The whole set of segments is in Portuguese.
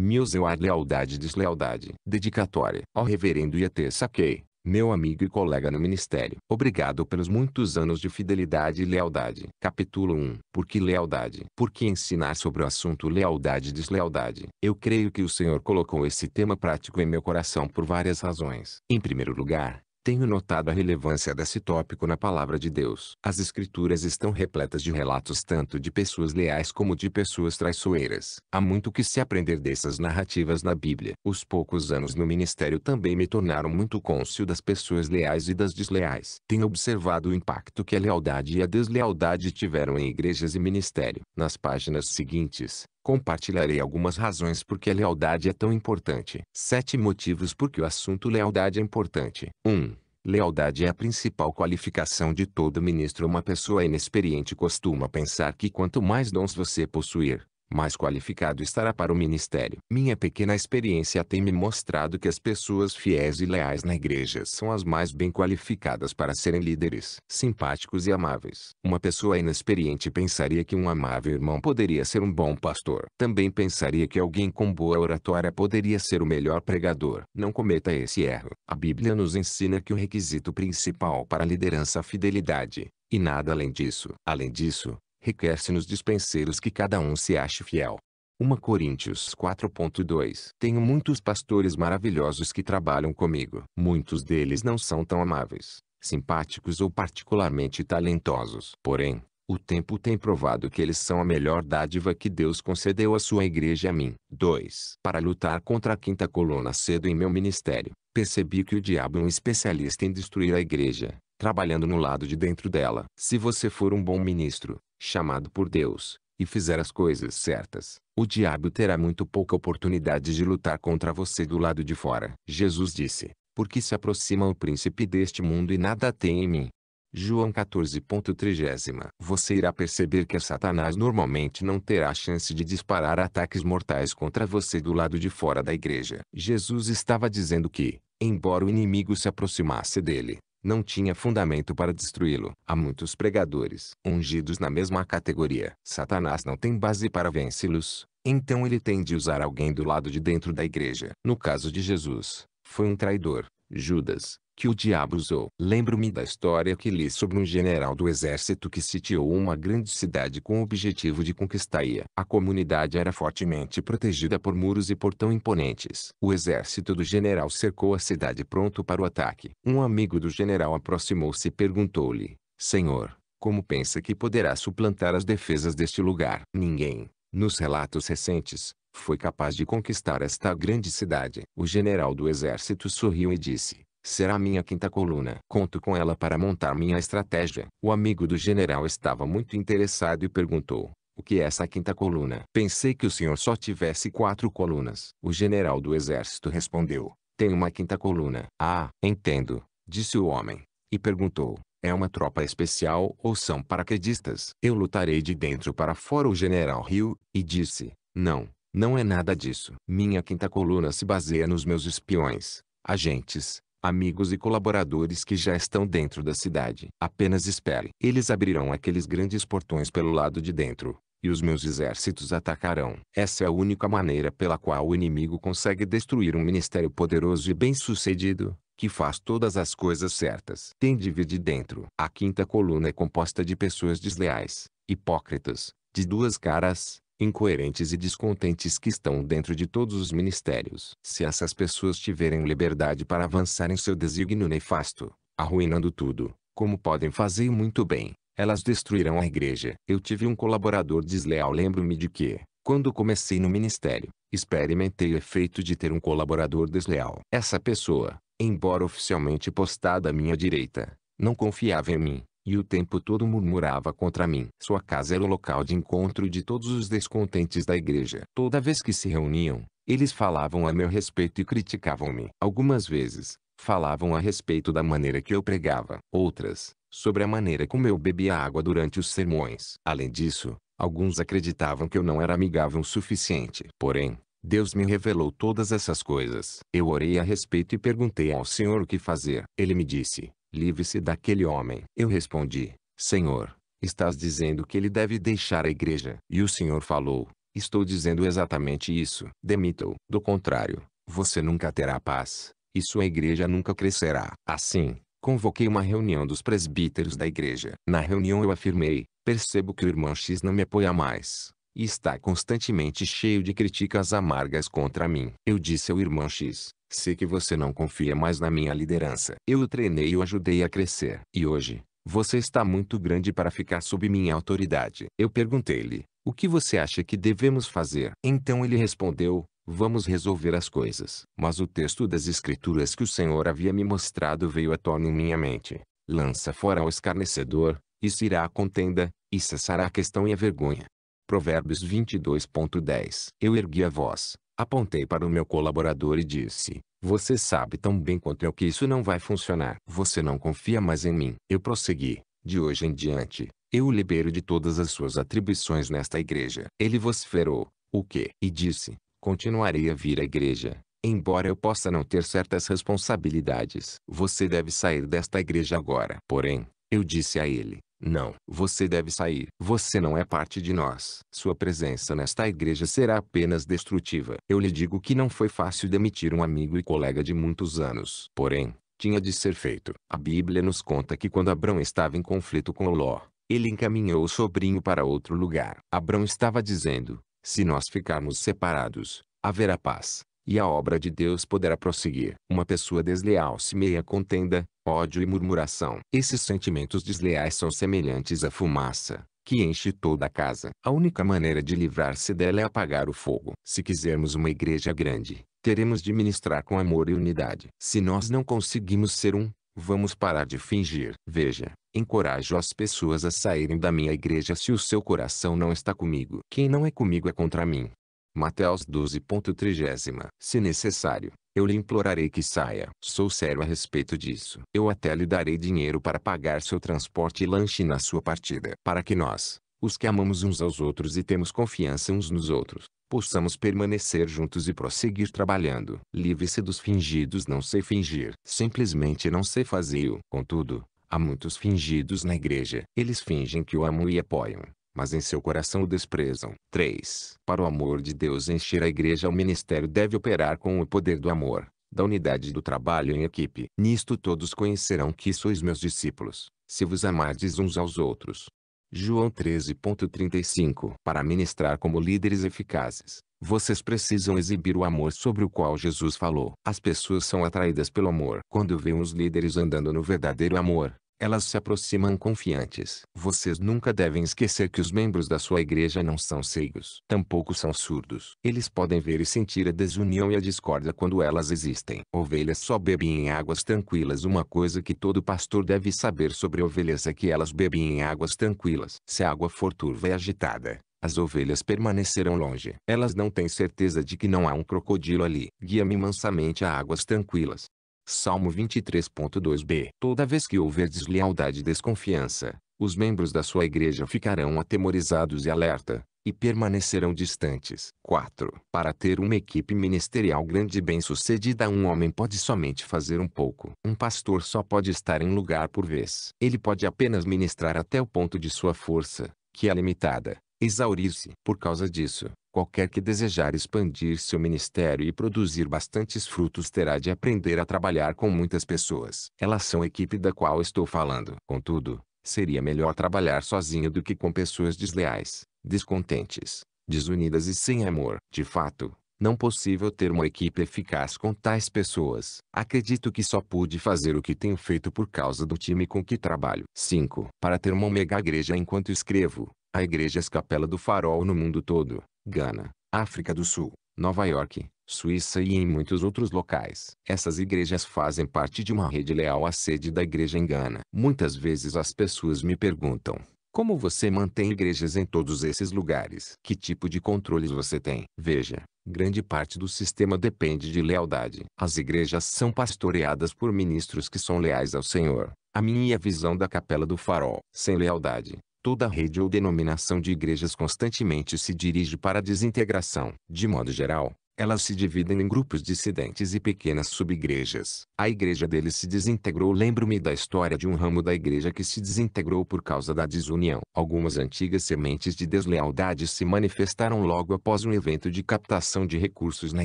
Milzeuar é Lealdade Deslealdade. Dedicatória ao Reverendo Yate Sakei, meu amigo e colega no ministério. Obrigado pelos muitos anos de fidelidade e lealdade. Capítulo 1. Por que lealdade? Por que ensinar sobre o assunto lealdade e deslealdade? Eu creio que o Senhor colocou esse tema prático em meu coração por várias razões. Em primeiro lugar, tenho notado a relevância desse tópico na palavra de Deus. As escrituras estão repletas de relatos tanto de pessoas leais como de pessoas traiçoeiras. Há muito que se aprender dessas narrativas na Bíblia. Os poucos anos no ministério também me tornaram muito côncio das pessoas leais e das desleais. Tenho observado o impacto que a lealdade e a deslealdade tiveram em igrejas e ministério. Nas páginas seguintes, compartilharei algumas razões por que a lealdade é tão importante. Sete motivos por que o assunto lealdade é importante. 1. Um, Lealdade é a principal qualificação de todo ministro. Uma pessoa inexperiente costuma pensar que quanto mais dons você possuir, mais qualificado estará para o ministério. Minha pequena experiência tem me mostrado que as pessoas fiéis e leais na igreja são as mais bem qualificadas para serem líderes, simpáticos e amáveis. Uma pessoa inexperiente pensaria que um amável irmão poderia ser um bom pastor. Também pensaria que alguém com boa oratória poderia ser o melhor pregador. Não cometa esse erro. A Bíblia nos ensina que o requisito principal para a liderança é a fidelidade e nada além disso. Além disso, requer-se nos dispenseiros que cada um se ache fiel. 1 Coríntios 4.2 Tenho muitos pastores maravilhosos que trabalham comigo. Muitos deles não são tão amáveis, simpáticos ou particularmente talentosos. Porém, o tempo tem provado que eles são a melhor dádiva que Deus concedeu à sua igreja a mim. 2. Para lutar contra a quinta coluna cedo em meu ministério, percebi que o diabo é um especialista em destruir a igreja trabalhando no lado de dentro dela. Se você for um bom ministro, chamado por Deus, e fizer as coisas certas, o diabo terá muito pouca oportunidade de lutar contra você do lado de fora. Jesus disse, porque se aproxima o príncipe deste mundo e nada tem em mim. João 14.30 Você irá perceber que Satanás normalmente não terá chance de disparar ataques mortais contra você do lado de fora da igreja. Jesus estava dizendo que, embora o inimigo se aproximasse dele, não tinha fundamento para destruí-lo. Há muitos pregadores ungidos na mesma categoria. Satanás não tem base para vencê-los, então ele tem de usar alguém do lado de dentro da igreja. No caso de Jesus, foi um traidor, Judas, que o diabo usou. Lembro-me da história que li sobre um general do exército que sitiou uma grande cidade com o objetivo de conquistá-la. A comunidade era fortemente protegida por muros e portão imponentes. O exército do general cercou a cidade pronto para o ataque. Um amigo do general aproximou-se e perguntou-lhe, Senhor, como pensa que poderá suplantar as defesas deste lugar? Ninguém, nos relatos recentes, foi capaz de conquistar esta grande cidade. O general do exército sorriu e disse, Será minha quinta coluna. Conto com ela para montar minha estratégia. O amigo do general estava muito interessado e perguntou. O que é essa quinta coluna? Pensei que o senhor só tivesse quatro colunas. O general do exército respondeu. Tem uma quinta coluna. Ah, entendo, disse o homem. E perguntou. É uma tropa especial ou são paraquedistas? Eu lutarei de dentro para fora o general riu, e disse, não, não é nada disso. Minha quinta coluna se baseia nos meus espiões, agentes, amigos e colaboradores que já estão dentro da cidade. Apenas espere. Eles abrirão aqueles grandes portões pelo lado de dentro, e os meus exércitos atacarão. Essa é a única maneira pela qual o inimigo consegue destruir um ministério poderoso e bem-sucedido, que faz todas as coisas certas. Tende-vir de dentro. A quinta coluna é composta de pessoas desleais, hipócritas, de duas caras, incoerentes e descontentes que estão dentro de todos os ministérios. Se essas pessoas tiverem liberdade para avançar em seu desígnio nefasto, arruinando tudo, como podem fazer muito bem, elas destruirão a igreja. Eu tive um colaborador desleal lembro-me de que, quando comecei no ministério, experimentei o efeito de ter um colaborador desleal. Essa pessoa, embora oficialmente postada à minha direita, não confiava em mim, e o tempo todo murmurava contra mim. Sua casa era o local de encontro de todos os descontentes da igreja. Toda vez que se reuniam, eles falavam a meu respeito e criticavam-me. Algumas vezes, falavam a respeito da maneira que eu pregava. Outras, sobre a maneira como eu bebia água durante os sermões. Além disso, alguns acreditavam que eu não era amigável o suficiente. Porém, Deus me revelou todas essas coisas. Eu orei a respeito e perguntei ao Senhor o que fazer. Ele me disse, livre-se daquele homem. Eu respondi, Senhor, estás dizendo que ele deve deixar a igreja. E o Senhor falou, estou dizendo exatamente isso. Demita-o. Do contrário, você nunca terá paz, e sua igreja nunca crescerá. Assim, convoquei uma reunião dos presbíteros da igreja. Na reunião eu afirmei, percebo que o irmão X não me apoia mais, e está constantemente cheio de críticas amargas contra mim. Eu disse ao irmão X, Sei que você não confia mais na minha liderança. Eu o treinei e o ajudei a crescer. E hoje, você está muito grande para ficar sob minha autoridade. Eu perguntei-lhe, o que você acha que devemos fazer? Então ele respondeu, vamos resolver as coisas. Mas o texto das escrituras que o Senhor havia me mostrado veio à tona em minha mente. Lança fora o escarnecedor, e se irá a contenda, e cessará a questão e a vergonha. Provérbios 22.10 Eu ergui a voz, Apontei para o meu colaborador e disse: Você sabe tão bem quanto eu que isso não vai funcionar. Você não confia mais em mim. Eu prossegui. De hoje em diante, eu o libero de todas as suas atribuições nesta igreja. Ele vociferou: O quê? E disse: Continuarei a vir à igreja, embora eu possa não ter certas responsabilidades. Você deve sair desta igreja agora. Porém, eu disse a ele: não, você deve sair. Você não é parte de nós. Sua presença nesta igreja será apenas destrutiva. Eu lhe digo que não foi fácil demitir um amigo e colega de muitos anos. Porém, tinha de ser feito. A Bíblia nos conta que quando Abrão estava em conflito com Ló, ele encaminhou o sobrinho para outro lugar. Abrão estava dizendo, se nós ficarmos separados, haverá paz, e a obra de Deus poderá prosseguir. Uma pessoa desleal semeia contenda, ódio e murmuração. Esses sentimentos desleais são semelhantes à fumaça, que enche toda a casa. A única maneira de livrar-se dela é apagar o fogo. Se quisermos uma igreja grande, teremos de ministrar com amor e unidade. Se nós não conseguimos ser um, vamos parar de fingir. Veja, encorajo as pessoas a saírem da minha igreja se o seu coração não está comigo. Quem não é comigo é contra mim. Mateus 12.30 Se necessário, eu lhe implorarei que saia. Sou sério a respeito disso. Eu até lhe darei dinheiro para pagar seu transporte e lanche na sua partida. Para que nós, os que amamos uns aos outros e temos confiança uns nos outros, possamos permanecer juntos e prosseguir trabalhando. Livre-se dos fingidos não sei fingir. Simplesmente não sei fazer. Contudo, há muitos fingidos na igreja. Eles fingem que o amam e apoiam, mas em seu coração o desprezam. 3. Para o amor de Deus encher a igreja o é ministério deve operar com o poder do amor, da unidade do trabalho em equipe. Nisto todos conhecerão que sois meus discípulos, se vos amardes uns aos outros. João 13.35 Para ministrar como líderes eficazes, vocês precisam exibir o amor sobre o qual Jesus falou. As pessoas são atraídas pelo amor. Quando veem os líderes andando no verdadeiro amor, elas se aproximam confiantes. Vocês nunca devem esquecer que os membros da sua igreja não são cegos. Tampouco são surdos. Eles podem ver e sentir a desunião e a discórdia quando elas existem. Ovelhas só bebem em águas tranquilas. Uma coisa que todo pastor deve saber sobre ovelhas é que elas bebem em águas tranquilas. Se a água for turva e agitada, as ovelhas permanecerão longe. Elas não têm certeza de que não há um crocodilo ali. Guia-me mansamente a águas tranquilas. Salmo 23.2b Toda vez que houver deslealdade e desconfiança, os membros da sua igreja ficarão atemorizados e alerta, e permanecerão distantes. 4. Para ter uma equipe ministerial grande e bem-sucedida um homem pode somente fazer um pouco. Um pastor só pode estar em lugar por vez. Ele pode apenas ministrar até o ponto de sua força, que é limitada, exaurir-se. Por causa disso, Qualquer que desejar expandir seu ministério e produzir bastantes frutos terá de aprender a trabalhar com muitas pessoas. Elas são a equipe da qual estou falando. Contudo, seria melhor trabalhar sozinho do que com pessoas desleais, descontentes, desunidas e sem amor. De fato, não possível ter uma equipe eficaz com tais pessoas. Acredito que só pude fazer o que tenho feito por causa do time com que trabalho. 5. Para ter uma mega igreja enquanto escrevo, Há igrejas Capela do Farol no mundo todo, Gana, África do Sul, Nova York, Suíça e em muitos outros locais. Essas igrejas fazem parte de uma rede leal à sede da igreja em Gana. Muitas vezes as pessoas me perguntam, como você mantém igrejas em todos esses lugares? Que tipo de controles você tem? Veja, grande parte do sistema depende de lealdade. As igrejas são pastoreadas por ministros que são leais ao Senhor. A minha visão da Capela do Farol, sem lealdade, toda a rede ou denominação de igrejas constantemente se dirige para a desintegração. De modo geral, elas se dividem em grupos dissidentes e pequenas subigrejas. A igreja deles se desintegrou. Lembro-me da história de um ramo da igreja que se desintegrou por causa da desunião. Algumas antigas sementes de deslealdade se manifestaram logo após um evento de captação de recursos na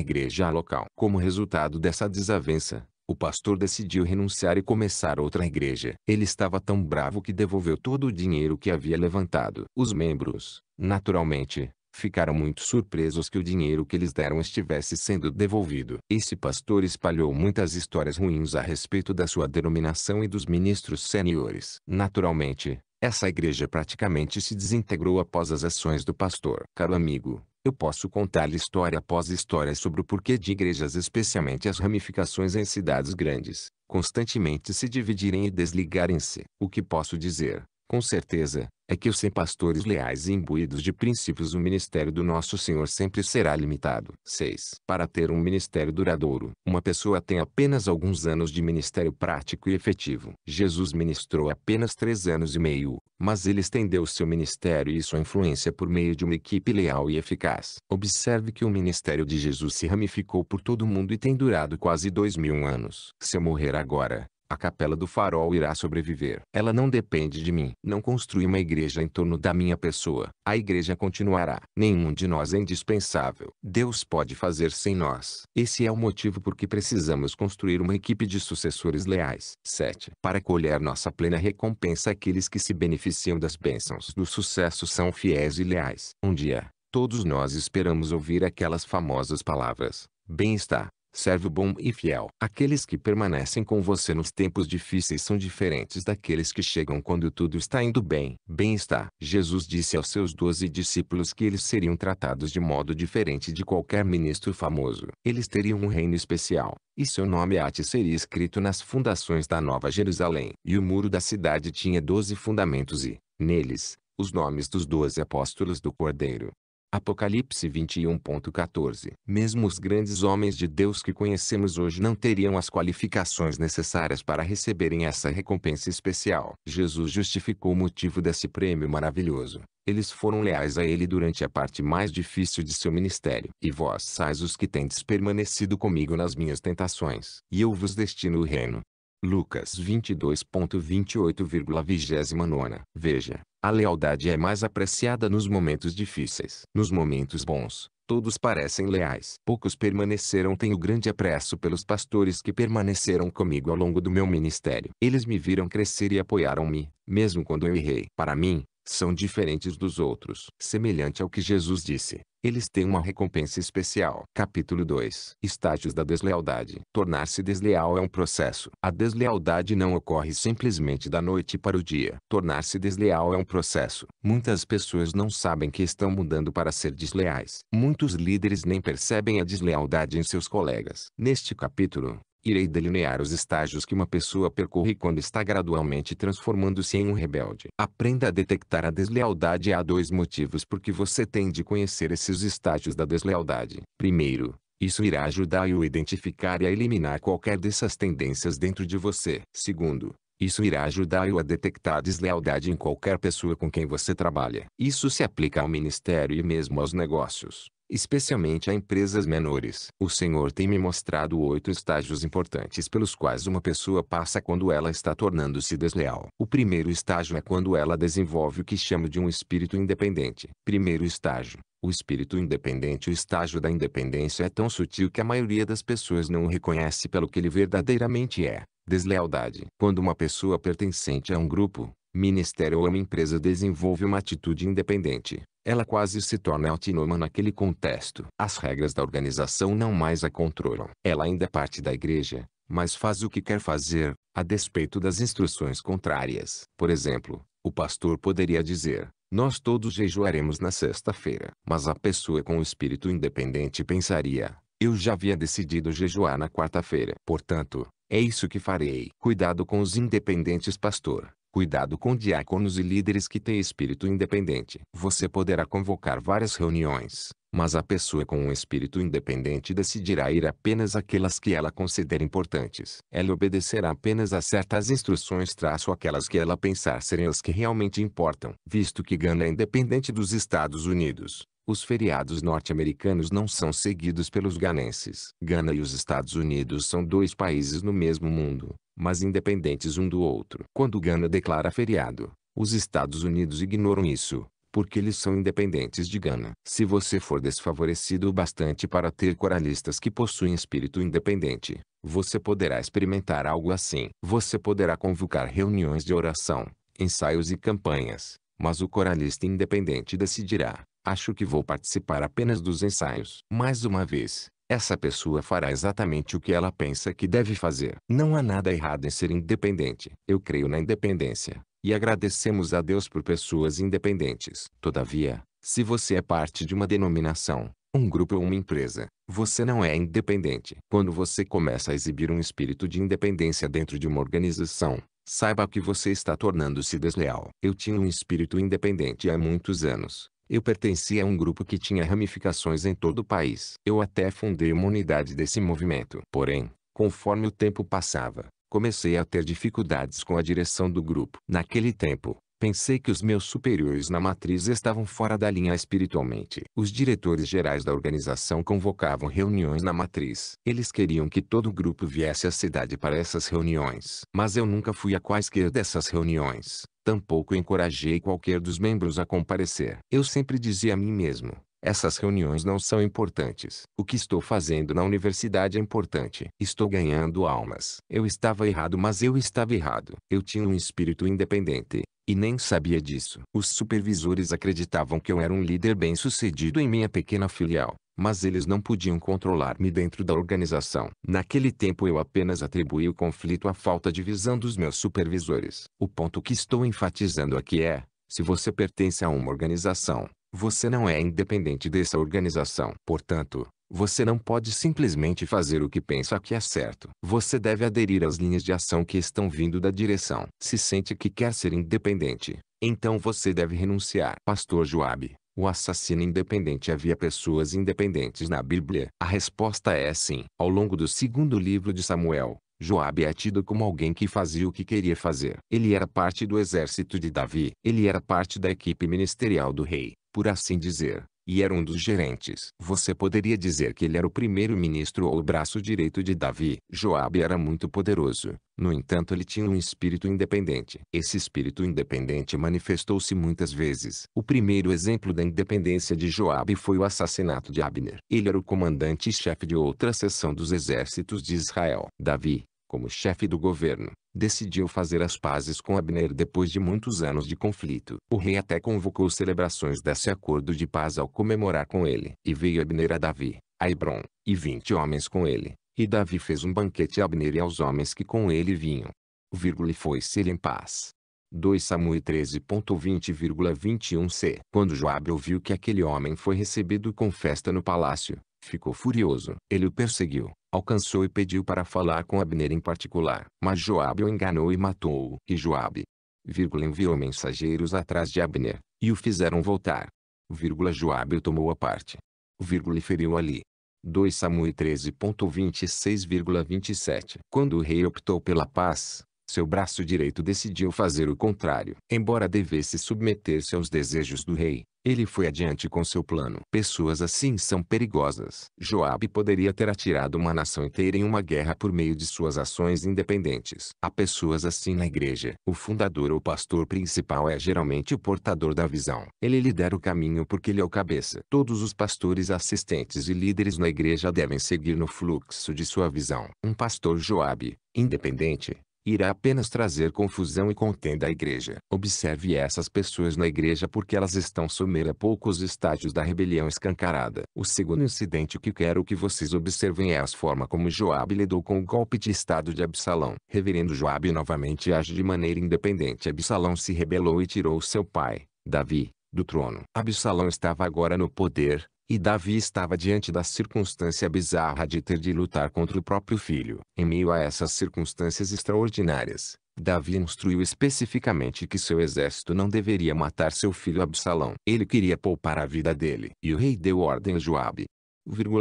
igreja local. Como resultado dessa desavença, o pastor decidiu renunciar e começar outra igreja. Ele estava tão bravo que devolveu todo o dinheiro que havia levantado. Os membros, naturalmente, ficaram muito surpresos que o dinheiro que eles deram estivesse sendo devolvido. Esse pastor espalhou muitas histórias ruins a respeito da sua denominação e dos ministros seniores. Naturalmente, essa igreja praticamente se desintegrou após as ações do pastor. Caro amigo, eu posso contar-lhe história após história sobre o porquê de igrejas, especialmente as ramificações em cidades grandes, constantemente se dividirem e desligarem-se. O que posso dizer com certeza, é que sem pastores leais e imbuídos de princípios o ministério do nosso Senhor sempre será limitado. 6. Para ter um ministério duradouro, uma pessoa tem apenas alguns anos de ministério prático e efetivo. Jesus ministrou apenas três anos e meio, mas ele estendeu seu ministério e sua influência por meio de uma equipe leal e eficaz. Observe que o ministério de Jesus se ramificou por todo o mundo e tem durado quase dois mil anos. Se eu morrer agora, a capela do farol irá sobreviver. Ela não depende de mim. Não construí uma igreja em torno da minha pessoa. A igreja continuará. Nenhum de nós é indispensável. Deus pode fazer sem nós. Esse é o motivo por que precisamos construir uma equipe de sucessores leais. 7. Para colher nossa plena recompensa aqueles que se beneficiam das bênçãos do sucesso são fiéis e leais. Um dia, todos nós esperamos ouvir aquelas famosas palavras. Bem-estar, servo bom e fiel. Aqueles que permanecem com você nos tempos difíceis são diferentes daqueles que chegam quando tudo está indo bem. Bem está. Jesus disse aos seus doze discípulos que eles seriam tratados de modo diferente de qualquer ministro famoso. Eles teriam um reino especial, e seu nome ate seria escrito nas fundações da Nova Jerusalém. E o muro da cidade tinha doze fundamentos e, neles, os nomes dos doze apóstolos do Cordeiro. Apocalipse 21.14. Mesmo os grandes homens de Deus que conhecemos hoje não teriam as qualificações necessárias para receberem essa recompensa especial. Jesus justificou o motivo desse prêmio maravilhoso. Eles foram leais a ele durante a parte mais difícil de seu ministério. E vós sais os que tendes permanecido comigo nas minhas tentações. E eu vos destino o reino. Lucas 22.28,29 Veja, a lealdade é mais apreciada nos momentos difíceis. Nos momentos bons, todos parecem leais. Poucos permaneceram. Tenho grande apreço pelos pastores que permaneceram comigo ao longo do meu ministério. Eles me viram crescer e apoiaram-me, mesmo quando eu errei. Para mim, são diferentes dos outros. Semelhante ao que Jesus disse, eles têm uma recompensa especial. Capítulo 2 Estágios da deslealdade. Tornar-se desleal é um processo. A deslealdade não ocorre simplesmente da noite para o dia. Tornar-se desleal é um processo. Muitas pessoas não sabem que estão mudando para ser desleais. Muitos líderes nem percebem a deslealdade em seus colegas. Neste capítulo, irei delinear os estágios que uma pessoa percorre quando está gradualmente transformando-se em um rebelde. Aprenda a detectar a deslealdade há dois motivos porque você tem de conhecer esses estágios da deslealdade. Primeiro, isso irá ajudar-o a identificar e a eliminar qualquer dessas tendências dentro de você. Segundo, isso irá ajudar-o a detectar a deslealdade em qualquer pessoa com quem você trabalha. Isso se aplica ao ministério e mesmo aos negócios especialmente a empresas menores. O Senhor tem me mostrado oito estágios importantes pelos quais uma pessoa passa quando ela está tornando-se desleal. O primeiro estágio é quando ela desenvolve o que chamo de um espírito independente. Primeiro estágio. O espírito independente, o estágio da independência é tão sutil que a maioria das pessoas não o reconhece pelo que ele verdadeiramente é. Deslealdade. Quando uma pessoa pertencente a um grupo, ministério ou é uma empresa desenvolve uma atitude independente, ela quase se torna autônoma naquele contexto. As regras da organização não mais a controlam. Ela ainda é parte da igreja, mas faz o que quer fazer, a despeito das instruções contrárias. Por exemplo, o pastor poderia dizer, nós todos jejuaremos na sexta-feira. Mas a pessoa com o espírito independente pensaria, eu já havia decidido jejuar na quarta-feira. Portanto, é isso que farei. Cuidado com os independentes pastor. Cuidado com diáconos e líderes que têm espírito independente. Você poderá convocar várias reuniões, mas a pessoa com um espírito independente decidirá ir apenas aquelas que ela considera importantes. Ela obedecerá apenas a certas instruções traço aquelas que ela pensar serem as que realmente importam. Visto que Gana é independente dos Estados Unidos, os feriados norte-americanos não são seguidos pelos ganenses. Gana e os Estados Unidos são dois países no mesmo mundo, mas independentes um do outro. Quando Gana declara feriado, os Estados Unidos ignoram isso, porque eles são independentes de Gana. Se você for desfavorecido o bastante para ter coralistas que possuem espírito independente, você poderá experimentar algo assim. Você poderá convocar reuniões de oração, ensaios e campanhas, mas o coralista independente decidirá Acho que vou participar apenas dos ensaios. Mais uma vez, essa pessoa fará exatamente o que ela pensa que deve fazer. Não há nada errado em ser independente. Eu creio na independência, e agradecemos a Deus por pessoas independentes. Todavia, se você é parte de uma denominação, um grupo ou uma empresa, você não é independente. Quando você começa a exibir um espírito de independência dentro de uma organização, saiba que você está tornando-se desleal. Eu tinha um espírito independente há muitos anos, eu pertencia a um grupo que tinha ramificações em todo o país. Eu até fundei uma unidade desse movimento. Porém, conforme o tempo passava, comecei a ter dificuldades com a direção do grupo. Naquele tempo, pensei que os meus superiores na matriz estavam fora da linha espiritualmente. Os diretores gerais da organização convocavam reuniões na matriz. Eles queriam que todo o grupo viesse à cidade para essas reuniões. Mas eu nunca fui a quaisquer dessas reuniões. Tampouco encorajei qualquer dos membros a comparecer. Eu sempre dizia a mim mesmo, essas reuniões não são importantes. O que estou fazendo na universidade é importante. Estou ganhando almas. Eu estava errado, mas eu estava errado. Eu tinha um espírito independente. E nem sabia disso. Os supervisores acreditavam que eu era um líder bem sucedido em minha pequena filial, mas eles não podiam controlar-me dentro da organização. Naquele tempo eu apenas atribuí o conflito à falta de visão dos meus supervisores. O ponto que estou enfatizando aqui é, se você pertence a uma organização, você não é independente dessa organização. Portanto, você não pode simplesmente fazer o que pensa que é certo. Você deve aderir às linhas de ação que estão vindo da direção. Se sente que quer ser independente, então você deve renunciar. Pastor Joabe, o assassino independente havia pessoas independentes na Bíblia? A resposta é sim. Ao longo do segundo livro de Samuel, Joabe é tido como alguém que fazia o que queria fazer. Ele era parte do exército de Davi. Ele era parte da equipe ministerial do rei, por assim dizer e era um dos gerentes. Você poderia dizer que ele era o primeiro-ministro ou o braço direito de Davi. Joabe era muito poderoso. No entanto ele tinha um espírito independente. Esse espírito independente manifestou-se muitas vezes. O primeiro exemplo da independência de Joabe foi o assassinato de Abner. Ele era o comandante e chefe de outra seção dos exércitos de Israel. Davi, como chefe do governo, decidiu fazer as pazes com Abner depois de muitos anos de conflito. O rei até convocou celebrações desse acordo de paz ao comemorar com ele. E veio Abner a Davi, a Hebron, e vinte homens com ele. E Davi fez um banquete a Abner e aos homens que com ele vinham. Vírgula e foi-se ele em paz. 2 Samuel 13.20,21c Quando Joabe ouviu que aquele homem foi recebido com festa no palácio, ficou furioso. Ele o perseguiu, alcançou e pediu para falar com Abner em particular. Mas Joabe o enganou e matou-o. E Joabe, vírgula, enviou mensageiros atrás de Abner, e o fizeram voltar. Vírgula, Joabe o tomou a parte. Vírgula, e feriu ali. 2 Samuel 13.26,27 Quando o rei optou pela paz, seu braço direito decidiu fazer o contrário. Embora devesse submeter-se aos desejos do rei, ele foi adiante com seu plano. Pessoas assim são perigosas. Joabe poderia ter atirado uma nação inteira em uma guerra por meio de suas ações independentes. Há pessoas assim na igreja. O fundador ou pastor principal é geralmente o portador da visão. Ele lidera o caminho porque ele é o cabeça. Todos os pastores assistentes e líderes na igreja devem seguir no fluxo de sua visão. Um pastor Joabe, independente, irá apenas trazer confusão e contenda à igreja. Observe essas pessoas na igreja porque elas estão someira a poucos estágios da rebelião escancarada. O segundo incidente que quero que vocês observem é a forma como Joabe lidou com o golpe de estado de Absalão. Reverendo Joabe novamente age de maneira independente. Absalão se rebelou e tirou seu pai, Davi, do trono. Absalão estava agora no poder, e Davi estava diante da circunstância bizarra de ter de lutar contra o próprio filho. Em meio a essas circunstâncias extraordinárias, Davi instruiu especificamente que seu exército não deveria matar seu filho Absalão. Ele queria poupar a vida dele. E o rei deu ordem a Joabe,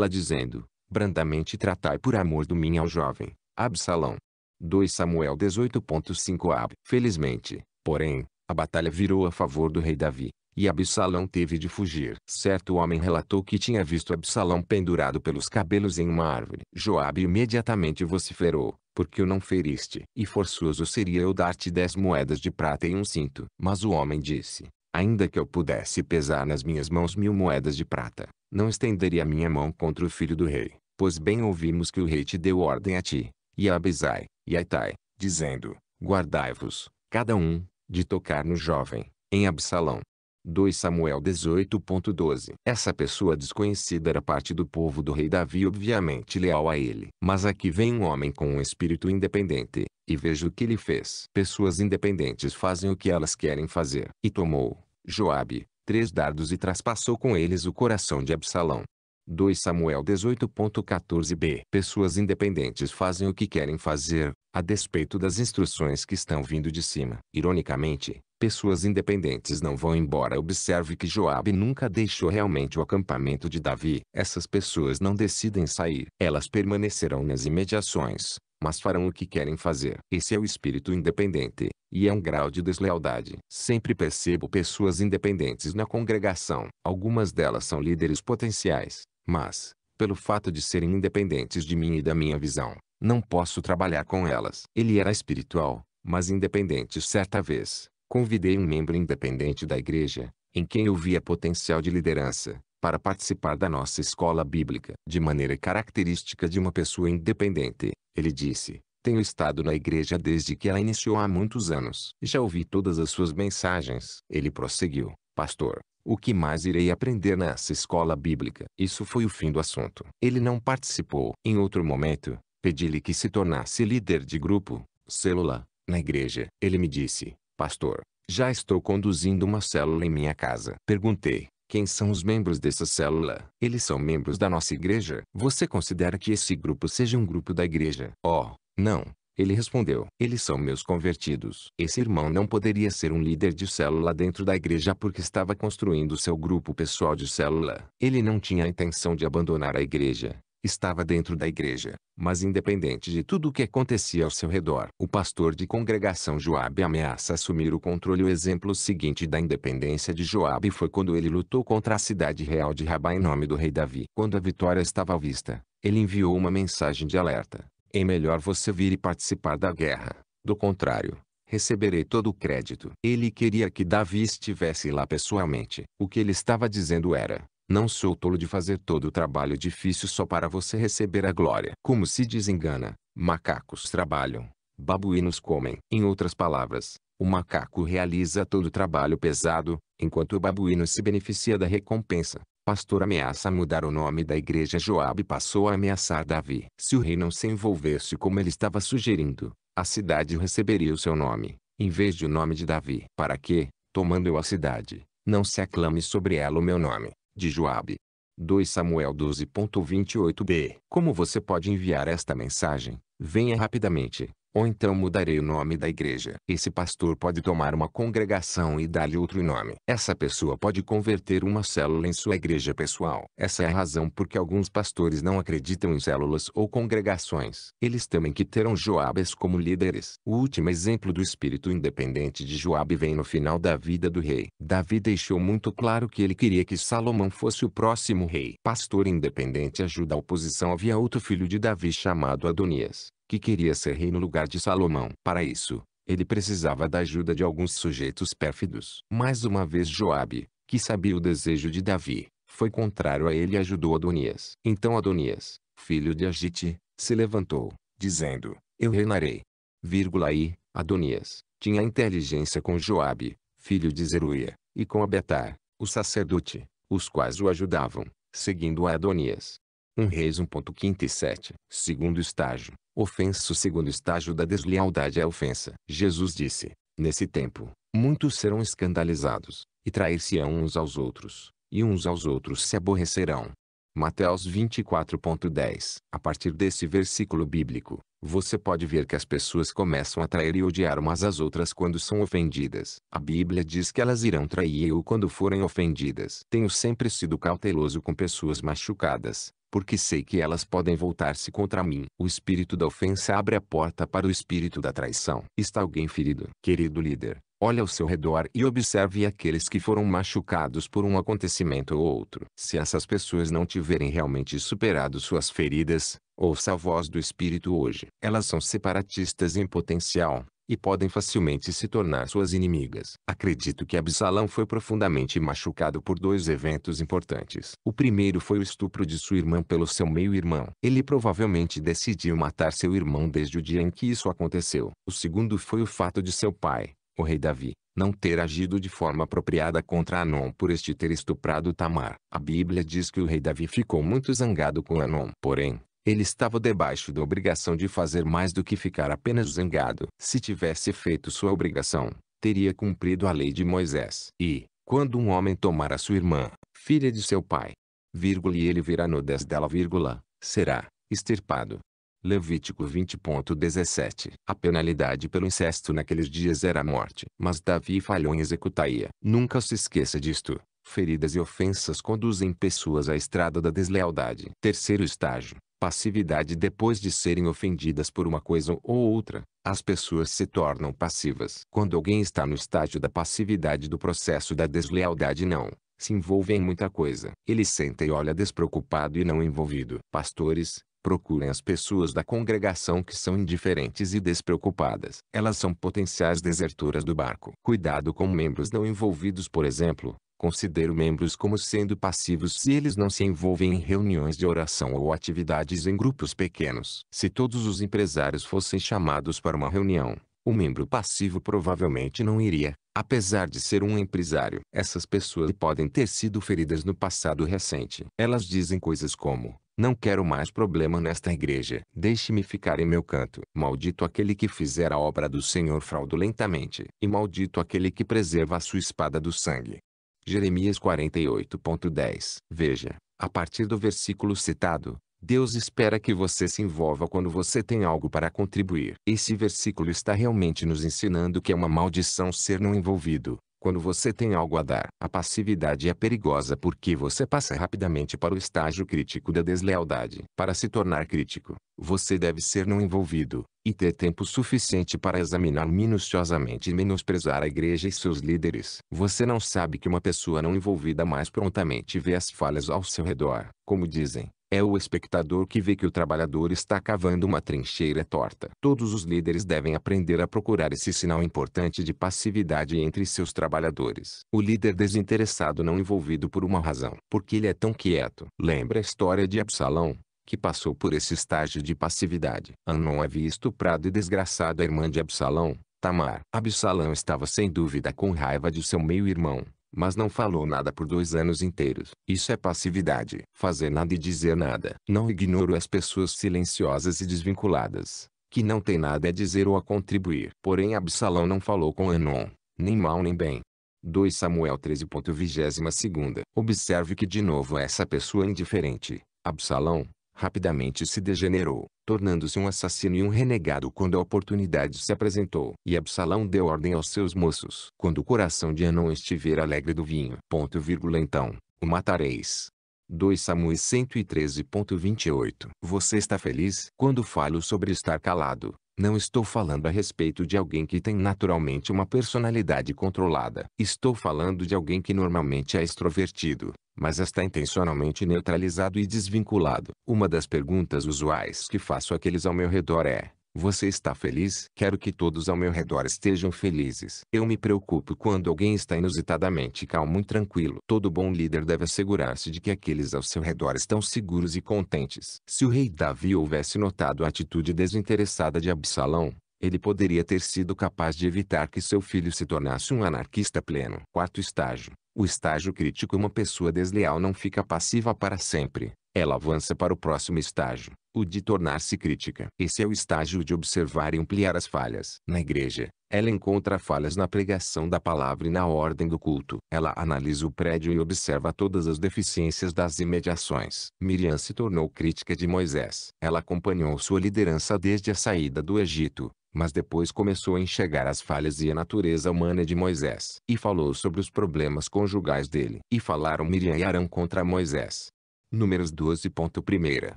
dizendo, brandamente tratai por amor do mim ao jovem, Absalão. 2 Samuel 18.5 Ab. Felizmente, porém, a batalha virou a favor do rei Davi. E Absalão teve de fugir. Certo homem relatou que tinha visto Absalão pendurado pelos cabelos em uma árvore. Joabe imediatamente vociferou, porque o não feriste? E forçoso seria eu dar-te dez moedas de prata e um cinto. Mas o homem disse, ainda que eu pudesse pesar nas minhas mãos mil moedas de prata, não estenderia minha mão contra o filho do rei. Pois bem ouvimos que o rei te deu ordem a ti, e a Abisai, e a Itai, dizendo, guardai-vos, cada um, de tocar no jovem, em Absalão. 2 Samuel 18.12. Essa pessoa desconhecida era parte do povo do rei Davi obviamente leal a ele. Mas aqui vem um homem com um espírito independente, e veja o que ele fez. Pessoas independentes fazem o que elas querem fazer. E tomou, Joabe, três dardos e traspassou com eles o coração de Absalão. 2 Samuel 18.14b Pessoas independentes fazem o que querem fazer, a despeito das instruções que estão vindo de cima. Ironicamente, pessoas independentes não vão embora. Observe que Joabe nunca deixou realmente o acampamento de Davi. Essas pessoas não decidem sair. Elas permanecerão nas imediações, mas farão o que querem fazer. Esse é o espírito independente, e é um grau de deslealdade. Sempre percebo pessoas independentes na congregação. Algumas delas são líderes potenciais, mas, pelo fato de serem independentes de mim e da minha visão, não posso trabalhar com elas. Ele era espiritual, mas independente certa vez convidei um membro independente da igreja, em quem eu via potencial de liderança, para participar da nossa escola bíblica. De maneira característica de uma pessoa independente, ele disse, tenho estado na igreja desde que ela iniciou há muitos anos. Já ouvi todas as suas mensagens. Ele prosseguiu, pastor, o que mais irei aprender nessa escola bíblica? Isso foi o fim do assunto. Ele não participou. Em outro momento, pedi-lhe que se tornasse líder de grupo, célula, na igreja. Ele me disse, Pastor, já estou conduzindo uma célula em minha casa. Perguntei, quem são os membros dessa célula? Eles são membros da nossa igreja. Você considera que esse grupo seja um grupo da igreja? Oh, não. Ele respondeu, eles são meus convertidos. Esse irmão não poderia ser um líder de célula dentro da igreja porque estava construindo seu grupo pessoal de célula. Ele não tinha a intenção de abandonar a igreja. Estava dentro da igreja, mas independente de tudo o que acontecia ao seu redor. O pastor de congregação Joabe ameaça assumir o controle. O exemplo seguinte da independência de Joabe foi quando ele lutou contra a cidade real de Rabá em nome do rei Davi. Quando a vitória estava à vista, ele enviou uma mensagem de alerta. É melhor você vir e participar da guerra. Do contrário, receberei todo o crédito. Ele queria que Davi estivesse lá pessoalmente. O que ele estava dizendo era, não sou tolo de fazer todo o trabalho difícil só para você receber a glória. Como se desengana, macacos trabalham, babuínos comem. Em outras palavras, o macaco realiza todo o trabalho pesado, enquanto o babuíno se beneficia da recompensa. Pastor ameaça mudar o nome da igreja Joabe passou a ameaçar Davi. Se o rei não se envolvesse como ele estava sugerindo, a cidade receberia o seu nome, em vez de o nome de Davi. Para que, tomando eu a cidade, não se aclame sobre ela o meu nome de Joabe. 2 Samuel 12.28b Como você pode enviar esta mensagem, venha rapidamente, ou então mudarei o nome da igreja. Esse pastor pode tomar uma congregação e dar-lhe outro nome. Essa pessoa pode converter uma célula em sua igreja pessoal. Essa é a razão por que alguns pastores não acreditam em células ou congregações. Eles temem que terão Joabes como líderes. O último exemplo do espírito independente de Joabe vem no final da vida do rei. Davi deixou muito claro que ele queria que Salomão fosse o próximo rei. Pastor independente ajuda a oposição. Havia outro filho de Davi chamado Adonias que queria ser rei no lugar de Salomão. Para isso, ele precisava da ajuda de alguns sujeitos pérfidos. Mais uma vez Joabe, que sabia o desejo de Davi, foi contrário a ele e ajudou Adonias. Então Adonias, filho de Agite, se levantou, dizendo, eu reinarei. Vírgula aí, Adonias, tinha inteligência com Joabe, filho de Zeruia, e com Abetar, o sacerdote, os quais o ajudavam, seguindo a Adonias. 1 Reis 1.57. Segundo estágio. Ofensa O segundo estágio da deslealdade é a ofensa. Jesus disse, nesse tempo, muitos serão escandalizados, e trair-se-ão uns aos outros, e uns aos outros se aborrecerão, Mateus 24.10. A partir desse versículo bíblico, você pode ver que as pessoas começam a trair e odiar umas às outras quando são ofendidas. A Bíblia diz que elas irão trair eu quando forem ofendidas. Tenho sempre sido cauteloso com pessoas machucadas, porque sei que elas podem voltar-se contra mim. O espírito da ofensa abre a porta para o espírito da traição. Está alguém ferido? Querido líder, Olhe ao seu redor e observe aqueles que foram machucados por um acontecimento ou outro. Se essas pessoas não tiverem realmente superado suas feridas, ouça a voz do Espírito hoje. Elas são separatistas em potencial, e podem facilmente se tornar suas inimigas. Acredito que Absalão foi profundamente machucado por dois eventos importantes. O primeiro foi o estupro de sua irmã pelo seu meio-irmão. Ele provavelmente decidiu matar seu irmão desde o dia em que isso aconteceu. O segundo foi o fato de seu pai o rei Davi, não ter agido de forma apropriada contra Anon por este ter estuprado Tamar. A Bíblia diz que o rei Davi ficou muito zangado com Anon. Porém, ele estava debaixo da obrigação de fazer mais do que ficar apenas zangado. Se tivesse feito sua obrigação, teria cumprido a lei de Moisés. E, quando um homem tomar a sua irmã, filha de seu pai, vírgula, e ele virá nudez dela, vírgula, será extirpado. Levítico 20.17. A penalidade pelo incesto naqueles dias era a morte. Mas Davi falhou em executar-a. Nunca se esqueça disto. Feridas e ofensas conduzem pessoas à estrada da deslealdade. Terceiro estágio. Passividade depois de serem ofendidas por uma coisa ou outra, as pessoas se tornam passivas. Quando alguém está no estágio da passividade do processo da deslealdade não, se envolve em muita coisa. Ele senta e olha despreocupado e não envolvido. Pastores, Procurem as pessoas da congregação que são indiferentes e despreocupadas. Elas são potenciais desertoras do barco. Cuidado com membros não envolvidos, por exemplo. Considero membros como sendo passivos se eles não se envolvem em reuniões de oração ou atividades em grupos pequenos. Se todos os empresários fossem chamados para uma reunião, o membro passivo provavelmente não iria, apesar de ser um empresário. Essas pessoas podem ter sido feridas no passado recente. Elas dizem coisas como: não quero mais problema nesta igreja. Deixe-me ficar em meu canto. Maldito aquele que fizer a obra do Senhor fraudulentamente, e maldito aquele que preserva a sua espada do sangue. Jeremias 48.10 Veja, a partir do versículo citado, Deus espera que você se envolva quando você tem algo para contribuir. Esse versículo está realmente nos ensinando que é uma maldição ser não envolvido, quando você tem algo a dar, a passividade é perigosa porque você passa rapidamente para o estágio crítico da deslealdade. Para se tornar crítico, você deve ser não envolvido, e ter tempo suficiente para examinar minuciosamente e menosprezar a igreja e seus líderes. Você não sabe que uma pessoa não envolvida mais prontamente vê as falhas ao seu redor, como dizem, é o espectador que vê que o trabalhador está cavando uma trincheira torta. Todos os líderes devem aprender a procurar esse sinal importante de passividade entre seus trabalhadores. O líder desinteressado não envolvido por uma razão. Porque ele é tão quieto. Lembra a história de Absalão, que passou por esse estágio de passividade. Anon ah, havia é estuprado e desgraçado a irmã de Absalão, Tamar. Absalão estava sem dúvida com raiva de seu meio-irmão, mas não falou nada por dois anos inteiros. Isso é passividade. Fazer nada e dizer nada. Não ignoro as pessoas silenciosas e desvinculadas, que não têm nada a dizer ou a contribuir. Porém Absalão não falou com Anon, nem mal nem bem. 2 Samuel 13.22 Observe que de novo essa pessoa é indiferente, Absalão, Rapidamente se degenerou, tornando-se um assassino e um renegado quando a oportunidade se apresentou. E Absalão deu ordem aos seus moços. Quando o coração de Anão estiver alegre do vinho, ponto vírgula então, o matareis. 2 Samuel 113.28 Você está feliz? Quando falo sobre estar calado, não estou falando a respeito de alguém que tem naturalmente uma personalidade controlada. Estou falando de alguém que normalmente é extrovertido, mas está intencionalmente neutralizado e desvinculado. Uma das perguntas usuais que faço àqueles ao meu redor é você está feliz? Quero que todos ao meu redor estejam felizes. Eu me preocupo quando alguém está inusitadamente calmo e tranquilo. Todo bom líder deve assegurar-se de que aqueles ao seu redor estão seguros e contentes. Se o rei Davi houvesse notado a atitude desinteressada de Absalão, ele poderia ter sido capaz de evitar que seu filho se tornasse um anarquista pleno. Quarto estágio. O estágio crítico uma pessoa desleal não fica passiva para sempre. Ela avança para o próximo estágio o de tornar-se crítica. Esse é o estágio de observar e ampliar as falhas. Na igreja, ela encontra falhas na pregação da palavra e na ordem do culto. Ela analisa o prédio e observa todas as deficiências das imediações. Miriam se tornou crítica de Moisés. Ela acompanhou sua liderança desde a saída do Egito, mas depois começou a enxergar as falhas e a natureza humana de Moisés. E falou sobre os problemas conjugais dele. E falaram Miriam e Arão contra Moisés. Números 12.1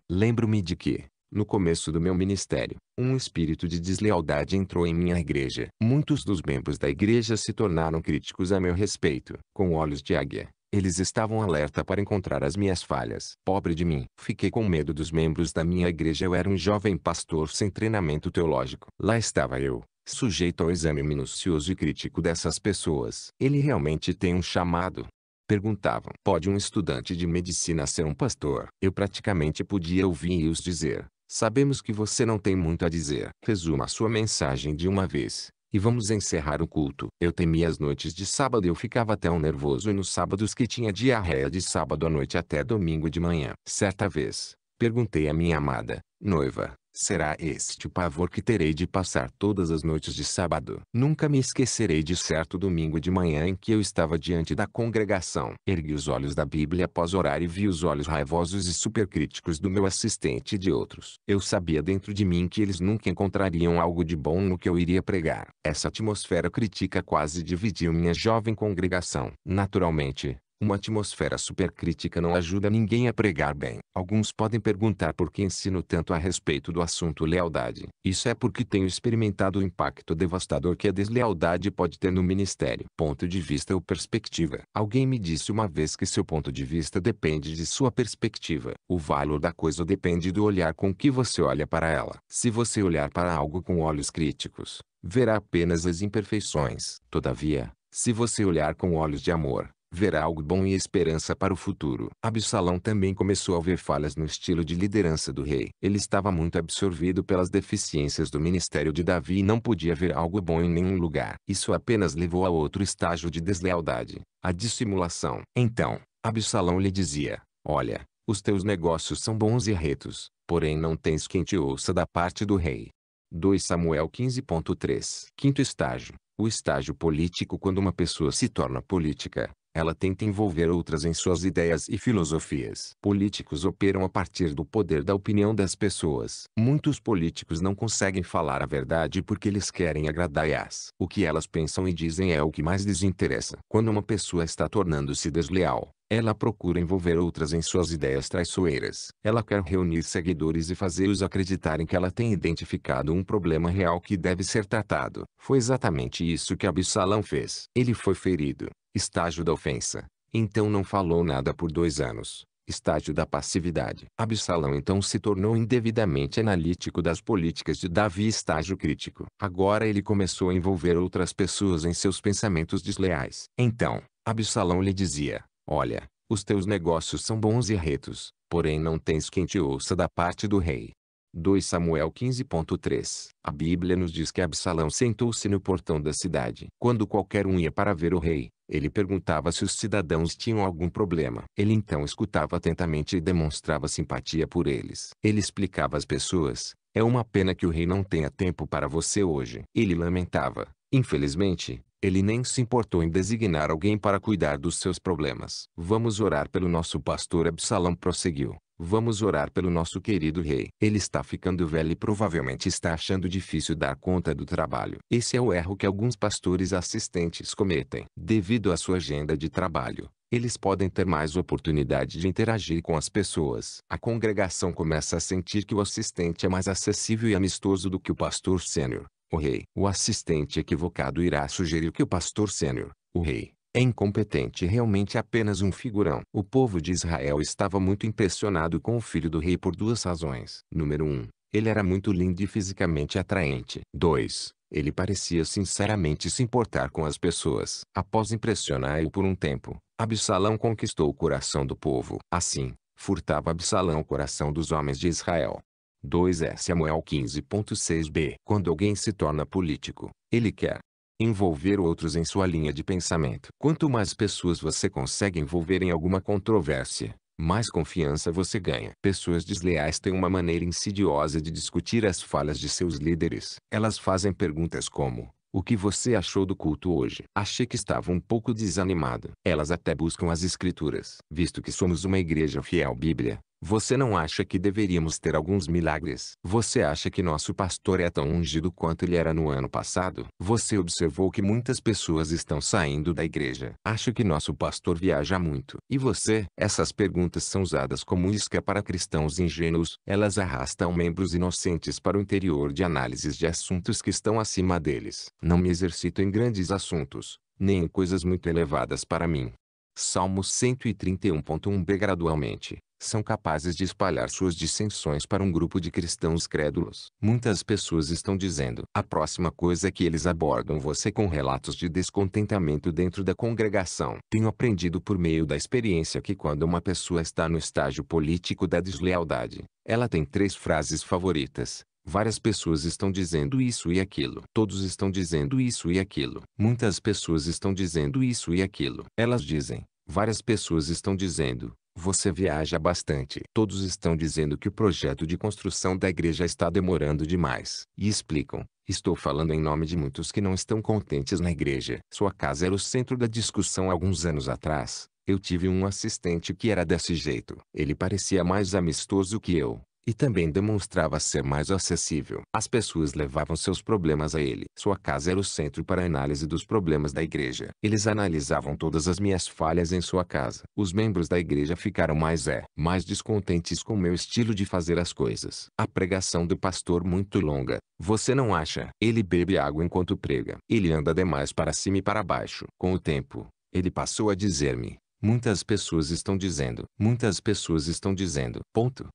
Lembro-me de que, no começo do meu ministério, um espírito de deslealdade entrou em minha igreja. Muitos dos membros da igreja se tornaram críticos a meu respeito. Com olhos de águia, eles estavam alerta para encontrar as minhas falhas. Pobre de mim. Fiquei com medo dos membros da minha igreja. Eu era um jovem pastor sem treinamento teológico. Lá estava eu, sujeito ao exame minucioso e crítico dessas pessoas. Ele realmente tem um chamado, Perguntavam, pode um estudante de medicina ser um pastor? Eu praticamente podia ouvir-os dizer, sabemos que você não tem muito a dizer. Resuma sua mensagem de uma vez, e vamos encerrar o culto. Eu temia as noites de sábado eu ficava tão nervoso e nos sábados que tinha diarreia de sábado à noite até domingo de manhã. Certa vez, perguntei à minha amada, noiva, Será este o pavor que terei de passar todas as noites de sábado. Nunca me esquecerei de certo domingo de manhã em que eu estava diante da congregação. Ergui os olhos da Bíblia após orar e vi os olhos raivosos e supercríticos do meu assistente e de outros. Eu sabia dentro de mim que eles nunca encontrariam algo de bom no que eu iria pregar. Essa atmosfera crítica quase dividiu minha jovem congregação. Naturalmente, uma atmosfera supercrítica não ajuda ninguém a pregar bem. Alguns podem perguntar por que ensino tanto a respeito do assunto lealdade. Isso é porque tenho experimentado o impacto devastador que a deslealdade pode ter no ministério. Ponto de vista ou perspectiva. Alguém me disse uma vez que seu ponto de vista depende de sua perspectiva. O valor da coisa depende do olhar com que você olha para ela. Se você olhar para algo com olhos críticos, verá apenas as imperfeições. Todavia, se você olhar com olhos de amor, verá algo bom e esperança para o futuro. Absalão também começou a ver falhas no estilo de liderança do rei. Ele estava muito absorvido pelas deficiências do ministério de Davi e não podia ver algo bom em nenhum lugar. Isso apenas levou a outro estágio de deslealdade, a dissimulação. Então, Absalão lhe dizia, olha, os teus negócios são bons e retos, porém não tens quem te ouça da parte do rei. 2 Samuel 15.3 Quinto estágio. O estágio político quando uma pessoa se torna política, ela tenta envolver outras em suas ideias e filosofias. Políticos operam a partir do poder da opinião das pessoas. Muitos políticos não conseguem falar a verdade porque eles querem agradar-as. O que elas pensam e dizem é o que mais lhes interessa. Quando uma pessoa está tornando-se desleal, ela procura envolver outras em suas ideias traiçoeiras. Ela quer reunir seguidores e fazê-los acreditarem que ela tem identificado um problema real que deve ser tratado. Foi exatamente isso que Absalão fez. Ele foi ferido. Estágio da ofensa. Então não falou nada por dois anos estágio da passividade. Absalão então se tornou indevidamente analítico das políticas de Davi estágio crítico. Agora ele começou a envolver outras pessoas em seus pensamentos desleais. Então, Absalão lhe dizia, Olha, os teus negócios são bons e retos, porém não tens quem te ouça da parte do rei. 2 Samuel 15.3 A Bíblia nos diz que Absalão sentou-se no portão da cidade. Quando qualquer um ia para ver o rei, ele perguntava se os cidadãos tinham algum problema. Ele então escutava atentamente e demonstrava simpatia por eles. Ele explicava às pessoas, é uma pena que o rei não tenha tempo para você hoje. Ele lamentava, infelizmente, ele nem se importou em designar alguém para cuidar dos seus problemas. Vamos orar pelo nosso pastor Absalão prosseguiu. Vamos orar pelo nosso querido rei. Ele está ficando velho e provavelmente está achando difícil dar conta do trabalho. Esse é o erro que alguns pastores assistentes cometem. Devido à sua agenda de trabalho, eles podem ter mais oportunidade de interagir com as pessoas. A congregação começa a sentir que o assistente é mais acessível e amistoso do que o pastor sênior. O rei, o assistente equivocado irá sugerir que o pastor sênior, o rei, é incompetente e realmente apenas um figurão. O povo de Israel estava muito impressionado com o filho do rei por duas razões. Número 1. Um, ele era muito lindo e fisicamente atraente. 2. Ele parecia sinceramente se importar com as pessoas. Após impressionar-o por um tempo, Absalão conquistou o coração do povo. Assim, furtava Absalão o coração dos homens de Israel. 2 s Samuel 15.6b. Quando alguém se torna político, ele quer envolver outros em sua linha de pensamento. Quanto mais pessoas você consegue envolver em alguma controvérsia, mais confiança você ganha. Pessoas desleais têm uma maneira insidiosa de discutir as falhas de seus líderes. Elas fazem perguntas como, o que você achou do culto hoje? Achei que estava um pouco desanimado. Elas até buscam as escrituras. Visto que somos uma igreja fiel Bíblia, você não acha que deveríamos ter alguns milagres? Você acha que nosso pastor é tão ungido quanto ele era no ano passado? Você observou que muitas pessoas estão saindo da igreja. Acho que nosso pastor viaja muito. E você? Essas perguntas são usadas como isca para cristãos ingênuos. Elas arrastam membros inocentes para o interior de análises de assuntos que estão acima deles. Não me exercito em grandes assuntos, nem em coisas muito elevadas para mim. Salmos 131.1b Gradualmente, são capazes de espalhar suas dissensões para um grupo de cristãos crédulos. Muitas pessoas estão dizendo a próxima coisa é que eles abordam você com relatos de descontentamento dentro da congregação. Tenho aprendido por meio da experiência que quando uma pessoa está no estágio político da deslealdade, ela tem três frases favoritas. Várias pessoas estão dizendo isso e aquilo. Todos estão dizendo isso e aquilo. Muitas pessoas estão dizendo isso e aquilo. Elas dizem, várias pessoas estão dizendo, você viaja bastante. Todos estão dizendo que o projeto de construção da igreja está demorando demais. E explicam. Estou falando em nome de muitos que não estão contentes na igreja. Sua casa era o centro da discussão alguns anos atrás. Eu tive um assistente que era desse jeito. Ele parecia mais amistoso que eu, e também demonstrava ser mais acessível. As pessoas levavam seus problemas a ele. Sua casa era o centro para a análise dos problemas da igreja. Eles analisavam todas as minhas falhas em sua casa. Os membros da igreja ficaram mais é, mais descontentes com meu estilo de fazer as coisas. A pregação do pastor muito longa. Você não acha? Ele bebe água enquanto prega. Ele anda demais para cima e para baixo. Com o tempo, ele passou a dizer-me, Muitas pessoas estão dizendo. Muitas pessoas estão dizendo. Ponto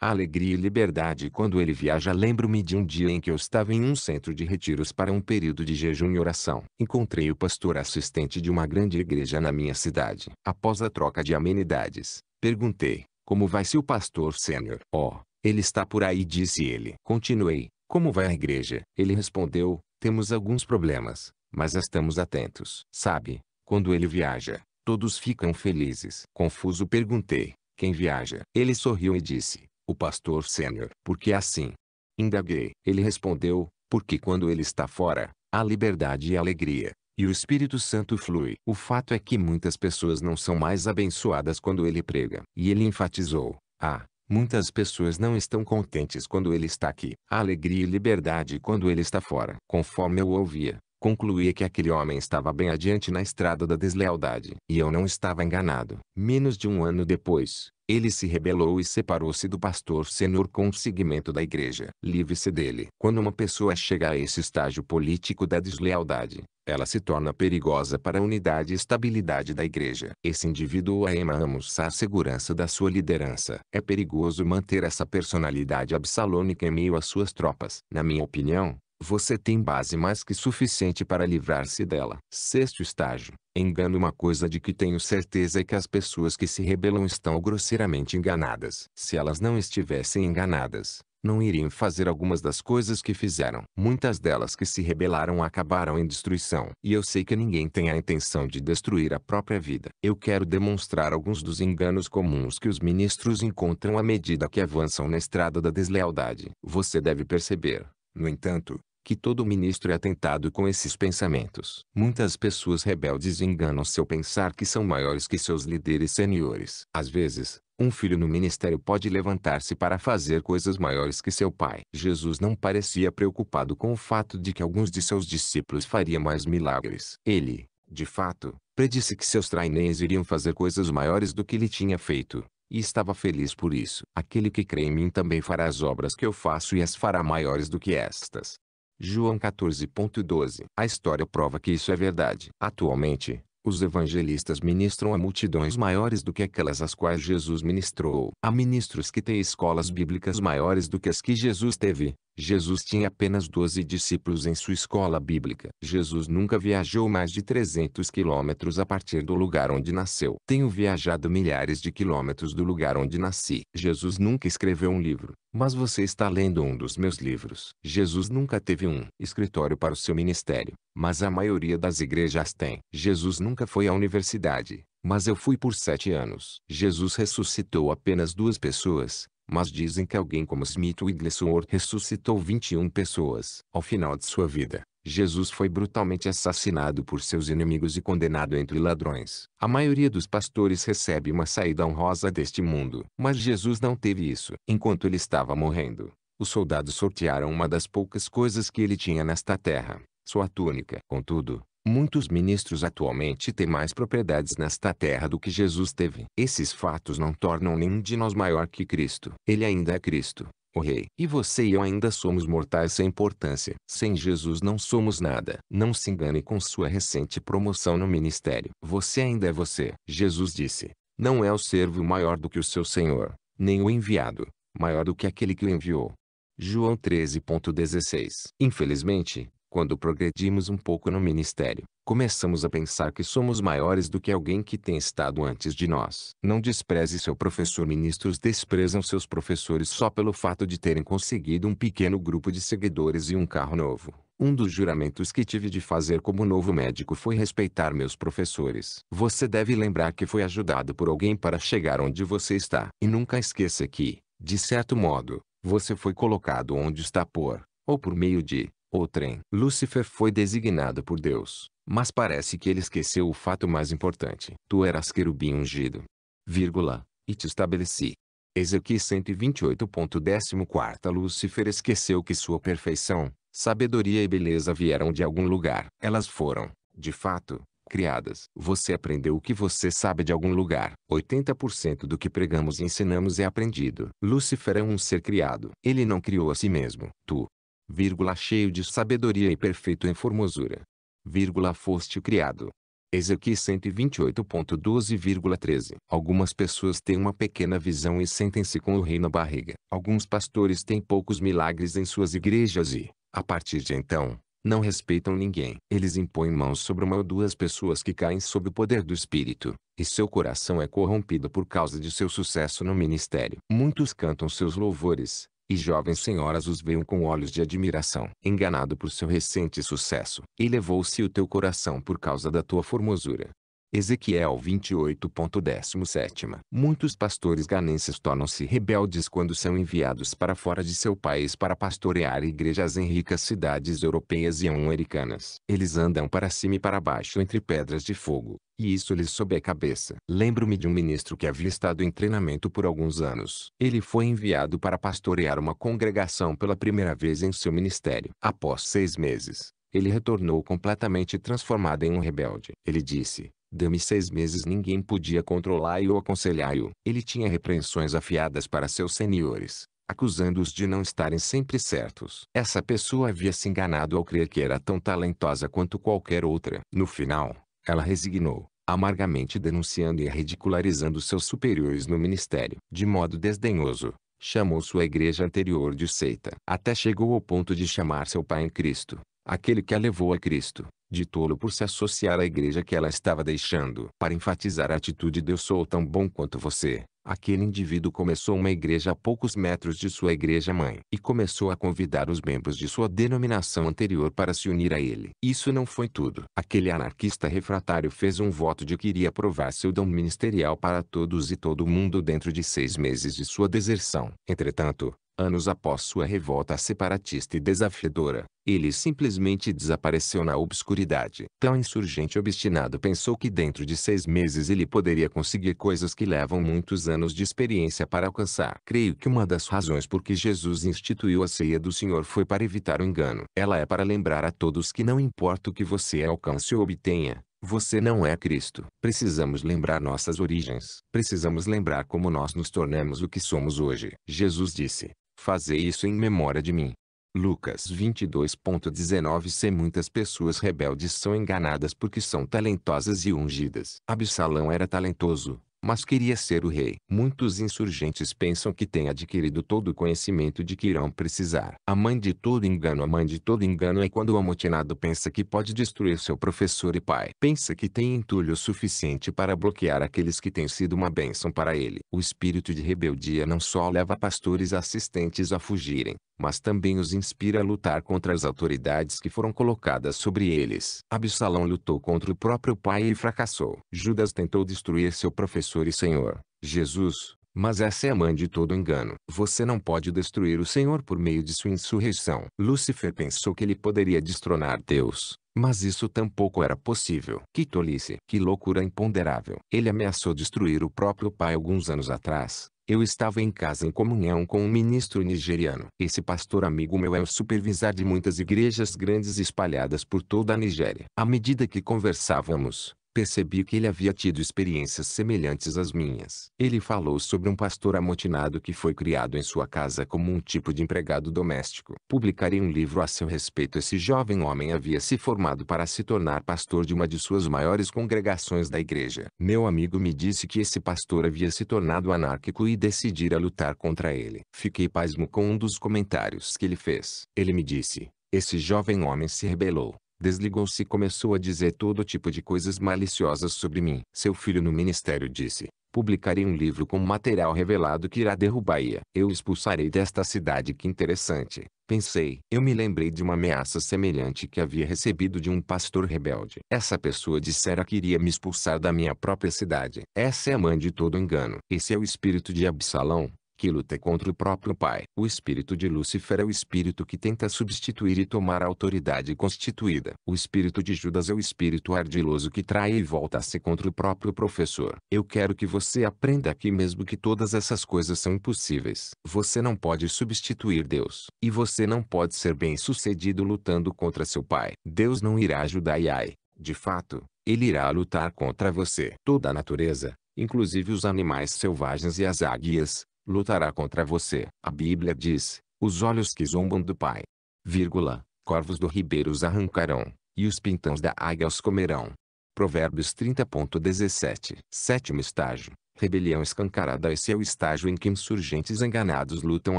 a alegria e liberdade quando ele viaja. Lembro-me de um dia em que eu estava em um centro de retiros para um período de jejum e oração. Encontrei o pastor assistente de uma grande igreja na minha cidade. Após a troca de amenidades, perguntei, como vai seu pastor sênior? Oh, ele está por aí disse ele. Continuei, como vai a igreja? Ele respondeu, temos alguns problemas, mas estamos atentos. Sabe, quando ele viaja, todos ficam felizes. Confuso perguntei, quem viaja? Ele sorriu e disse, o pastor sênior. Por que assim? Indaguei. Ele respondeu, porque quando ele está fora, há liberdade e alegria, e o Espírito Santo flui. O fato é que muitas pessoas não são mais abençoadas quando ele prega. E ele enfatizou, ah, muitas pessoas não estão contentes quando ele está aqui. Há alegria e liberdade quando ele está fora. Conforme eu ouvia, Concluía que aquele homem estava bem adiante na estrada da deslealdade. E eu não estava enganado. Menos de um ano depois, ele se rebelou e separou-se do pastor Senhor com o segmento da igreja. Livre-se dele. Quando uma pessoa chega a esse estágio político da deslealdade, ela se torna perigosa para a unidade e estabilidade da igreja. Esse indivíduo a ema a segurança da sua liderança. É perigoso manter essa personalidade absalônica em meio às suas tropas. Na minha opinião, você tem base mais que suficiente para livrar-se dela. Sexto estágio. Engano uma coisa de que tenho certeza é que as pessoas que se rebelam estão grosseiramente enganadas. Se elas não estivessem enganadas, não iriam fazer algumas das coisas que fizeram. Muitas delas que se rebelaram acabaram em destruição. E eu sei que ninguém tem a intenção de destruir a própria vida. Eu quero demonstrar alguns dos enganos comuns que os ministros encontram à medida que avançam na estrada da deslealdade. Você deve perceber, no entanto, que todo ministro é atentado com esses pensamentos. Muitas pessoas rebeldes enganam seu pensar que são maiores que seus líderes seniores. Às vezes, um filho no ministério pode levantar-se para fazer coisas maiores que seu pai. Jesus não parecia preocupado com o fato de que alguns de seus discípulos fariam mais milagres. Ele, de fato, predisse que seus trainees iriam fazer coisas maiores do que ele tinha feito. E estava feliz por isso. Aquele que crê em mim também fará as obras que eu faço e as fará maiores do que estas. João 14.12 A história prova que isso é verdade. Atualmente, os evangelistas ministram a multidões maiores do que aquelas às quais Jesus ministrou. Há ministros que têm escolas bíblicas maiores do que as que Jesus teve, Jesus tinha apenas 12 discípulos em sua escola bíblica. Jesus nunca viajou mais de 300 quilômetros a partir do lugar onde nasceu. Tenho viajado milhares de quilômetros do lugar onde nasci. Jesus nunca escreveu um livro, mas você está lendo um dos meus livros. Jesus nunca teve um escritório para o seu ministério, mas a maioria das igrejas tem. Jesus nunca foi à universidade, mas eu fui por sete anos. Jesus ressuscitou apenas duas pessoas, mas dizem que alguém como Smith Wigglesworth ressuscitou 21 pessoas. Ao final de sua vida, Jesus foi brutalmente assassinado por seus inimigos e condenado entre ladrões. A maioria dos pastores recebe uma saída honrosa deste mundo. Mas Jesus não teve isso. Enquanto ele estava morrendo, os soldados sortearam uma das poucas coisas que ele tinha nesta terra, sua túnica. Contudo, Muitos ministros atualmente têm mais propriedades nesta terra do que Jesus teve. Esses fatos não tornam nenhum de nós maior que Cristo. Ele ainda é Cristo, o Rei. E você e eu ainda somos mortais sem importância. Sem Jesus não somos nada. Não se engane com sua recente promoção no ministério. Você ainda é você. Jesus disse, não é o servo maior do que o seu Senhor, nem o enviado, maior do que aquele que o enviou. João 13.16 Infelizmente, quando progredimos um pouco no ministério, começamos a pensar que somos maiores do que alguém que tem estado antes de nós. Não despreze seu professor. Ministros desprezam seus professores só pelo fato de terem conseguido um pequeno grupo de seguidores e um carro novo. Um dos juramentos que tive de fazer como novo médico foi respeitar meus professores. Você deve lembrar que foi ajudado por alguém para chegar onde você está. E nunca esqueça que, de certo modo, você foi colocado onde está por, ou por meio de, Outrem, Lúcifer foi designado por Deus, mas parece que ele esqueceu o fato mais importante. Tu eras querubim ungido, vírgula, e te estabeleci. Ezequiel 128.14 Lúcifer esqueceu que sua perfeição, sabedoria e beleza vieram de algum lugar. Elas foram, de fato, criadas. Você aprendeu o que você sabe de algum lugar. 80% do que pregamos e ensinamos é aprendido. Lúcifer é um ser criado. Ele não criou a si mesmo. Tu, vírgula, cheio de sabedoria e perfeito em formosura, vírgula, foste criado. Ezequiel 128.12,13 Algumas pessoas têm uma pequena visão e sentem-se com o rei na barriga. Alguns pastores têm poucos milagres em suas igrejas e, a partir de então, não respeitam ninguém. Eles impõem mãos sobre uma ou duas pessoas que caem sob o poder do Espírito, e seu coração é corrompido por causa de seu sucesso no ministério. Muitos cantam seus louvores, e jovens senhoras os veem com olhos de admiração. Enganado por seu recente sucesso, elevou-se o teu coração por causa da tua formosura, Ezequiel 28.17 Muitos pastores ganenses tornam-se rebeldes quando são enviados para fora de seu país para pastorear igrejas em ricas cidades europeias e americanas. Eles andam para cima e para baixo entre pedras de fogo, e isso lhes sobe a cabeça. Lembro-me de um ministro que havia estado em treinamento por alguns anos. Ele foi enviado para pastorear uma congregação pela primeira vez em seu ministério. Após seis meses, ele retornou completamente transformado em um rebelde. Ele disse, Dê-me seis meses ninguém podia controlar-o ou aconselhar-o. Ele tinha repreensões afiadas para seus senhores, acusando-os de não estarem sempre certos. Essa pessoa havia se enganado ao crer que era tão talentosa quanto qualquer outra. No final, ela resignou, amargamente denunciando e ridicularizando seus superiores no ministério. De modo desdenhoso, chamou sua igreja anterior de seita. Até chegou ao ponto de chamar seu pai em Cristo, aquele que a levou a Cristo, de tolo por se associar à igreja que ela estava deixando. Para enfatizar a atitude de eu sou tão bom quanto você, aquele indivíduo começou uma igreja a poucos metros de sua igreja-mãe e começou a convidar os membros de sua denominação anterior para se unir a ele. Isso não foi tudo. Aquele anarquista refratário fez um voto de que iria provar seu dom ministerial para todos e todo mundo dentro de seis meses de sua deserção. Entretanto, anos após sua revolta separatista e desafiadora, ele simplesmente desapareceu na obscuridade. Tão insurgente obstinado pensou que dentro de seis meses ele poderia conseguir coisas que levam muitos anos de experiência para alcançar. Creio que uma das razões por que Jesus instituiu a ceia do Senhor foi para evitar o engano. Ela é para lembrar a todos que não importa o que você alcance ou obtenha, você não é Cristo. Precisamos lembrar nossas origens. Precisamos lembrar como nós nos tornamos o que somos hoje. Jesus disse, Fazei isso em memória de mim. Lucas 22.19 Se muitas pessoas rebeldes são enganadas porque são talentosas e ungidas. Absalão era talentoso, mas queria ser o rei. Muitos insurgentes pensam que têm adquirido todo o conhecimento de que irão precisar. A mãe de todo engano A mãe de todo engano é quando o amotinado pensa que pode destruir seu professor e pai. Pensa que tem entulho suficiente para bloquear aqueles que têm sido uma bênção para ele. O espírito de rebeldia não só leva pastores assistentes a fugirem, mas também os inspira a lutar contra as autoridades que foram colocadas sobre eles. Absalão lutou contra o próprio pai e fracassou. Judas tentou destruir seu professor e senhor, Jesus, mas essa é a mãe de todo engano. Você não pode destruir o Senhor por meio de sua insurreição. Lúcifer pensou que ele poderia destronar Deus, mas isso tampouco era possível. Que tolice! Que loucura imponderável! Ele ameaçou destruir o próprio pai alguns anos atrás, eu estava em casa em comunhão com um ministro nigeriano. Esse pastor amigo meu é o supervisor de muitas igrejas grandes espalhadas por toda a Nigéria. À medida que conversávamos, Percebi que ele havia tido experiências semelhantes às minhas. Ele falou sobre um pastor amotinado que foi criado em sua casa como um tipo de empregado doméstico. Publicarei um livro a seu respeito. Esse jovem homem havia se formado para se tornar pastor de uma de suas maiores congregações da igreja. Meu amigo me disse que esse pastor havia se tornado anárquico e decidira lutar contra ele. Fiquei pasmo com um dos comentários que ele fez. Ele me disse, esse jovem homem se rebelou. Desligou-se e começou a dizer todo tipo de coisas maliciosas sobre mim. Seu filho no ministério disse, publicarei um livro com material revelado que irá derrubar Ia. Eu expulsarei desta cidade que interessante, pensei. Eu me lembrei de uma ameaça semelhante que havia recebido de um pastor rebelde. Essa pessoa dissera que iria me expulsar da minha própria cidade. Essa é a mãe de todo engano. Esse é o espírito de Absalão, que luta contra o próprio pai. O espírito de Lúcifer é o espírito que tenta substituir e tomar a autoridade constituída. O espírito de Judas é o espírito ardiloso que trai e volta-se contra o próprio professor. Eu quero que você aprenda aqui mesmo que todas essas coisas são impossíveis. Você não pode substituir Deus. E você não pode ser bem-sucedido lutando contra seu pai. Deus não irá ajudar e ai, de fato, ele irá lutar contra você. Toda a natureza, inclusive os animais selvagens e as águias, lutará contra você. A Bíblia diz, os olhos que zombam do Pai, vírgula, corvos do ribeiro os arrancarão, e os pintões da águia os comerão. Provérbios 30.17 Sétimo estágio. Rebelião escancarada esse é o estágio em que insurgentes enganados lutam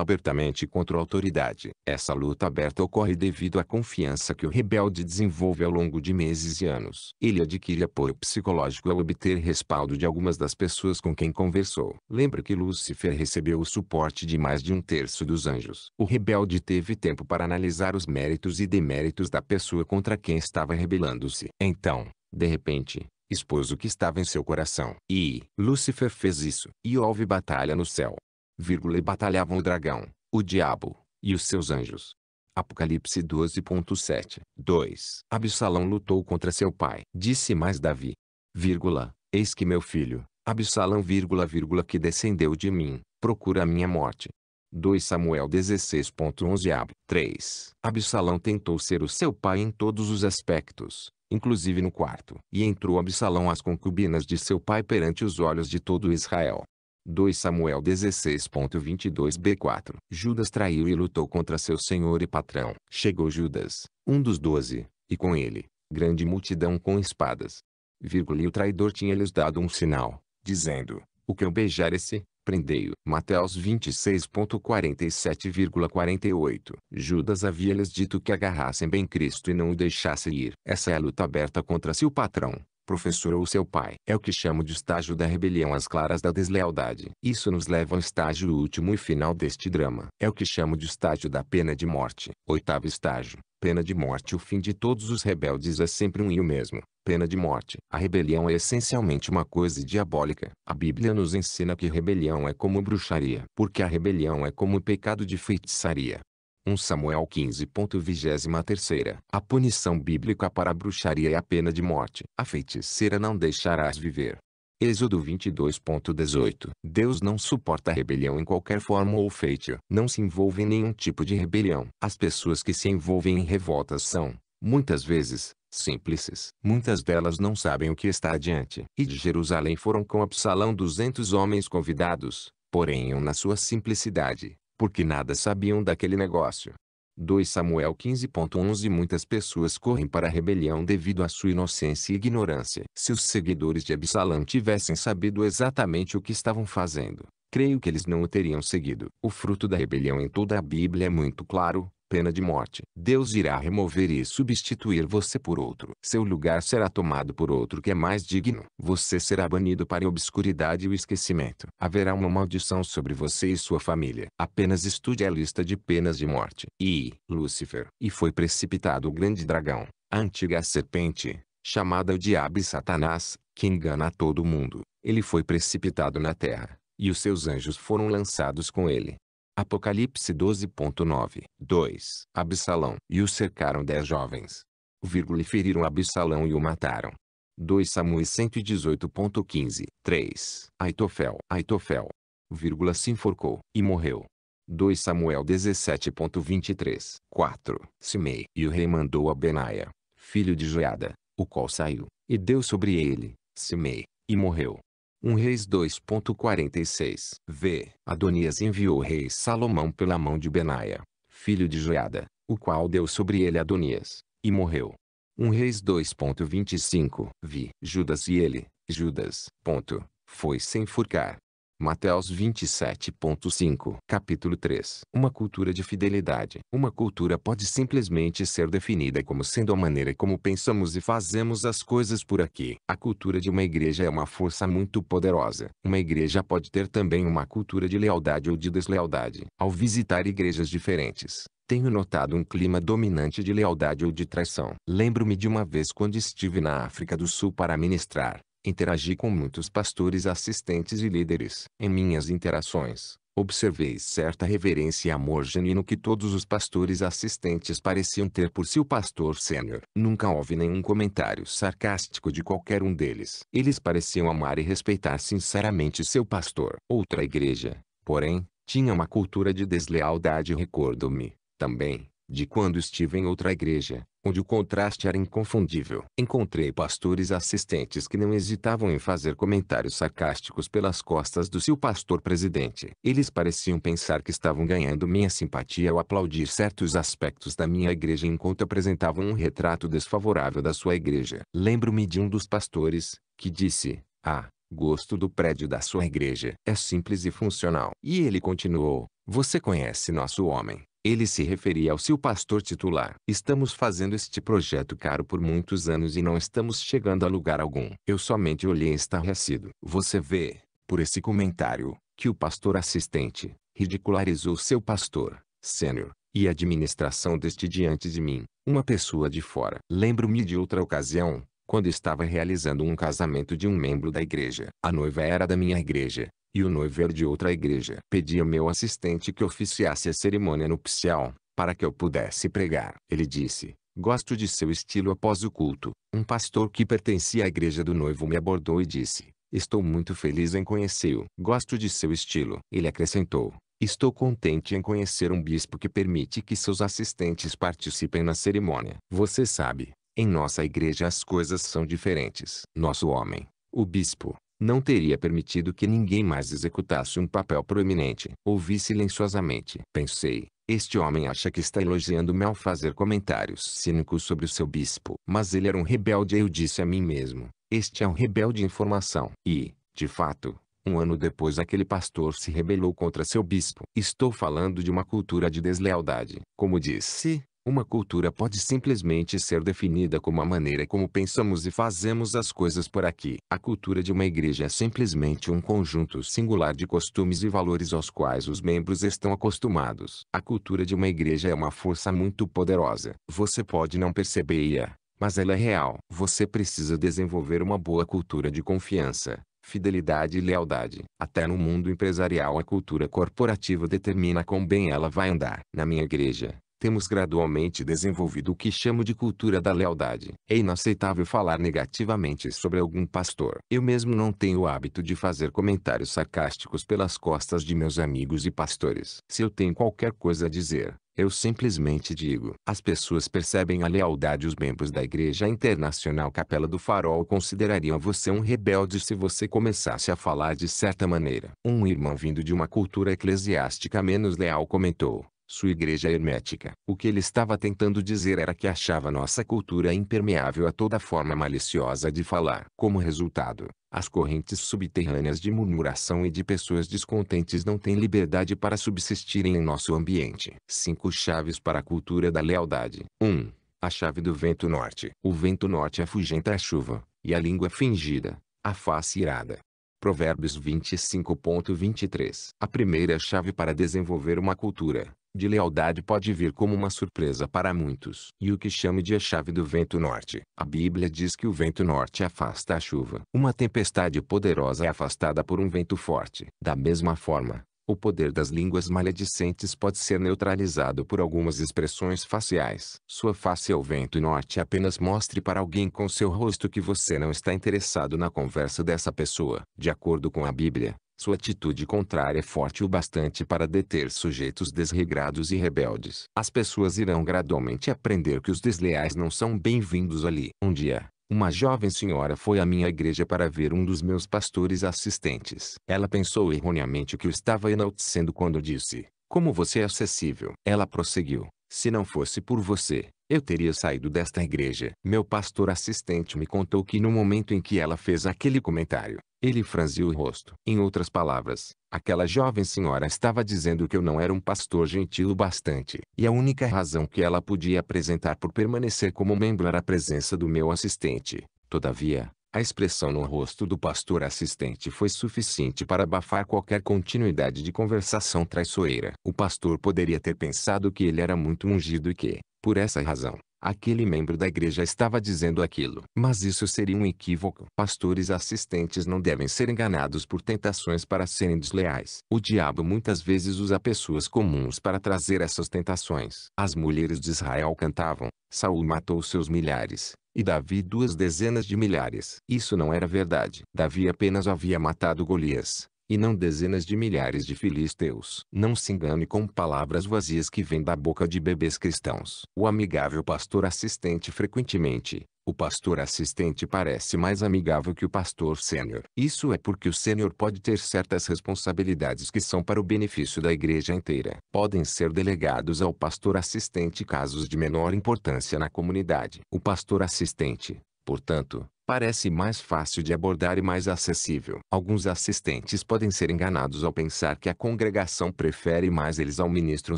abertamente contra a autoridade. Essa luta aberta ocorre devido à confiança que o rebelde desenvolve ao longo de meses e anos. Ele adquire apoio psicológico ao obter respaldo de algumas das pessoas com quem conversou. Lembre que Lúcifer recebeu o suporte de mais de um terço dos anjos. O rebelde teve tempo para analisar os méritos e deméritos da pessoa contra quem estava rebelando-se. Então, de repente, expôs o que estava em seu coração. E Lúcifer fez isso. E houve batalha no céu. Vírgula, e batalhavam o dragão, o diabo e os seus anjos. Apocalipse 12.7 2. Absalão lutou contra seu pai. Disse mais Davi. Vírgula, eis que meu filho, Absalão vírgula, vírgula, que descendeu de mim, procura a minha morte. 2 Samuel 16.11 Ab 3. Absalão tentou ser o seu pai em todos os aspectos, inclusive no quarto. E entrou Absalão as concubinas de seu pai perante os olhos de todo Israel. 2 Samuel 16.22b4 Judas traiu e lutou contra seu senhor e patrão. Chegou Judas, um dos doze, e com ele, grande multidão com espadas. E o traidor tinha-lhes dado um sinal, dizendo, o que eu beijar esse, prendei-o. Mateus 26.47,48 Judas havia lhes dito que agarrassem bem Cristo e não o deixassem ir. Essa é a luta aberta contra seu patrão, professor ou seu pai. É o que chamo de estágio da rebelião às claras da deslealdade. Isso nos leva ao estágio último e final deste drama. É o que chamo de estágio da pena de morte. Oitavo estágio. Pena de morte. O fim de todos os rebeldes é sempre um e o mesmo pena de morte. A rebelião é essencialmente uma coisa diabólica. A Bíblia nos ensina que rebelião é como bruxaria, porque a rebelião é como o pecado de feitiçaria. 1 Samuel 15.23 A punição bíblica para a bruxaria é a pena de morte. A feiticeira não deixarás viver. Êxodo 22.18 Deus não suporta a rebelião em qualquer forma ou feitio. Não se envolve em nenhum tipo de rebelião. As pessoas que se envolvem em revoltas são, muitas vezes, simples, muitas delas não sabem o que está adiante. E de Jerusalém foram com Absalão duzentos homens convidados, porém na sua simplicidade, porque nada sabiam daquele negócio. 2 Samuel 15.11 Muitas pessoas correm para a rebelião devido à sua inocência e ignorância. Se os seguidores de Absalão tivessem sabido exatamente o que estavam fazendo, creio que eles não o teriam seguido. O fruto da rebelião em toda a Bíblia é muito claro, pena de morte. Deus irá remover e substituir você por outro. Seu lugar será tomado por outro que é mais digno. Você será banido para a obscuridade e o esquecimento. Haverá uma maldição sobre você e sua família. Apenas estude a lista de penas de morte. E, Lúcifer, e foi precipitado o grande dragão, a antiga serpente, chamada o diabo e Satanás, que engana todo mundo. Ele foi precipitado na terra, e os seus anjos foram lançados com ele. Apocalipse 12.9 2. Absalão. E o cercaram dez jovens. Vírgula e feriram Absalão e o mataram. 2 Samuel 118.15 3. Aitofel. Aitofel. Vírgula se enforcou, e morreu. 2 Samuel 17.23 4. Simei. E o rei mandou a Benaia, filho de Joiada, o qual saiu, e deu sobre ele, Simei, e morreu. 1 Reis 2.46 V. Adonias enviou o rei Salomão pela mão de Benaia, filho de Joiada, o qual deu sobre ele Adonias, e morreu. 1 Reis 2.25 v Judas e ele, Judas, ponto, foi sem furcar, Mateus 27.5 Capítulo 3 Uma cultura de fidelidade. Uma cultura pode simplesmente ser definida como sendo a maneira como pensamos e fazemos as coisas por aqui. A cultura de uma igreja é uma força muito poderosa. Uma igreja pode ter também uma cultura de lealdade ou de deslealdade. Ao visitar igrejas diferentes, tenho notado um clima dominante de lealdade ou de traição. Lembro-me de uma vez quando estive na África do Sul para ministrar. Interagi com muitos pastores assistentes e líderes. Em minhas interações, observei certa reverência e amor genuíno que todos os pastores assistentes pareciam ter por seu pastor sênior. Nunca houve nenhum comentário sarcástico de qualquer um deles. Eles pareciam amar e respeitar sinceramente seu pastor. Outra igreja, porém, tinha uma cultura de deslealdade recordo-me, também, de quando estive em outra igreja, onde o contraste era inconfundível. Encontrei pastores assistentes que não hesitavam em fazer comentários sarcásticos pelas costas do seu pastor presidente. Eles pareciam pensar que estavam ganhando minha simpatia ao aplaudir certos aspectos da minha igreja enquanto apresentavam um retrato desfavorável da sua igreja. Lembro-me de um dos pastores, que disse, ah, gosto do prédio da sua igreja. É simples e funcional. E ele continuou, você conhece nosso homem. Ele se referia ao seu pastor titular. Estamos fazendo este projeto caro por muitos anos e não estamos chegando a lugar algum. Eu somente olhei estarrecido. Você vê, por esse comentário, que o pastor assistente ridicularizou seu pastor, sênior, e a administração deste diante de mim, uma pessoa de fora. Lembro-me de outra ocasião, quando estava realizando um casamento de um membro da igreja. A noiva era da minha igreja, e o noivo era é de outra igreja. Pedi ao meu assistente que oficiasse a cerimônia nupcial, para que eu pudesse pregar. Ele disse, gosto de seu estilo após o culto. Um pastor que pertencia à igreja do noivo me abordou e disse, estou muito feliz em conhecê-lo. Gosto de seu estilo. Ele acrescentou, Estou contente em conhecer um bispo que permite que seus assistentes participem na cerimônia. Você sabe, em nossa igreja as coisas são diferentes. Nosso homem, o bispo, não teria permitido que ninguém mais executasse um papel proeminente. Ouvi silenciosamente. Pensei, este homem acha que está elogiando me ao fazer comentários cínicos sobre o seu bispo. Mas ele era um rebelde e eu disse a mim mesmo, este é um rebelde em formação. E, de fato, um ano depois aquele pastor se rebelou contra seu bispo. Estou falando de uma cultura de deslealdade. Como disse, uma cultura pode simplesmente ser definida como a maneira como pensamos e fazemos as coisas por aqui. A cultura de uma igreja é simplesmente um conjunto singular de costumes e valores aos quais os membros estão acostumados. A cultura de uma igreja é uma força muito poderosa. Você pode não perceber, é, mas ela é real. Você precisa desenvolver uma boa cultura de confiança, fidelidade e lealdade. Até no mundo empresarial a cultura corporativa determina quão bem ela vai andar. Na minha igreja, temos gradualmente desenvolvido o que chamo de cultura da lealdade. É inaceitável falar negativamente sobre algum pastor. Eu mesmo não tenho o hábito de fazer comentários sarcásticos pelas costas de meus amigos e pastores. Se eu tenho qualquer coisa a dizer, eu simplesmente digo. As pessoas percebem a lealdade. Os membros da Igreja Internacional Capela do Farol considerariam você um rebelde se você começasse a falar de certa maneira. Um irmão vindo de uma cultura eclesiástica menos leal comentou. Sua igreja hermética. O que ele estava tentando dizer era que achava nossa cultura impermeável a toda forma maliciosa de falar. Como resultado, as correntes subterrâneas de murmuração e de pessoas descontentes não têm liberdade para subsistirem em nosso ambiente. Cinco chaves para a cultura da lealdade. 1. Um, a chave do vento norte. O vento norte afugenta a chuva, e a língua fingida, a face irada. Provérbios 25.23 A primeira chave para desenvolver uma cultura de lealdade pode vir como uma surpresa para muitos. E o que chame de a chave do vento norte. A Bíblia diz que o vento norte afasta a chuva. Uma tempestade poderosa é afastada por um vento forte. Da mesma forma, o poder das línguas maledicentes pode ser neutralizado por algumas expressões faciais. Sua face ao vento norte apenas mostre para alguém com seu rosto que você não está interessado na conversa dessa pessoa. De acordo com a Bíblia, sua atitude contrária é forte o bastante para deter sujeitos desregrados e rebeldes. As pessoas irão gradualmente aprender que os desleais não são bem-vindos ali. Um dia, uma jovem senhora foi à minha igreja para ver um dos meus pastores assistentes. Ela pensou erroneamente que eu estava enaltecendo quando disse, como você é acessível. Ela prosseguiu, se não fosse por você, eu teria saído desta igreja. Meu pastor assistente me contou que no momento em que ela fez aquele comentário, ele franziu o rosto. Em outras palavras, aquela jovem senhora estava dizendo que eu não era um pastor gentil o bastante. E a única razão que ela podia apresentar por permanecer como membro era a presença do meu assistente. Todavia, a expressão no rosto do pastor assistente foi suficiente para abafar qualquer continuidade de conversação traiçoeira. O pastor poderia ter pensado que ele era muito ungido e que, por essa razão, Aquele membro da igreja estava dizendo aquilo. Mas isso seria um equívoco. Pastores assistentes não devem ser enganados por tentações para serem desleais. O diabo muitas vezes usa pessoas comuns para trazer essas tentações. As mulheres de Israel cantavam, Saul matou seus milhares, e Davi duas dezenas de milhares. Isso não era verdade. Davi apenas havia matado Golias, e não dezenas de milhares de filisteus. Não se engane com palavras vazias que vêm da boca de bebês cristãos. O amigável pastor assistente frequentemente, o pastor assistente parece mais amigável que o pastor sênior. Isso é porque o sênior pode ter certas responsabilidades que são para o benefício da igreja inteira. Podem ser delegados ao pastor assistente casos de menor importância na comunidade. O pastor assistente, Portanto, parece mais fácil de abordar e mais acessível. Alguns assistentes podem ser enganados ao pensar que a congregação prefere mais eles ao ministro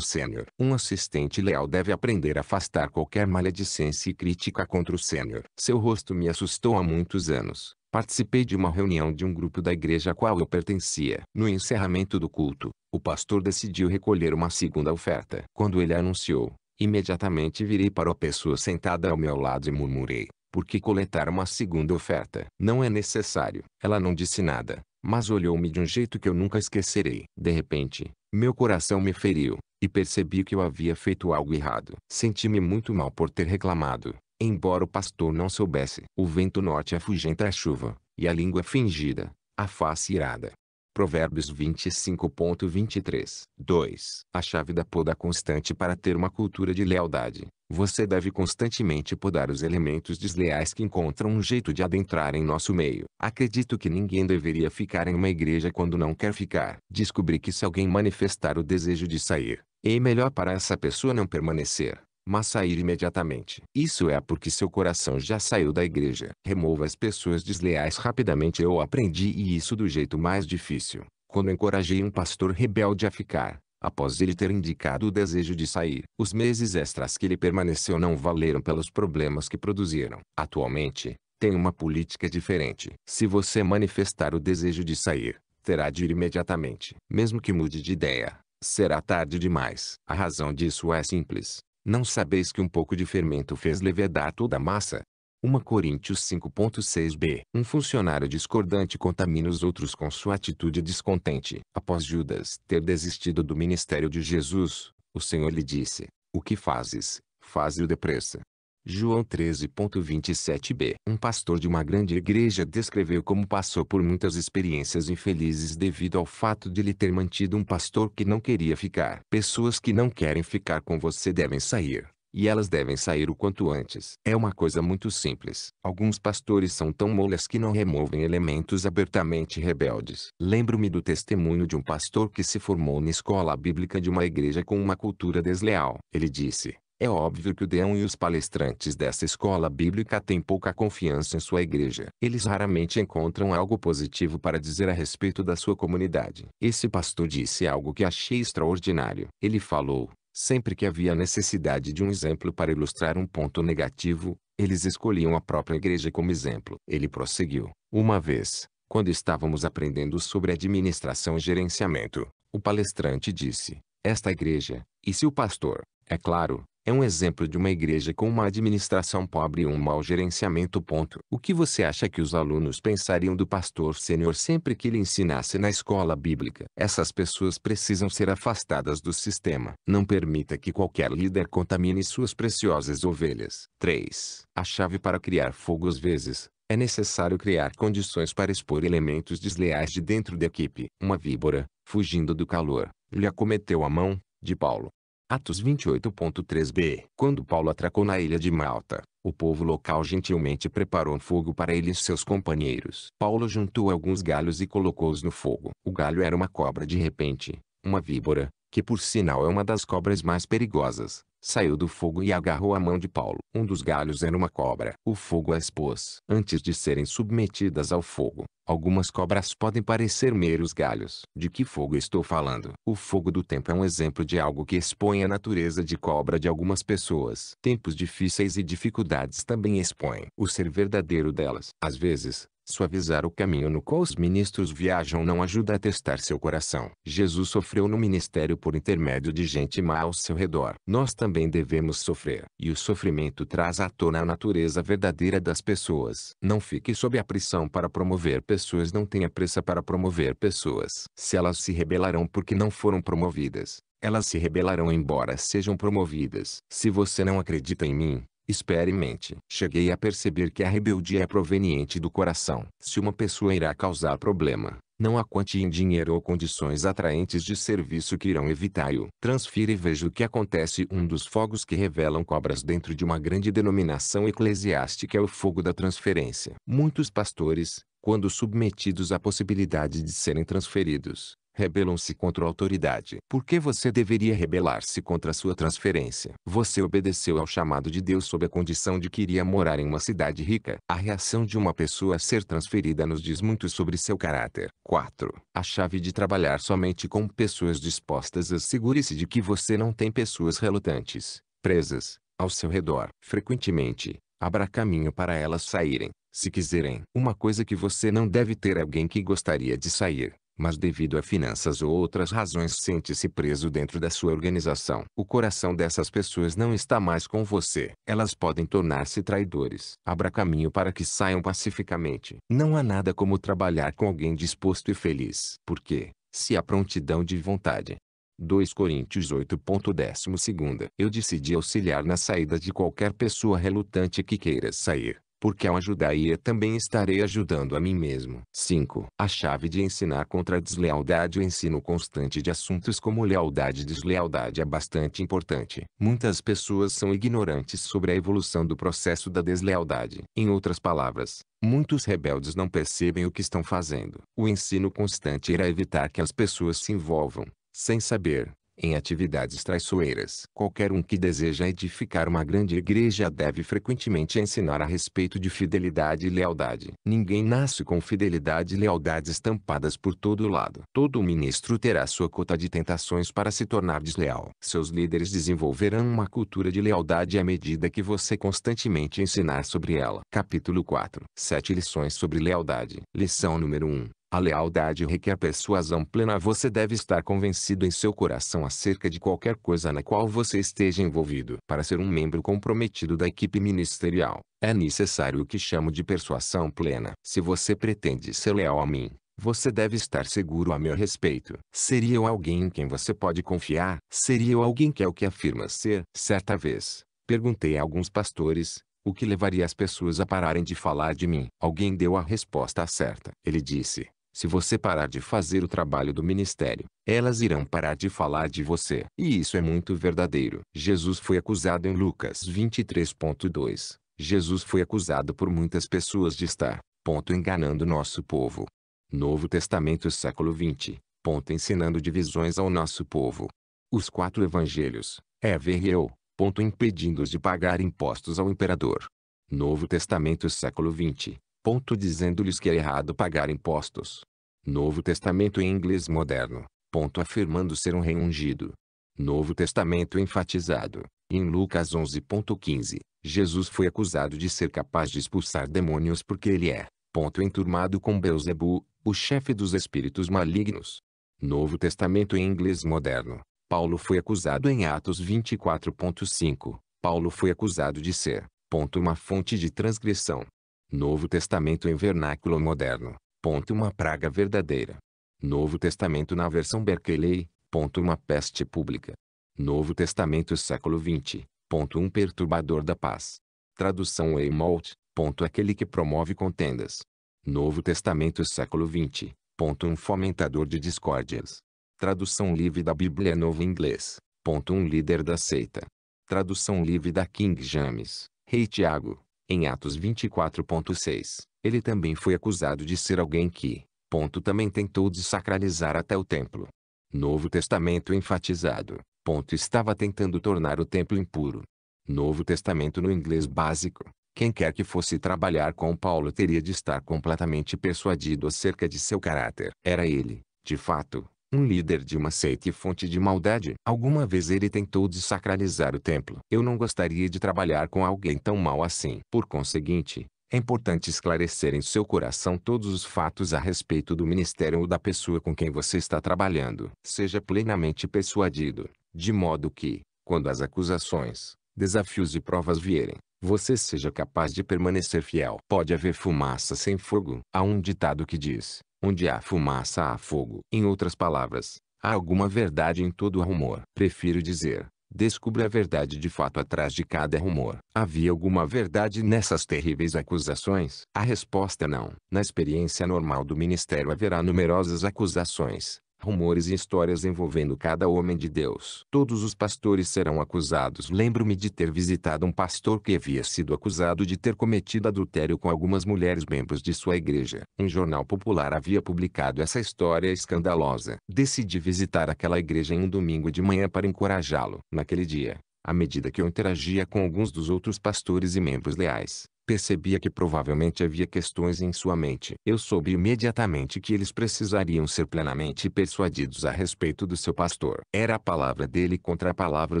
sênior. Um assistente leal deve aprender a afastar qualquer maledicência e crítica contra o sênior. Seu rosto me assustou há muitos anos. Participei de uma reunião de um grupo da igreja a qual eu pertencia. No encerramento do culto, o pastor decidiu recolher uma segunda oferta. Quando ele anunciou, imediatamente virei para a pessoa sentada ao meu lado e murmurei: porque coletar uma segunda oferta não é necessário. Ela não disse nada, mas olhou-me de um jeito que eu nunca esquecerei. De repente, meu coração me feriu, e percebi que eu havia feito algo errado. Senti-me muito mal por ter reclamado, embora o pastor não soubesse. O vento norte afugenta é a chuva, e a língua fingida, a face irada, Provérbios 25.23 2. A chave da poda constante para ter uma cultura de lealdade. Você deve constantemente podar os elementos desleais que encontram um jeito de adentrar em nosso meio. Acredito que ninguém deveria ficar em uma igreja quando não quer ficar. Descobri que se alguém manifestar o desejo de sair, é melhor para essa pessoa não permanecer mas sair imediatamente. Isso é porque seu coração já saiu da igreja. Remova as pessoas desleais rapidamente. Eu aprendi isso do jeito mais difícil, quando encorajei um pastor rebelde a ficar, após ele ter indicado o desejo de sair. Os meses extras que ele permaneceu não valeram pelos problemas que produziram. Atualmente, tem uma política diferente. Se você manifestar o desejo de sair, terá de ir imediatamente. Mesmo que mude de ideia, será tarde demais. A razão disso é simples. Não sabeis que um pouco de fermento fez levedar toda a massa? 1 Coríntios 5.6b Um funcionário discordante contamina os outros com sua atitude descontente. Após Judas ter desistido do ministério de Jesus, o Senhor lhe disse, O que fazes? Faze-o depressa. João 13.27b. Um pastor de uma grande igreja descreveu como passou por muitas experiências infelizes devido ao fato de ele ter mantido um pastor que não queria ficar. Pessoas que não querem ficar com você devem sair. E elas devem sair o quanto antes. É uma coisa muito simples. Alguns pastores são tão molhas que não removem elementos abertamente rebeldes. Lembro-me do testemunho de um pastor que se formou na escola bíblica de uma igreja com uma cultura desleal. Ele disse, é óbvio que o deão e os palestrantes dessa escola bíblica têm pouca confiança em sua igreja. Eles raramente encontram algo positivo para dizer a respeito da sua comunidade. Esse pastor disse algo que achei extraordinário. Ele falou, sempre que havia necessidade de um exemplo para ilustrar um ponto negativo, eles escolhiam a própria igreja como exemplo. Ele prosseguiu. Uma vez, quando estávamos aprendendo sobre administração e gerenciamento, o palestrante disse, esta igreja, e se o pastor, é claro, é um exemplo de uma igreja com uma administração pobre e um mau gerenciamento. Ponto. O que você acha que os alunos pensariam do pastor sênior sempre que ele ensinasse na escola bíblica? Essas pessoas precisam ser afastadas do sistema. Não permita que qualquer líder contamine suas preciosas ovelhas. 3. A chave para criar fogo às vezes é necessário criar condições para expor elementos desleais de dentro da equipe. Uma víbora, fugindo do calor, lhe acometeu a mão, de Paulo. Atos 28.3b Quando Paulo atracou na ilha de Malta, o povo local gentilmente preparou um fogo para ele e seus companheiros. Paulo juntou alguns galhos e colocou-os no fogo. O galho era uma cobra de repente, uma víbora, que por sinal é uma das cobras mais perigosas. Saiu do fogo e agarrou a mão de Paulo. Um dos galhos era uma cobra. O fogo a expôs. Antes de serem submetidas ao fogo, algumas cobras podem parecer meros galhos. De que fogo estou falando? O fogo do tempo é um exemplo de algo que expõe a natureza de cobra de algumas pessoas. Tempos difíceis e dificuldades também expõem o ser verdadeiro delas. Às vezes, Suavizar o caminho no qual os ministros viajam não ajuda a testar seu coração. Jesus sofreu no ministério por intermédio de gente má ao seu redor. Nós também devemos sofrer. E o sofrimento traz à tona a natureza verdadeira das pessoas. Não fique sob a pressão para promover pessoas. Não tenha pressa para promover pessoas. Se elas se rebelarão porque não foram promovidas, elas se rebelarão embora sejam promovidas. Se você não acredita em mim, Experimente. Cheguei a perceber que a rebeldia é proveniente do coração. Se uma pessoa irá causar problema, não há quantia em dinheiro ou condições atraentes de serviço que irão evitar-o. Transfira e veja o que acontece. Um dos fogos que revelam cobras dentro de uma grande denominação eclesiástica é o fogo da transferência. Muitos pastores, quando submetidos à possibilidade de serem transferidos, rebelam-se contra a autoridade. Por que você deveria rebelar-se contra a sua transferência? Você obedeceu ao chamado de Deus sob a condição de que iria morar em uma cidade rica. A reação de uma pessoa a ser transferida nos diz muito sobre seu caráter. 4. A chave de trabalhar somente com pessoas dispostas assegure-se de que você não tem pessoas relutantes, presas, ao seu redor. Frequentemente, abra caminho para elas saírem, se quiserem. Uma coisa que você não deve ter é alguém que gostaria de sair mas devido a finanças ou outras razões sente-se preso dentro da sua organização. O coração dessas pessoas não está mais com você. Elas podem tornar-se traidores. Abra caminho para que saiam pacificamente. Não há nada como trabalhar com alguém disposto e feliz. Porque, se há prontidão de vontade, 2 Coríntios 8.12 Eu decidi auxiliar na saída de qualquer pessoa relutante que queira sair porque ao ajudar-ia também estarei ajudando a mim mesmo. 5. A chave de ensinar contra a deslealdade O ensino constante de assuntos como lealdade e deslealdade é bastante importante. Muitas pessoas são ignorantes sobre a evolução do processo da deslealdade. Em outras palavras, Muitos rebeldes não percebem o que estão fazendo. O ensino constante irá evitar que as pessoas se envolvam, sem saber, em atividades traiçoeiras. Qualquer um que deseja edificar uma grande igreja deve frequentemente ensinar a respeito de fidelidade e lealdade. Ninguém nasce com fidelidade e lealdade estampadas por todo lado. Todo ministro terá sua cota de tentações para se tornar desleal. Seus líderes desenvolverão uma cultura de lealdade à medida que você constantemente ensinar sobre ela. Capítulo 4. Sete lições sobre lealdade. Lição número 1. A lealdade requer persuasão plena. Você deve estar convencido em seu coração acerca de qualquer coisa na qual você esteja envolvido. Para ser um membro comprometido da equipe ministerial, é necessário o que chamo de persuasão plena. Se você pretende ser leal a mim, você deve estar seguro a meu respeito. Seria eu alguém em quem você pode confiar? Seria eu alguém que é o que afirma ser? Certa vez, perguntei a alguns pastores, o que levaria as pessoas a pararem de falar de mim? Alguém deu a resposta certa. Ele disse, se você parar de fazer o trabalho do ministério, elas irão parar de falar de você. E isso é muito verdadeiro. Jesus foi acusado em Lucas 23.2. Jesus foi acusado por muitas pessoas de estar, ponto, enganando nosso povo. Novo Testamento século 20, ponto, ensinando divisões ao nosso povo. Os quatro evangelhos, Ever é e eu, ponto, impedindo-os de pagar impostos ao imperador. Novo Testamento século 20, ponto, dizendo-lhes que é errado pagar impostos. Novo Testamento em inglês moderno, ponto afirmando ser um reungido. Novo Testamento enfatizado, em Lucas 11.15, Jesus foi acusado de ser capaz de expulsar demônios porque ele é, ponto enturmado com Beuzebu, o chefe dos espíritos malignos. Novo Testamento em inglês moderno, Paulo foi acusado em Atos 24.5, Paulo foi acusado de ser, ponto uma fonte de transgressão. Novo Testamento em vernáculo moderno, Ponto uma praga verdadeira. Novo Testamento na versão Berkeley. Ponto uma peste pública. Novo Testamento século 20. Ponto um perturbador da paz. Tradução Weymouth. Ponto aquele que promove contendas. Novo Testamento século 20. Ponto um fomentador de discórdias. Tradução livre da Bíblia Novo Inglês. Ponto um líder da seita. Tradução livre da King James. Rei Tiago. Em Atos 24.6. Ele também foi acusado de ser alguém que, ponto também tentou desacralizar até o templo. Novo Testamento enfatizado, ponto estava tentando tornar o templo impuro. Novo Testamento no inglês básico, quem quer que fosse trabalhar com Paulo teria de estar completamente persuadido acerca de seu caráter. Era ele, de fato, um líder de uma seita e fonte de maldade. Alguma vez ele tentou desacralizar o templo. Eu não gostaria de trabalhar com alguém tão mal assim. Por conseguinte, é importante esclarecer em seu coração todos os fatos a respeito do ministério ou da pessoa com quem você está trabalhando. Seja plenamente persuadido, de modo que, quando as acusações, desafios e provas vierem, você seja capaz de permanecer fiel. Pode haver fumaça sem fogo. Há um ditado que diz: onde há fumaça há fogo. Em outras palavras, há alguma verdade em todo rumor. Prefiro dizer, Descubra a verdade de fato atrás de cada rumor. Havia alguma verdade nessas terríveis acusações? A resposta é não. Na experiência normal do ministério haverá numerosas acusações, rumores e histórias envolvendo cada homem de Deus. Todos os pastores serão acusados. Lembro-me de ter visitado um pastor que havia sido acusado de ter cometido adultério com algumas mulheres membros de sua igreja. Um jornal popular havia publicado essa história escandalosa. Decidi visitar aquela igreja em um domingo de manhã para encorajá-lo. Naquele dia, à medida que eu interagia com alguns dos outros pastores e membros leais, Percebia que provavelmente havia questões em sua mente. Eu soube imediatamente que eles precisariam ser plenamente persuadidos a respeito do seu pastor. Era a palavra dele contra a palavra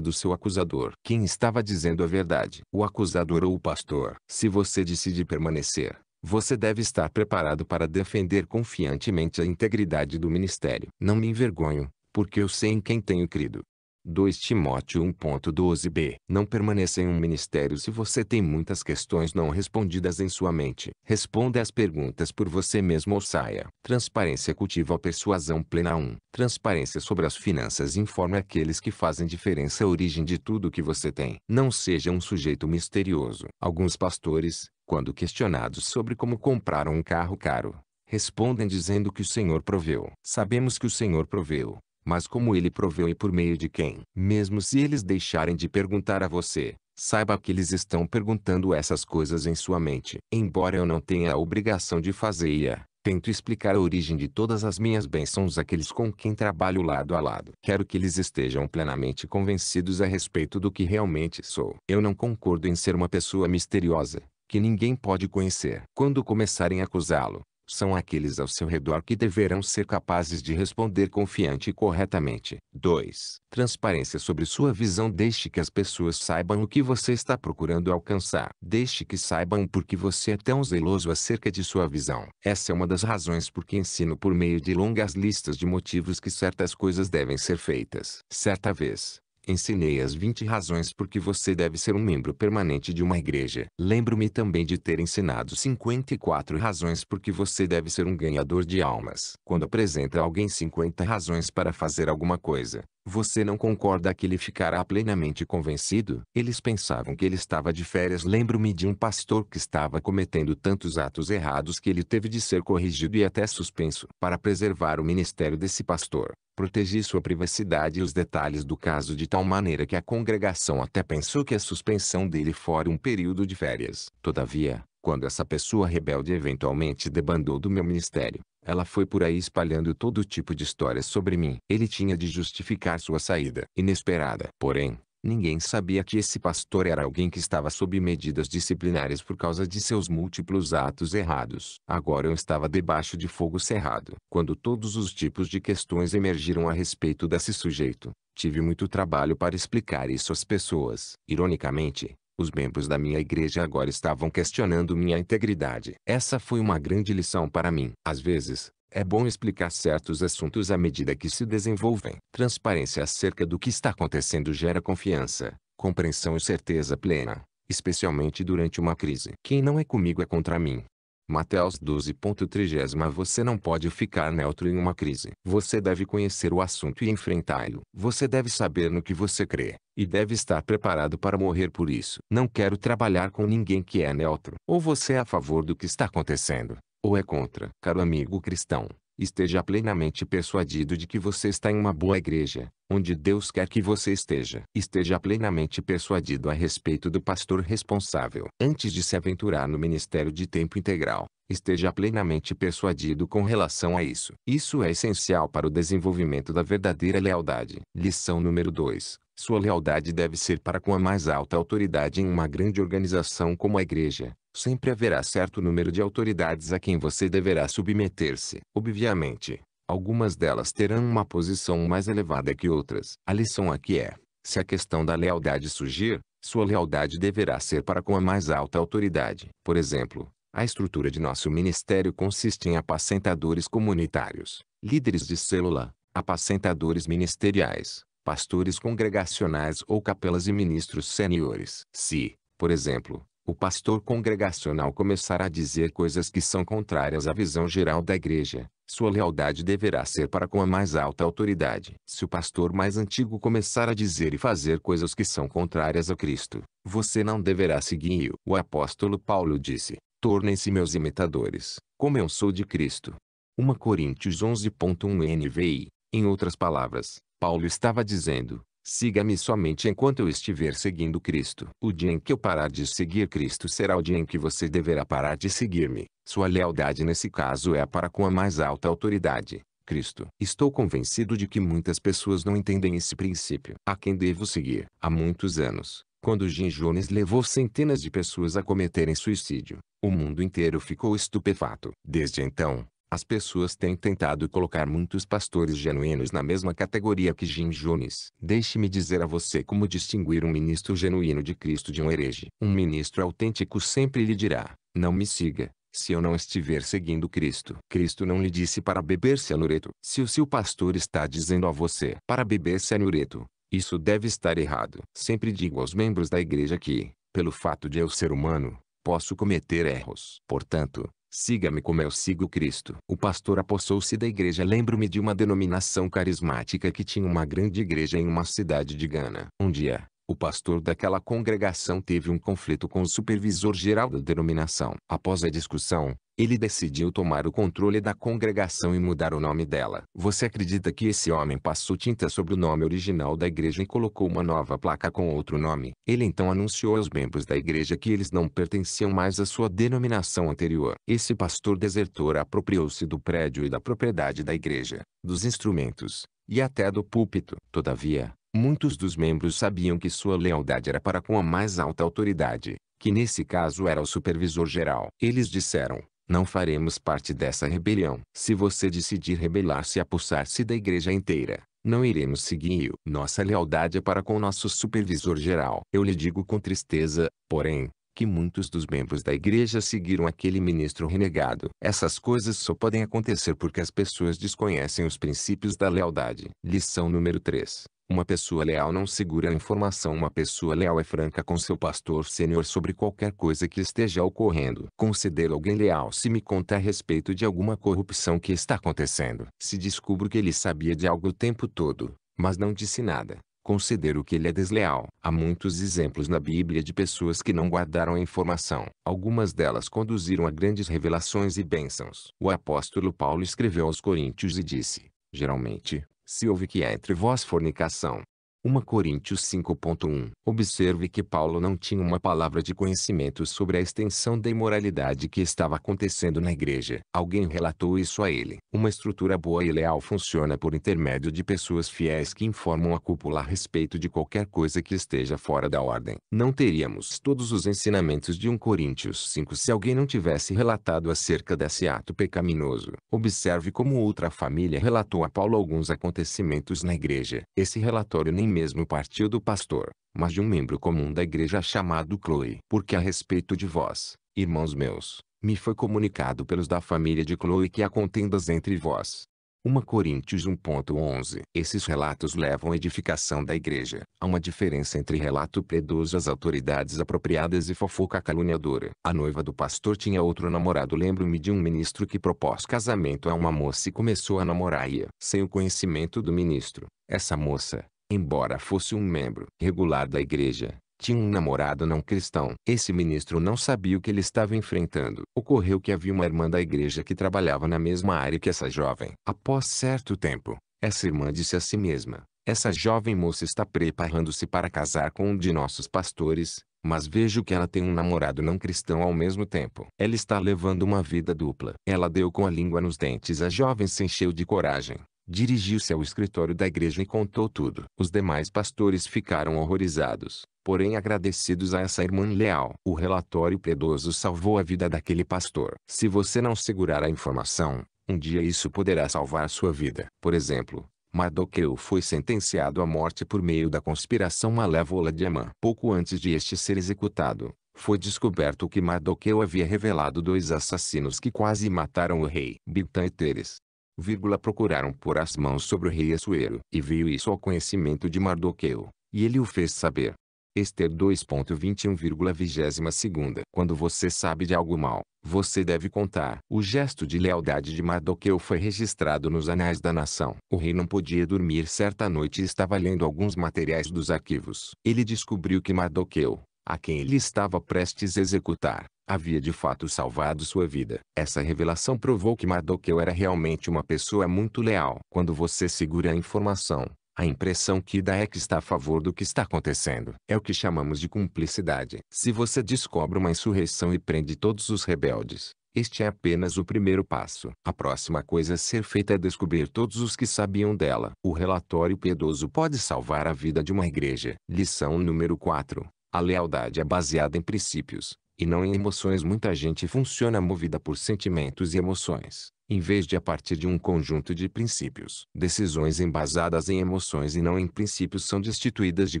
do seu acusador. Quem estava dizendo a verdade? O acusador ou o pastor? Se você decide permanecer, você deve estar preparado para defender confiantemente a integridade do ministério. Não me envergonho, porque eu sei em quem tenho crido. 2 Timóteo 1.12b. Não permaneça em um ministério se você tem muitas questões não respondidas em sua mente. Responda as perguntas por você mesmo ou saia. Transparência cultiva a persuasão plena 1. Transparência sobre as finanças informe aqueles que fazem diferença a origem de tudo que você tem. Não seja um sujeito misterioso. Alguns pastores, quando questionados sobre como compraram um carro caro, respondem dizendo que o Senhor proveu. Sabemos que o Senhor proveu, mas como ele proveu e por meio de quem. Mesmo se eles deixarem de perguntar a você, saiba que eles estão perguntando essas coisas em sua mente. Embora eu não tenha a obrigação de fazê-la, tento explicar a origem de todas as minhas bênçãos àqueles com quem trabalho lado a lado. Quero que eles estejam plenamente convencidos a respeito do que realmente sou. Eu não concordo em ser uma pessoa misteriosa, que ninguém pode conhecer. Quando começarem a acusá-lo, são aqueles ao seu redor que deverão ser capazes de responder confiante e corretamente. 2. Transparência sobre sua visão. Deixe que as pessoas saibam o que você está procurando alcançar. Deixe que saibam por que você é tão zeloso acerca de sua visão. Essa é uma das razões por que ensino por meio de longas listas de motivos que certas coisas devem ser feitas. Certa vez, Ensinei as 20 razões por que você deve ser um membro permanente de uma igreja. Lembro-me também de ter ensinado 54 razões por que você deve ser um ganhador de almas. Quando apresenta alguém 50 razões para fazer alguma coisa, você não concorda que ele ficará plenamente convencido? Eles pensavam que ele estava de férias. Lembro-me de um pastor que estava cometendo tantos atos errados que ele teve de ser corrigido e até suspenso. Para preservar o ministério desse pastor, protegi sua privacidade e os detalhes do caso de tal maneira que a congregação até pensou que a suspensão dele fora um período de férias. Todavia, quando essa pessoa rebelde eventualmente debandou do meu ministério, ela foi por aí espalhando todo tipo de histórias sobre mim. Ele tinha de justificar sua saída inesperada. Porém, ninguém sabia que esse pastor era alguém que estava sob medidas disciplinares por causa de seus múltiplos atos errados. Agora eu estava debaixo de fogo cerrado. Quando todos os tipos de questões emergiram a respeito desse sujeito, tive muito trabalho para explicar isso às pessoas. Ironicamente, os membros da minha igreja agora estavam questionando minha integridade. Essa foi uma grande lição para mim. Às vezes, é bom explicar certos assuntos à medida que se desenvolvem. Transparência acerca do que está acontecendo gera confiança, compreensão e certeza plena, especialmente durante uma crise. Quem não é comigo é contra mim. Mateus 12.30 Você não pode ficar neutro em uma crise. Você deve conhecer o assunto e enfrentá-lo. Você deve saber no que você crê, e deve estar preparado para morrer por isso. Não quero trabalhar com ninguém que é neutro. Ou você é a favor do que está acontecendo, ou é contra. Caro amigo cristão, esteja plenamente persuadido de que você está em uma boa igreja, onde Deus quer que você esteja. Esteja plenamente persuadido a respeito do pastor responsável. Antes de se aventurar no ministério de tempo integral, esteja plenamente persuadido com relação a isso. Isso é essencial para o desenvolvimento da verdadeira lealdade. Lição número 2. Sua lealdade deve ser para com a mais alta autoridade em uma grande organização como a igreja, sempre haverá certo número de autoridades a quem você deverá submeter-se. Obviamente, algumas delas terão uma posição mais elevada que outras. A lição aqui é, se a questão da lealdade surgir, sua lealdade deverá ser para com a mais alta autoridade. Por exemplo, a estrutura de nosso ministério consiste em apacentadores comunitários, líderes de célula, apacentadores ministeriais, pastores congregacionais ou capelas e ministros seniores. Se, por exemplo, o pastor congregacional começará a dizer coisas que são contrárias à visão geral da igreja, sua lealdade deverá ser para com a mais alta autoridade. Se o pastor mais antigo começar a dizer e fazer coisas que são contrárias a Cristo, você não deverá seguir. O apóstolo Paulo disse, tornem-se meus imitadores, como eu sou de Cristo. 1 Coríntios 11.1 NVI, em outras palavras, Paulo estava dizendo, Siga-me somente enquanto eu estiver seguindo Cristo. O dia em que eu parar de seguir Cristo será o dia em que você deverá parar de seguir-me. Sua lealdade nesse caso é para com a mais alta autoridade. Cristo. Estou convencido de que muitas pessoas não entendem esse princípio. A quem devo seguir? Há muitos anos, quando Jim Jones levou centenas de pessoas a cometerem suicídio, o mundo inteiro ficou estupefato. Desde então, as pessoas têm tentado colocar muitos pastores genuínos na mesma categoria que Jim Jones. Deixe-me dizer a você como distinguir um ministro genuíno de Cristo de um herege. Um ministro autêntico sempre lhe dirá, não me siga, se eu não estiver seguindo Cristo. Cristo não lhe disse para beber cianureto. Se o seu pastor está dizendo a você para beber cianureto, isso deve estar errado. Sempre digo aos membros da igreja que, pelo fato de eu ser humano, posso cometer erros. Portanto, Siga-me como eu sigo Cristo. O pastor apossou-se da igreja. Lembro-me de uma denominação carismática que tinha uma grande igreja em uma cidade de Gana. Um dia, o pastor daquela congregação teve um conflito com o supervisor geral da denominação. Após a discussão, ele decidiu tomar o controle da congregação e mudar o nome dela. Você acredita que esse homem passou tinta sobre o nome original da igreja e colocou uma nova placa com outro nome? Ele então anunciou aos membros da igreja que eles não pertenciam mais à sua denominação anterior. Esse pastor desertor apropriou-se do prédio e da propriedade da igreja, dos instrumentos, e até do púlpito. Todavia, muitos dos membros sabiam que sua lealdade era para com a mais alta autoridade, que nesse caso era o supervisor geral. Eles disseram, não faremos parte dessa rebelião. Se você decidir rebelar-se e apossar-se da igreja inteira, não iremos seguir. Nossa lealdade é para com nosso supervisor geral. Eu lhe digo com tristeza, porém, que muitos dos membros da igreja seguiram aquele ministro renegado. Essas coisas só podem acontecer porque as pessoas desconhecem os princípios da lealdade. Lição número 3. Uma pessoa leal não segura a informação. Uma pessoa leal é franca com seu pastor sênior sobre qualquer coisa que esteja ocorrendo. Considero alguém leal se me conta a respeito de alguma corrupção que está acontecendo. Se descubro que ele sabia de algo o tempo todo, mas não disse nada, considero que ele é desleal. Há muitos exemplos na Bíblia de pessoas que não guardaram a informação. Algumas delas conduziram a grandes revelações e bênçãos. O apóstolo Paulo escreveu aos Coríntios e disse, geralmente, se houve que entre vós fornicação, 1 Coríntios 5.1. Observe que Paulo não tinha uma palavra de conhecimento sobre a extensão da imoralidade que estava acontecendo na igreja. Alguém relatou isso a ele. Uma estrutura boa e leal funciona por intermédio de pessoas fiéis que informam a cúpula a respeito de qualquer coisa que esteja fora da ordem. Não teríamos todos os ensinamentos de 1 Coríntios 5 se alguém não tivesse relatado acerca desse ato pecaminoso. Observe como outra família relatou a Paulo alguns acontecimentos na igreja. Esse relatório nem mesmo partiu do pastor, mas de um membro comum da igreja chamado Chloe. Porque a respeito de vós, irmãos meus, me foi comunicado pelos da família de Chloe que há contendas entre vós. 1 Coríntios 1.11 Esses relatos levam a edificação da igreja. Há uma diferença entre relato predoso às autoridades apropriadas e fofoca caluniadora. A noiva do pastor tinha outro namorado. Lembro-me de um ministro que propôs casamento a uma moça e começou a namorar-a. Sem o conhecimento do ministro, essa moça, embora fosse um membro regular da igreja, tinha um namorado não cristão. Esse ministro não sabia o que ele estava enfrentando. Ocorreu que havia uma irmã da igreja que trabalhava na mesma área que essa jovem. Após certo tempo, essa irmã disse a si mesma: Essa jovem moça está preparando-se para casar com um de nossos pastores, mas vejo que ela tem um namorado não cristão ao mesmo tempo. Ela está levando uma vida dupla. Ela deu com a língua nos dentes. A jovem se encheu de coragem. Dirigiu-se ao escritório da igreja e contou tudo. Os demais pastores ficaram horrorizados, porém agradecidos a essa irmã leal. O relatório predoso salvou a vida daquele pastor. Se você não segurar a informação, um dia isso poderá salvar sua vida. Por exemplo, Mardoqueu foi sentenciado à morte por meio da conspiração malévola de Amã. Pouco antes de este ser executado, foi descoberto que Mardoqueu havia revelado dois assassinos que quase mataram o rei. Bigtan e Teres, vírgula, procuraram pôr as mãos sobre o rei Assuero. E veio isso ao conhecimento de Mardoqueu, e ele o fez saber. Esther 2.21,22 Quando você sabe de algo mal, você deve contar. O gesto de lealdade de Mardoqueu foi registrado nos anais da nação. O rei não podia dormir certa noite e estava lendo alguns materiais dos arquivos. Ele descobriu que Mardoqueu, a quem ele estava prestes a executar, havia de fato salvado sua vida. Essa revelação provou que Mardoqueu era realmente uma pessoa muito leal. Quando você segura a informação, a impressão que dá é que está a favor do que está acontecendo. É o que chamamos de cumplicidade. Se você descobre uma insurreição e prende todos os rebeldes, este é apenas o primeiro passo. A próxima coisa a ser feita é descobrir todos os que sabiam dela. O relatório piedoso pode salvar a vida de uma igreja. Lição número 4. A lealdade é baseada em princípios e não em emoções. Muita gente funciona movida por sentimentos e emoções, em vez de a partir de um conjunto de princípios. Decisões embasadas em emoções e não em princípios são destituídas de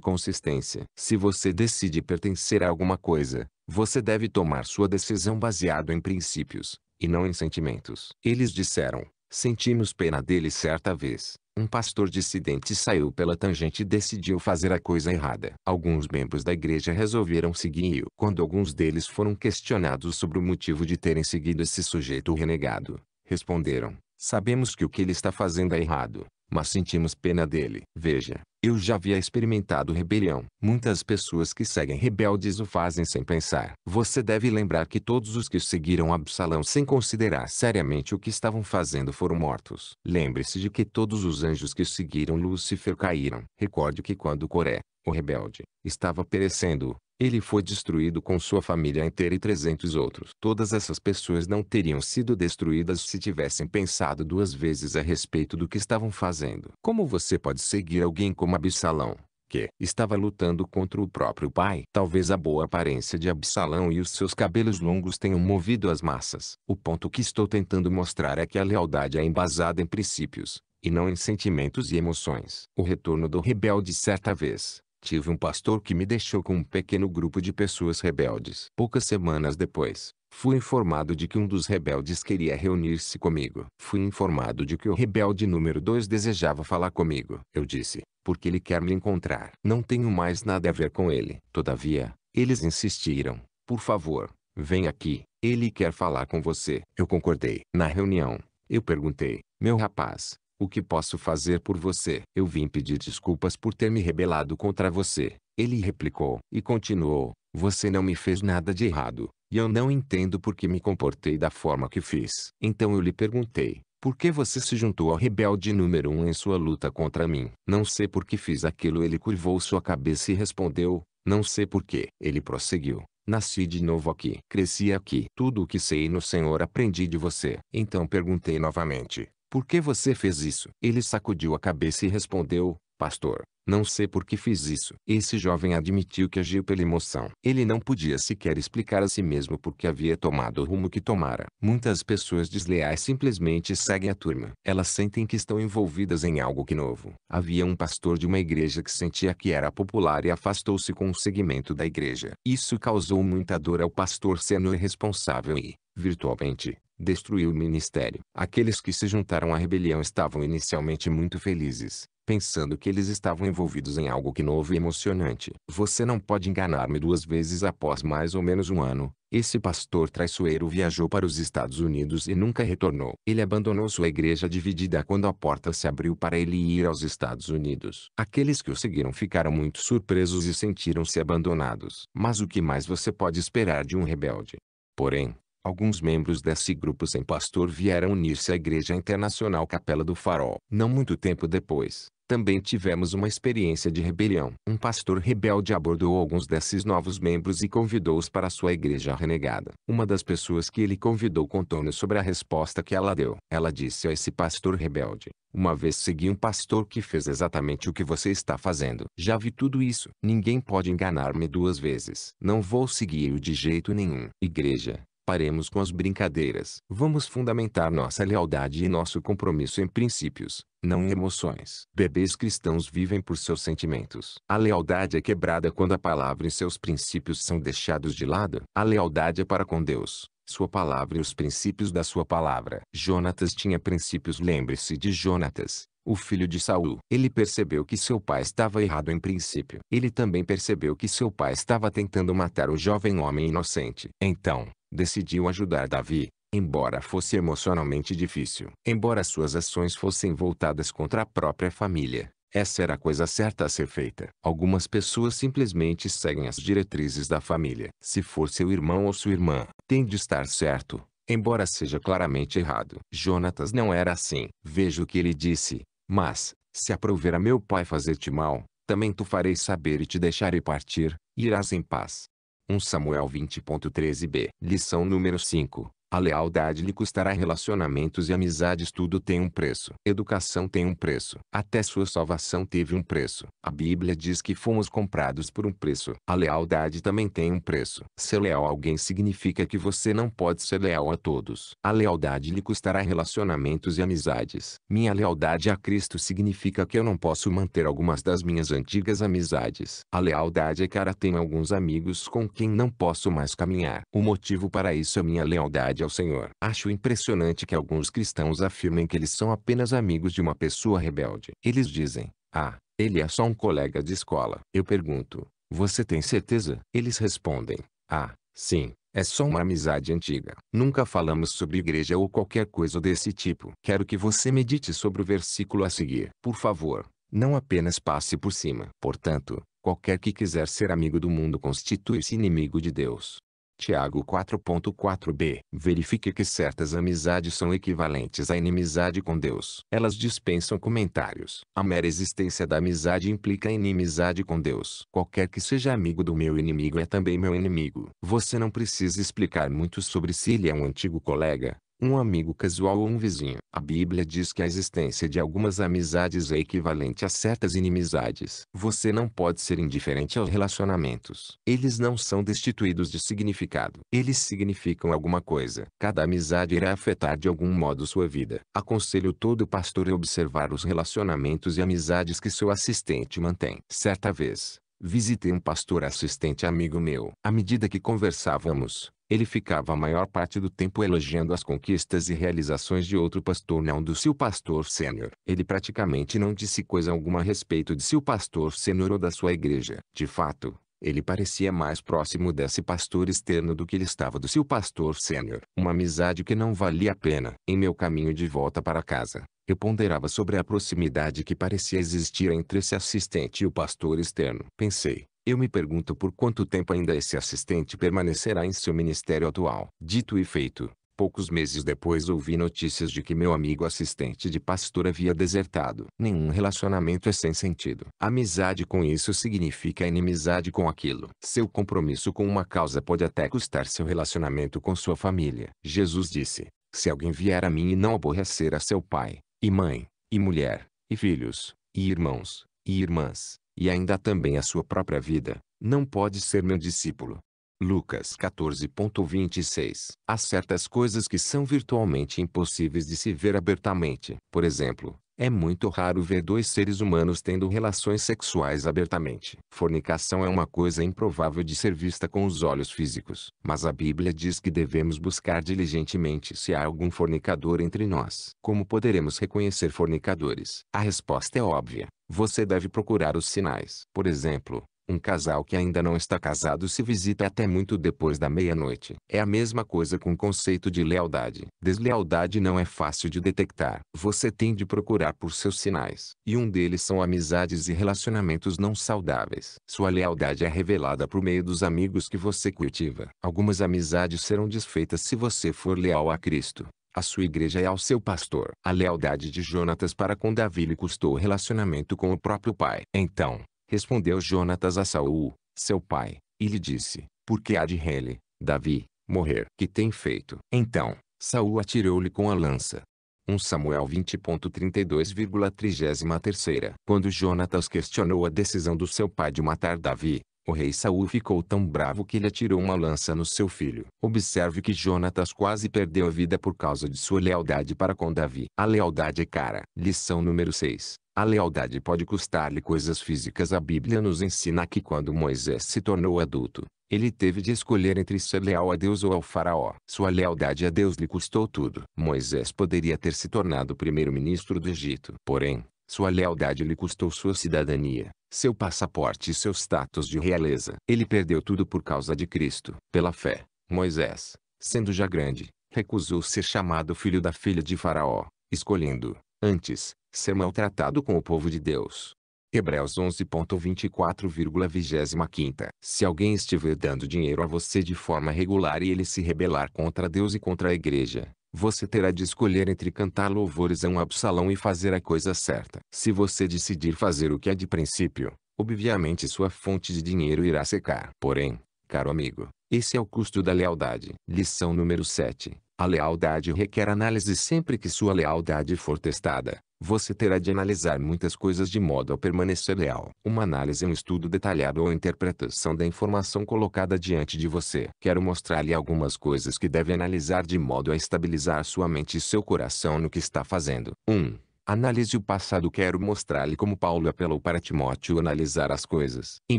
consistência. Se você decide pertencer a alguma coisa, você deve tomar sua decisão baseado em princípios, e não em sentimentos. Eles disseram, Sentimos pena dele certa vez. Um pastor dissidente saiu pela tangente e decidiu fazer a coisa errada. Alguns membros da igreja resolveram seguir-o. Quando alguns deles foram questionados sobre o motivo de terem seguido esse sujeito renegado, responderam, sabemos que o que ele está fazendo é errado, mas sentimos pena dele. Veja, eu já havia experimentado rebelião. Muitas pessoas que seguem rebeldes o fazem sem pensar. Você deve lembrar que todos os que seguiram Absalão sem considerar seriamente o que estavam fazendo foram mortos. Lembre-se de que todos os anjos que seguiram Lúcifer caíram. Recorde que quando Coré, o rebelde, estava perecendo, ele foi destruído com sua família inteira e 300 outros. Todas essas pessoas não teriam sido destruídas se tivessem pensado duas vezes a respeito do que estavam fazendo. Como você pode seguir alguém como Absalão? que estava lutando contra o próprio pai. Talvez a boa aparência de Absalão e os seus cabelos longos tenham movido as massas. O ponto que estou tentando mostrar é que a lealdade é embasada em princípios, e não em sentimentos e emoções. O retorno do rebelde certa vez, Tive um pastor que me deixou com um pequeno grupo de pessoas rebeldes. Poucas semanas depois, fui informado de que um dos rebeldes queria reunir-se comigo. Fui informado de que o rebelde número 2 desejava falar comigo. Eu disse, porque ele quer me encontrar. Não tenho mais nada a ver com ele. Todavia, eles insistiram. Por favor, vem aqui. Ele quer falar com você. Eu concordei. Na reunião, eu perguntei, meu rapaz, o que posso fazer por você? Eu vim pedir desculpas por ter me rebelado contra você. Ele replicou e continuou: Você não me fez nada de errado, e eu não entendo por que me comportei da forma que fiz. Então eu lhe perguntei: Por que você se juntou ao rebelde número um em sua luta contra mim? Não sei por que fiz aquilo. Ele curvou sua cabeça e respondeu: Não sei por que. Ele prosseguiu: Nasci de novo aqui. Cresci aqui. Tudo o que sei no Senhor aprendi de você. Então perguntei novamente: por que você fez isso? Ele sacudiu a cabeça e respondeu, Pastor, não sei por que fiz isso. Esse jovem admitiu que agiu pela emoção. Ele não podia sequer explicar a si mesmo por que havia tomado o rumo que tomara. Muitas pessoas desleais simplesmente seguem a turma. Elas sentem que estão envolvidas em algo que novo. Havia um pastor de uma igreja que sentia que era popular e afastou-se com o segmento da igreja. Isso causou muita dor ao pastor sendo irresponsável e, virtualmente, destruiu o ministério. Aqueles que se juntaram à rebelião estavam inicialmente muito felizes, pensando que eles estavam envolvidos em algo que novo e emocionante. Você não pode enganar-me duas vezes após mais ou menos um ano. Esse pastor traiçoeiro viajou para os Estados Unidos e nunca retornou. Ele abandonou sua igreja dividida quando a porta se abriu para ele ir aos Estados Unidos. Aqueles que o seguiram ficaram muito surpresos e sentiram-se abandonados. Mas o que mais você pode esperar de um rebelde? Porém, Alguns membros desse grupo sem pastor vieram unir-se à Igreja Internacional Capela do Farol. Não muito tempo depois, também tivemos uma experiência de rebelião. Um pastor rebelde abordou alguns desses novos membros e convidou-os para sua igreja renegada. Uma das pessoas que ele convidou contou-nos sobre a resposta que ela deu. Ela disse a esse pastor rebelde, uma vez segui um pastor que fez exatamente o que você está fazendo. Já vi tudo isso. Ninguém pode enganar-me duas vezes. Não vou seguir-o de jeito nenhum. Igreja, Paremos com as brincadeiras. Vamos fundamentar nossa lealdade e nosso compromisso em princípios, não em emoções. Bebês cristãos vivem por seus sentimentos. A lealdade é quebrada quando a palavra e seus princípios são deixados de lado. A lealdade é para com Deus, sua palavra e os princípios da sua palavra. Jonatas tinha princípios. Lembre-se de Jonatas, o filho de Saul. Ele percebeu que seu pai estava errado em princípio. Ele também percebeu que seu pai estava tentando matar o jovem homem inocente. Então, decidiu ajudar Davi, embora fosse emocionalmente difícil. Embora suas ações fossem voltadas contra a própria família, essa era a coisa certa a ser feita. Algumas pessoas simplesmente seguem as diretrizes da família. Se for seu irmão ou sua irmã, tem de estar certo, embora seja claramente errado. Jonatas não era assim. Veja o que ele disse. Mas, se aprover a meu pai fazer-te mal, também tu farei saber e te deixarei partir, irás em paz. 1 Samuel 20.13b. Lição número 5. A lealdade lhe custará relacionamentos e amizades tudo tem um preço. Educação tem um preço. Até sua salvação teve um preço. A Bíblia diz que fomos comprados por um preço. A lealdade também tem um preço. Ser leal a alguém significa que você não pode ser leal a todos. A lealdade lhe custará relacionamentos e amizades. Minha lealdade a Cristo significa que eu não posso manter algumas das minhas antigas amizades. A lealdade é que cara tem alguns amigos com quem não posso mais caminhar. O motivo para isso é minha lealdade ao Senhor. Acho impressionante que alguns cristãos afirmem que eles são apenas amigos de uma pessoa rebelde. Eles dizem, ah, ele é só um colega de escola. Eu pergunto, você tem certeza? Eles respondem, ah, sim, é só uma amizade antiga. Nunca falamos sobre igreja ou qualquer coisa desse tipo. Quero que você medite sobre o versículo a seguir. Por favor, não apenas passe por cima. Portanto, qualquer que quiser ser amigo do mundo constitui-se inimigo de Deus. Tiago 4.4b. Verifique que certas amizades são equivalentes à inimizade com Deus. Elas dispensam comentários. A mera existência da amizade implica inimizade com Deus. Qualquer que seja amigo do meu inimigo é também meu inimigo. Você não precisa explicar muito sobre se ele é um antigo colega, um amigo casual ou um vizinho. A Bíblia diz que a existência de algumas amizades é equivalente a certas inimizades. Você não pode ser indiferente aos relacionamentos. Eles não são destituídos de significado. Eles significam alguma coisa. Cada amizade irá afetar de algum modo sua vida. Aconselho todo pastor a observar os relacionamentos e amizades que seu assistente mantém. Certa vez, visitei um pastor assistente amigo meu. À medida que conversávamos, ele ficava a maior parte do tempo elogiando as conquistas e realizações de outro pastor não do seu pastor sênior. Ele praticamente não disse coisa alguma a respeito de seu pastor sênior ou da sua igreja. De fato, ele parecia mais próximo desse pastor externo do que ele estava do seu pastor sênior. Uma amizade que não valia a pena. Em meu caminho de volta para casa, eu ponderava sobre a proximidade que parecia existir entre esse assistente e o pastor externo. Pensei, eu me pergunto por quanto tempo ainda esse assistente permanecerá em seu ministério atual. Dito e feito, poucos meses depois ouvi notícias de que meu amigo assistente de pastor havia desertado. Nenhum relacionamento é sem sentido. Amizade com isso significa inimizade com aquilo. Seu compromisso com uma causa pode até custar seu relacionamento com sua família. Jesus disse, se alguém vier a mim e não aborrecer a seu pai, e mãe, e mulher, e filhos, e irmãos, e irmãs, e ainda também a sua própria vida, não pode ser meu discípulo. Lucas 14.26 Há certas coisas que são virtualmente impossíveis de se ver abertamente. Por exemplo, é muito raro ver dois seres humanos tendo relações sexuais abertamente. Fornicação é uma coisa improvável de ser vista com os olhos físicos. Mas a Bíblia diz que devemos buscar diligentemente se há algum fornicador entre nós. Como poderemos reconhecer fornicadores? A resposta é óbvia. Você deve procurar os sinais. Por exemplo, um casal que ainda não está casado se visita até muito depois da meia-noite. É a mesma coisa com o conceito de lealdade. Deslealdade não é fácil de detectar. Você tem de procurar por seus sinais. E um deles são amizades e relacionamentos não saudáveis. Sua lealdade é revelada por meio dos amigos que você cultiva. Algumas amizades serão desfeitas se você for leal a Cristo à sua igreja e é ao seu pastor. A lealdade de Jonatas para com Davi lhe custou o relacionamento com o próprio pai. Então, respondeu Jonatas a Saul, seu pai, e lhe disse, por que há de rele, Davi, morrer? Que tem feito? Então, Saul atirou-lhe com a lança. 1 Samuel 20.32,33 Quando Jonatas questionou a decisão do seu pai de matar Davi, o rei Saul ficou tão bravo que ele atirou uma lança no seu filho. Observe que Jonatas quase perdeu a vida por causa de sua lealdade para com Davi. A lealdade é cara. Lição número 6. A lealdade pode custar-lhe coisas físicas. A Bíblia nos ensina que quando Moisés se tornou adulto, ele teve de escolher entre ser leal a Deus ou ao faraó. Sua lealdade a Deus lhe custou tudo. Moisés poderia ter se tornado primeiro-ministro do Egito. Porém, sua lealdade lhe custou sua cidadania, seu passaporte e seu status de realeza. Ele perdeu tudo por causa de Cristo. Pela fé, Moisés, sendo já grande, recusou ser chamado filho da filha de Faraó, escolhendo, antes, ser maltratado com o povo de Deus. Hebreus 11.24,25 Se alguém estiver dando dinheiro a você de forma regular e ele se rebelar contra Deus e contra a igreja, você terá de escolher entre cantar louvores a um Absalão e fazer a coisa certa. Se você decidir fazer o que é de princípio, obviamente sua fonte de dinheiro irá secar. Porém, caro amigo, esse é o custo da lealdade. Lição número 7. A lealdade requer análise sempre que sua lealdade for testada. Você terá de analisar muitas coisas de modo a permanecer leal. Uma análise é um estudo detalhado ou interpretação da informação colocada diante de você. Quero mostrar-lhe algumas coisas que deve analisar de modo a estabilizar sua mente e seu coração no que está fazendo. 1. Um, Analise o passado. Quero mostrar-lhe como Paulo apelou para Timóteo analisar as coisas. Em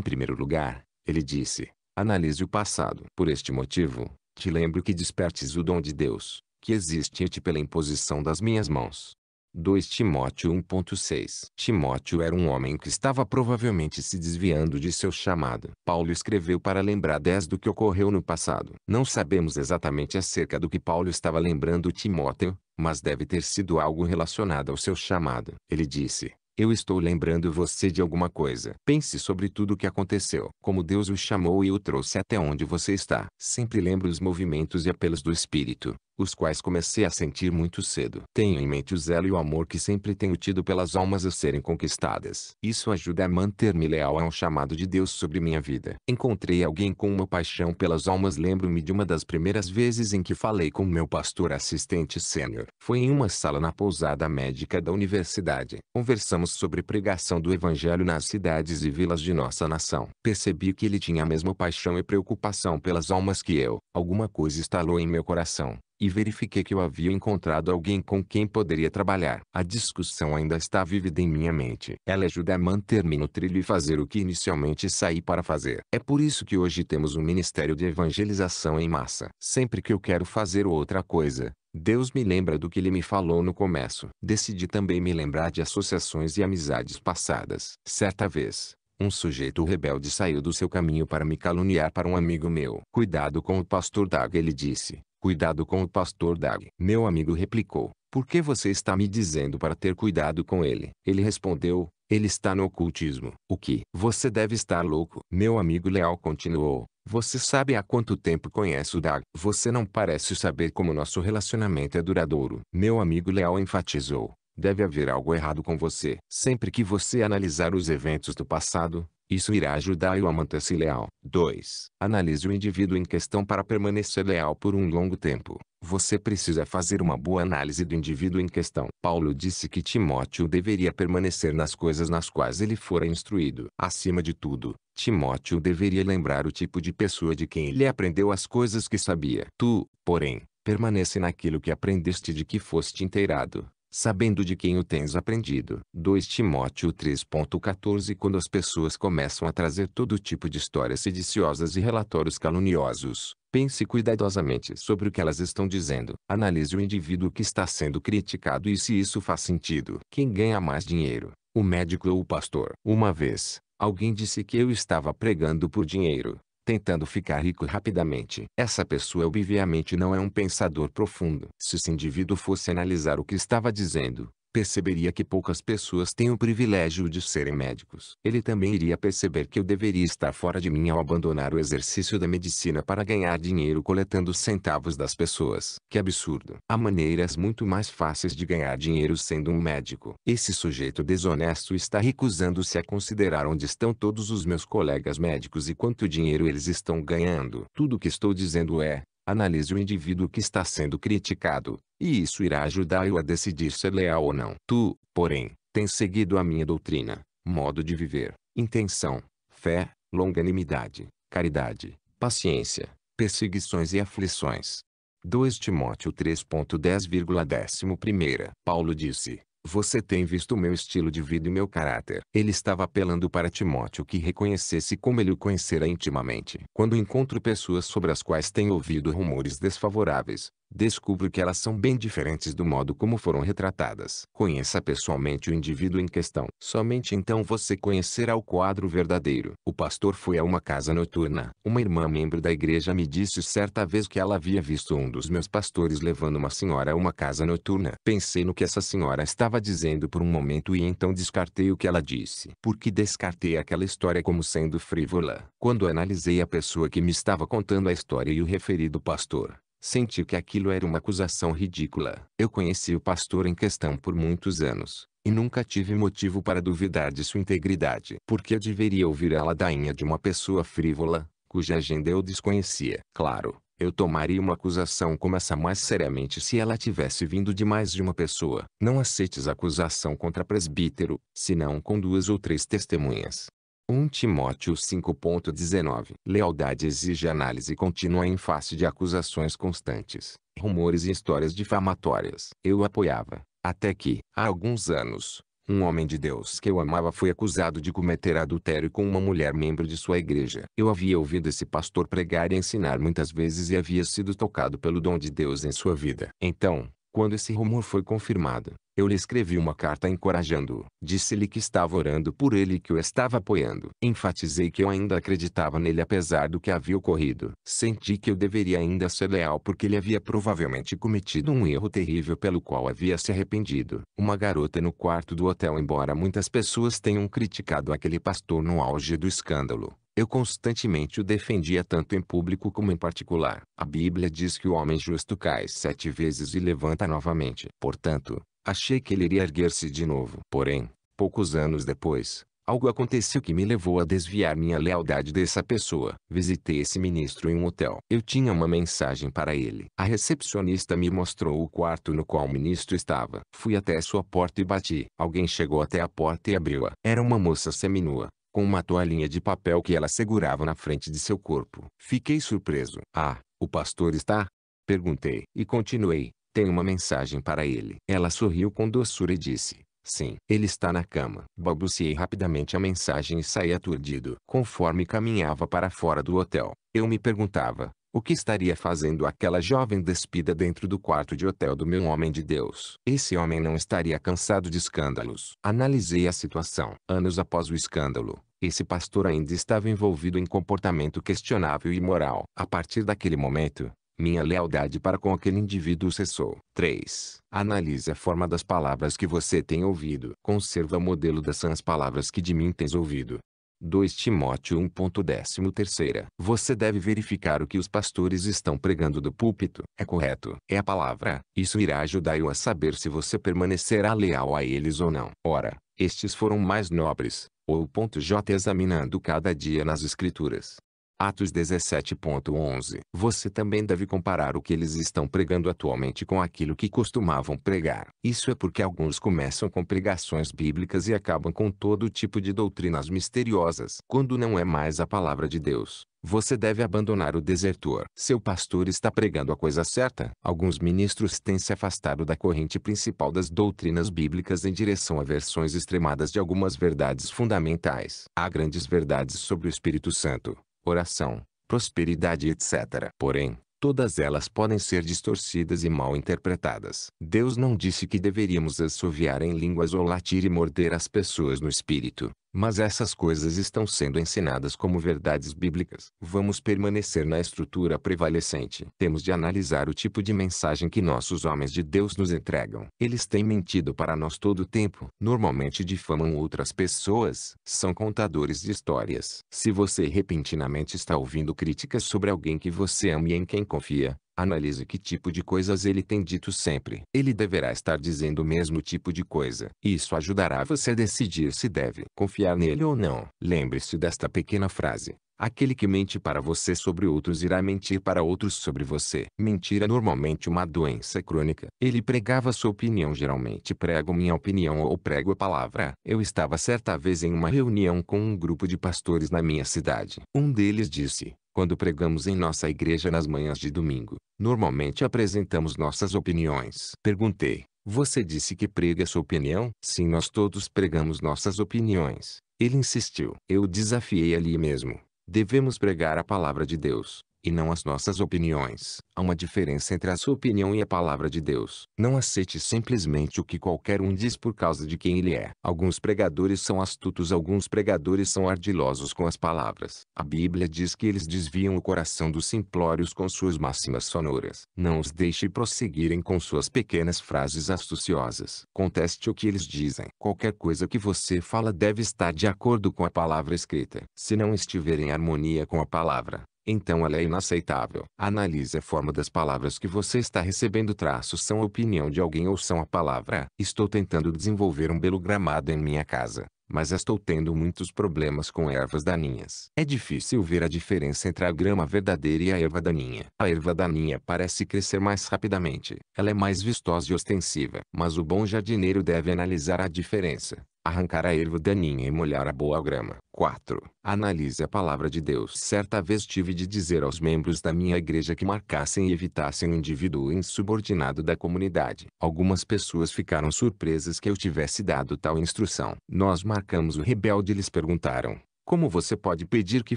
primeiro lugar, ele disse: Analise o passado. Por este motivo, te lembro que despertes o dom de Deus, que existe em ti pela imposição das minhas mãos. 2 Timóteo 1.6 Timóteo era um homem que estava provavelmente se desviando de seu chamado. Paulo escreveu para lembrar 10 do que ocorreu no passado. Não sabemos exatamente acerca do que Paulo estava lembrando Timóteo, mas deve ter sido algo relacionado ao seu chamado. Ele disse, eu estou lembrando você de alguma coisa. Pense sobre tudo o que aconteceu. Como Deus o chamou e o trouxe até onde você está. Sempre lembre os movimentos e apelos do Espírito os quais comecei a sentir muito cedo. Tenho em mente o zelo e o amor que sempre tenho tido pelas almas a serem conquistadas. Isso ajuda a manter-me leal a um chamado de Deus sobre minha vida. Encontrei alguém com uma paixão pelas almas. Lembro-me de uma das primeiras vezes em que falei com meu pastor assistente sênior. Foi em uma sala na pousada médica da universidade. Conversamos sobre pregação do evangelho nas cidades e vilas de nossa nação. Percebi que ele tinha a mesma paixão e preocupação pelas almas que eu. Alguma coisa estalou em meu coração e verifiquei que eu havia encontrado alguém com quem poderia trabalhar. A discussão ainda está vívida em minha mente. Ela ajuda a manter-me no trilho e fazer o que inicialmente saí para fazer. É por isso que hoje temos um ministério de evangelização em massa. Sempre que eu quero fazer outra coisa, Deus me lembra do que ele me falou no começo. Decidi também me lembrar de associações e amizades passadas. Certa vez, um sujeito rebelde saiu do seu caminho para me caluniar para um amigo meu. Cuidado com o pastor Daga, ele disse. Cuidado com o pastor Dag. Meu amigo replicou. Por que você está me dizendo para ter cuidado com ele? Ele respondeu, ele está no ocultismo. O que? Você deve estar louco. Meu amigo leal continuou. Você sabe há quanto tempo conheço o Dag. Você não parece saber como nosso relacionamento é duradouro. Meu amigo leal enfatizou. Deve haver algo errado com você. Sempre que você analisar os eventos do passado, isso irá ajudar-o a manter-se leal. 2. Analise o indivíduo em questão para permanecer leal por um longo tempo. Você precisa fazer uma boa análise do indivíduo em questão. Paulo disse que Timóteo deveria permanecer nas coisas nas quais ele fora instruído. Acima de tudo, Timóteo deveria lembrar o tipo de pessoa de quem ele aprendeu as coisas que sabia. Tu, porém, permanece naquilo que aprendeste de que foste inteirado sabendo de quem o tens aprendido. 2 Timóteo 3.14 Quando as pessoas começam a trazer todo tipo de histórias sediciosas e relatórios caluniosos, pense cuidadosamente sobre o que elas estão dizendo. Analise o indivíduo que está sendo criticado e se isso faz sentido. Quem ganha mais dinheiro? O médico ou o pastor? Uma vez, alguém disse que eu estava pregando por dinheiro tentando ficar rico rapidamente. Essa pessoa obviamente não é um pensador profundo. Se esse indivíduo fosse analisar o que estava dizendo, perceberia que poucas pessoas têm o privilégio de serem médicos. Ele também iria perceber que eu deveria estar fora de mim ao abandonar o exercício da medicina para ganhar dinheiro coletando centavos das pessoas. Que absurdo. Há maneiras muito mais fáceis de ganhar dinheiro sendo um médico. Esse sujeito desonesto está recusando-se a considerar onde estão todos os meus colegas médicos e quanto dinheiro eles estão ganhando. Tudo o que estou dizendo é, analise o indivíduo que está sendo criticado, e isso irá ajudá-lo a decidir ser é leal ou não. Tu, porém, tens seguido a minha doutrina, modo de viver, intenção, fé, longanimidade, caridade, paciência, perseguições e aflições. 2 Timóteo 3.10,11 Paulo disse, você tem visto meu estilo de vida e meu caráter. Ele estava apelando para Timóteo que reconhecesse como ele o conhecera intimamente. Quando encontro pessoas sobre as quais tenho ouvido rumores desfavoráveis, descubro que elas são bem diferentes do modo como foram retratadas. Conheça pessoalmente o indivíduo em questão. Somente então você conhecerá o quadro verdadeiro. O pastor foi a uma casa noturna. Uma irmã membro da igreja me disse certa vez que ela havia visto um dos meus pastores levando uma senhora a uma casa noturna. Pensei no que essa senhora estava dizendo por um momento e então descartei o que ela disse. Porque descartei aquela história como sendo frívola. Quando analisei a pessoa que me estava contando a história e o referido pastor, Senti que aquilo era uma acusação ridícula. Eu conheci o pastor em questão por muitos anos, e nunca tive motivo para duvidar de sua integridade. Por que deveria ouvir a ladainha de uma pessoa frívola, cuja agenda eu desconhecia? Claro, eu tomaria uma acusação como essa mais seriamente se ela tivesse vindo de mais de uma pessoa. Não aceites acusação contra presbítero, senão com duas ou três testemunhas. 1 Timóteo 5.19 Lealdade exige análise contínua em face de acusações constantes, rumores e histórias difamatórias. Eu apoiava, até que, há alguns anos, um homem de Deus que eu amava foi acusado de cometer adultério com uma mulher membro de sua igreja. Eu havia ouvido esse pastor pregar e ensinar muitas vezes e havia sido tocado pelo dom de Deus em sua vida. Então, quando esse rumor foi confirmado, eu lhe escrevi uma carta encorajando-o. Disse-lhe que estava orando por ele e que o estava apoiando. Enfatizei que eu ainda acreditava nele apesar do que havia ocorrido. Senti que eu deveria ainda ser leal porque ele havia provavelmente cometido um erro terrível pelo qual havia se arrependido. Uma garota no quarto do hotel embora muitas pessoas tenham criticado aquele pastor no auge do escândalo eu constantemente o defendia tanto em público como em particular. A Bíblia diz que o homem justo cai sete vezes e levanta novamente. Portanto, achei que ele iria erguer-se de novo. Porém, poucos anos depois, Algo aconteceu que me levou a desviar minha lealdade dessa pessoa. Visitei esse ministro em um hotel. Eu tinha uma mensagem para ele. A recepcionista me mostrou o quarto no qual o ministro estava. Fui até sua porta e bati. Alguém chegou até a porta e abriu-a. Era uma moça seminua com uma toalhinha de papel que ela segurava na frente de seu corpo. Fiquei surpreso. Ah, o pastor está? Perguntei. E continuei. Tem uma mensagem para ele. Ela sorriu com doçura e disse. Sim, ele está na cama. Balbuciei rapidamente a mensagem e saí aturdido. Conforme caminhava para fora do hotel, eu me perguntava, o que estaria fazendo aquela jovem despida dentro do quarto de hotel do meu homem de Deus? Esse homem não estaria cansado de escândalos. Analisei a situação. Anos após o escândalo, esse pastor ainda estava envolvido em comportamento questionável e imoral. A partir daquele momento, minha lealdade para com aquele indivíduo cessou. 3. Analise a forma das palavras que você tem ouvido. Conserva o modelo das sãs palavras que de mim tens ouvido. 2 Timóteo 1.13 Você deve verificar o que os pastores estão pregando do púlpito. É correto. É a palavra. Isso irá ajudar-o a saber se você permanecerá leal a eles ou não. Ora, estes foram mais nobres, ou ponto J examinando cada dia nas escrituras, Atos 17.11. Você também deve comparar o que eles estão pregando atualmente com aquilo que costumavam pregar. Isso é porque alguns começam com pregações bíblicas e acabam com todo tipo de doutrinas misteriosas. Quando não é mais a palavra de Deus, você deve abandonar o desertor. Seu pastor está pregando a coisa certa. Alguns ministros têm se afastado da corrente principal das doutrinas bíblicas em direção a versões extremadas de algumas verdades fundamentais. Há grandes verdades sobre o Espírito Santo, oração, prosperidade etc. Porém, todas elas podem ser distorcidas e mal interpretadas. Deus não disse que deveríamos assoviar em línguas ou latir e morder as pessoas no espírito. Mas essas coisas estão sendo ensinadas como verdades bíblicas. Vamos permanecer na estrutura prevalecente. Temos de analisar o tipo de mensagem que nossos homens de Deus nos entregam. Eles têm mentido para nós todo o tempo. Normalmente difamam outras pessoas. São contadores de histórias. Se você repentinamente está ouvindo críticas sobre alguém que você ama e em quem confia, Analise que tipo de coisas ele tem dito sempre. Ele deverá estar dizendo o mesmo tipo de coisa. Isso ajudará você a decidir se deve confiar nele ou não. Lembre-se desta pequena frase. Aquele que mente para você sobre outros irá mentir para outros sobre você. Mentira é normalmente uma doença crônica. Ele pregava sua opinião geralmente prego minha opinião ou prego a palavra. Eu estava certa vez em uma reunião com um grupo de pastores na minha cidade. Um deles disse, quando pregamos em nossa igreja nas manhãs de domingo, normalmente apresentamos nossas opiniões. Perguntei, você disse que prega sua opinião? Sim, nós todos pregamos nossas opiniões. Ele insistiu. Eu desafiei ali mesmo. Devemos pregar a palavra de Deus e não as nossas opiniões. Há uma diferença entre a sua opinião e a palavra de Deus. Não aceite simplesmente o que qualquer um diz por causa de quem ele é. Alguns pregadores são astutos, alguns pregadores são ardilosos com as palavras. A Bíblia diz que eles desviam o coração dos simplórios com suas máximas sonoras. Não os deixe prosseguirem com suas pequenas frases astuciosas. Conteste o que eles dizem. Qualquer coisa que você fala deve estar de acordo com a palavra escrita. Se não estiver em harmonia com a palavra, então ela é inaceitável. Analise a forma das palavras que você está recebendo traços são a opinião de alguém ou são a palavra. Estou tentando desenvolver um belo gramado em minha casa, mas estou tendo muitos problemas com ervas daninhas. É difícil ver a diferença entre a grama verdadeira e a erva daninha. A erva daninha parece crescer mais rapidamente. Ela é mais vistosa e ostensiva. Mas o bom jardineiro deve analisar a diferença arrancar a erva daninha e molhar a boa grama. 4. Analise a palavra de Deus. Certa vez tive de dizer aos membros da minha igreja que marcassem e evitassem um indivíduo insubordinado da comunidade. Algumas pessoas ficaram surpresas que eu tivesse dado tal instrução. Nós marcamos o rebelde e lhes perguntaram, como você pode pedir que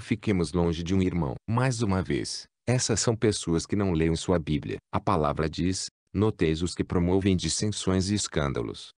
fiquemos longe de um irmão? Mais uma vez, essas são pessoas que não leem sua Bíblia. A palavra diz, noteis os que promovem dissensões e escândalos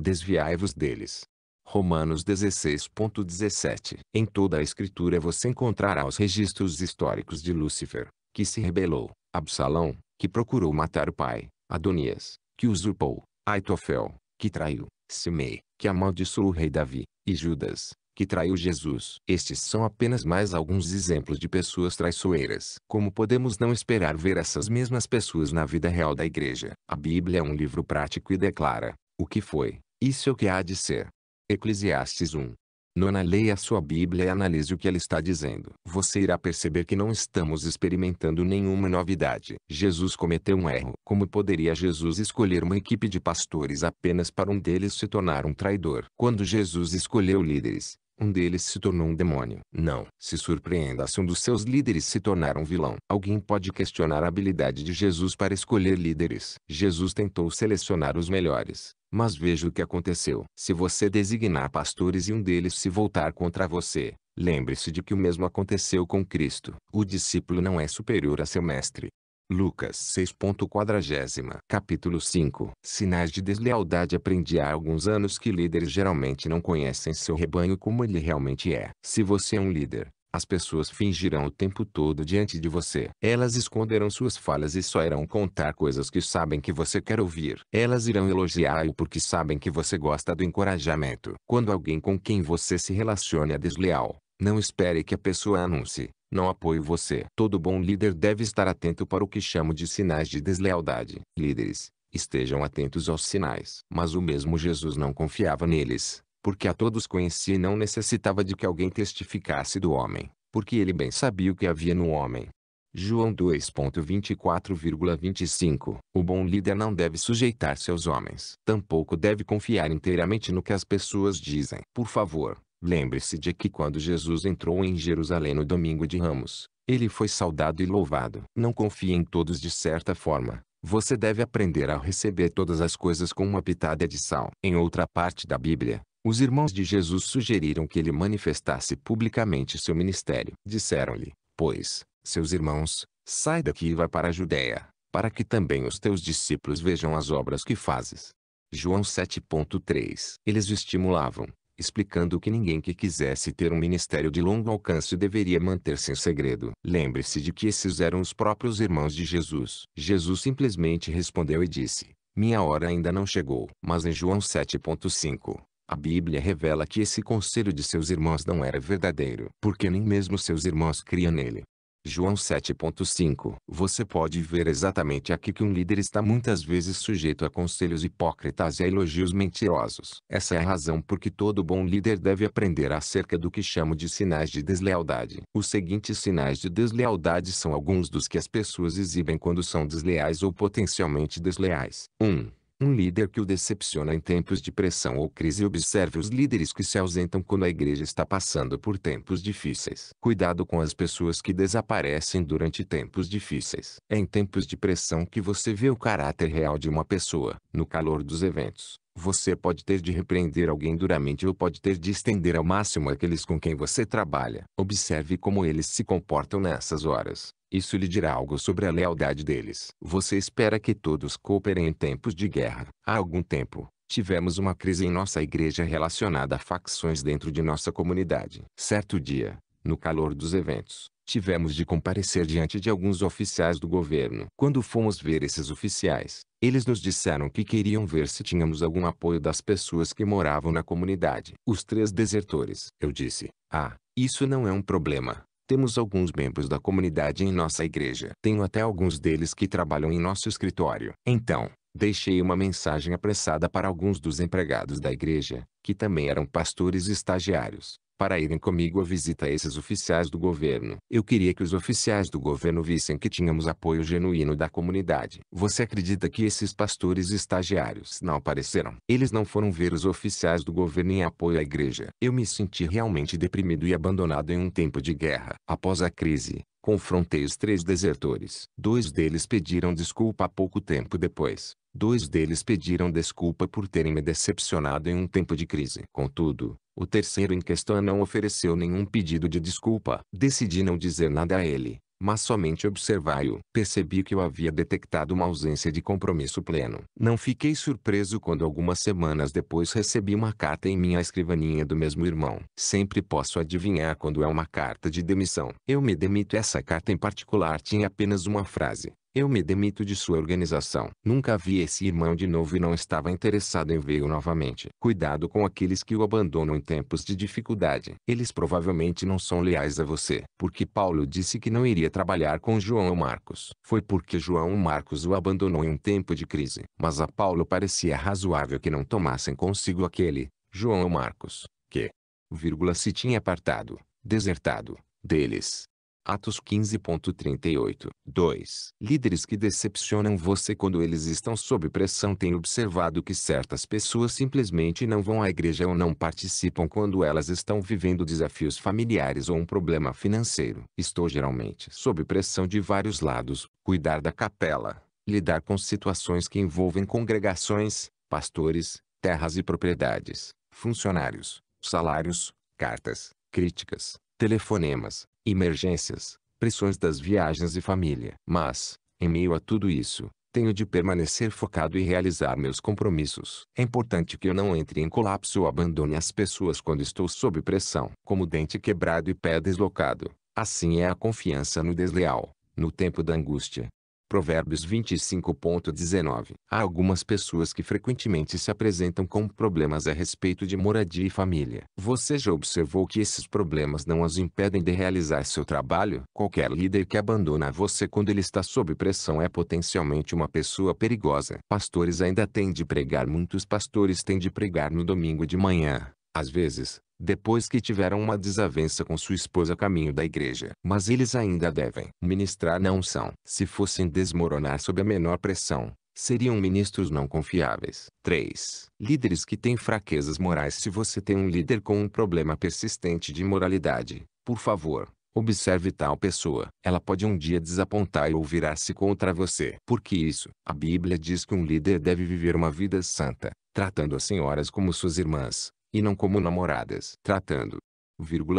desviai-vos deles. Romanos 16.17 Em toda a escritura você encontrará os registros históricos de Lúcifer, que se rebelou, Absalão, que procurou matar o pai, Adonias, que usurpou, Aitofel, que traiu, Simei, que amaldiçoou o rei Davi, e Judas, que traiu Jesus. Estes são apenas mais alguns exemplos de pessoas traiçoeiras. Como podemos não esperar ver essas mesmas pessoas na vida real da igreja? A Bíblia é um livro prático e declara, o que foi, isso é o que há de ser. Eclesiastes 1. Nona leia sua Bíblia e analise o que ela está dizendo. Você irá perceber que não estamos experimentando nenhuma novidade. Jesus cometeu um erro. Como poderia Jesus escolher uma equipe de pastores apenas para um deles se tornar um traidor? Quando Jesus escolheu líderes, um deles se tornou um demônio. Não se surpreenda se um dos seus líderes se tornar um vilão. Alguém pode questionar a habilidade de Jesus para escolher líderes. Jesus tentou selecionar os melhores. Mas veja o que aconteceu. Se você designar pastores e um deles se voltar contra você, lembre-se de que o mesmo aconteceu com Cristo. O discípulo não é superior a seu mestre. Lucas 6.40 Capítulo 5 Sinais de deslealdade Aprendi há alguns anos que líderes geralmente não conhecem seu rebanho como ele realmente é. Se você é um líder, as pessoas fingirão o tempo todo diante de você. Elas esconderão suas falhas e só irão contar coisas que sabem que você quer ouvir. Elas irão elogiá-lo porque sabem que você gosta do encorajamento. Quando alguém com quem você se relaciona é desleal, não espere que a pessoa anuncie. Não apoio você. Todo bom líder deve estar atento para o que chamo de sinais de deslealdade. Líderes, estejam atentos aos sinais. Mas o mesmo Jesus não confiava neles, porque a todos conhecia e não necessitava de que alguém testificasse do homem, porque ele bem sabia o que havia no homem. João 2.24,25 O bom líder não deve sujeitar-se aos homens. Tampouco deve confiar inteiramente no que as pessoas dizem. Por favor, Lembre-se de que quando Jesus entrou em Jerusalém no domingo de Ramos, ele foi saudado e louvado. Não confie em todos de certa forma. Você deve aprender a receber todas as coisas com uma pitada de sal. Em outra parte da Bíblia, os irmãos de Jesus sugeriram que ele manifestasse publicamente seu ministério. Disseram-lhe, pois, seus irmãos, sai daqui e vá para a Judéia, para que também os teus discípulos vejam as obras que fazes. João 7.3 Eles o estimulavam, explicando que ninguém que quisesse ter um ministério de longo alcance deveria manter-se em segredo. Lembre-se de que esses eram os próprios irmãos de Jesus. Jesus simplesmente respondeu e disse, minha hora ainda não chegou. Mas em João 7.5, a Bíblia revela que esse conselho de seus irmãos não era verdadeiro, porque nem mesmo seus irmãos criam nele. João 7.5 Você pode ver exatamente aqui que um líder está muitas vezes sujeito a conselhos hipócritas e a elogios mentirosos. Essa é a razão por que todo bom líder deve aprender acerca do que chamo de sinais de deslealdade. Os seguintes sinais de deslealdade são alguns dos que as pessoas exibem quando são desleais ou potencialmente desleais. 1. Um, um líder que o decepciona em tempos de pressão ou crise observe os líderes que se ausentam quando a igreja está passando por tempos difíceis. Cuidado com as pessoas que desaparecem durante tempos difíceis. É em tempos de pressão que você vê o caráter real de uma pessoa, no calor dos eventos, você pode ter de repreender alguém duramente ou pode ter de estender ao máximo aqueles com quem você trabalha. Observe como eles se comportam nessas horas. Isso lhe dirá algo sobre a lealdade deles. Você espera que todos cooperem em tempos de guerra. Há algum tempo, tivemos uma crise em nossa igreja relacionada a facções dentro de nossa comunidade. Certo dia, no calor dos eventos, tivemos de comparecer diante de alguns oficiais do governo. Quando fomos ver esses oficiais, eles nos disseram que queriam ver se tínhamos algum apoio das pessoas que moravam na comunidade. Os três desertores. Eu disse, ah, isso não é um problema. Temos alguns membros da comunidade em nossa igreja. Tenho até alguns deles que trabalham em nosso escritório. Então, deixei uma mensagem apressada para alguns dos empregados da igreja, que também eram pastores e estagiários, para irem comigo a visita a esses oficiais do governo. Eu queria que os oficiais do governo vissem que tínhamos apoio genuíno da comunidade. Você acredita que esses pastores estagiários não apareceram? Eles não foram ver os oficiais do governo em apoio à igreja. Eu me senti realmente deprimido e abandonado em um tempo de guerra. Após a crise, confrontei os três desertores. Dois deles pediram desculpa pouco tempo depois. Dois deles pediram desculpa por terem me decepcionado em um tempo de crise. Contudo, o terceiro em questão não ofereceu nenhum pedido de desculpa. Decidi não dizer nada a ele, mas somente observai-o. Percebi que eu havia detectado uma ausência de compromisso pleno. Não fiquei surpreso quando algumas semanas depois recebi uma carta em minha escrivaninha do mesmo irmão. Sempre posso adivinhar quando é uma carta de demissão. Eu me demito. Essa carta em particular tinha apenas uma frase. Eu me demito de sua organização. Nunca vi esse irmão de novo e não estava interessado em vê-lo novamente. Cuidado com aqueles que o abandonam em tempos de dificuldade. Eles provavelmente não são leais a você. Porque Paulo disse que não iria trabalhar com João ou Marcos. Foi porque João ou Marcos o abandonou em um tempo de crise. Mas a Paulo parecia razoável que não tomassem consigo aquele, João ou Marcos, que, vírgula, se tinha apartado, desertado, deles Atos 15.38 2. Líderes que decepcionam você quando eles estão sob pressão têm observado que certas pessoas simplesmente não vão à igreja ou não participam quando elas estão vivendo desafios familiares ou um problema financeiro. Estou geralmente sob pressão de vários lados, cuidar da capela, lidar com situações que envolvem congregações, pastores, terras e propriedades, funcionários, salários, cartas, críticas, telefonemas, emergências, pressões das viagens e família. Mas, em meio a tudo isso, tenho de permanecer focado e realizar meus compromissos. É importante que eu não entre em colapso ou abandone as pessoas quando estou sob pressão. Como dente quebrado e pé deslocado, assim é a confiança no desleal. No tempo da angústia, Provérbios 25.19. Há algumas pessoas que frequentemente se apresentam com problemas a respeito de moradia e família. Você já observou que esses problemas não as impedem de realizar seu trabalho? Qualquer líder que abandona você quando ele está sob pressão é potencialmente uma pessoa perigosa. Pastores ainda têm de pregar, muitos pastores têm de pregar no domingo de manhã. Às vezes, depois que tiveram uma desavença com sua esposa a caminho da igreja. Mas eles ainda devem ministrar não são. Se fossem desmoronar sob a menor pressão, seriam ministros não confiáveis. 3. Líderes que têm fraquezas morais Se você tem um líder com um problema persistente de moralidade, por favor, Observe tal pessoa. Ela pode um dia desapontar ou virar-se contra você. Porque isso, a Bíblia diz que um líder deve viver uma vida santa, tratando as senhoras como suas irmãs, e não como namoradas. Tratando,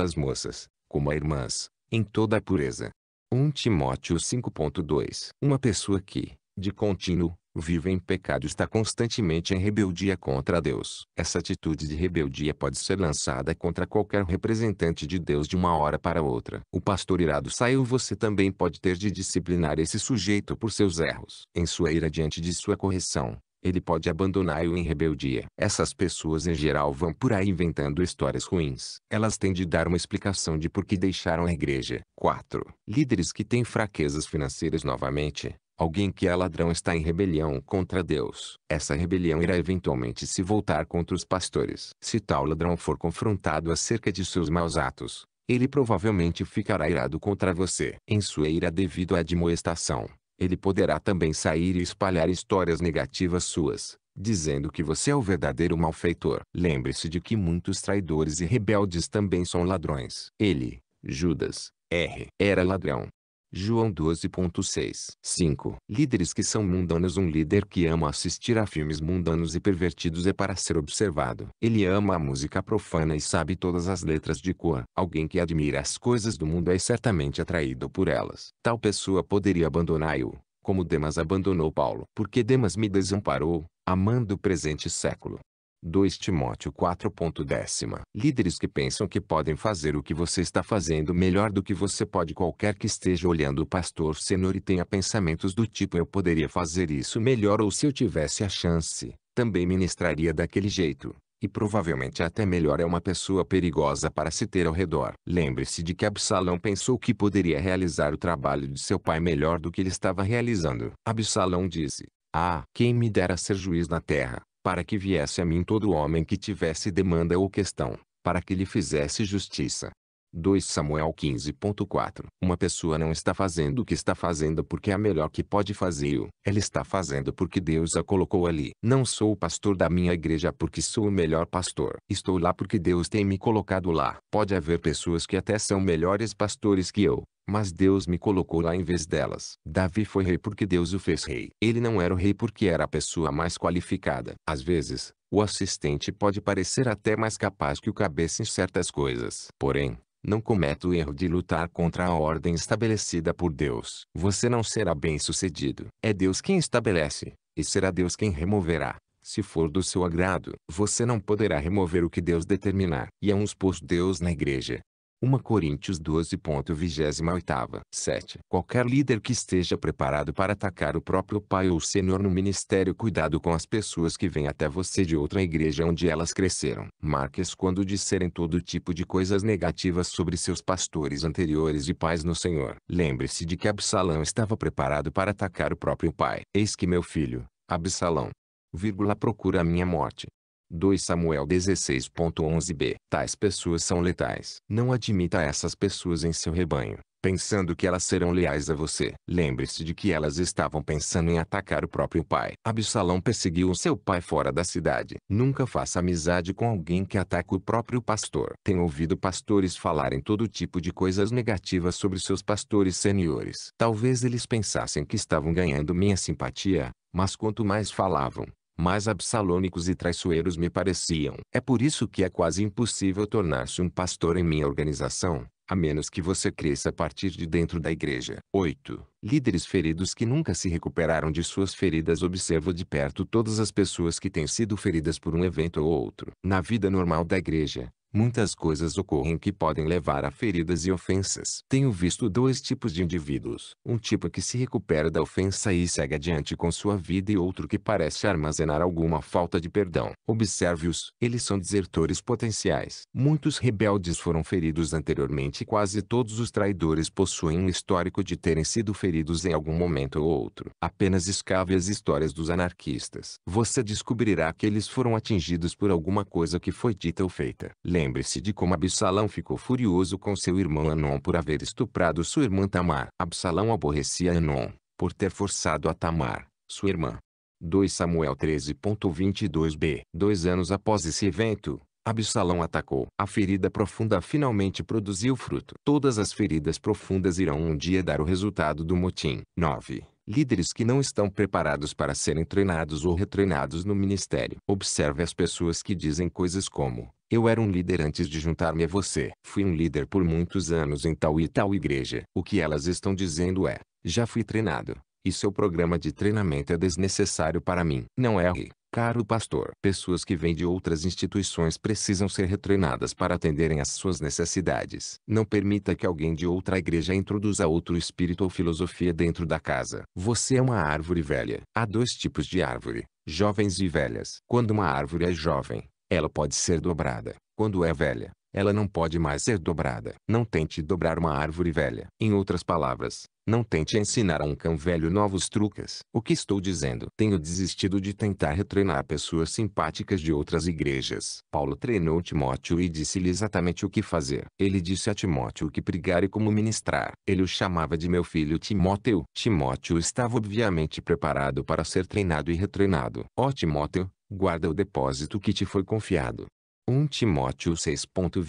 as moças, como irmãs, em toda a pureza. 1 Timóteo 5.2 Uma pessoa que, de contínuo, vive em pecado está constantemente em rebeldia contra Deus. Essa atitude de rebeldia pode ser lançada contra qualquer representante de Deus de uma hora para outra. O pastor irado saiu você também pode ter de disciplinar esse sujeito por seus erros. Em sua ira diante de sua correção, ele pode abandonar-o em rebeldia. Essas pessoas em geral vão por aí inventando histórias ruins. Elas têm de dar uma explicação de por que deixaram a igreja. 4. Líderes que têm fraquezas financeiras novamente. Alguém que é ladrão está em rebelião contra Deus. Essa rebelião irá eventualmente se voltar contra os pastores. Se tal ladrão for confrontado acerca de seus maus atos, ele provavelmente ficará irado contra você. Em sua ira devido à admoestação, ele poderá também sair e espalhar histórias negativas suas, dizendo que você é o verdadeiro malfeitor. Lembre-se de que muitos traidores e rebeldes também são ladrões. Ele, Judas, R. Era ladrão. João 12.6 5. Líderes que são mundanos Um líder que ama assistir a filmes mundanos e pervertidos é para ser observado. Ele ama a música profana e sabe todas as letras de cor. Alguém que admira as coisas do mundo é certamente atraído por elas. Tal pessoa poderia abandonar-o, como Demas abandonou Paulo. Porque Demas me desamparou, amando o presente século. 2 Timóteo 4.10. Líderes que pensam que podem fazer o que você está fazendo melhor do que você pode qualquer que esteja olhando o pastor senhor e tenha pensamentos do tipo eu poderia fazer isso melhor ou se eu tivesse a chance, também ministraria daquele jeito. E provavelmente até melhor é uma pessoa perigosa para se ter ao redor. Lembre-se de que Absalão pensou que poderia realizar o trabalho de seu pai melhor do que ele estava realizando. Absalão disse, Ah, quem me dera ser juiz na terra para que viesse a mim todo homem que tivesse demanda ou questão, para que lhe fizesse justiça. 2 Samuel 15.4 Uma pessoa não está fazendo o que está fazendo porque é a melhor que pode fazer. Ela está fazendo porque Deus a colocou ali. Não sou o pastor da minha igreja porque sou o melhor pastor. Estou lá porque Deus tem me colocado lá. Pode haver pessoas que até são melhores pastores que eu, mas Deus me colocou lá em vez delas. Davi foi rei porque Deus o fez rei. Ele não era o rei porque era a pessoa mais qualificada. Às vezes, o assistente pode parecer até mais capaz que o cabeça em certas coisas. Porém, não cometa o erro de lutar contra a ordem estabelecida por Deus. Você não será bem-sucedido. É Deus quem estabelece, e será Deus quem removerá. Se for do seu agrado, você não poderá remover o que Deus determinar. E é um pôs Deus na igreja, 1 Coríntios 12.28. 7. Qualquer líder que esteja preparado para atacar o próprio pai ou senhor no ministério, cuidado com as pessoas que vêm até você de outra igreja onde elas cresceram. Marques quando disserem todo tipo de coisas negativas sobre seus pastores anteriores e pais no Senhor. Lembre-se de que Absalão estava preparado para atacar o próprio pai. Eis que meu filho, Absalão, vírgula, procura a minha morte. 2 Samuel 16.11b. Tais pessoas são letais. Não admita essas pessoas em seu rebanho, pensando que elas serão leais a você. Lembre-se de que elas estavam pensando em atacar o próprio pai. Absalão perseguiu o seu pai fora da cidade. Nunca faça amizade com alguém que ataca o próprio pastor. Tenho ouvido pastores falarem todo tipo de coisas negativas sobre seus pastores seniores. Talvez eles pensassem que estavam ganhando minha simpatia, mas quanto mais falavam, mais absalônicos e traiçoeiros me pareciam. É por isso que é quase impossível tornar-se um pastor em minha organização, a menos que você cresça a partir de dentro da igreja. 8. Líderes feridos que nunca se recuperaram de suas feridas Observo de perto todas as pessoas que têm sido feridas por um evento ou outro. Na vida normal da igreja, Muitas coisas ocorrem que podem levar a feridas e ofensas. Tenho visto dois tipos de indivíduos. Um tipo que se recupera da ofensa e segue adiante com sua vida e outro que parece armazenar alguma falta de perdão. Observe-os, eles são desertores potenciais. Muitos rebeldes foram feridos anteriormente e quase todos os traidores possuem um histórico de terem sido feridos em algum momento ou outro. Apenas escave as histórias dos anarquistas. Você descobrirá que eles foram atingidos por alguma coisa que foi dita ou feita. Lembre Lembre-se de como Absalão ficou furioso com seu irmão Anon por haver estuprado sua irmã Tamar. Absalão aborrecia Anon, por ter forçado a Tamar, sua irmã. 2 Samuel 13.22b Dois anos após esse evento, Absalão atacou. A ferida profunda finalmente produziu fruto. Todas as feridas profundas irão um dia dar o resultado do motim. 9 líderes que não estão preparados para serem treinados ou retreinados no ministério. Observe as pessoas que dizem coisas como: Eu era um líder antes de juntar-me a você. Fui um líder por muitos anos em tal e tal igreja. O que elas estão dizendo é: Já fui treinado. E seu programa de treinamento é desnecessário para mim. Não erre. É Caro pastor, pessoas que vêm de outras instituições precisam ser retreinadas para atenderem às suas necessidades. Não permita que alguém de outra igreja introduza outro espírito ou filosofia dentro da casa. Você é uma árvore velha. Há dois tipos de árvore, jovens e velhas. Quando uma árvore é jovem, ela pode ser dobrada. Quando é velha, ela não pode mais ser dobrada. Não tente dobrar uma árvore velha. Em outras palavras, não tente ensinar a um cão velho novos truques. O que estou dizendo? Tenho desistido de tentar retreinar pessoas simpáticas de outras igrejas. Paulo treinou Timóteo e disse-lhe exatamente o que fazer. Ele disse a Timóteo que pregar e como ministrar. Ele o chamava de meu filho Timóteo. Timóteo estava obviamente preparado para ser treinado e retreinado. Ó oh, Timóteo, guarda o depósito que te foi confiado. 1 Timóteo 6.20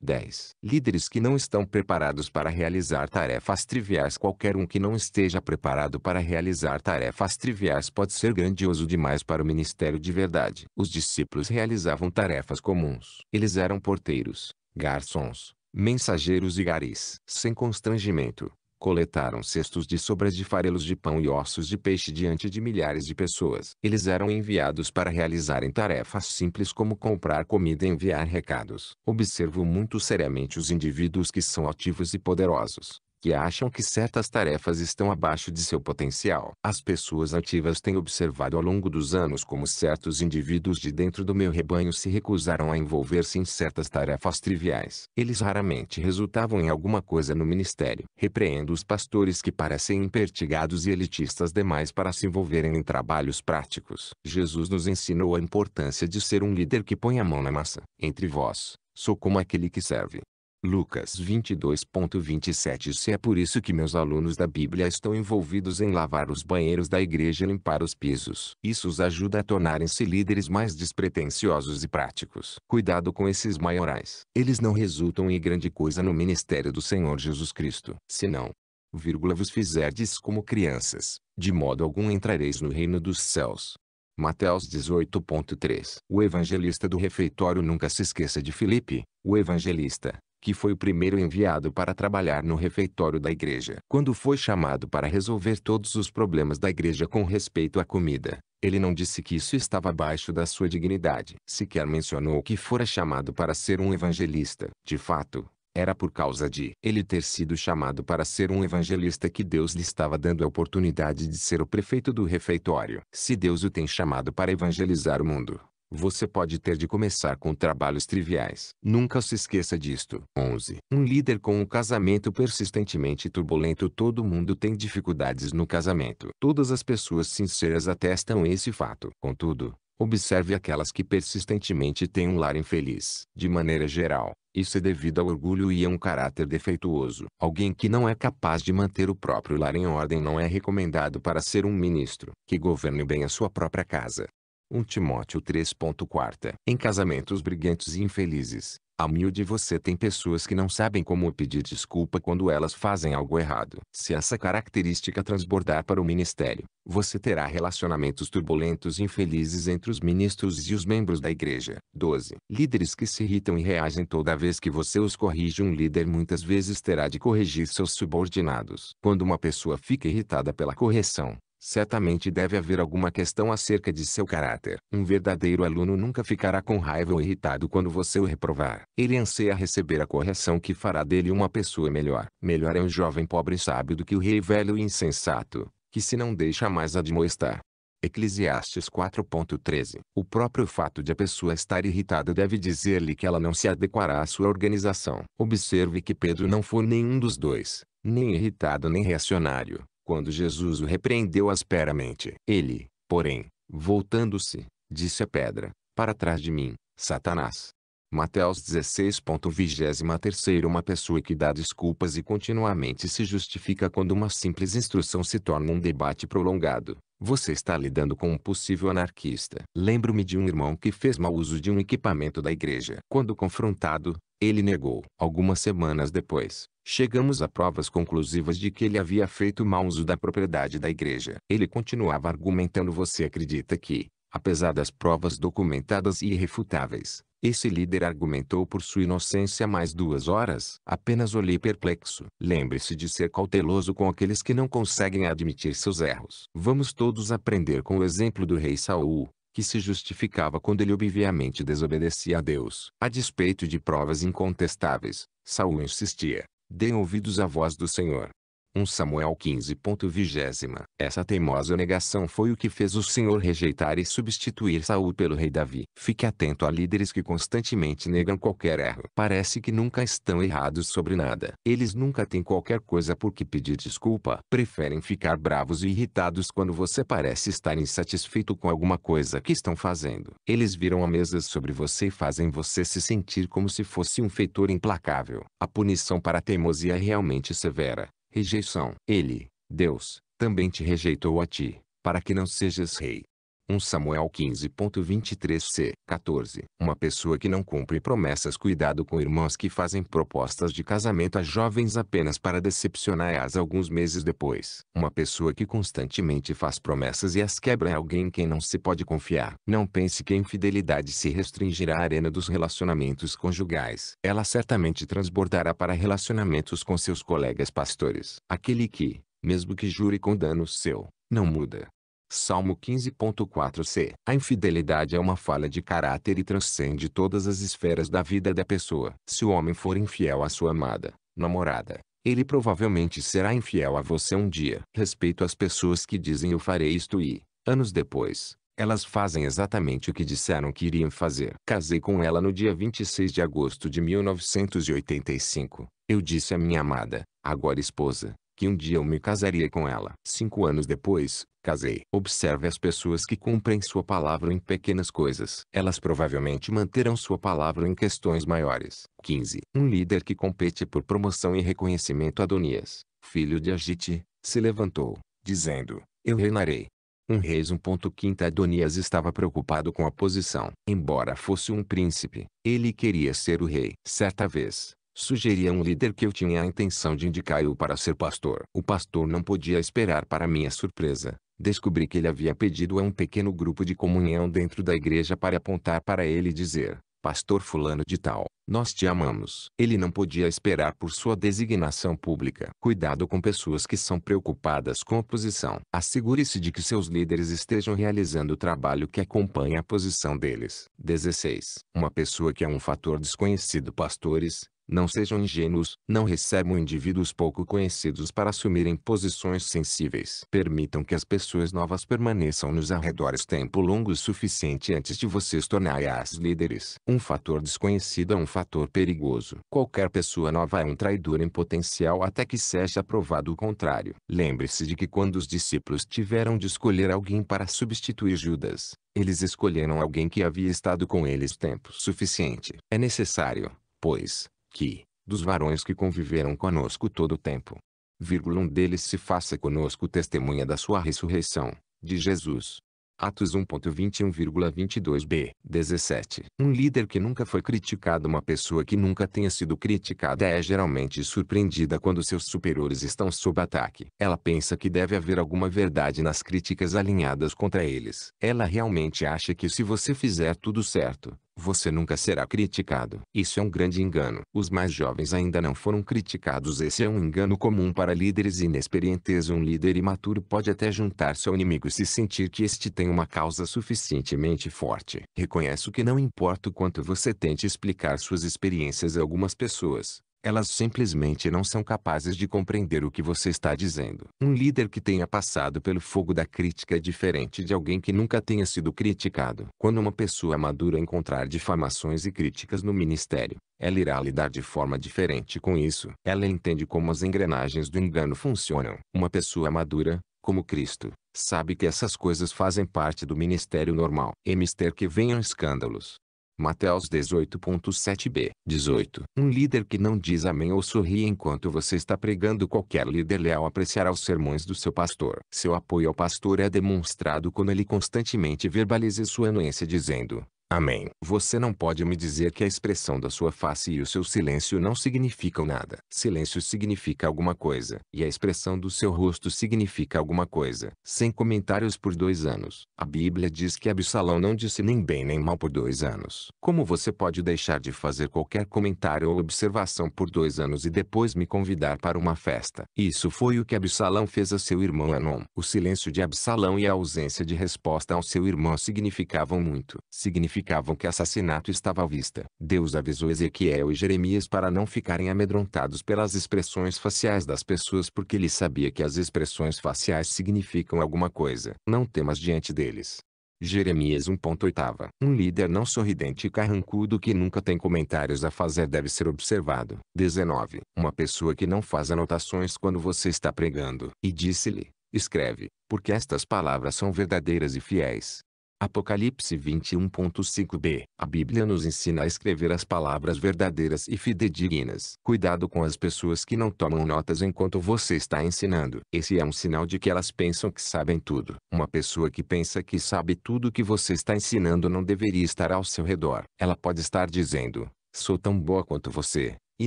10. Líderes que não estão preparados para realizar tarefas triviais Qualquer um que não esteja preparado para realizar tarefas triviais pode ser grandioso demais para o ministério de verdade. Os discípulos realizavam tarefas comuns. Eles eram porteiros, garçons, mensageiros e garis. Sem constrangimento, coletaram cestos de sobras de farelos de pão e ossos de peixe diante de milhares de pessoas. Eles eram enviados para realizarem tarefas simples como comprar comida e enviar recados. Observo muito seriamente os indivíduos que são ativos e poderosos, que acham que certas tarefas estão abaixo de seu potencial. As pessoas ativas têm observado ao longo dos anos como certos indivíduos de dentro do meu rebanho se recusaram a envolver-se em certas tarefas triviais. Eles raramente resultavam em alguma coisa no ministério. Repreendo os pastores que parecem impertigados e elitistas demais para se envolverem em trabalhos práticos. Jesus nos ensinou a importância de ser um líder que põe a mão na massa. Entre vós, sou como aquele que serve Lucas 22.27 Se é por isso que meus alunos da Bíblia estão envolvidos em lavar os banheiros da igreja e limpar os pisos. Isso os ajuda a tornarem-se líderes mais despretensiosos e práticos. Cuidado com esses maiorais. Eles não resultam em grande coisa no ministério do Senhor Jesus Cristo. Se não, vírgula, vos fizerdes como crianças, de modo algum entrareis no reino dos céus. Mateus 18.3 O evangelista do refeitório nunca se esqueça de Filipe, o evangelista, que foi o primeiro enviado para trabalhar no refeitório da igreja. Quando foi chamado para resolver todos os problemas da igreja com respeito à comida, ele não disse que isso estava abaixo da sua dignidade. Sequer mencionou que fora chamado para ser um evangelista. De fato, era por causa de ele ter sido chamado para ser um evangelista que Deus lhe estava dando a oportunidade de ser o prefeito do refeitório. Se Deus o tem chamado para evangelizar o mundo, você pode ter de começar com trabalhos triviais. Nunca se esqueça disto. 11. Um líder com um casamento persistentemente turbulento Todo mundo tem dificuldades no casamento. Todas as pessoas sinceras atestam esse fato. Contudo, observe aquelas que persistentemente têm um lar infeliz. De maneira geral, isso é devido ao orgulho e a um caráter defeituoso. Alguém que não é capaz de manter o próprio lar em ordem não é recomendado para ser um ministro que governe bem a sua própria casa. 1 Timóteo 3.4. Em casamentos briguentos e infelizes, a miúde você tem pessoas que não sabem como pedir desculpa quando elas fazem algo errado. Se essa característica transbordar para o ministério, você terá relacionamentos turbulentos e infelizes entre os ministros e os membros da igreja. 12. Líderes que se irritam e reagem toda vez que você os corrige. Um líder muitas vezes terá de corrigir seus subordinados. Quando uma pessoa fica irritada pela correção, certamente deve haver alguma questão acerca de seu caráter. Um verdadeiro aluno nunca ficará com raiva ou irritado quando você o reprovar. Ele anseia receber a correção que fará dele uma pessoa melhor. Melhor é um jovem pobre e sábio do que o rei velho e insensato, que se não deixa mais admoestar. Eclesiastes 4.13 O próprio fato de a pessoa estar irritada deve dizer-lhe que ela não se adequará à sua organização. Observe que Pedro não foi nenhum dos dois, nem irritado nem reacionário quando Jesus o repreendeu asperamente, ele, porém, voltando-se, disse à pedra, para trás de mim, Satanás. Mateus 16.23 Uma pessoa que dá desculpas e continuamente se justifica quando uma simples instrução se torna um debate prolongado. Você está lidando com um possível anarquista. Lembro-me de um irmão que fez mau uso de um equipamento da igreja. Quando confrontado, ele negou. Algumas semanas depois, Chegamos a provas conclusivas de que ele havia feito mau uso da propriedade da igreja. Ele continuava argumentando você acredita que, apesar das provas documentadas e irrefutáveis, esse líder argumentou por sua inocência mais duas horas. Apenas olhei perplexo. Lembre-se de ser cauteloso com aqueles que não conseguem admitir seus erros. Vamos todos aprender com o exemplo do rei Saul, que se justificava quando ele obviamente desobedecia a Deus. A despeito de provas incontestáveis, Saul insistia. Deem ouvidos à voz do Senhor. 1 Samuel 15.20 Essa teimosa negação foi o que fez o Senhor rejeitar e substituir Saul pelo rei Davi. Fique atento a líderes que constantemente negam qualquer erro. Parece que nunca estão errados sobre nada. Eles nunca têm qualquer coisa por que pedir desculpa. Preferem ficar bravos e irritados quando você parece estar insatisfeito com alguma coisa que estão fazendo. Eles viram a mesa sobre você e fazem você se sentir como se fosse um feitor implacável. A punição para a teimosia é realmente severa rejeição. Ele, Deus, também te rejeitou a ti, para que não sejas rei. 1 Samuel 15.23c 14. Uma pessoa que não cumpre promessas cuidado com irmãs que fazem propostas de casamento a jovens apenas para decepcionar-as alguns meses depois. Uma pessoa que constantemente faz promessas e as quebra é alguém em quem não se pode confiar. Não pense que a infidelidade se restringirá à arena dos relacionamentos conjugais. Ela certamente transbordará para relacionamentos com seus colegas pastores. Aquele que, mesmo que jure com dano seu, não muda Salmo 15.4c. A infidelidade é uma falha de caráter e transcende todas as esferas da vida da pessoa. Se o homem for infiel à sua amada, namorada, ele provavelmente será infiel a você um dia. Respeito às pessoas que dizem eu farei isto e, anos depois, elas fazem exatamente o que disseram que iriam fazer. Casei com ela no dia 26 de agosto de 1985. Eu disse à minha amada, agora esposa, que um dia eu me casaria com ela. Cinco anos depois, casei. Observe as pessoas que cumprem sua palavra em pequenas coisas. Elas provavelmente manterão sua palavra em questões maiores. 15. Um líder que compete por promoção e reconhecimento Adonias, filho de Agite, se levantou, dizendo, eu reinarei. Um reis 1.5 Adonias estava preocupado com a posição. Embora fosse um príncipe, ele queria ser o rei. Certa vez, Sugeri a um líder que eu tinha a intenção de indicá-lo para ser pastor. O pastor não podia esperar para minha surpresa. Descobri que ele havia pedido a um pequeno grupo de comunhão dentro da igreja para apontar para ele e dizer, Pastor fulano de tal, nós te amamos. Ele não podia esperar por sua designação pública. Cuidado com pessoas que são preocupadas com a posição. Assegure-se de que seus líderes estejam realizando o trabalho que acompanha a posição deles. 16. Uma pessoa que é um fator desconhecido pastores, não sejam ingênuos, não recebam indivíduos pouco conhecidos para assumirem posições sensíveis. Permitam que as pessoas novas permaneçam nos arredores tempo longo o suficiente antes de vocês tornarem as líderes. Um fator desconhecido é um fator perigoso. Qualquer pessoa nova é um traidor em potencial até que seja provado o contrário. Lembre-se de que quando os discípulos tiveram de escolher alguém para substituir Judas, eles escolheram alguém que havia estado com eles tempo suficiente. É necessário, pois, que, dos varões que conviveram conosco todo o tempo, um deles se faça conosco testemunha da sua ressurreição, de Jesus. Atos 1.21,22b 17. Um líder que nunca foi criticado Uma pessoa que nunca tenha sido criticada é geralmente surpreendida quando seus superiores estão sob ataque. Ela pensa que deve haver alguma verdade nas críticas alinhadas contra eles. Ela realmente acha que se você fizer tudo certo, você nunca será criticado. Isso é um grande engano. Os mais jovens ainda não foram criticados. Esse é um engano comum para líderes inexperientes. Um líder imaturo pode até juntar-se ao inimigo se sentir que este tem uma causa suficientemente forte. Reconheço que não importa o quanto você tente explicar suas experiências a algumas pessoas, elas simplesmente não são capazes de compreender o que você está dizendo. Um líder que tenha passado pelo fogo da crítica é diferente de alguém que nunca tenha sido criticado. Quando uma pessoa é madura encontrar difamações e críticas no ministério, ela irá lidar de forma diferente com isso. Ela entende como as engrenagens do engano funcionam. Uma pessoa madura, como Cristo, sabe que essas coisas fazem parte do ministério normal. E mister que venham escândalos, Mateus 18.7b 18. Um líder que não diz amém ou sorri enquanto você está pregando qualquer líder leal apreciará os sermões do seu pastor. Seu apoio ao pastor é demonstrado quando ele constantemente verbaliza sua anuência dizendo, Amém. Você não pode me dizer que a expressão da sua face e o seu silêncio não significam nada. Silêncio significa alguma coisa, e a expressão do seu rosto significa alguma coisa. Sem comentários por dois anos. A Bíblia diz que Absalão não disse nem bem nem mal por dois anos. Como você pode deixar de fazer qualquer comentário ou observação por dois anos e depois me convidar para uma festa? Isso foi o que Absalão fez a seu irmão Anon. O silêncio de Absalão e a ausência de resposta ao seu irmão significavam muito. Significa significavam que assassinato estava à vista. Deus avisou Ezequiel e Jeremias para não ficarem amedrontados pelas expressões faciais das pessoas porque ele sabia que as expressões faciais significam alguma coisa. Não temas diante deles. Jeremias 1.8 Um líder não sorridente e carrancudo que nunca tem comentários a fazer deve ser observado. 19. Uma pessoa que não faz anotações quando você está pregando. E disse-lhe, escreve, porque estas palavras são verdadeiras e fiéis. Apocalipse 21.5b. A Bíblia nos ensina a escrever as palavras verdadeiras e fidedignas. Cuidado com as pessoas que não tomam notas enquanto você está ensinando. Esse é um sinal de que elas pensam que sabem tudo. Uma pessoa que pensa que sabe tudo que você está ensinando não deveria estar ao seu redor. Ela pode estar dizendo, sou tão boa quanto você, e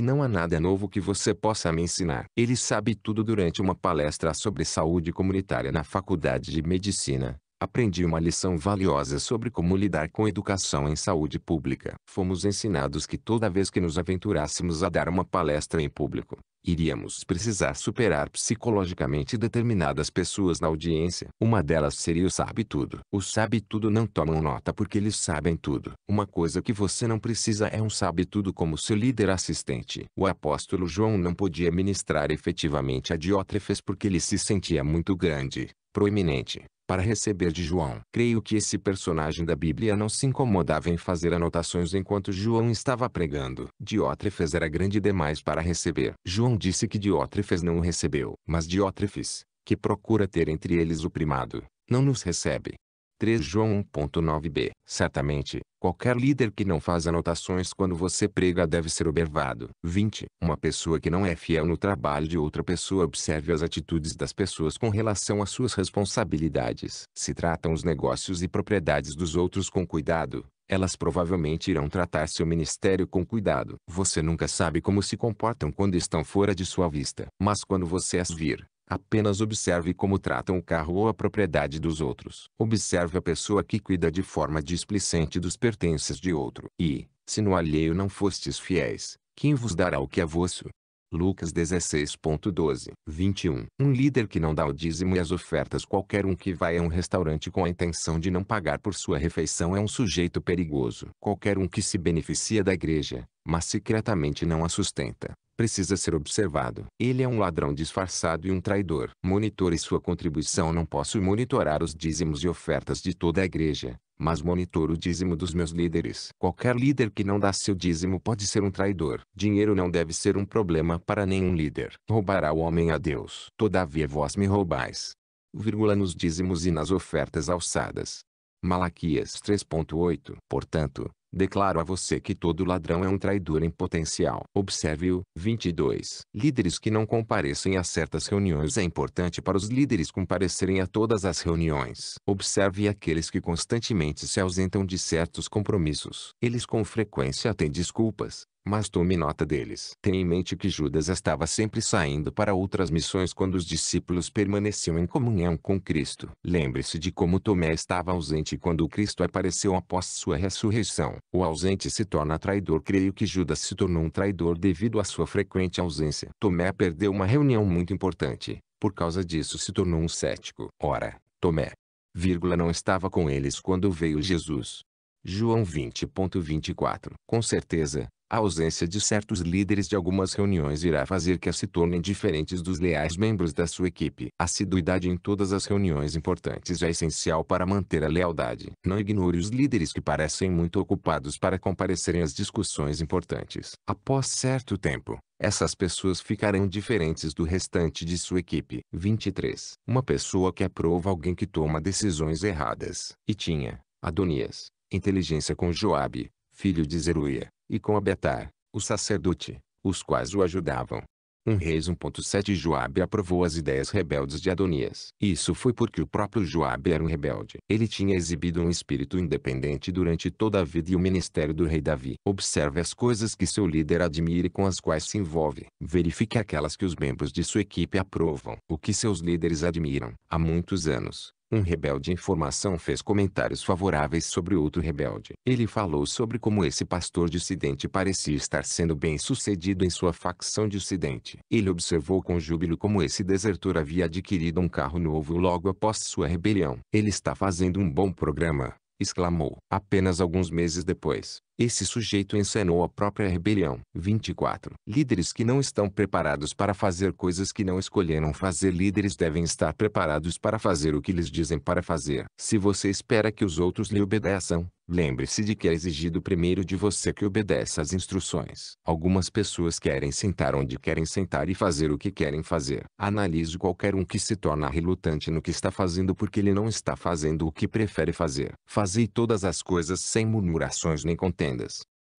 não há nada novo que você possa me ensinar. Ele sabe tudo durante uma palestra sobre saúde comunitária na Faculdade de Medicina, aprendi uma lição valiosa sobre como lidar com educação em saúde pública. Fomos ensinados que toda vez que nos aventurássemos a dar uma palestra em público, iríamos precisar superar psicologicamente determinadas pessoas na audiência. Uma delas seria o sabe-tudo. o sabe-tudo não tomam nota porque eles sabem tudo. Uma coisa que você não precisa é um sabe-tudo como seu líder assistente. O apóstolo João não podia ministrar efetivamente a Diótrefes porque ele se sentia muito grande, proeminente, para receber de João. Creio que esse personagem da Bíblia não se incomodava em fazer anotações enquanto João estava pregando. Diótrefes era grande demais para receber. João disse que Diótrefes não o recebeu. Mas Diótrefes, que procura ter entre eles o primado, não nos recebe. 3 João 1.9b. Certamente, qualquer líder que não faz anotações quando você prega deve ser observado. 20. Uma pessoa que não é fiel no trabalho de outra pessoa observe as atitudes das pessoas com relação às suas responsabilidades. Se tratam os negócios e propriedades dos outros com cuidado, elas provavelmente irão tratar seu ministério com cuidado. Você nunca sabe como se comportam quando estão fora de sua vista. Mas quando você as vir, Apenas observe como tratam o carro ou a propriedade dos outros. Observe a pessoa que cuida de forma displicente dos pertences de outro. E, se no alheio não fostes fiéis, quem vos dará o que é vosso? Lucas 16.12 21 Um líder que não dá o dízimo e as ofertas qualquer um que vai a um restaurante com a intenção de não pagar por sua refeição é um sujeito perigoso. Qualquer um que se beneficia da igreja, mas secretamente não a sustenta, precisa ser observado. Ele é um ladrão disfarçado e um traidor. Monitore sua contribuição. Não posso monitorar os dízimos e ofertas de toda a igreja, mas monitoro o dízimo dos meus líderes. Qualquer líder que não dá seu dízimo pode ser um traidor. Dinheiro não deve ser um problema para nenhum líder. Roubará o homem a Deus. Todavia vós me roubais. Vírgula nos dízimos e nas ofertas alçadas. Malaquias 3.8 Portanto, Declaro a você que todo ladrão é um traidor em potencial. Observe-o. 22. Líderes que não comparecem a certas reuniões é importante para os líderes comparecerem a todas as reuniões. Observe aqueles que constantemente se ausentam de certos compromissos. Eles com frequência têm desculpas, mas tome nota deles. Tenha em mente que Judas estava sempre saindo para outras missões quando os discípulos permaneciam em comunhão com Cristo. Lembre-se de como Tomé estava ausente quando Cristo apareceu após sua ressurreição. O ausente se torna traidor. Creio que Judas se tornou um traidor devido à sua frequente ausência. Tomé perdeu uma reunião muito importante. Por causa disso se tornou um cético. Ora, Tomé, vírgula, não estava com eles quando veio Jesus. João 20.24 Com certeza, a ausência de certos líderes de algumas reuniões irá fazer que as se tornem diferentes dos leais membros da sua equipe. A assiduidade em todas as reuniões importantes é essencial para manter a lealdade. Não ignore os líderes que parecem muito ocupados para comparecerem às discussões importantes. Após certo tempo, essas pessoas ficarão diferentes do restante de sua equipe. 23. Uma pessoa que aprova alguém que toma decisões erradas. E tinha, Adonias, inteligência com Joabe, filho de Zeruia e com Abetar, o sacerdote, os quais o ajudavam. Um Reis 1.7 Joabe aprovou as ideias rebeldes de Adonias. Isso foi porque o próprio Joabe era um rebelde. Ele tinha exibido um espírito independente durante toda a vida e o ministério do rei Davi. Observe as coisas que seu líder admira e com as quais se envolve. Verifique aquelas que os membros de sua equipe aprovam. O que seus líderes admiram. Há muitos anos, um rebelde em formação fez comentários favoráveis sobre outro rebelde. Ele falou sobre como esse pastor dissidente parecia estar sendo bem sucedido em sua facção dissidente. Ele observou com júbilo como esse desertor havia adquirido um carro novo logo após sua rebelião. Ele está fazendo um bom programa, exclamou. Apenas alguns meses depois, esse sujeito encenou a própria rebelião. 24. Líderes que não estão preparados para fazer coisas que não escolheram fazer líderes devem estar preparados para fazer o que lhes dizem para fazer. Se você espera que os outros lhe obedeçam, lembre-se de que é exigido primeiro de você que obedeça as instruções. Algumas pessoas querem sentar onde querem sentar e fazer o que querem fazer. Analise qualquer um que se torna relutante no que está fazendo porque ele não está fazendo o que prefere fazer. Fazei todas as coisas sem murmurações nem contentes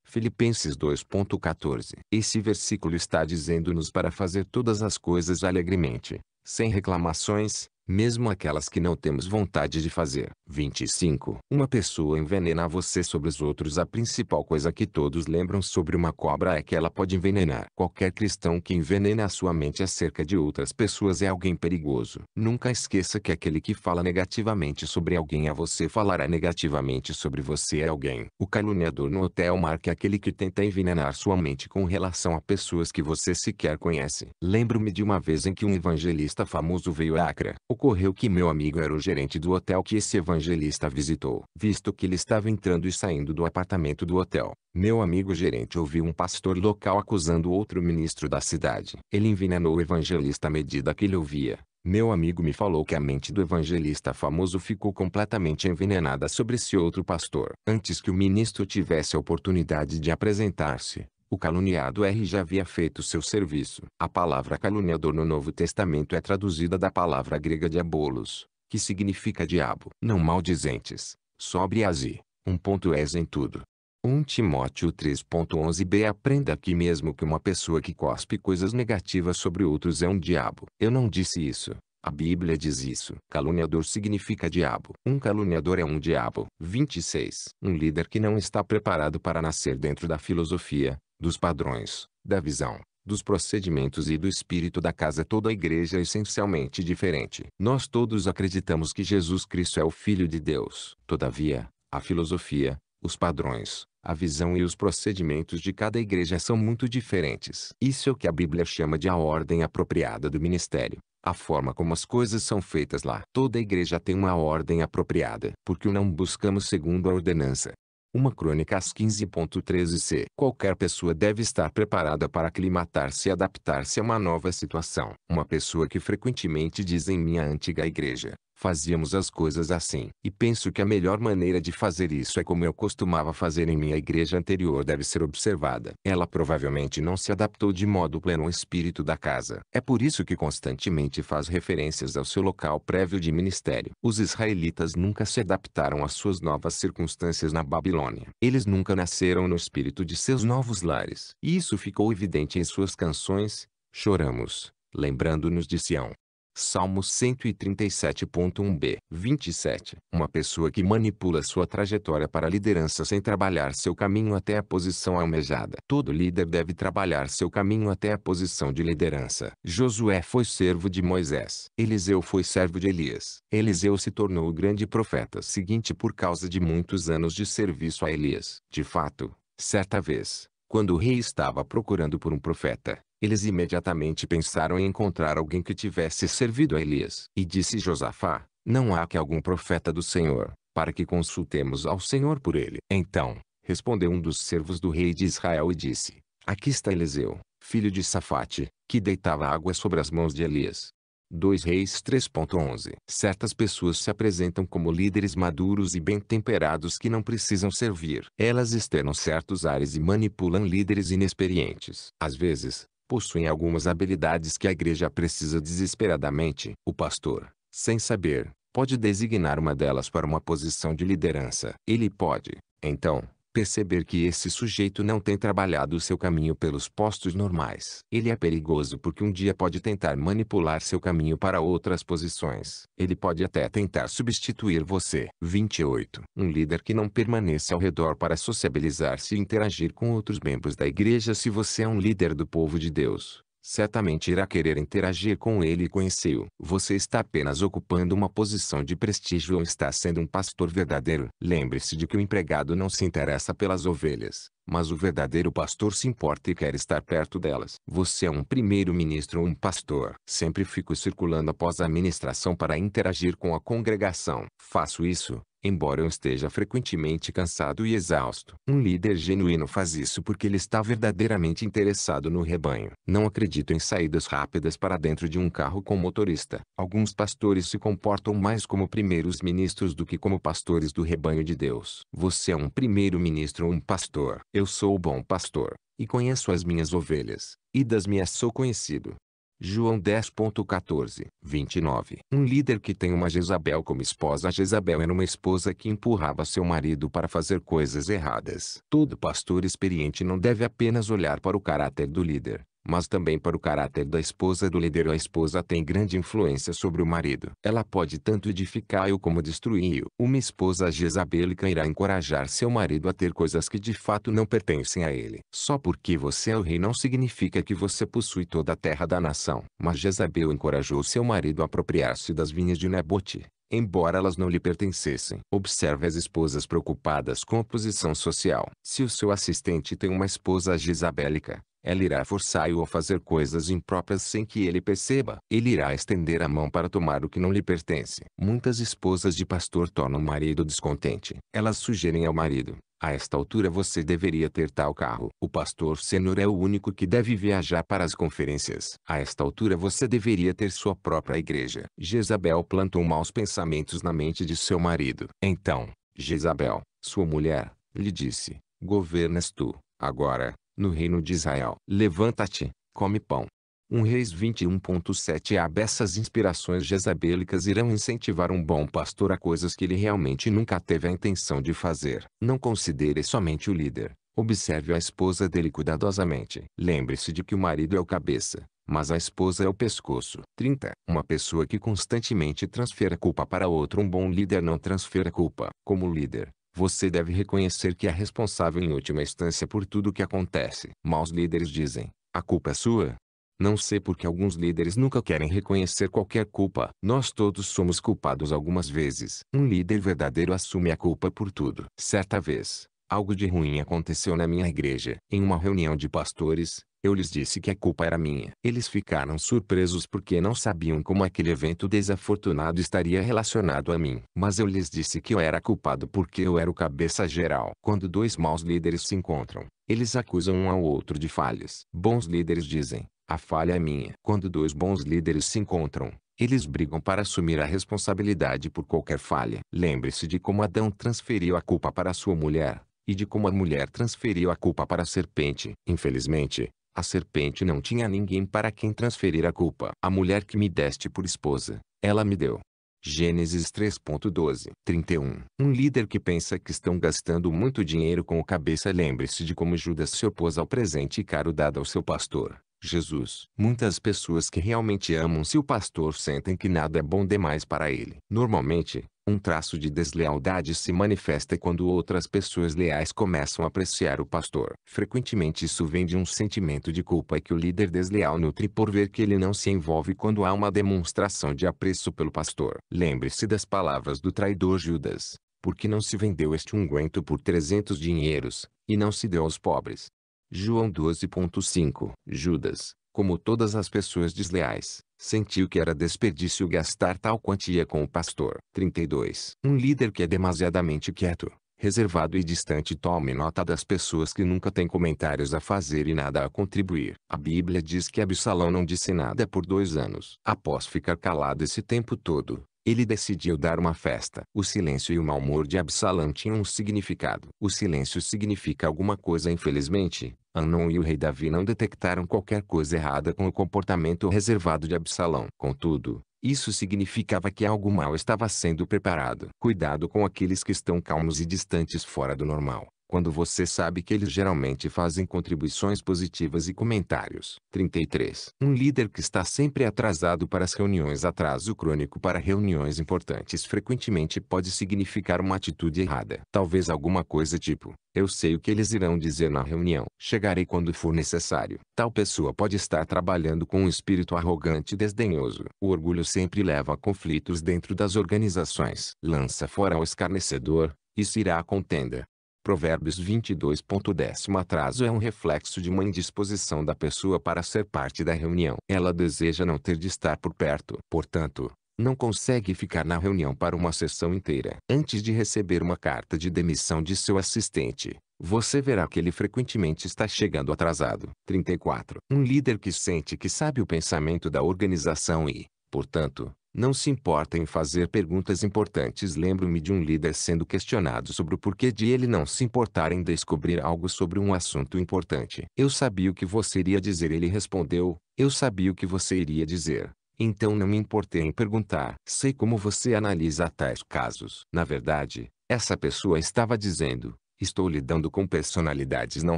Filipenses 2.14. Esse versículo está dizendo-nos para fazer todas as coisas alegremente, sem reclamações, mesmo aquelas que não temos vontade de fazer. 25. Uma pessoa envenena você sobre os outros. A principal coisa que todos lembram sobre uma cobra é que ela pode envenenar. Qualquer cristão que envenena a sua mente acerca de outras pessoas é alguém perigoso. Nunca esqueça que aquele que fala negativamente sobre alguém a você falará negativamente sobre você a alguém. O caluniador no hotel marca aquele que tenta envenenar sua mente com relação a pessoas que você sequer conhece. Lembro-me de uma vez em que um evangelista famoso veio a Acre. Ocorreu que meu amigo era o gerente do hotel que esse evangelista visitou. Visto que ele estava entrando e saindo do apartamento do hotel, meu amigo gerente ouviu um pastor local acusando outro ministro da cidade. Ele envenenou o evangelista à medida que ele ouvia. Meu amigo me falou que a mente do evangelista famoso ficou completamente envenenada sobre esse outro pastor. Antes que o ministro tivesse a oportunidade de apresentar-se, o caluniado R já havia feito seu serviço. A palavra caluniador no Novo Testamento é traduzida da palavra grega diabolos, que significa diabo. Não maldizentes, sobre asi, um ponto és em tudo. 1 Timóteo 3.11b Aprenda que mesmo que uma pessoa que cospe coisas negativas sobre outros é um diabo. Eu não disse isso. A Bíblia diz isso. Caluniador significa diabo. Um caluniador é um diabo. 26. Um líder que não está preparado para nascer dentro da filosofia, dos padrões, da visão, dos procedimentos e do espírito da casa toda a igreja é essencialmente diferente. Nós todos acreditamos que Jesus Cristo é o Filho de Deus. Todavia, a filosofia, os padrões, a visão e os procedimentos de cada igreja são muito diferentes. Isso é o que a Bíblia chama de a ordem apropriada do ministério. A forma como as coisas são feitas lá. Toda igreja tem uma ordem apropriada, porque não buscamos segundo a ordenança, uma crônica às 15.13 c. Qualquer pessoa deve estar preparada para aclimatar-se e adaptar-se a uma nova situação. Uma pessoa que frequentemente diz em minha antiga igreja, Fazíamos as coisas assim. E penso que a melhor maneira de fazer isso é como eu costumava fazer em minha igreja anterior deve ser observada. Ela provavelmente não se adaptou de modo pleno ao espírito da casa. É por isso que constantemente faz referências ao seu local prévio de ministério. Os israelitas nunca se adaptaram às suas novas circunstâncias na Babilônia. Eles nunca nasceram no espírito de seus novos lares. E isso ficou evidente em suas canções. Choramos, lembrando-nos de Sião. Salmo 137.1b 27. Uma pessoa que manipula sua trajetória para a liderança sem trabalhar seu caminho até a posição almejada. Todo líder deve trabalhar seu caminho até a posição de liderança. Josué foi servo de Moisés. Eliseu foi servo de Elias. Eliseu se tornou o grande profeta seguinte por causa de muitos anos de serviço a Elias. De fato, certa vez, quando o rei estava procurando por um profeta, eles imediatamente pensaram em encontrar alguém que tivesse servido a Elias. E disse Josafá, não há que algum profeta do Senhor, para que consultemos ao Senhor por ele. Então, respondeu um dos servos do rei de Israel e disse, aqui está Eliseu, filho de Safate, que deitava água sobre as mãos de Elias. 2 Reis 3.11 Certas pessoas se apresentam como líderes maduros e bem-temperados que não precisam servir. Elas externam certos ares e manipulam líderes inexperientes. Às vezes, possuem algumas habilidades que a igreja precisa desesperadamente. O pastor, sem saber, pode designar uma delas para uma posição de liderança. Ele pode, então, perceber que esse sujeito não tem trabalhado o seu caminho pelos postos normais. Ele é perigoso porque um dia pode tentar manipular seu caminho para outras posições. Ele pode até tentar substituir você. 28. Um líder que não permanece ao redor para sociabilizar-se e interagir com outros membros da igreja se você é um líder do povo de Deus certamente irá querer interagir com ele e conhecê-lo. Você está apenas ocupando uma posição de prestígio ou está sendo um pastor verdadeiro. Lembre-se de que o empregado não se interessa pelas ovelhas, mas o verdadeiro pastor se importa e quer estar perto delas. Você é um primeiro-ministro ou um pastor. Sempre fico circulando após a ministração para interagir com a congregação. Faço isso, embora eu esteja frequentemente cansado e exausto. Um líder genuíno faz isso porque ele está verdadeiramente interessado no rebanho. Não acredito em saídas rápidas para dentro de um carro com motorista. Alguns pastores se comportam mais como primeiros ministros do que como pastores do rebanho de Deus. Você é um primeiro ministro ou um pastor. Eu sou o bom pastor, e conheço as minhas ovelhas, e das minhas sou conhecido. João 10.14, 29. Um líder que tem uma Jezabel como esposa. A Jezabel era uma esposa que empurrava seu marido para fazer coisas erradas. Todo pastor experiente não deve apenas olhar para o caráter do líder, mas também para o caráter da esposa do líder. A esposa tem grande influência sobre o marido. Ela pode tanto edificar-o como destruir-o. Uma esposa jezabélica irá encorajar seu marido a ter coisas que de fato não pertencem a ele. Só porque você é o rei não significa que você possui toda a terra da nação. Mas Jezabel encorajou seu marido a apropriar-se das vinhas de Nebote embora elas não lhe pertencessem. Observe as esposas preocupadas com a posição social. Se o seu assistente tem uma esposa jezabélica, ela irá forçá-lo a fazer coisas impróprias sem que ele perceba. Ele irá estender a mão para tomar o que não lhe pertence. Muitas esposas de pastor tornam o marido descontente. Elas sugerem ao marido, a esta altura você deveria ter tal carro. O pastor sênior é o único que deve viajar para as conferências. A esta altura você deveria ter sua própria igreja. Jezabel plantou maus pensamentos na mente de seu marido. Então, Jezabel, sua mulher, lhe disse, governas tu, agora, no reino de Israel. Levanta-te, come pão. 1 um Reis 21.7 AB Essas inspirações jezabélicas irão incentivar um bom pastor a coisas que ele realmente nunca teve a intenção de fazer. Não considere somente o líder. Observe a esposa dele cuidadosamente. Lembre-se de que o marido é o cabeça, mas a esposa é o pescoço. 30. Uma pessoa que constantemente transfere a culpa para outro um bom líder não transfere a culpa. Como líder, você deve reconhecer que é responsável em última instância por tudo o que acontece. Maus líderes dizem, a culpa é sua. Não sei porque alguns líderes nunca querem reconhecer qualquer culpa. Nós todos somos culpados algumas vezes. Um líder verdadeiro assume a culpa por tudo. Certa vez, algo de ruim aconteceu na minha igreja. Em uma reunião de pastores, eu lhes disse que a culpa era minha. Eles ficaram surpresos porque não sabiam como aquele evento desafortunado estaria relacionado a mim. Mas eu lhes disse que eu era culpado porque eu era o cabeça geral. Quando dois maus líderes se encontram, eles acusam um ao outro de falhas. Bons líderes dizem, a falha é minha. Quando dois bons líderes se encontram, eles brigam para assumir a responsabilidade por qualquer falha. Lembre-se de como Adão transferiu a culpa para sua mulher, e de como a mulher transferiu a culpa para a serpente. Infelizmente, a serpente não tinha ninguém para quem transferir a culpa. A mulher que me deste por esposa, ela me deu. Gênesis 3.12 31 Um líder que pensa que estão gastando muito dinheiro com o cabeça lembre-se de como Judas se opôs ao presente caro dado ao seu pastor. Jesus. Muitas pessoas que realmente amam seu pastor sentem que nada é bom demais para ele. Normalmente, um traço de deslealdade se manifesta quando outras pessoas leais começam a apreciar o pastor. Frequentemente isso vem de um sentimento de culpa que o líder desleal nutre por ver que ele não se envolve quando há uma demonstração de apreço pelo pastor. Lembre-se das palavras do traidor Judas. Porque não se vendeu este unguento por trezentos dinheiros, e não se deu aos pobres. João 12.5 Judas, como todas as pessoas desleais, sentiu que era desperdício gastar tal quantia com o pastor. 32. Um líder que é demasiadamente quieto, reservado e distante tome nota das pessoas que nunca têm comentários a fazer e nada a contribuir. A Bíblia diz que Absalão não disse nada por dois anos. Após ficar calado esse tempo todo, ele decidiu dar uma festa. O silêncio e o mau humor de Absalão tinham um significado. O silêncio significa alguma coisa infelizmente. Anon e o rei Davi não detectaram qualquer coisa errada com o comportamento reservado de Absalão. Contudo, isso significava que algo mal estava sendo preparado. Cuidado com aqueles que estão calmos e distantes fora do normal quando você sabe que eles geralmente fazem contribuições positivas e comentários. 33. Um líder que está sempre atrasado para as reuniões atraso crônico para reuniões importantes frequentemente pode significar uma atitude errada. Talvez alguma coisa tipo, eu sei o que eles irão dizer na reunião. Chegarei quando for necessário. Tal pessoa pode estar trabalhando com um espírito arrogante e desdenhoso. O orgulho sempre leva a conflitos dentro das organizações. Lança fora o escarnecedor, isso irá à contenda. Provérbios 22.10 Atraso é um reflexo de uma indisposição da pessoa para ser parte da reunião. Ela deseja não ter de estar por perto. Portanto, não consegue ficar na reunião para uma sessão inteira. Antes de receber uma carta de demissão de seu assistente, você verá que ele frequentemente está chegando atrasado. 34. Um líder que sente que sabe o pensamento da organização e, Portanto, não se importa em fazer perguntas importantes. Lembro-me de um líder sendo questionado sobre o porquê de ele não se importar em descobrir algo sobre um assunto importante. Eu sabia o que você iria dizer. Ele respondeu, eu sabia o que você iria dizer. Então não me importei em perguntar. Sei como você analisa tais casos. Na verdade, essa pessoa estava dizendo, Estou lidando com personalidades não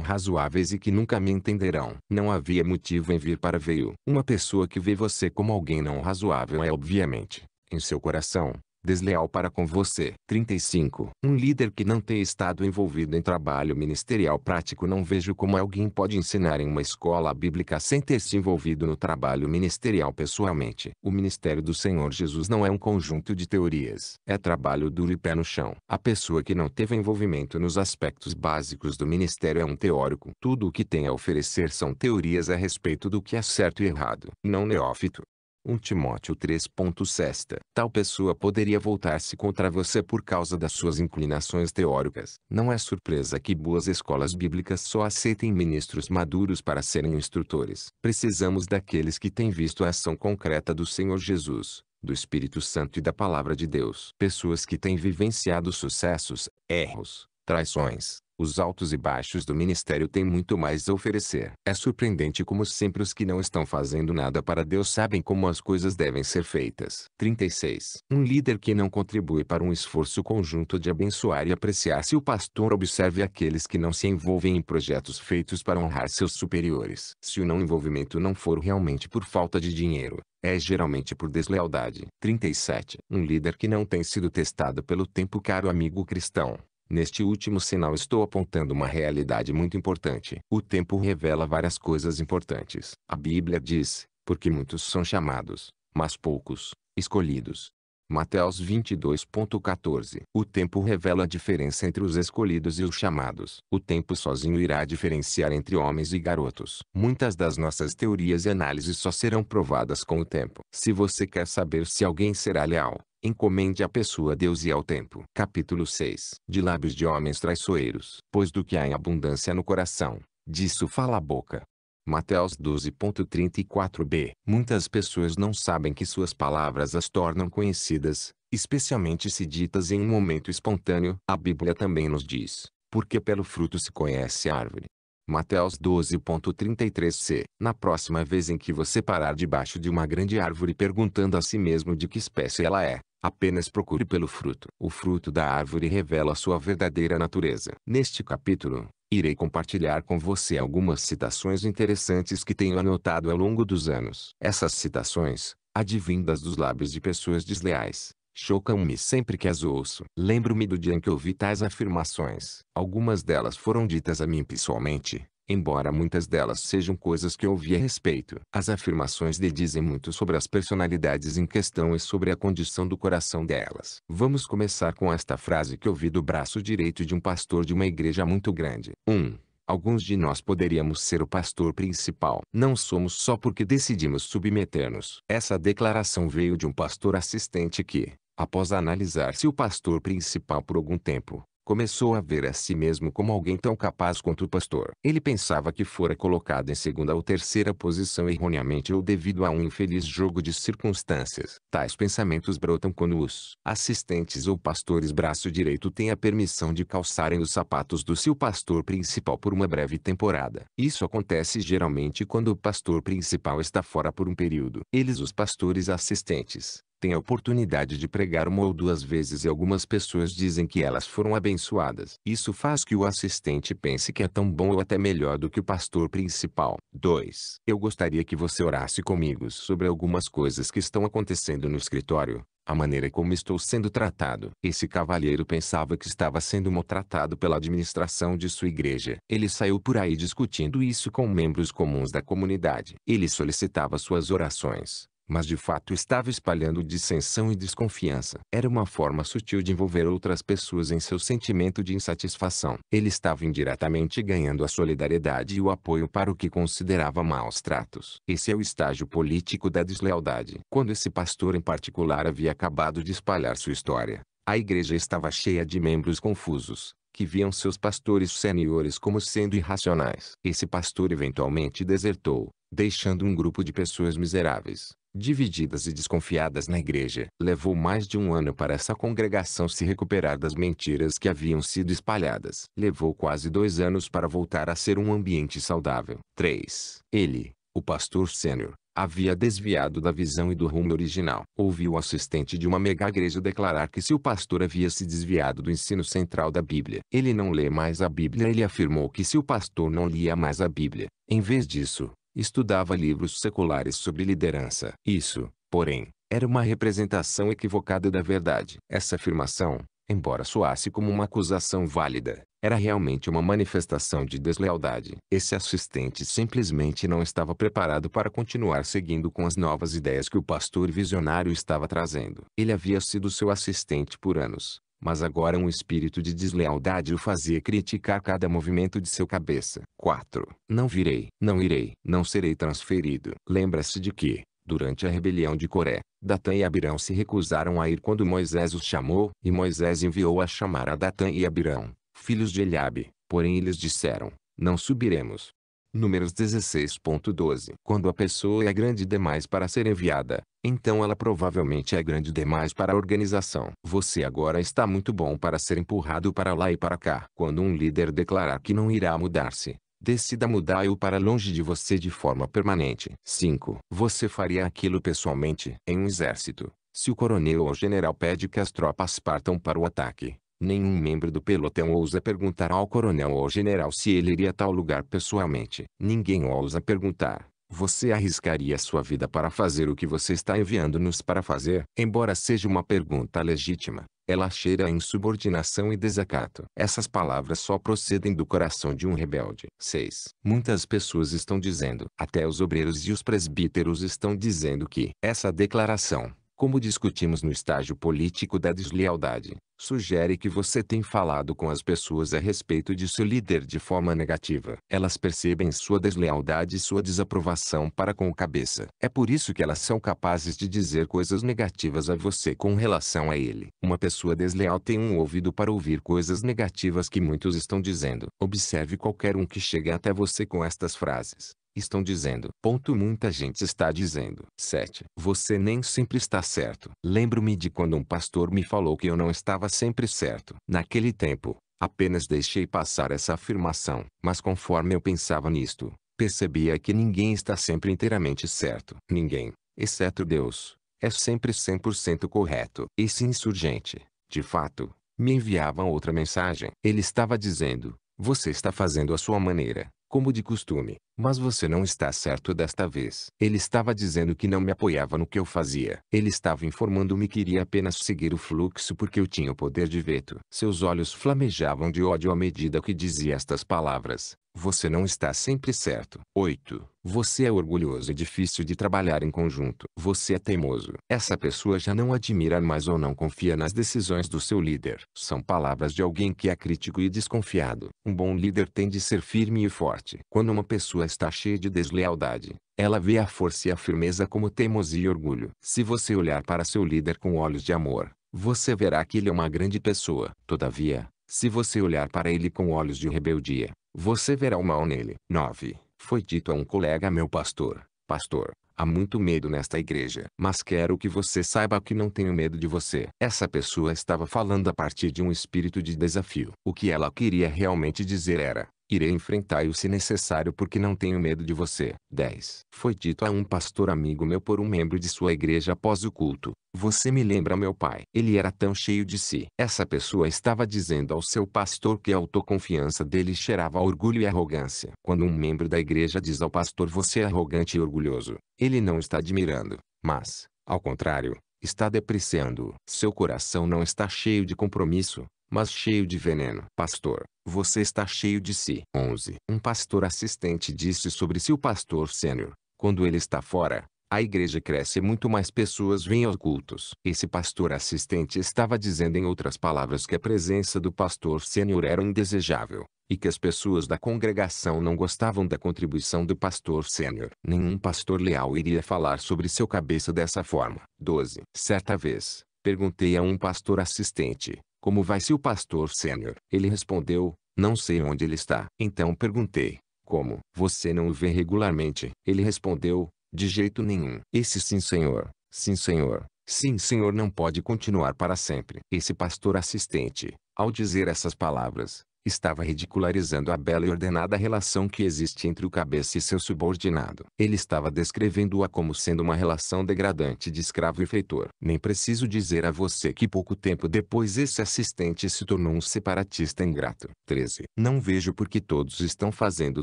razoáveis e que nunca me entenderão. Não havia motivo em vir para veio. Uma pessoa que vê você como alguém não razoável é obviamente, em seu coração, desleal para com você. 35. Um líder que não tem estado envolvido em trabalho ministerial prático não vejo como alguém pode ensinar em uma escola bíblica sem ter se envolvido no trabalho ministerial pessoalmente. O ministério do Senhor Jesus não é um conjunto de teorias. É trabalho duro e pé no chão. A pessoa que não teve envolvimento nos aspectos básicos do ministério é um teórico. Tudo o que tem a oferecer são teorias a respeito do que é certo e errado. Não neófito. 1 Timóteo 3.6. Tal pessoa poderia voltar-se contra você por causa das suas inclinações teóricas. Não é surpresa que boas escolas bíblicas só aceitem ministros maduros para serem instrutores. Precisamos daqueles que têm visto a ação concreta do Senhor Jesus, do Espírito Santo e da Palavra de Deus. Pessoas que têm vivenciado sucessos, erros, traições, os altos e baixos do ministério têm muito mais a oferecer. É surpreendente como sempre os que não estão fazendo nada para Deus sabem como as coisas devem ser feitas. 36. Um líder que não contribui para um esforço conjunto de abençoar e apreciar se o pastor observe aqueles que não se envolvem em projetos feitos para honrar seus superiores. Se o não envolvimento não for realmente por falta de dinheiro, é geralmente por deslealdade. 37. Um líder que não tem sido testado pelo tempo caro amigo cristão, Neste último sinal estou apontando uma realidade muito importante. O tempo revela várias coisas importantes. A Bíblia diz, porque muitos são chamados, mas poucos, escolhidos. Mateus 22.14 O tempo revela a diferença entre os escolhidos e os chamados. O tempo sozinho irá diferenciar entre homens e garotos. Muitas das nossas teorias e análises só serão provadas com o tempo. Se você quer saber se alguém será leal, Encomende a pessoa a Deus e ao tempo. Capítulo 6 De lábios de homens traiçoeiros. Pois do que há em abundância no coração, disso fala a boca. Mateus 12.34b Muitas pessoas não sabem que suas palavras as tornam conhecidas, especialmente se ditas em um momento espontâneo. A Bíblia também nos diz, porque pelo fruto se conhece a árvore. Mateus 12.33c. Na próxima vez em que você parar debaixo de uma grande árvore perguntando a si mesmo de que espécie ela é, apenas procure pelo fruto. O fruto da árvore revela sua verdadeira natureza. Neste capítulo, irei compartilhar com você algumas citações interessantes que tenho anotado ao longo dos anos. Essas citações, advindas dos lábios de pessoas desleais, Chocam-me sempre que as ouço. Lembro-me do dia em que ouvi tais afirmações. Algumas delas foram ditas a mim pessoalmente, embora muitas delas sejam coisas que ouvi a respeito. As afirmações de dizem muito sobre as personalidades em questão e sobre a condição do coração delas. Vamos começar com esta frase que ouvi do braço direito de um pastor de uma igreja muito grande. 1. Um, alguns de nós poderíamos ser o pastor principal. Não somos só porque decidimos submeter-nos. Essa declaração veio de um pastor assistente que, Após analisar se o pastor principal por algum tempo, começou a ver a si mesmo como alguém tão capaz quanto o pastor. Ele pensava que fora colocado em segunda ou terceira posição erroneamente ou devido a um infeliz jogo de circunstâncias. Tais pensamentos brotam quando os assistentes ou pastores braço direito têm a permissão de calçarem os sapatos do seu pastor principal por uma breve temporada. Isso acontece geralmente quando o pastor principal está fora por um período. Eles os pastores assistentes tem a oportunidade de pregar uma ou duas vezes e algumas pessoas dizem que elas foram abençoadas. Isso faz que o assistente pense que é tão bom ou até melhor do que o pastor principal. 2. Eu gostaria que você orasse comigo sobre algumas coisas que estão acontecendo no escritório. A maneira como estou sendo tratado. Esse cavalheiro pensava que estava sendo maltratado pela administração de sua igreja. Ele saiu por aí discutindo isso com membros comuns da comunidade. Ele solicitava suas orações mas de fato estava espalhando dissensão e desconfiança. Era uma forma sutil de envolver outras pessoas em seu sentimento de insatisfação. Ele estava indiretamente ganhando a solidariedade e o apoio para o que considerava maus tratos. Esse é o estágio político da deslealdade. Quando esse pastor em particular havia acabado de espalhar sua história, a igreja estava cheia de membros confusos, que viam seus pastores seniores como sendo irracionais. Esse pastor eventualmente desertou, deixando um grupo de pessoas miseráveis divididas e desconfiadas na igreja. Levou mais de um ano para essa congregação se recuperar das mentiras que haviam sido espalhadas. Levou quase dois anos para voltar a ser um ambiente saudável. 3. Ele, o pastor sênior, havia desviado da visão e do rumo original. Ouviu o assistente de uma mega-igreja declarar que se o pastor havia se desviado do ensino central da Bíblia, ele não lê mais a Bíblia. Ele afirmou que se o pastor não lia mais a Bíblia, em vez disso, estudava livros seculares sobre liderança. Isso, porém, era uma representação equivocada da verdade. Essa afirmação, embora soasse como uma acusação válida, era realmente uma manifestação de deslealdade. Esse assistente simplesmente não estava preparado para continuar seguindo com as novas ideias que o pastor visionário estava trazendo. Ele havia sido seu assistente por anos, mas agora um espírito de deslealdade o fazia criticar cada movimento de seu cabeça. 4. Não virei, não irei, não serei transferido. Lembra-se de que, durante a rebelião de Coré, Datã e Abirão se recusaram a ir quando Moisés os chamou, e Moisés enviou a chamar a Datã e Abirão, filhos de Eliabe, porém eles disseram, não subiremos, Números 16.12 Quando a pessoa é grande demais para ser enviada, então ela provavelmente é grande demais para a organização. Você agora está muito bom para ser empurrado para lá e para cá. Quando um líder declarar que não irá mudar-se, Decida mudar-o para longe de você de forma permanente. 5. Você faria aquilo pessoalmente. Em um exército, se o coronel ou general pede que as tropas partam para o ataque, Nenhum membro do pelotão ousa perguntar ao coronel ou ao general se ele iria a tal lugar pessoalmente. Ninguém ousa perguntar. Você arriscaria sua vida para fazer o que você está enviando-nos para fazer? Embora seja uma pergunta legítima, ela cheira a insubordinação e desacato. Essas palavras só procedem do coração de um rebelde. 6. Muitas pessoas estão dizendo, até os obreiros e os presbíteros estão dizendo que essa declaração como discutimos no estágio político da deslealdade, sugere que você tem falado com as pessoas a respeito de seu líder de forma negativa. Elas percebem sua deslealdade e sua desaprovação para com o cabeça. É por isso que elas são capazes de dizer coisas negativas a você com relação a ele. Uma pessoa desleal tem um ouvido para ouvir coisas negativas que muitos estão dizendo. Observe qualquer um que chegue até você com estas frases. Estão dizendo. Ponto muita gente está dizendo. 7. Você nem sempre está certo. Lembro-me de quando um pastor me falou que eu não estava sempre certo. Naquele tempo, apenas deixei passar essa afirmação, mas conforme eu pensava nisto, percebia que ninguém está sempre inteiramente certo. Ninguém, exceto Deus, é sempre 100% correto. Esse insurgente, de fato, me enviava outra mensagem. Ele estava dizendo, você está fazendo a sua maneira, como de costume. Mas você não está certo desta vez. Ele estava dizendo que não me apoiava no que eu fazia. Ele estava informando-me que iria apenas seguir o fluxo porque eu tinha o poder de veto. Seus olhos flamejavam de ódio à medida que dizia estas palavras. Você não está sempre certo. 8. Você é orgulhoso e difícil de trabalhar em conjunto. Você é teimoso. Essa pessoa já não admira mais ou não confia nas decisões do seu líder. São palavras de alguém que é crítico e desconfiado. Um bom líder tem de ser firme e forte. Quando uma pessoa está cheia de deslealdade, ela vê a força e a firmeza como teimosia e orgulho. Se você olhar para seu líder com olhos de amor, você verá que ele é uma grande pessoa. Todavia, se você olhar para ele com olhos de rebeldia, você verá o mal nele. 9. Foi dito a um colega meu pastor. Pastor, há muito medo nesta igreja. Mas quero que você saiba que não tenho medo de você. Essa pessoa estava falando a partir de um espírito de desafio. O que ela queria realmente dizer era, Irei enfrentá-lo se necessário porque não tenho medo de você. 10. Foi dito a um pastor amigo meu por um membro de sua igreja após o culto. Você me lembra meu pai. Ele era tão cheio de si. Essa pessoa estava dizendo ao seu pastor que a autoconfiança dele cheirava a orgulho e arrogância. Quando um membro da igreja diz ao pastor você é arrogante e orgulhoso, ele não está admirando, mas, ao contrário, está depreciando. Seu coração não está cheio de compromisso, mas cheio de veneno. Pastor, você está cheio de si. 11. Um pastor assistente disse sobre seu pastor sênior, quando ele está fora, a igreja cresce e muito mais pessoas vêm aos cultos. Esse pastor assistente estava dizendo em outras palavras que a presença do pastor sênior era indesejável, e que as pessoas da congregação não gostavam da contribuição do pastor sênior. Nenhum pastor leal iria falar sobre seu cabeça dessa forma. 12. Certa vez, perguntei a um pastor assistente, como vai se o pastor sênior? Ele respondeu, não sei onde ele está. Então perguntei, como, você não o vê regularmente? Ele respondeu, de jeito nenhum. Esse sim senhor, sim senhor, sim senhor não pode continuar para sempre. Esse pastor assistente, ao dizer essas palavras, estava ridicularizando a bela e ordenada relação que existe entre o cabeça e seu subordinado. Ele estava descrevendo-a como sendo uma relação degradante de escravo e feitor. Nem preciso dizer a você que pouco tempo depois esse assistente se tornou um separatista ingrato. 13. Não vejo por que todos estão fazendo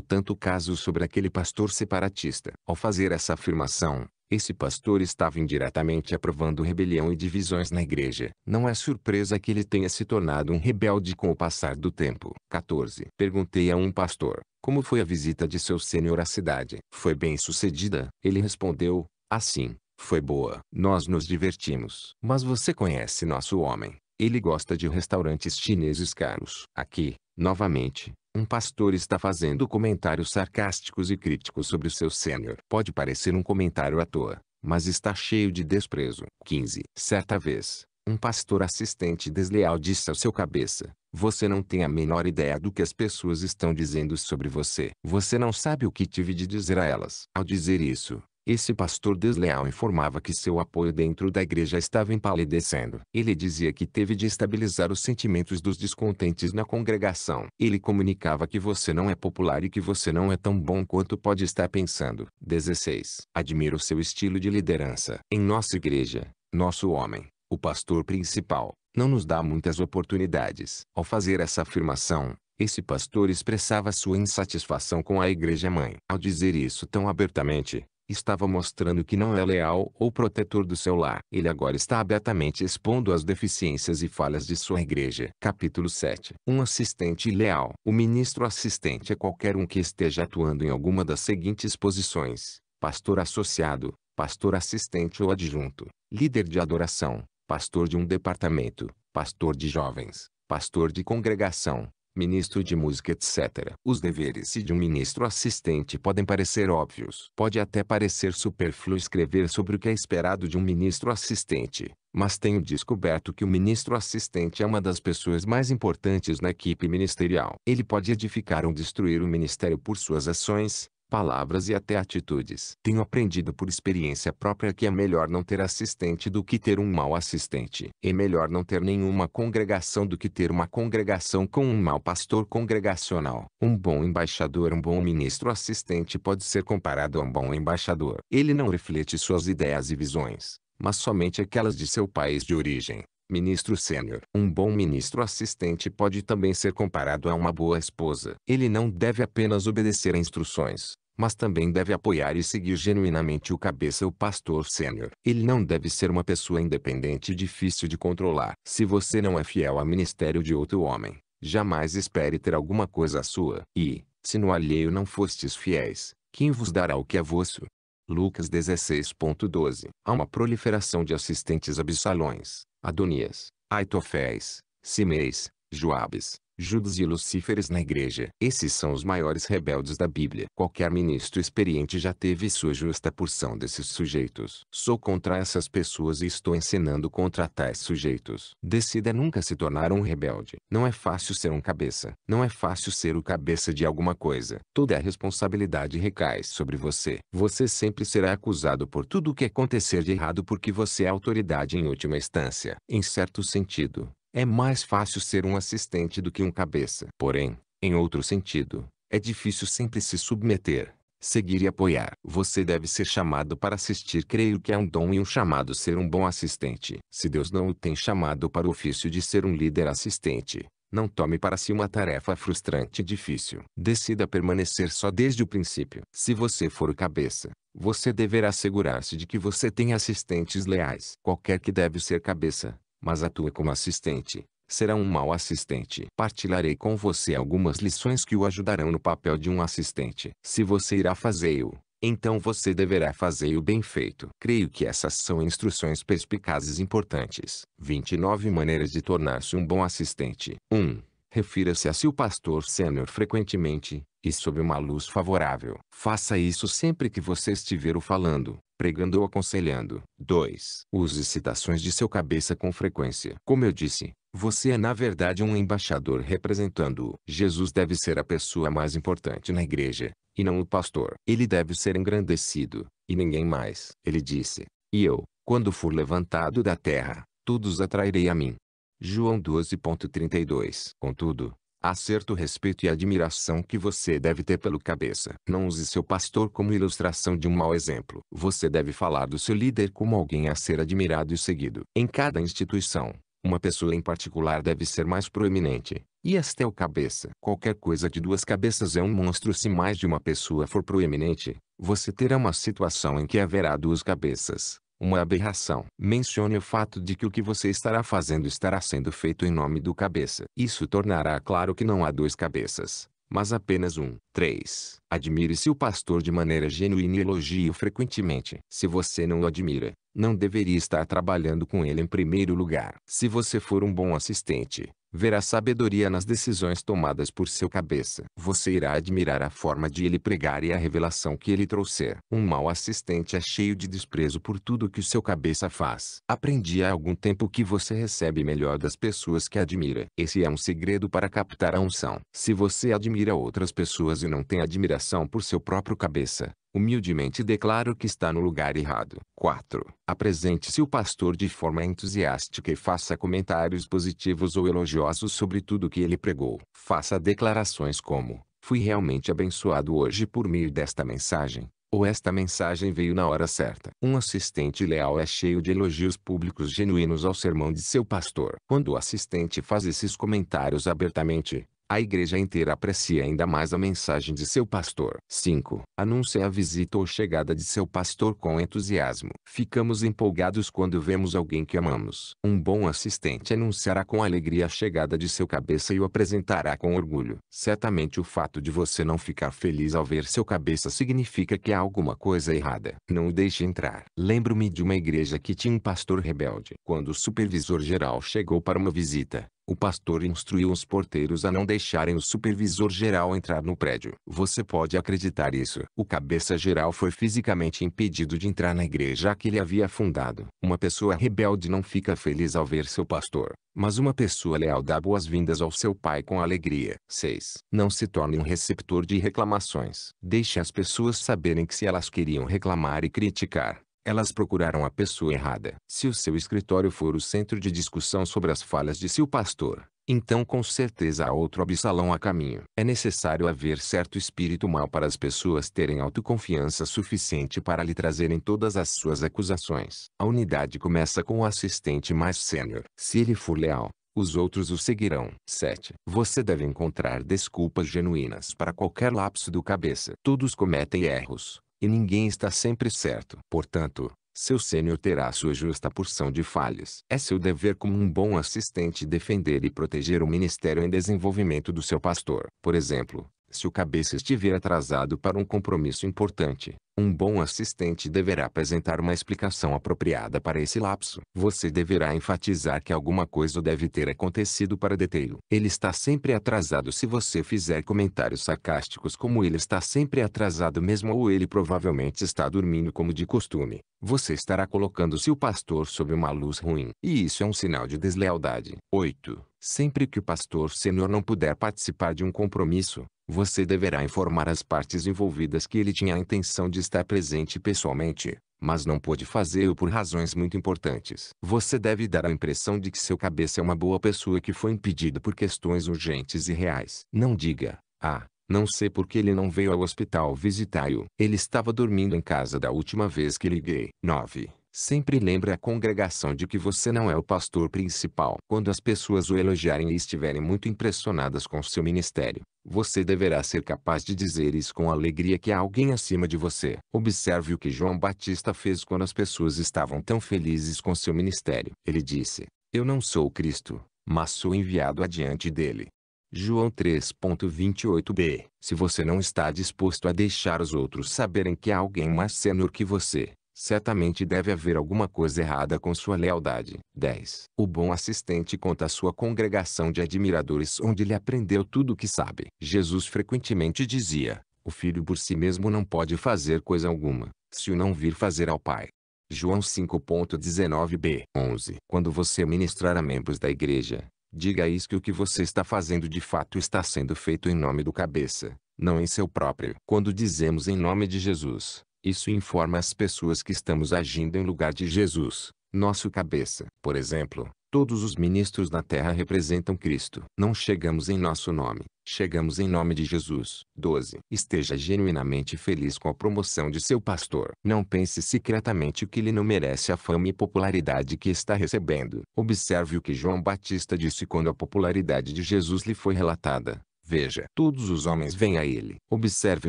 tanto caso sobre aquele pastor separatista. Ao fazer essa afirmação, esse pastor estava indiretamente aprovando rebelião e divisões na igreja. Não é surpresa que ele tenha se tornado um rebelde com o passar do tempo. 14. Perguntei a um pastor, como foi a visita de seu sênior à cidade? Foi bem sucedida? Ele respondeu, assim, foi boa. Nós nos divertimos. Mas você conhece nosso homem. Ele gosta de restaurantes chineses caros. Aqui, novamente, um pastor está fazendo comentários sarcásticos e críticos sobre seu sênior. Pode parecer um comentário à toa, mas está cheio de desprezo. 15. Certa vez, um pastor assistente desleal disse ao seu cabeça, você não tem a menor ideia do que as pessoas estão dizendo sobre você. Você não sabe o que tive de dizer a elas. Ao dizer isso, esse pastor desleal informava que seu apoio dentro da igreja estava empalidecendo. Ele dizia que teve de estabilizar os sentimentos dos descontentes na congregação. Ele comunicava que você não é popular e que você não é tão bom quanto pode estar pensando. 16. Admiro seu estilo de liderança. Em nossa igreja, nosso homem, o pastor principal, não nos dá muitas oportunidades. Ao fazer essa afirmação, esse pastor expressava sua insatisfação com a igreja mãe. Ao dizer isso tão abertamente, estava mostrando que não é leal ou protetor do seu lar. Ele agora está abertamente expondo as deficiências e falhas de sua igreja. Capítulo 7 Um assistente leal. O ministro assistente é qualquer um que esteja atuando em alguma das seguintes posições. Pastor associado, pastor assistente ou adjunto, líder de adoração, pastor de um departamento, pastor de jovens, pastor de congregação, ministro de música etc. Os deveres de um ministro assistente podem parecer óbvios. Pode até parecer superfluo escrever sobre o que é esperado de um ministro assistente, mas tenho descoberto que o ministro assistente é uma das pessoas mais importantes na equipe ministerial. Ele pode edificar ou destruir o ministério por suas ações, palavras e até atitudes. Tenho aprendido por experiência própria que é melhor não ter assistente do que ter um mau assistente. É melhor não ter nenhuma congregação do que ter uma congregação com um mau pastor congregacional. Um bom embaixador, um bom ministro assistente pode ser comparado a um bom embaixador. Ele não reflete suas ideias e visões, mas somente aquelas de seu país de origem. Ministro sênior. Um bom ministro assistente pode também ser comparado a uma boa esposa. Ele não deve apenas obedecer a instruções, mas também deve apoiar e seguir genuinamente o cabeça o pastor sênior. Ele não deve ser uma pessoa independente e difícil de controlar. Se você não é fiel ao ministério de outro homem, jamais espere ter alguma coisa sua. E, se no alheio não fostes fiéis, quem vos dará o que é vosso? Lucas 16.12. Há uma proliferação de assistentes absalões, Adonias, Aitoféis, Simeis, Joabes, Judas e Lucíferes na igreja. Esses são os maiores rebeldes da Bíblia. Qualquer ministro experiente já teve sua justa porção desses sujeitos. Sou contra essas pessoas e estou ensinando contra tais sujeitos. Decida nunca se tornar um rebelde. Não é fácil ser um cabeça. Não é fácil ser o cabeça de alguma coisa. Toda a responsabilidade recai sobre você. Você sempre será acusado por tudo o que acontecer de errado porque você é autoridade em última instância. Em certo sentido, é mais fácil ser um assistente do que um cabeça. Porém, em outro sentido, é difícil sempre se submeter, seguir e apoiar. Você deve ser chamado para assistir. Creio que é um dom e um chamado ser um bom assistente. Se Deus não o tem chamado para o ofício de ser um líder assistente, não tome para si uma tarefa frustrante e difícil. Decida permanecer só desde o princípio. Se você for o cabeça, você deverá assegurar-se de que você tem assistentes leais. Qualquer que deve ser cabeça, mas atua como assistente. Será um mau assistente. Partilharei com você algumas lições que o ajudarão no papel de um assistente. Se você irá fazê-lo, então você deverá fazer o bem feito. Creio que essas são instruções perspicazes importantes. 29 Maneiras de tornar-se um bom assistente. 1. Refira-se a seu pastor sênior frequentemente, e sob uma luz favorável. Faça isso sempre que você estiver o falando, pregando ou aconselhando. 2. Use citações de seu cabeça com frequência. Como eu disse, você é na verdade um embaixador representando-o. Jesus deve ser a pessoa mais importante na igreja, e não o pastor. Ele deve ser engrandecido, e ninguém mais. Ele disse, e eu, quando for levantado da terra, todos atrairei a mim. João 12.32 Contudo, há certo respeito e admiração que você deve ter pelo cabeça. Não use seu pastor como ilustração de um mau exemplo. Você deve falar do seu líder como alguém a ser admirado e seguido. Em cada instituição, uma pessoa em particular deve ser mais proeminente. E esta é o cabeça. Qualquer coisa de duas cabeças é um monstro se mais de uma pessoa for proeminente, você terá uma situação em que haverá duas cabeças. Uma aberração. Mencione o fato de que o que você estará fazendo estará sendo feito em nome do cabeça. Isso tornará claro que não há dois cabeças, mas apenas um. 3. Admire-se o pastor de maneira genuína e elogie-o frequentemente. Se você não o admira, não deveria estar trabalhando com ele em primeiro lugar. Se você for um bom assistente, verá sabedoria nas decisões tomadas por seu cabeça. Você irá admirar a forma de ele pregar e a revelação que ele trouxer. Um mau assistente é cheio de desprezo por tudo que o seu cabeça faz. Aprendi há algum tempo que você recebe melhor das pessoas que admira. Esse é um segredo para captar a unção. Se você admira outras pessoas e não tem admiração por seu próprio cabeça, humildemente declaro que está no lugar errado. 4. Apresente-se o pastor de forma entusiástica e faça comentários positivos ou elogiosos sobre tudo que ele pregou. Faça declarações como, fui realmente abençoado hoje por meio desta mensagem, ou esta mensagem veio na hora certa. Um assistente leal é cheio de elogios públicos genuínos ao sermão de seu pastor. Quando o assistente faz esses comentários abertamente, a igreja inteira aprecia ainda mais a mensagem de seu pastor. 5. Anuncie a visita ou chegada de seu pastor com entusiasmo. Ficamos empolgados quando vemos alguém que amamos. Um bom assistente anunciará com alegria a chegada de seu cabeça e o apresentará com orgulho. Certamente o fato de você não ficar feliz ao ver seu cabeça significa que há alguma coisa errada. Não o deixe entrar. Lembro-me de uma igreja que tinha um pastor rebelde. Quando o supervisor geral chegou para uma visita, o pastor instruiu os porteiros a não deixarem o supervisor geral entrar no prédio. Você pode acreditar isso. O cabeça geral foi fisicamente impedido de entrar na igreja que ele havia fundado. Uma pessoa rebelde não fica feliz ao ver seu pastor, mas uma pessoa leal dá boas-vindas ao seu pai com alegria. 6. Não se torne um receptor de reclamações. Deixe as pessoas saberem que se elas queriam reclamar e criticar, elas procuraram a pessoa errada. Se o seu escritório for o centro de discussão sobre as falhas de seu pastor, então com certeza há outro Absalão a caminho. É necessário haver certo espírito mal para as pessoas terem autoconfiança suficiente para lhe trazerem todas as suas acusações. A unidade começa com o assistente mais sênior. Se ele for leal, os outros o seguirão. 7. Você deve encontrar desculpas genuínas para qualquer lapso do cabeça. Todos cometem erros e ninguém está sempre certo. Portanto, seu sênior terá sua justa porção de falhas. É seu dever como um bom assistente defender e proteger o ministério em desenvolvimento do seu pastor. Por exemplo, se o cabeça estiver atrasado para um compromisso importante, um bom assistente deverá apresentar uma explicação apropriada para esse lapso. Você deverá enfatizar que alguma coisa deve ter acontecido para detê-lo. Ele está sempre atrasado se você fizer comentários sarcásticos como ele está sempre atrasado mesmo ou ele provavelmente está dormindo como de costume. Você estará colocando se o pastor sob uma luz ruim. E isso é um sinal de deslealdade. 8. Sempre que o pastor sênior não puder participar de um compromisso, você deverá informar as partes envolvidas que ele tinha a intenção de estar presente pessoalmente, mas não pôde fazê-lo por razões muito importantes. Você deve dar a impressão de que seu cabeça é uma boa pessoa que foi impedido por questões urgentes e reais. Não diga, ah, não sei por que ele não veio ao hospital visitar-o. Ele estava dormindo em casa da última vez que liguei. 9. Sempre lembre a congregação de que você não é o pastor principal. Quando as pessoas o elogiarem e estiverem muito impressionadas com seu ministério, você deverá ser capaz de dizer isso com alegria que há alguém acima de você. Observe o que João Batista fez quando as pessoas estavam tão felizes com seu ministério. Ele disse, eu não sou Cristo, mas sou enviado adiante dele. João 3.28b Se você não está disposto a deixar os outros saberem que há alguém mais sênior que você, certamente deve haver alguma coisa errada com sua lealdade. 10. O bom assistente conta a sua congregação de admiradores onde ele aprendeu tudo o que sabe. Jesus frequentemente dizia, o filho por si mesmo não pode fazer coisa alguma, se o não vir fazer ao Pai. João 5.19b 11. Quando você ministrar a membros da igreja, diga isso que o que você está fazendo de fato está sendo feito em nome do cabeça, não em seu próprio. Quando dizemos em nome de Jesus, isso informa as pessoas que estamos agindo em lugar de Jesus, nosso cabeça. Por exemplo, todos os ministros na terra representam Cristo. Não chegamos em nosso nome, chegamos em nome de Jesus. 12. Esteja genuinamente feliz com a promoção de seu pastor. Não pense secretamente que ele não merece a fama e popularidade que está recebendo. Observe o que João Batista disse quando a popularidade de Jesus lhe foi relatada. Veja, todos os homens vêm a ele. Observe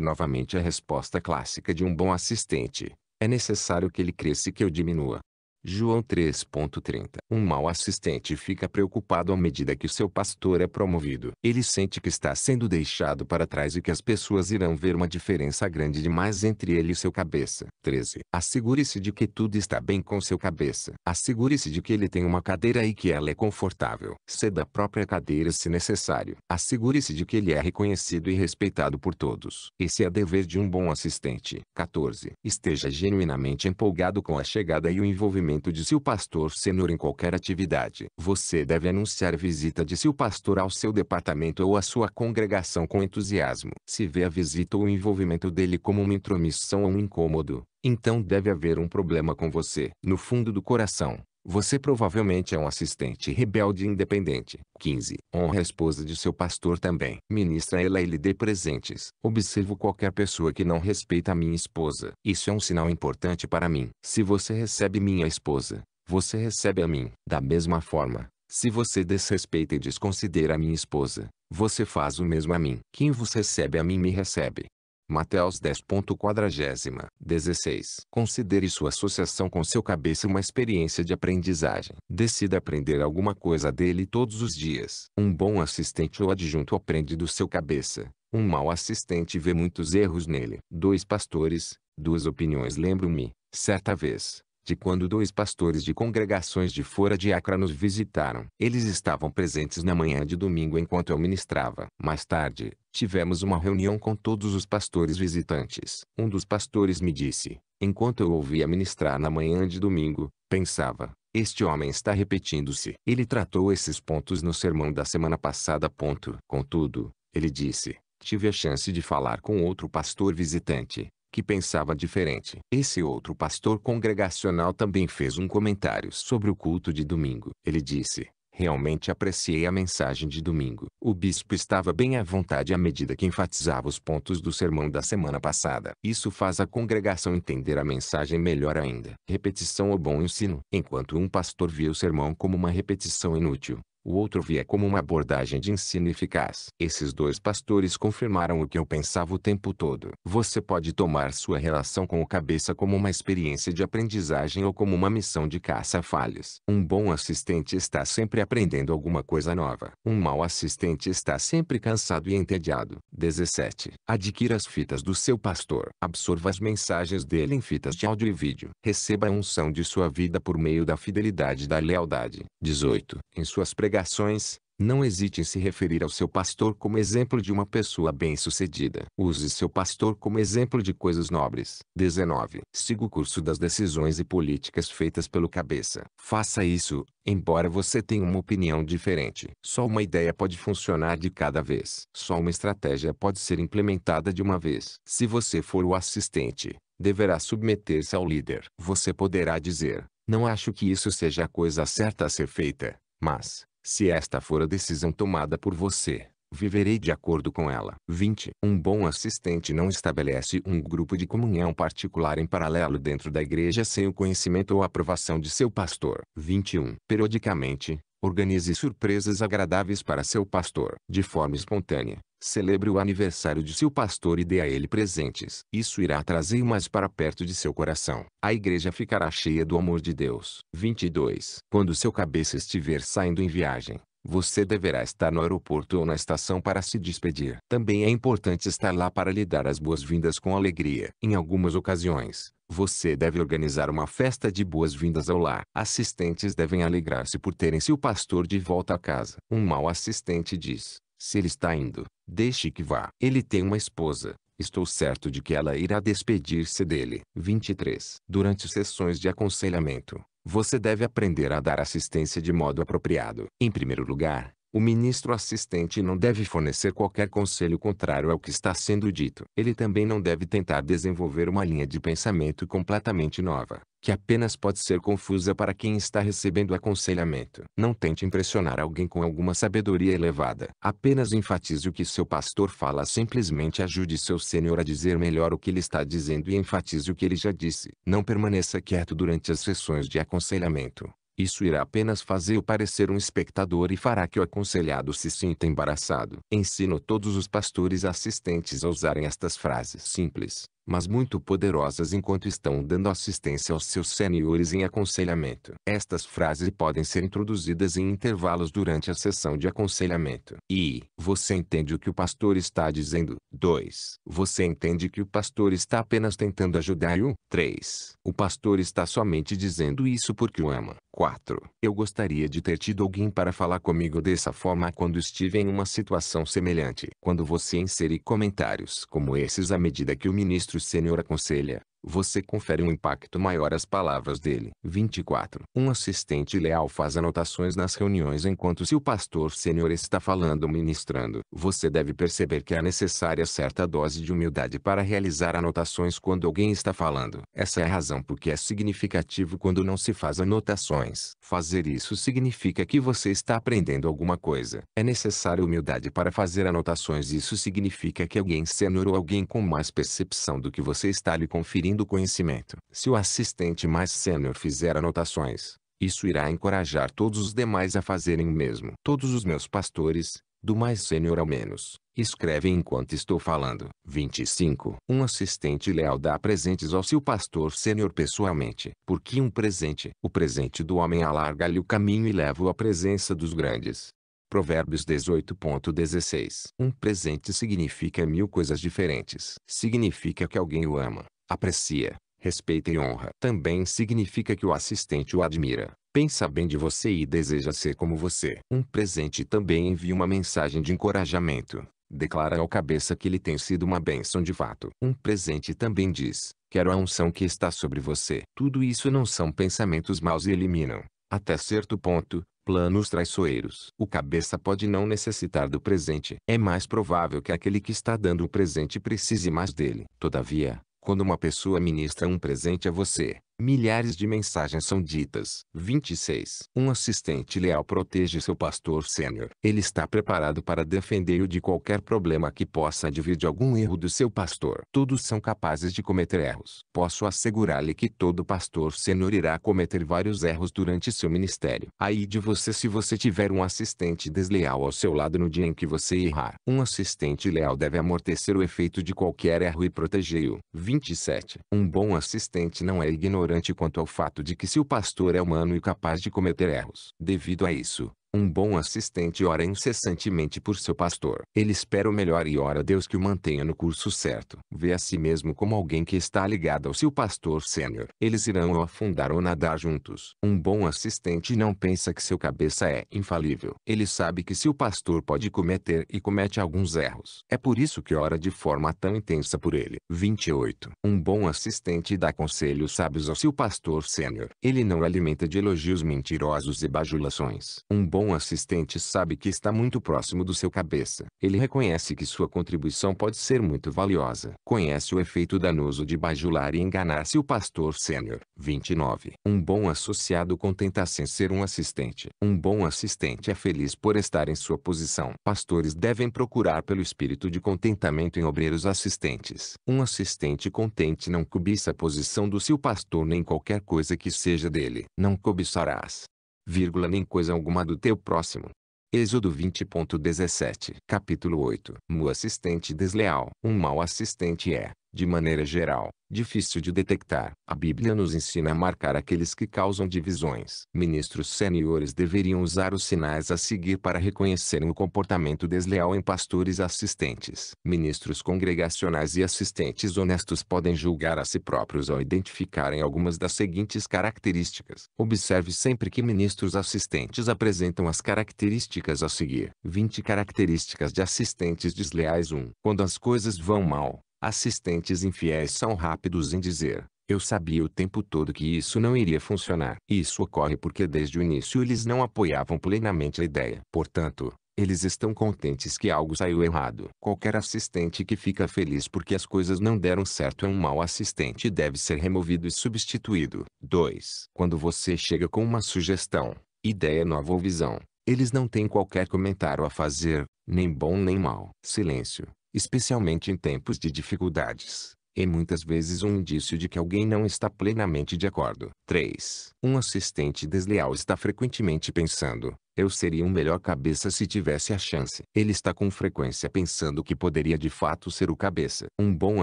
novamente a resposta clássica de um bom assistente. É necessário que ele cresça e que eu diminua. João 3.30 Um mau assistente fica preocupado à medida que seu pastor é promovido. Ele sente que está sendo deixado para trás e que as pessoas irão ver uma diferença grande demais entre ele e seu cabeça. 13. Assegure-se de que tudo está bem com seu cabeça. Assegure-se de que ele tem uma cadeira e que ela é confortável. Ceda a própria cadeira se necessário. Assegure-se de que ele é reconhecido e respeitado por todos. Esse é dever de um bom assistente. 14. Esteja genuinamente empolgado com a chegada e o envolvimento de seu pastor sênior em qualquer atividade. Você deve anunciar visita de seu pastor ao seu departamento ou à sua congregação com entusiasmo. Se vê a visita ou o envolvimento dele como uma intromissão ou um incômodo, então deve haver um problema com você. No fundo do coração, você provavelmente é um assistente rebelde independente. 15. Honra a esposa de seu pastor também. Ministra ela e lhe dê presentes. Observo qualquer pessoa que não respeita a minha esposa. Isso é um sinal importante para mim. Se você recebe minha esposa, você recebe a mim. Da mesma forma, se você desrespeita e desconsidera a minha esposa, você faz o mesmo a mim. Quem vos recebe a mim me recebe. Mateus 10.40 16. Considere sua associação com seu cabeça uma experiência de aprendizagem. Decida aprender alguma coisa dele todos os dias. Um bom assistente ou adjunto aprende do seu cabeça. Um mau assistente vê muitos erros nele. Dois pastores, duas opiniões Lembro-me, certa vez, de quando dois pastores de congregações de fora de Acra nos visitaram. Eles estavam presentes na manhã de domingo enquanto eu ministrava. Mais tarde, tivemos uma reunião com todos os pastores visitantes. Um dos pastores me disse, enquanto eu ouvia ministrar na manhã de domingo, pensava, este homem está repetindo-se. Ele tratou esses pontos no sermão da semana passada. Ponto. Contudo, ele disse, tive a chance de falar com outro pastor visitante, que pensava diferente. Esse outro pastor congregacional também fez um comentário sobre o culto de domingo. Ele disse: Realmente apreciei a mensagem de domingo. O bispo estava bem à vontade à medida que enfatizava os pontos do sermão da semana passada. Isso faz a congregação entender a mensagem melhor ainda. Repetição ou bom ensino. Enquanto um pastor via o sermão como uma repetição inútil, o outro via como uma abordagem de ensino eficaz. Esses dois pastores confirmaram o que eu pensava o tempo todo. Você pode tomar sua relação com o cabeça como uma experiência de aprendizagem ou como uma missão de caça a falhas. Um bom assistente está sempre aprendendo alguma coisa nova. Um mau assistente está sempre cansado e entediado. 17. Adquira as fitas do seu pastor. Absorva as mensagens dele em fitas de áudio e vídeo. Receba a unção de sua vida por meio da fidelidade e da lealdade. 18. Em suas pregações ações, não hesite em se referir ao seu pastor como exemplo de uma pessoa bem-sucedida. Use seu pastor como exemplo de coisas nobres. 19. Siga o curso das decisões e políticas feitas pelo cabeça. Faça isso, embora você tenha uma opinião diferente. Só uma ideia pode funcionar de cada vez. Só uma estratégia pode ser implementada de uma vez. Se você for o assistente, deverá submeter-se ao líder. Você poderá dizer, não acho que isso seja a coisa certa a ser feita, mas, se esta for a decisão tomada por você, viverei de acordo com ela. 20. Um bom assistente não estabelece um grupo de comunhão particular em paralelo dentro da igreja sem o conhecimento ou aprovação de seu pastor. 21. Periodicamente, organize surpresas agradáveis para seu pastor, de forma espontânea, Celebre o aniversário de seu pastor e dê a ele presentes. Isso irá trazer mais para perto de seu coração. A igreja ficará cheia do amor de Deus. 22. Quando seu cabeça estiver saindo em viagem, você deverá estar no aeroporto ou na estação para se despedir. Também é importante estar lá para lhe dar as boas-vindas com alegria. Em algumas ocasiões, você deve organizar uma festa de boas-vindas ao lar. Assistentes devem alegrar-se por terem seu pastor de volta a casa. Um mau assistente diz: se ele está indo, deixe que vá. Ele tem uma esposa. Estou certo de que ela irá despedir-se dele. 23. Durante sessões de aconselhamento, você deve aprender a dar assistência de modo apropriado. Em primeiro lugar, o ministro assistente não deve fornecer qualquer conselho contrário ao que está sendo dito. Ele também não deve tentar desenvolver uma linha de pensamento completamente nova que apenas pode ser confusa para quem está recebendo aconselhamento. Não tente impressionar alguém com alguma sabedoria elevada. Apenas enfatize o que seu pastor fala. Simplesmente ajude seu senhor a dizer melhor o que ele está dizendo e enfatize o que ele já disse. Não permaneça quieto durante as sessões de aconselhamento. Isso irá apenas fazer-o parecer um espectador e fará que o aconselhado se sinta embaraçado. Ensino todos os pastores assistentes a usarem estas frases simples mas muito poderosas enquanto estão dando assistência aos seus seniores em aconselhamento. Estas frases podem ser introduzidas em intervalos durante a sessão de aconselhamento. E você entende o que o pastor está dizendo. 2. Você entende que o pastor está apenas tentando ajudar-o. 3. O pastor está somente dizendo isso porque o ama. 4. Eu gostaria de ter tido alguém para falar comigo dessa forma quando estive em uma situação semelhante. Quando você insere comentários como esses à medida que o ministro senhor aconselha você confere um impacto maior às palavras dele. 24. Um assistente leal faz anotações nas reuniões enquanto o pastor sênior está falando ou ministrando. Você deve perceber que é necessária certa dose de humildade para realizar anotações quando alguém está falando. Essa é a razão porque é significativo quando não se faz anotações. Fazer isso significa que você está aprendendo alguma coisa. É necessária humildade para fazer anotações. Isso significa que alguém sênior ou alguém com mais percepção do que você está lhe conferindo adquirindo conhecimento. Se o assistente mais sênior fizer anotações, isso irá encorajar todos os demais a fazerem o mesmo. Todos os meus pastores, do mais sênior ao menos, escrevem enquanto estou falando. 25. Um assistente leal dá presentes ao seu pastor sênior pessoalmente. Porque um presente? O presente do homem alarga-lhe o caminho e leva-o à presença dos grandes. Provérbios 18.16 Um presente significa mil coisas diferentes. Significa que alguém o ama aprecia, respeita e honra. Também significa que o assistente o admira, pensa bem de você e deseja ser como você. Um presente também envia uma mensagem de encorajamento. Declara ao cabeça que lhe tem sido uma bênção de fato. Um presente também diz, quero a unção que está sobre você. Tudo isso não são pensamentos maus e eliminam, até certo ponto, planos traiçoeiros. O cabeça pode não necessitar do presente. É mais provável que aquele que está dando o presente precise mais dele. Todavia, quando uma pessoa ministra um presente a você, Milhares de mensagens são ditas. 26. Um assistente leal protege seu pastor sênior. Ele está preparado para defender-o de qualquer problema que possa advir de algum erro do seu pastor. Todos são capazes de cometer erros. Posso assegurar-lhe que todo pastor sênior irá cometer vários erros durante seu ministério. Aí de você se você tiver um assistente desleal ao seu lado no dia em que você errar. Um assistente leal deve amortecer o efeito de qualquer erro e proteger-o. 27. Um bom assistente não é ignorante ignorante quanto ao fato de que seu pastor é humano e capaz de cometer erros. Devido a isso, um bom assistente ora incessantemente por seu pastor. Ele espera o melhor e ora a Deus que o mantenha no curso certo. Vê a si mesmo como alguém que está ligado ao seu pastor sênior. Eles irão ou afundar ou nadar juntos. Um bom assistente não pensa que seu cabeça é infalível. Ele sabe que seu pastor pode cometer e comete alguns erros. É por isso que ora de forma tão intensa por ele. 28. Um bom assistente dá conselhos sábios ao seu pastor sênior. Ele não alimenta de elogios mentirosos e bajulações. Um bom bom assistente sabe que está muito próximo do seu cabeça. Ele reconhece que sua contribuição pode ser muito valiosa. Conhece o efeito danoso de bajular e enganar-se o pastor sênior. 29. Um bom associado contenta-se em ser um assistente. Um bom assistente é feliz por estar em sua posição. Pastores devem procurar pelo espírito de contentamento em obreiros assistentes. Um assistente contente não cobiça a posição do seu pastor nem qualquer coisa que seja dele. Não cobiçarás vírgula, nem coisa alguma do teu próximo. Êxodo 20.17 Capítulo 8 Mu assistente desleal Um mau assistente é, de maneira geral, difícil de detectar. A Bíblia nos ensina a marcar aqueles que causam divisões. Ministros seniores deveriam usar os sinais a seguir para reconhecerem o comportamento desleal em pastores assistentes. Ministros congregacionais e assistentes honestos podem julgar a si próprios ao identificarem algumas das seguintes características. Observe sempre que ministros assistentes apresentam as características a seguir. 20 características de assistentes desleais 1. Quando as coisas vão mal, Assistentes infiéis são rápidos em dizer, eu sabia o tempo todo que isso não iria funcionar. Isso ocorre porque desde o início eles não apoiavam plenamente a ideia. Portanto, eles estão contentes que algo saiu errado. Qualquer assistente que fica feliz porque as coisas não deram certo é um mau assistente e deve ser removido e substituído. 2. Quando você chega com uma sugestão, ideia nova ou visão, eles não têm qualquer comentário a fazer, nem bom nem mal. Silêncio especialmente em tempos de dificuldades, é muitas vezes um indício de que alguém não está plenamente de acordo. 3. Um assistente desleal está frequentemente pensando, eu seria um melhor cabeça se tivesse a chance. Ele está com frequência pensando que poderia de fato ser o cabeça. Um bom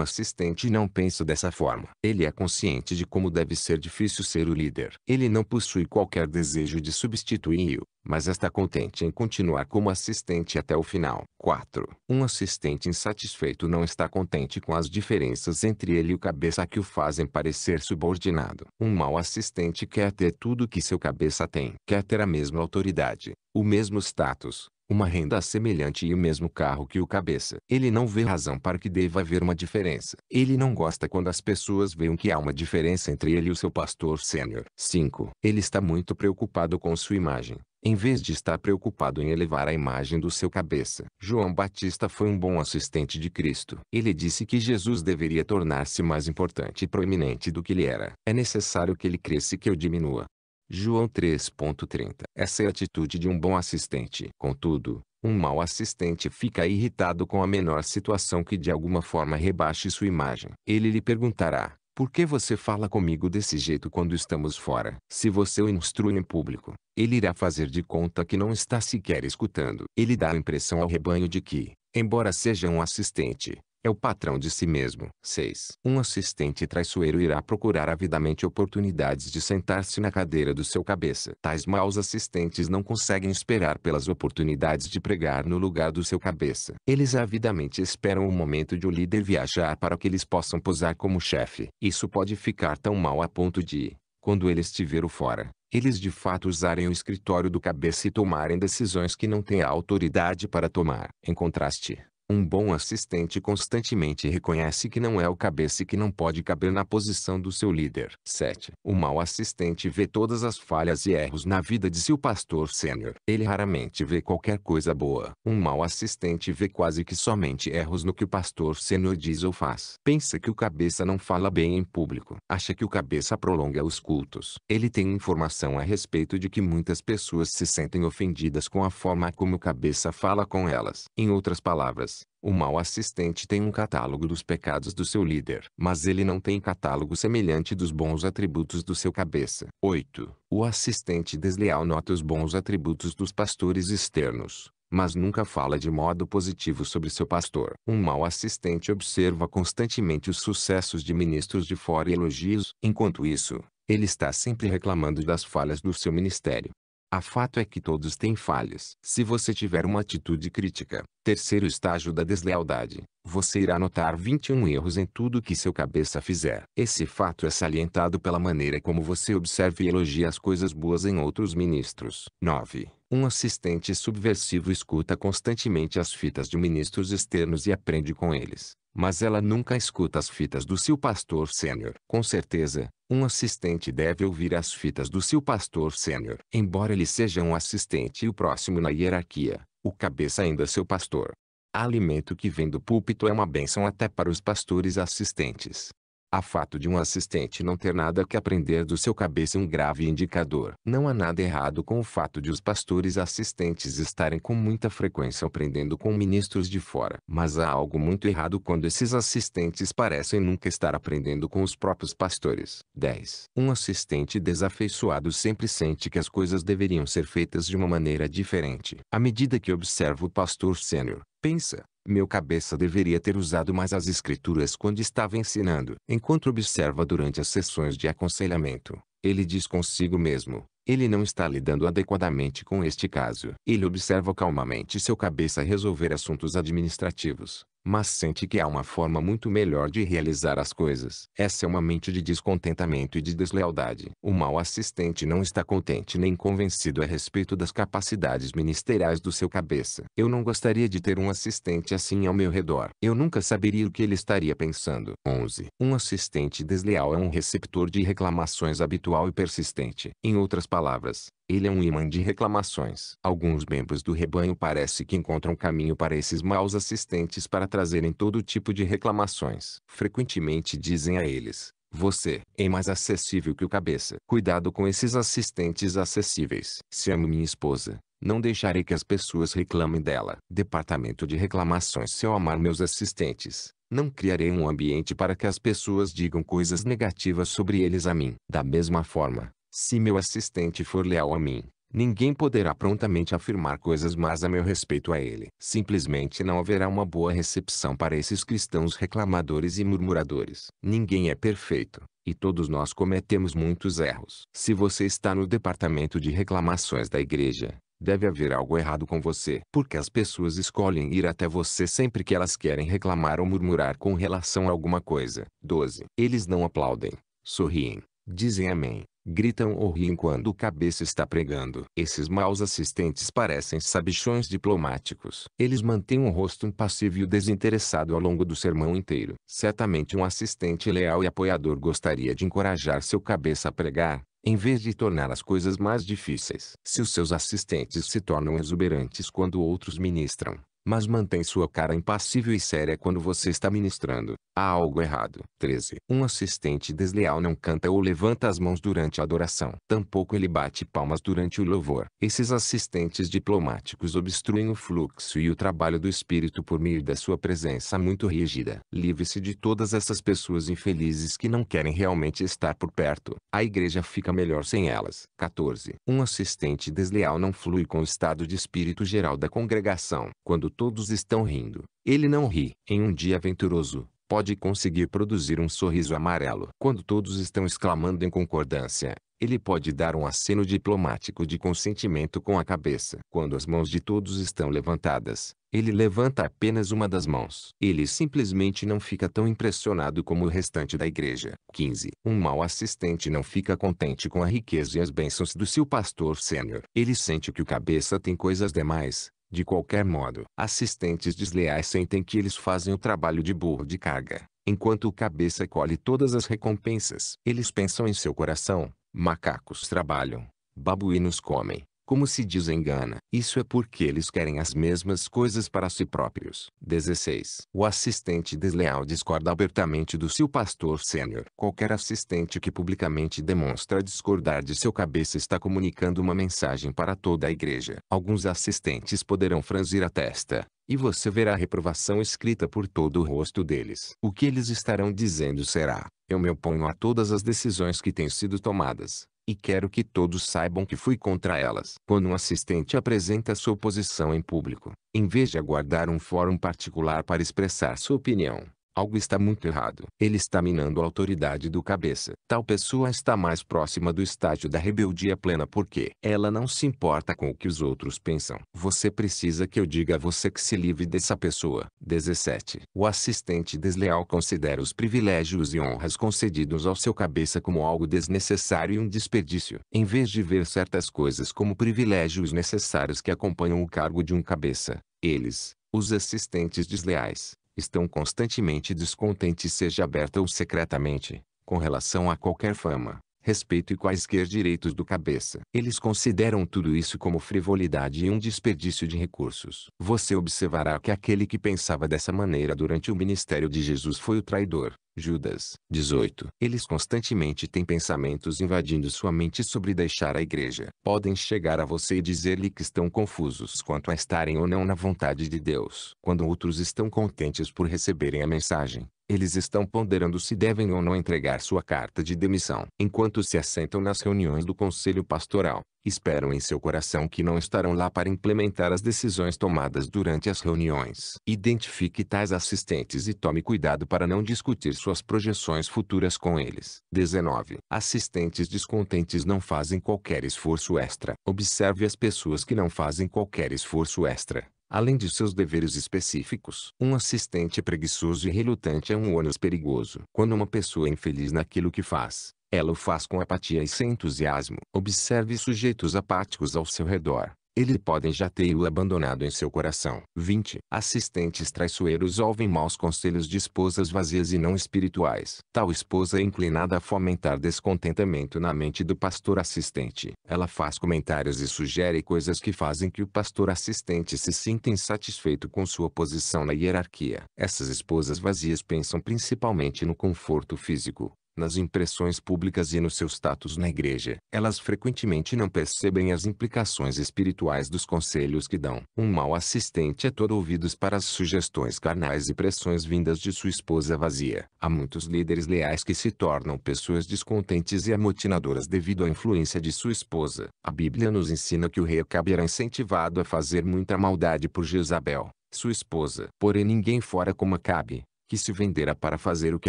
assistente não pensa dessa forma. Ele é consciente de como deve ser difícil ser o líder. Ele não possui qualquer desejo de substituir-o, mas está contente em continuar como assistente até o final. 4. Um assistente insatisfeito não está contente com as diferenças entre ele e o cabeça que o fazem parecer subordinado. Um mau assistente quer ter tudo que seu cabeça tem. Quer ter a mesma autoridade o mesmo status, uma renda semelhante e o mesmo carro que o cabeça. Ele não vê razão para que deva haver uma diferença. Ele não gosta quando as pessoas veem que há uma diferença entre ele e o seu pastor sênior. 5. Ele está muito preocupado com sua imagem, em vez de estar preocupado em elevar a imagem do seu cabeça. João Batista foi um bom assistente de Cristo. Ele disse que Jesus deveria tornar-se mais importante e proeminente do que ele era. É necessário que ele cresça e que eu diminua. João 3.30. Essa é a atitude de um bom assistente. Contudo, um mau assistente fica irritado com a menor situação que de alguma forma rebaixe sua imagem. Ele lhe perguntará: por que você fala comigo desse jeito quando estamos fora? Se você o instrui em público, ele irá fazer de conta que não está sequer escutando. Ele dá a impressão ao rebanho de que, embora seja um assistente, é o patrão de si mesmo. 6. Um assistente traiçoeiro irá procurar avidamente oportunidades de sentar-se na cadeira do seu cabeça. Tais maus assistentes não conseguem esperar pelas oportunidades de pregar no lugar do seu cabeça. Eles avidamente esperam o momento de o líder viajar para que eles possam posar como chefe. Isso pode ficar tão mal a ponto de, quando ele estiver o fora, eles de fato usarem o escritório do cabeça e tomarem decisões que não têm a autoridade para tomar. Em contraste, um bom assistente constantemente reconhece que não é o cabeça e que não pode caber na posição do seu líder. 7. O mau assistente vê todas as falhas e erros na vida de seu pastor sênior. Ele raramente vê qualquer coisa boa. Um mau assistente vê quase que somente erros no que o pastor sênior diz ou faz. Pensa que o cabeça não fala bem em público. Acha que o cabeça prolonga os cultos. Ele tem informação a respeito de que muitas pessoas se sentem ofendidas com a forma como o cabeça fala com elas. Em outras palavras, o mau assistente tem um catálogo dos pecados do seu líder, mas ele não tem catálogo semelhante dos bons atributos do seu cabeça. 8. O assistente desleal nota os bons atributos dos pastores externos, mas nunca fala de modo positivo sobre seu pastor. Um mau assistente observa constantemente os sucessos de ministros de fora e elogios. Enquanto isso, ele está sempre reclamando das falhas do seu ministério. A fato é que todos têm falhas. Se você tiver uma atitude crítica, terceiro estágio da deslealdade, você irá notar 21 erros em tudo que seu cabeça fizer. Esse fato é salientado pela maneira como você observa e elogia as coisas boas em outros ministros. 9. Um assistente subversivo escuta constantemente as fitas de ministros externos e aprende com eles. Mas ela nunca escuta as fitas do seu pastor sênior. Com certeza, um assistente deve ouvir as fitas do seu pastor sênior. Embora ele seja um assistente e o próximo na hierarquia, o cabeça ainda é seu pastor. Alimento que vem do púlpito é uma bênção até para os pastores assistentes. A fato de um assistente não ter nada que aprender do seu cabeça é um grave indicador. Não há nada errado com o fato de os pastores assistentes estarem com muita frequência aprendendo com ministros de fora. Mas há algo muito errado quando esses assistentes parecem nunca estar aprendendo com os próprios pastores. 10. Um assistente desafeiçoado sempre sente que as coisas deveriam ser feitas de uma maneira diferente. À medida que observa o pastor sênior, pensa, meu cabeça deveria ter usado mais as escrituras quando estava ensinando. Enquanto observa durante as sessões de aconselhamento, ele diz consigo mesmo, ele não está lidando adequadamente com este caso. Ele observa calmamente seu cabeça resolver assuntos administrativos, mas sente que há uma forma muito melhor de realizar as coisas. Essa é uma mente de descontentamento e de deslealdade. O mau assistente não está contente nem convencido a respeito das capacidades ministeriais do seu cabeça. Eu não gostaria de ter um assistente assim ao meu redor. Eu nunca saberia o que ele estaria pensando. 11. Um assistente desleal é um receptor de reclamações habitual e persistente. Em outras palavras, ele é um imã de reclamações. Alguns membros do rebanho parece que encontram caminho para esses maus assistentes para trazerem todo tipo de reclamações. Frequentemente dizem a eles, você é mais acessível que o cabeça. Cuidado com esses assistentes acessíveis. Se amo minha esposa, não deixarei que as pessoas reclamem dela. Departamento de reclamações Se eu amar meus assistentes, não criarei um ambiente para que as pessoas digam coisas negativas sobre eles a mim. Da mesma forma, se meu assistente for leal a mim, ninguém poderá prontamente afirmar coisas más a meu respeito a ele. Simplesmente não haverá uma boa recepção para esses cristãos reclamadores e murmuradores. Ninguém é perfeito, e todos nós cometemos muitos erros. Se você está no departamento de reclamações da igreja, deve haver algo errado com você. Porque as pessoas escolhem ir até você sempre que elas querem reclamar ou murmurar com relação a alguma coisa. 12. Eles não aplaudem, sorriem, dizem amém gritam ou riem quando o cabeça está pregando. Esses maus assistentes parecem sabichões diplomáticos. Eles mantêm um rosto impassível e desinteressado ao longo do sermão inteiro. Certamente um assistente leal e apoiador gostaria de encorajar seu cabeça a pregar, em vez de tornar as coisas mais difíceis. Se os seus assistentes se tornam exuberantes quando outros ministram, mas mantém sua cara impassível e séria quando você está ministrando. Há algo errado. 13. Um assistente desleal não canta ou levanta as mãos durante a adoração. Tampouco ele bate palmas durante o louvor. Esses assistentes diplomáticos obstruem o fluxo e o trabalho do espírito por meio da sua presença muito rígida. Livre-se de todas essas pessoas infelizes que não querem realmente estar por perto. A igreja fica melhor sem elas. 14. Um assistente desleal não flui com o estado de espírito geral da congregação. Quando todos estão rindo. Ele não ri. Em um dia aventuroso pode conseguir produzir um sorriso amarelo. Quando todos estão exclamando em concordância, ele pode dar um aceno diplomático de consentimento com a cabeça. Quando as mãos de todos estão levantadas, ele levanta apenas uma das mãos. Ele simplesmente não fica tão impressionado como o restante da igreja. 15. Um mau assistente não fica contente com a riqueza e as bênçãos do seu pastor sênior. Ele sente que o cabeça tem coisas demais, de qualquer modo, assistentes desleais sentem que eles fazem o trabalho de burro de carga, enquanto o cabeça colhe todas as recompensas. Eles pensam em seu coração, macacos trabalham, babuínos comem, como se desengana. Isso é porque eles querem as mesmas coisas para si próprios. 16. O assistente desleal discorda abertamente do seu pastor sênior. Qualquer assistente que publicamente demonstra discordar de seu cabeça está comunicando uma mensagem para toda a igreja. Alguns assistentes poderão franzir a testa, e você verá a reprovação escrita por todo o rosto deles. O que eles estarão dizendo será, eu me oponho a todas as decisões que têm sido tomadas, e quero que todos saibam que fui contra elas. Quando um assistente apresenta sua posição em público, em vez de aguardar um fórum particular para expressar sua opinião, Algo está muito errado. Ele está minando a autoridade do cabeça. Tal pessoa está mais próxima do estágio da rebeldia plena porque ela não se importa com o que os outros pensam. Você precisa que eu diga a você que se livre dessa pessoa. 17. O assistente desleal considera os privilégios e honras concedidos ao seu cabeça como algo desnecessário e um desperdício. Em vez de ver certas coisas como privilégios necessários que acompanham o cargo de um cabeça, eles, os assistentes desleais, estão constantemente descontentes seja aberta ou secretamente, com relação a qualquer fama, respeito e quaisquer direitos do cabeça. Eles consideram tudo isso como frivolidade e um desperdício de recursos. Você observará que aquele que pensava dessa maneira durante o ministério de Jesus foi o traidor. Judas 18. Eles constantemente têm pensamentos invadindo sua mente sobre deixar a igreja. Podem chegar a você e dizer-lhe que estão confusos quanto a estarem ou não na vontade de Deus. Quando outros estão contentes por receberem a mensagem, eles estão ponderando se devem ou não entregar sua carta de demissão. Enquanto se assentam nas reuniões do Conselho Pastoral, esperam em seu coração que não estarão lá para implementar as decisões tomadas durante as reuniões. Identifique tais assistentes e tome cuidado para não discutir suas projeções futuras com eles. 19. Assistentes descontentes não fazem qualquer esforço extra. Observe as pessoas que não fazem qualquer esforço extra além de seus deveres específicos. Um assistente preguiçoso e relutante é um ônus perigoso. Quando uma pessoa é infeliz naquilo que faz, ela o faz com apatia e sem entusiasmo. Observe sujeitos apáticos ao seu redor, ele podem já ter-o abandonado em seu coração. 20. Assistentes traiçoeiros ouvem maus conselhos de esposas vazias e não espirituais. Tal esposa é inclinada a fomentar descontentamento na mente do pastor assistente. Ela faz comentários e sugere coisas que fazem que o pastor assistente se sinta insatisfeito com sua posição na hierarquia. Essas esposas vazias pensam principalmente no conforto físico nas impressões públicas e no seu status na igreja. Elas frequentemente não percebem as implicações espirituais dos conselhos que dão. Um mau assistente é todo ouvidos para as sugestões carnais e pressões vindas de sua esposa vazia. Há muitos líderes leais que se tornam pessoas descontentes e amotinadoras devido à influência de sua esposa. A Bíblia nos ensina que o rei Acabe era incentivado a fazer muita maldade por Jezabel, sua esposa. Porém ninguém fora como Acabe, que se vendera para fazer o que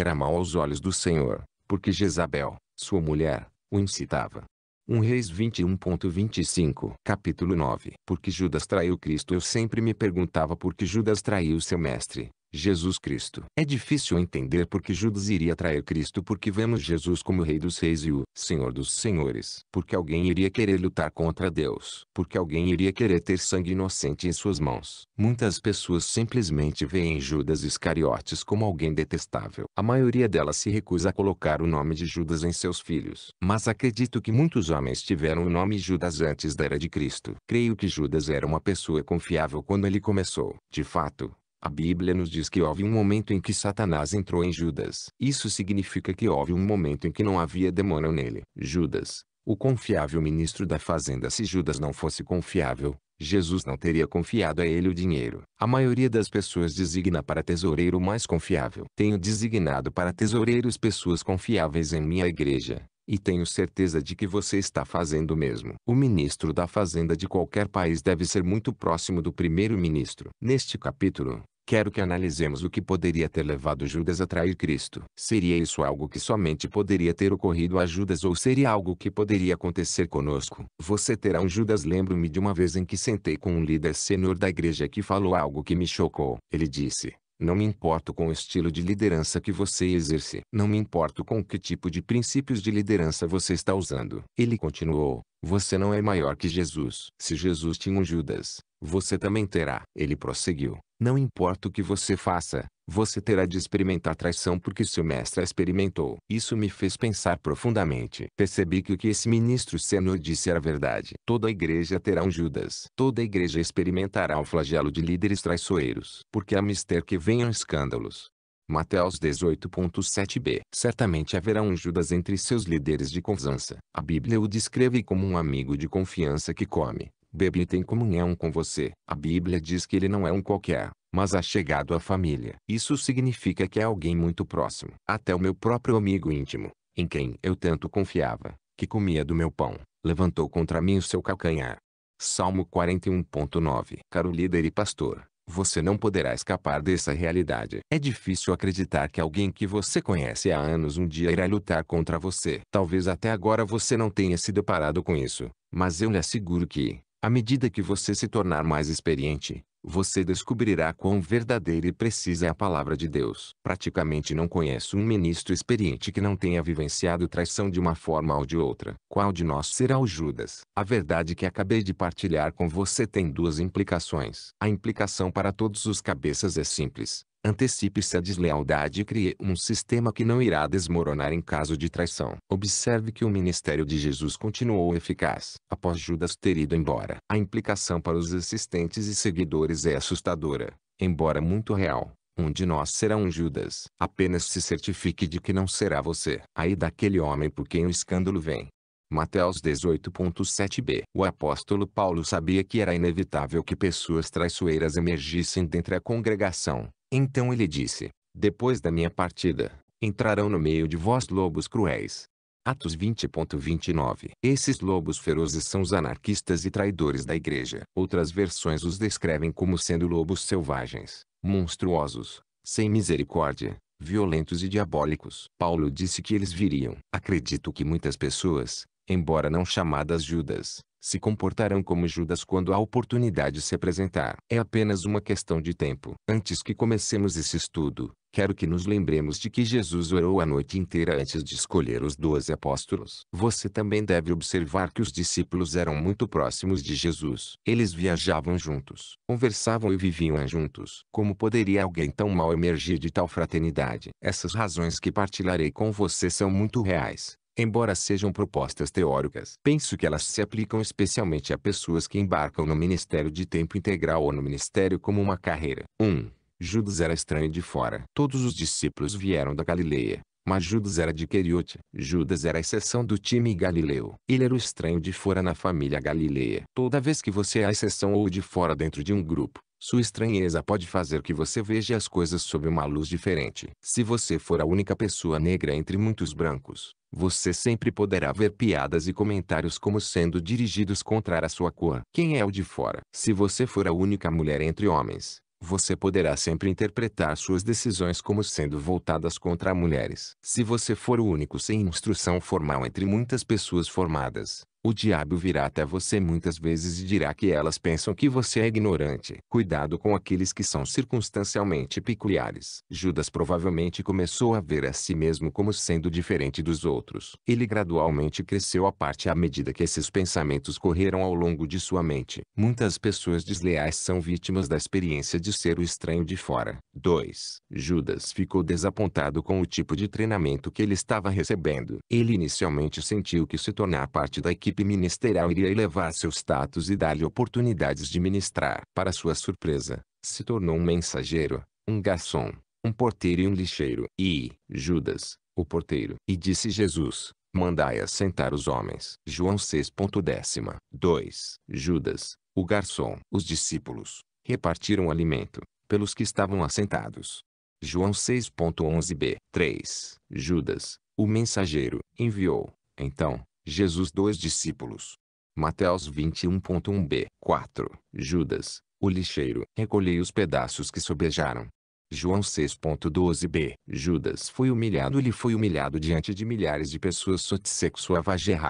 era mal aos olhos do Senhor porque Jezabel, sua mulher, o incitava. 1 Reis 21.25 Capítulo 9 Porque Judas traiu Cristo Eu sempre me perguntava por que Judas traiu seu mestre, Jesus Cristo. É difícil entender por que Judas iria trair Cristo porque vemos Jesus como o Rei dos Reis e o Senhor dos Senhores. Porque alguém iria querer lutar contra Deus. Porque alguém iria querer ter sangue inocente em suas mãos. Muitas pessoas simplesmente veem Judas Iscariotes como alguém detestável. A maioria delas se recusa a colocar o nome de Judas em seus filhos. Mas acredito que muitos homens tiveram o nome Judas antes da era de Cristo. Creio que Judas era uma pessoa confiável quando ele começou. De fato, a Bíblia nos diz que houve um momento em que Satanás entrou em Judas. Isso significa que houve um momento em que não havia demônio nele. Judas, o confiável ministro da fazenda se Judas não fosse confiável, Jesus não teria confiado a ele o dinheiro. A maioria das pessoas designa para tesoureiro o mais confiável. Tenho designado para tesoureiros pessoas confiáveis em minha igreja. E tenho certeza de que você está fazendo o mesmo. O ministro da Fazenda de qualquer país deve ser muito próximo do primeiro-ministro. Neste capítulo, quero que analisemos o que poderia ter levado Judas a trair Cristo. Seria isso algo que somente poderia ter ocorrido a Judas ou seria algo que poderia acontecer conosco? Você terá um Judas. Lembro-me de uma vez em que sentei com um líder sênior da igreja que falou algo que me chocou. Ele disse: não me importo com o estilo de liderança que você exerce. Não me importo com que tipo de princípios de liderança você está usando. Ele continuou, você não é maior que Jesus. Se Jesus tinha um Judas, você também terá. Ele prosseguiu, não importa o que você faça, você terá de experimentar traição porque seu mestre a experimentou. Isso me fez pensar profundamente. Percebi que o que esse ministro senhor disse era verdade. Toda a igreja terá um Judas. Toda a igreja experimentará o flagelo de líderes traiçoeiros. Porque há mister que venham escândalos. Mateus 18.7b Certamente haverá um Judas entre seus líderes de confiança. A Bíblia o descreve como um amigo de confiança que come, bebe e tem comunhão com você. A Bíblia diz que ele não é um qualquer, mas há chegado à família. Isso significa que é alguém muito próximo. Até o meu próprio amigo íntimo, em quem eu tanto confiava, que comia do meu pão, levantou contra mim o seu calcanhar. Salmo 41.9 Caro líder e pastor, você não poderá escapar dessa realidade. É difícil acreditar que alguém que você conhece há anos um dia irá lutar contra você. Talvez até agora você não tenha se deparado com isso, mas eu lhe asseguro que, à medida que você se tornar mais experiente, você descobrirá quão verdadeira e precisa é a palavra de Deus. Praticamente não conheço um ministro experiente que não tenha vivenciado traição de uma forma ou de outra. Qual de nós será o Judas? A verdade que acabei de partilhar com você tem duas implicações. A implicação para todos os cabeças é simples. Antecipe-se a deslealdade e crie um sistema que não irá desmoronar em caso de traição. Observe que o ministério de Jesus continuou eficaz, após Judas ter ido embora. A implicação para os assistentes e seguidores é assustadora, embora muito real. Um de nós será um Judas. Apenas se certifique de que não será você. Aí daquele homem por quem o escândalo vem. Mateus 18.7b O apóstolo Paulo sabia que era inevitável que pessoas traiçoeiras emergissem dentre a congregação. Então ele disse, depois da minha partida, entrarão no meio de vós lobos cruéis. Atos 20.29 Esses lobos ferozes são os anarquistas e traidores da igreja. Outras versões os descrevem como sendo lobos selvagens, monstruosos, sem misericórdia, violentos e diabólicos. Paulo disse que eles viriam. Acredito que muitas pessoas, embora não chamadas Judas, se comportarão como Judas quando a oportunidade se apresentar. É apenas uma questão de tempo. Antes que comecemos esse estudo, quero que nos lembremos de que Jesus orou a noite inteira antes de escolher os doze apóstolos. Você também deve observar que os discípulos eram muito próximos de Jesus. Eles viajavam juntos, conversavam e viviam juntos. Como poderia alguém tão mal emergir de tal fraternidade? Essas razões que partilharei com você são muito reais embora sejam propostas teóricas. Penso que elas se aplicam especialmente a pessoas que embarcam no ministério de tempo integral ou no ministério como uma carreira. 1. Judas era estranho de fora. Todos os discípulos vieram da Galileia, mas Judas era de Queriote. Judas era a exceção do time galileu. Ele era o estranho de fora na família galileia. Toda vez que você é a exceção ou de fora dentro de um grupo, sua estranheza pode fazer que você veja as coisas sob uma luz diferente. Se você for a única pessoa negra entre muitos brancos, você sempre poderá ver piadas e comentários como sendo dirigidos contra a sua cor. Quem é o de fora? Se você for a única mulher entre homens, você poderá sempre interpretar suas decisões como sendo voltadas contra mulheres. Se você for o único sem instrução formal entre muitas pessoas formadas, o diabo virá até você muitas vezes e dirá que elas pensam que você é ignorante. Cuidado com aqueles que são circunstancialmente peculiares. Judas provavelmente começou a ver a si mesmo como sendo diferente dos outros. Ele gradualmente cresceu a parte à medida que esses pensamentos correram ao longo de sua mente. Muitas pessoas desleais são vítimas da experiência de ser o estranho de fora. 2. Judas ficou desapontado com o tipo de treinamento que ele estava recebendo. Ele inicialmente sentiu que se tornar parte da equipe equipe ministerial iria elevar seu status e dar-lhe oportunidades de ministrar. Para sua surpresa, se tornou um mensageiro, um garçom, um porteiro e um lixeiro. E, Judas, o porteiro. E disse Jesus, mandai assentar os homens. João 6.10. 2. Judas, o garçom. Os discípulos, repartiram alimento, pelos que estavam assentados. João 6.11b. 3. Judas, o mensageiro, enviou, então, Jesus dois discípulos. Mateus 21.1b 4. Judas, o lixeiro. Recolhei os pedaços que sobejaram, João 6.12b Judas foi humilhado Ele foi humilhado diante de milhares de pessoas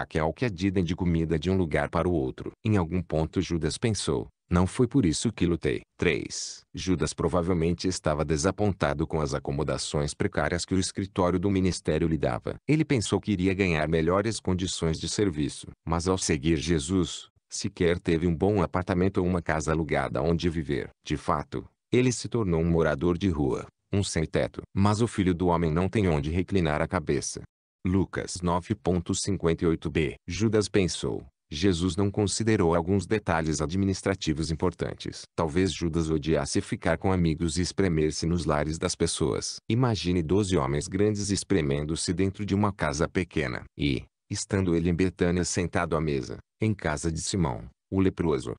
que ao é que adidem de comida de um lugar para o outro. Em algum ponto Judas pensou, não foi por isso que lutei. 3. Judas provavelmente estava desapontado com as acomodações precárias que o escritório do ministério lhe dava. Ele pensou que iria ganhar melhores condições de serviço. Mas ao seguir Jesus, sequer teve um bom apartamento ou uma casa alugada onde viver. De fato, ele se tornou um morador de rua, um sem-teto. Mas o filho do homem não tem onde reclinar a cabeça. Lucas 9.58b Judas pensou. Jesus não considerou alguns detalhes administrativos importantes. Talvez Judas odiasse ficar com amigos e espremer-se nos lares das pessoas. Imagine doze homens grandes espremendo-se dentro de uma casa pequena. E, estando ele em Betânia sentado à mesa, em casa de Simão, o leproso,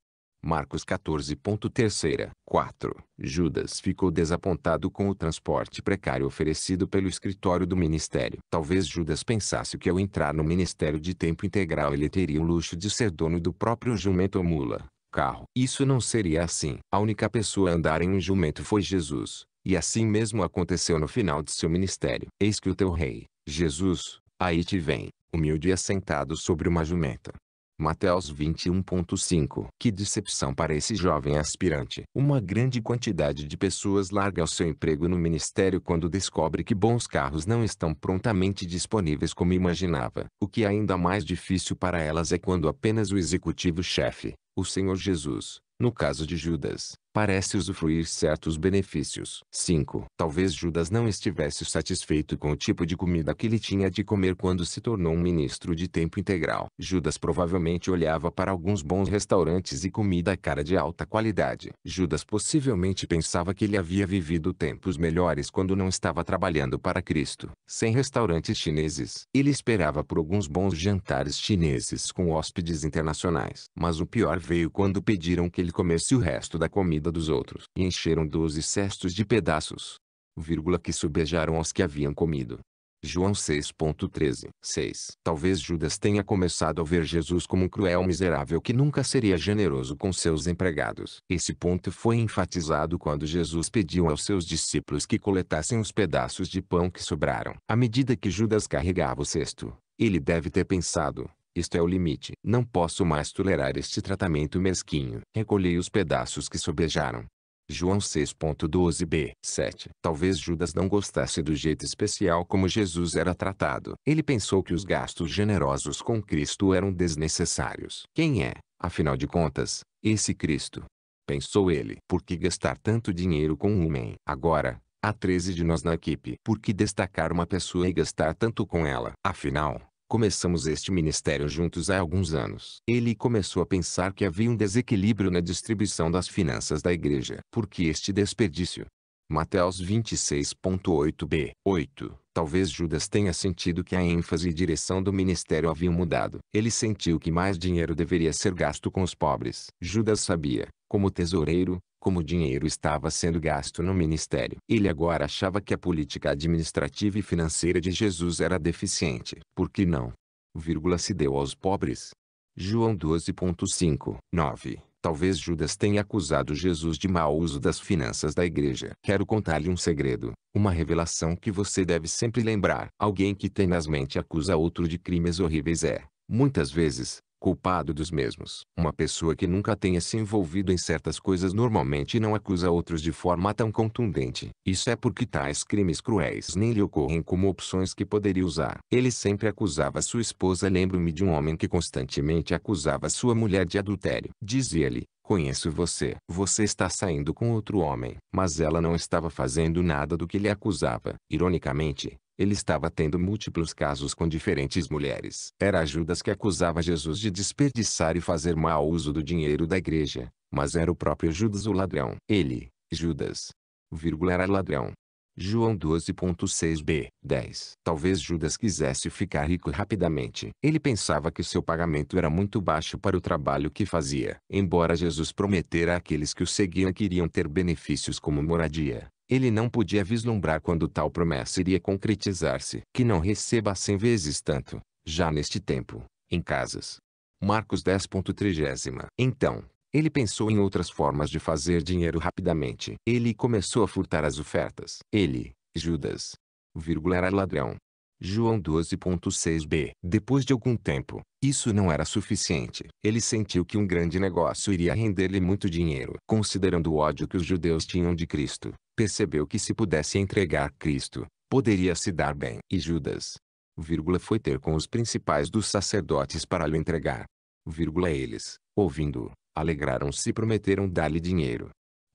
Marcos 14.3. 4. Judas ficou desapontado com o transporte precário oferecido pelo escritório do ministério. Talvez Judas pensasse que ao entrar no ministério de tempo integral ele teria o luxo de ser dono do próprio jumento ou mula, carro. Isso não seria assim. A única pessoa a andar em um jumento foi Jesus, e assim mesmo aconteceu no final de seu ministério. Eis que o teu rei, Jesus, aí te vem, humilde e assentado sobre uma jumenta. Mateus 21.5 Que decepção para esse jovem aspirante. Uma grande quantidade de pessoas larga o seu emprego no ministério quando descobre que bons carros não estão prontamente disponíveis como imaginava. O que é ainda mais difícil para elas é quando apenas o executivo-chefe, o Senhor Jesus, no caso de Judas, parece usufruir certos benefícios. 5. Talvez Judas não estivesse satisfeito com o tipo de comida que ele tinha de comer quando se tornou um ministro de tempo integral. Judas provavelmente olhava para alguns bons restaurantes e comida cara de alta qualidade. Judas possivelmente pensava que ele havia vivido tempos melhores quando não estava trabalhando para Cristo. Sem restaurantes chineses, ele esperava por alguns bons jantares chineses com hóspedes internacionais. Mas o pior veio quando pediram que ele ele comesse o resto da comida dos outros. E encheram doze cestos de pedaços, vírgula, que sobejaram aos que haviam comido. João 6.13 6. Talvez Judas tenha começado a ver Jesus como um cruel miserável que nunca seria generoso com seus empregados. Esse ponto foi enfatizado quando Jesus pediu aos seus discípulos que coletassem os pedaços de pão que sobraram. À medida que Judas carregava o cesto, ele deve ter pensado, isto é o limite. Não posso mais tolerar este tratamento mesquinho. Recolhei os pedaços que sobejaram. João 6.12b 7. Talvez Judas não gostasse do jeito especial como Jesus era tratado. Ele pensou que os gastos generosos com Cristo eram desnecessários. Quem é, afinal de contas, esse Cristo? Pensou ele. Por que gastar tanto dinheiro com um homem? Agora, há 13 de nós na equipe. Por que destacar uma pessoa e gastar tanto com ela? Afinal, Começamos este ministério juntos há alguns anos. Ele começou a pensar que havia um desequilíbrio na distribuição das finanças da igreja. Por que este desperdício? Mateus 26.8b 8 Talvez Judas tenha sentido que a ênfase e direção do ministério haviam mudado. Ele sentiu que mais dinheiro deveria ser gasto com os pobres. Judas sabia, como tesoureiro, como o dinheiro estava sendo gasto no ministério. Ele agora achava que a política administrativa e financeira de Jesus era deficiente. Por que não? Vírgula se deu aos pobres. João 12.5 9 Talvez Judas tenha acusado Jesus de mau uso das finanças da igreja. Quero contar-lhe um segredo, uma revelação que você deve sempre lembrar. Alguém que tenazmente acusa outro de crimes horríveis é, muitas vezes, culpado dos mesmos. Uma pessoa que nunca tenha se envolvido em certas coisas normalmente não acusa outros de forma tão contundente. Isso é porque tais crimes cruéis nem lhe ocorrem como opções que poderia usar. Ele sempre acusava sua esposa. Lembro-me de um homem que constantemente acusava sua mulher de adultério. Dizia-lhe, Conheço você. Você está saindo com outro homem. Mas ela não estava fazendo nada do que lhe acusava. Ironicamente, ele estava tendo múltiplos casos com diferentes mulheres. Era Judas que acusava Jesus de desperdiçar e fazer mau uso do dinheiro da igreja, mas era o próprio Judas o ladrão. Ele, Judas, vírgula, era ladrão. João 12.6b 10 Talvez Judas quisesse ficar rico rapidamente. Ele pensava que seu pagamento era muito baixo para o trabalho que fazia. Embora Jesus prometera àqueles que o seguiam que iriam ter benefícios como moradia, ele não podia vislumbrar quando tal promessa iria concretizar-se. Que não receba cem vezes tanto, já neste tempo, em casas. Marcos 10.30 Então, ele pensou em outras formas de fazer dinheiro rapidamente. Ele começou a furtar as ofertas. Ele, Judas, vírgula, era ladrão. João 12.6b. Depois de algum tempo, isso não era suficiente. Ele sentiu que um grande negócio iria render-lhe muito dinheiro. Considerando o ódio que os judeus tinham de Cristo, percebeu que se pudesse entregar Cristo, poderia se dar bem. E Judas, vírgula, foi ter com os principais dos sacerdotes para lhe entregar. Vírgula, eles, ouvindo, alegraram-se e prometeram dar-lhe dinheiro.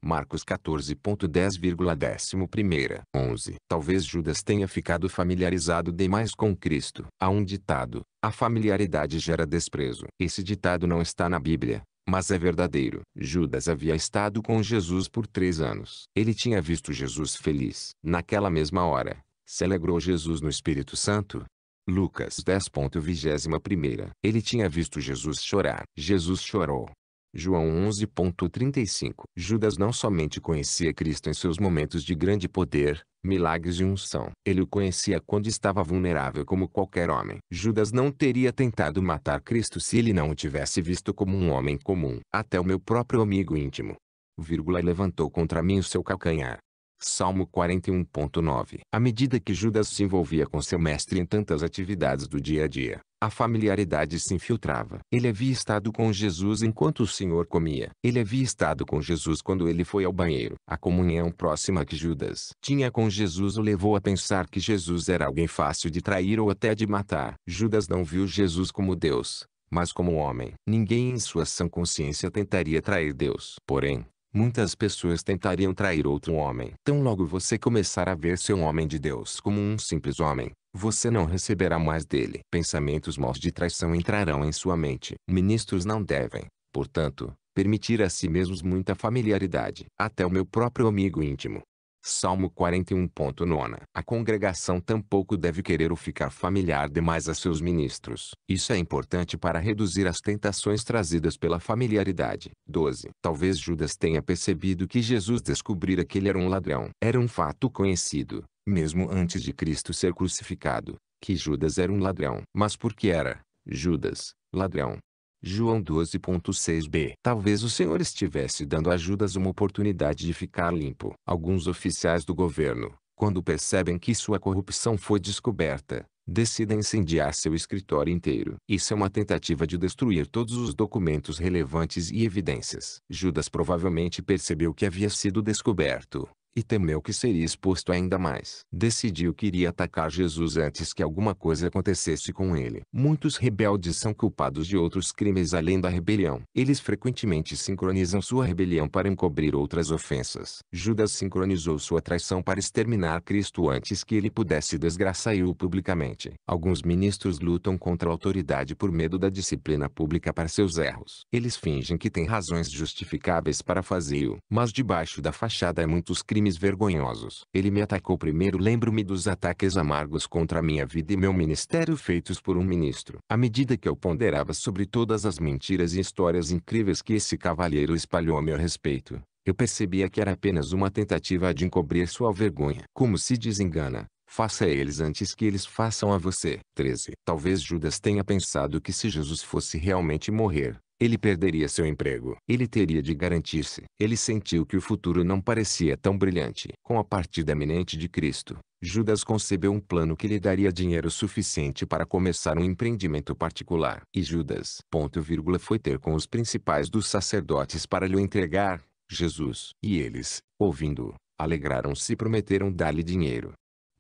Marcos 14.10,11. 11. Talvez Judas tenha ficado familiarizado demais com Cristo. Há um ditado, a familiaridade gera desprezo. Esse ditado não está na Bíblia, mas é verdadeiro. Judas havia estado com Jesus por três anos. Ele tinha visto Jesus feliz. Naquela mesma hora, celebrou Jesus no Espírito Santo. Lucas 10.21 Ele tinha visto Jesus chorar. Jesus chorou. João 11.35 Judas não somente conhecia Cristo em seus momentos de grande poder, milagres e unção. Ele o conhecia quando estava vulnerável como qualquer homem. Judas não teria tentado matar Cristo se ele não o tivesse visto como um homem comum. Até o meu próprio amigo íntimo, vírgula, levantou contra mim o seu calcanhar. Salmo 41.9 À medida que Judas se envolvia com seu mestre em tantas atividades do dia a dia, a familiaridade se infiltrava. Ele havia estado com Jesus enquanto o Senhor comia. Ele havia estado com Jesus quando ele foi ao banheiro. A comunhão próxima que Judas tinha com Jesus o levou a pensar que Jesus era alguém fácil de trair ou até de matar. Judas não viu Jesus como Deus, mas como homem. Ninguém em sua sã consciência tentaria trair Deus. Porém, Muitas pessoas tentariam trair outro homem. Tão logo você começar a ver seu homem de Deus como um simples homem, você não receberá mais dele. Pensamentos maus de traição entrarão em sua mente. Ministros não devem, portanto, permitir a si mesmos muita familiaridade. Até o meu próprio amigo íntimo, Salmo 41.9. A congregação tampouco deve querer o ficar familiar demais a seus ministros. Isso é importante para reduzir as tentações trazidas pela familiaridade. 12. Talvez Judas tenha percebido que Jesus descobrira que ele era um ladrão. Era um fato conhecido, mesmo antes de Cristo ser crucificado, que Judas era um ladrão. Mas por que era, Judas, ladrão? João 12.6b. Talvez o Senhor estivesse dando a Judas uma oportunidade de ficar limpo. Alguns oficiais do governo, quando percebem que sua corrupção foi descoberta, decidem incendiar seu escritório inteiro. Isso é uma tentativa de destruir todos os documentos relevantes e evidências. Judas provavelmente percebeu que havia sido descoberto, e temeu que seria exposto ainda mais. Decidiu que iria atacar Jesus antes que alguma coisa acontecesse com ele. Muitos rebeldes são culpados de outros crimes além da rebelião. Eles frequentemente sincronizam sua rebelião para encobrir outras ofensas. Judas sincronizou sua traição para exterminar Cristo antes que ele pudesse desgraçar-o publicamente. Alguns ministros lutam contra a autoridade por medo da disciplina pública para seus erros. Eles fingem que têm razões justificáveis para fazê-lo, mas debaixo da fachada há muitos crimes crimes vergonhosos. Ele me atacou primeiro lembro-me dos ataques amargos contra minha vida e meu ministério feitos por um ministro. À medida que eu ponderava sobre todas as mentiras e histórias incríveis que esse cavalheiro espalhou a meu respeito, eu percebia que era apenas uma tentativa de encobrir sua vergonha. Como se desengana, faça a eles antes que eles façam a você. 13. Talvez Judas tenha pensado que se Jesus fosse realmente morrer, ele perderia seu emprego. Ele teria de garantir-se. Ele sentiu que o futuro não parecia tão brilhante. Com a partida iminente de Cristo, Judas concebeu um plano que lhe daria dinheiro suficiente para começar um empreendimento particular. E Judas ponto vírgula, foi ter com os principais dos sacerdotes para lhe entregar Jesus. E eles, ouvindo, alegraram-se e prometeram dar-lhe dinheiro.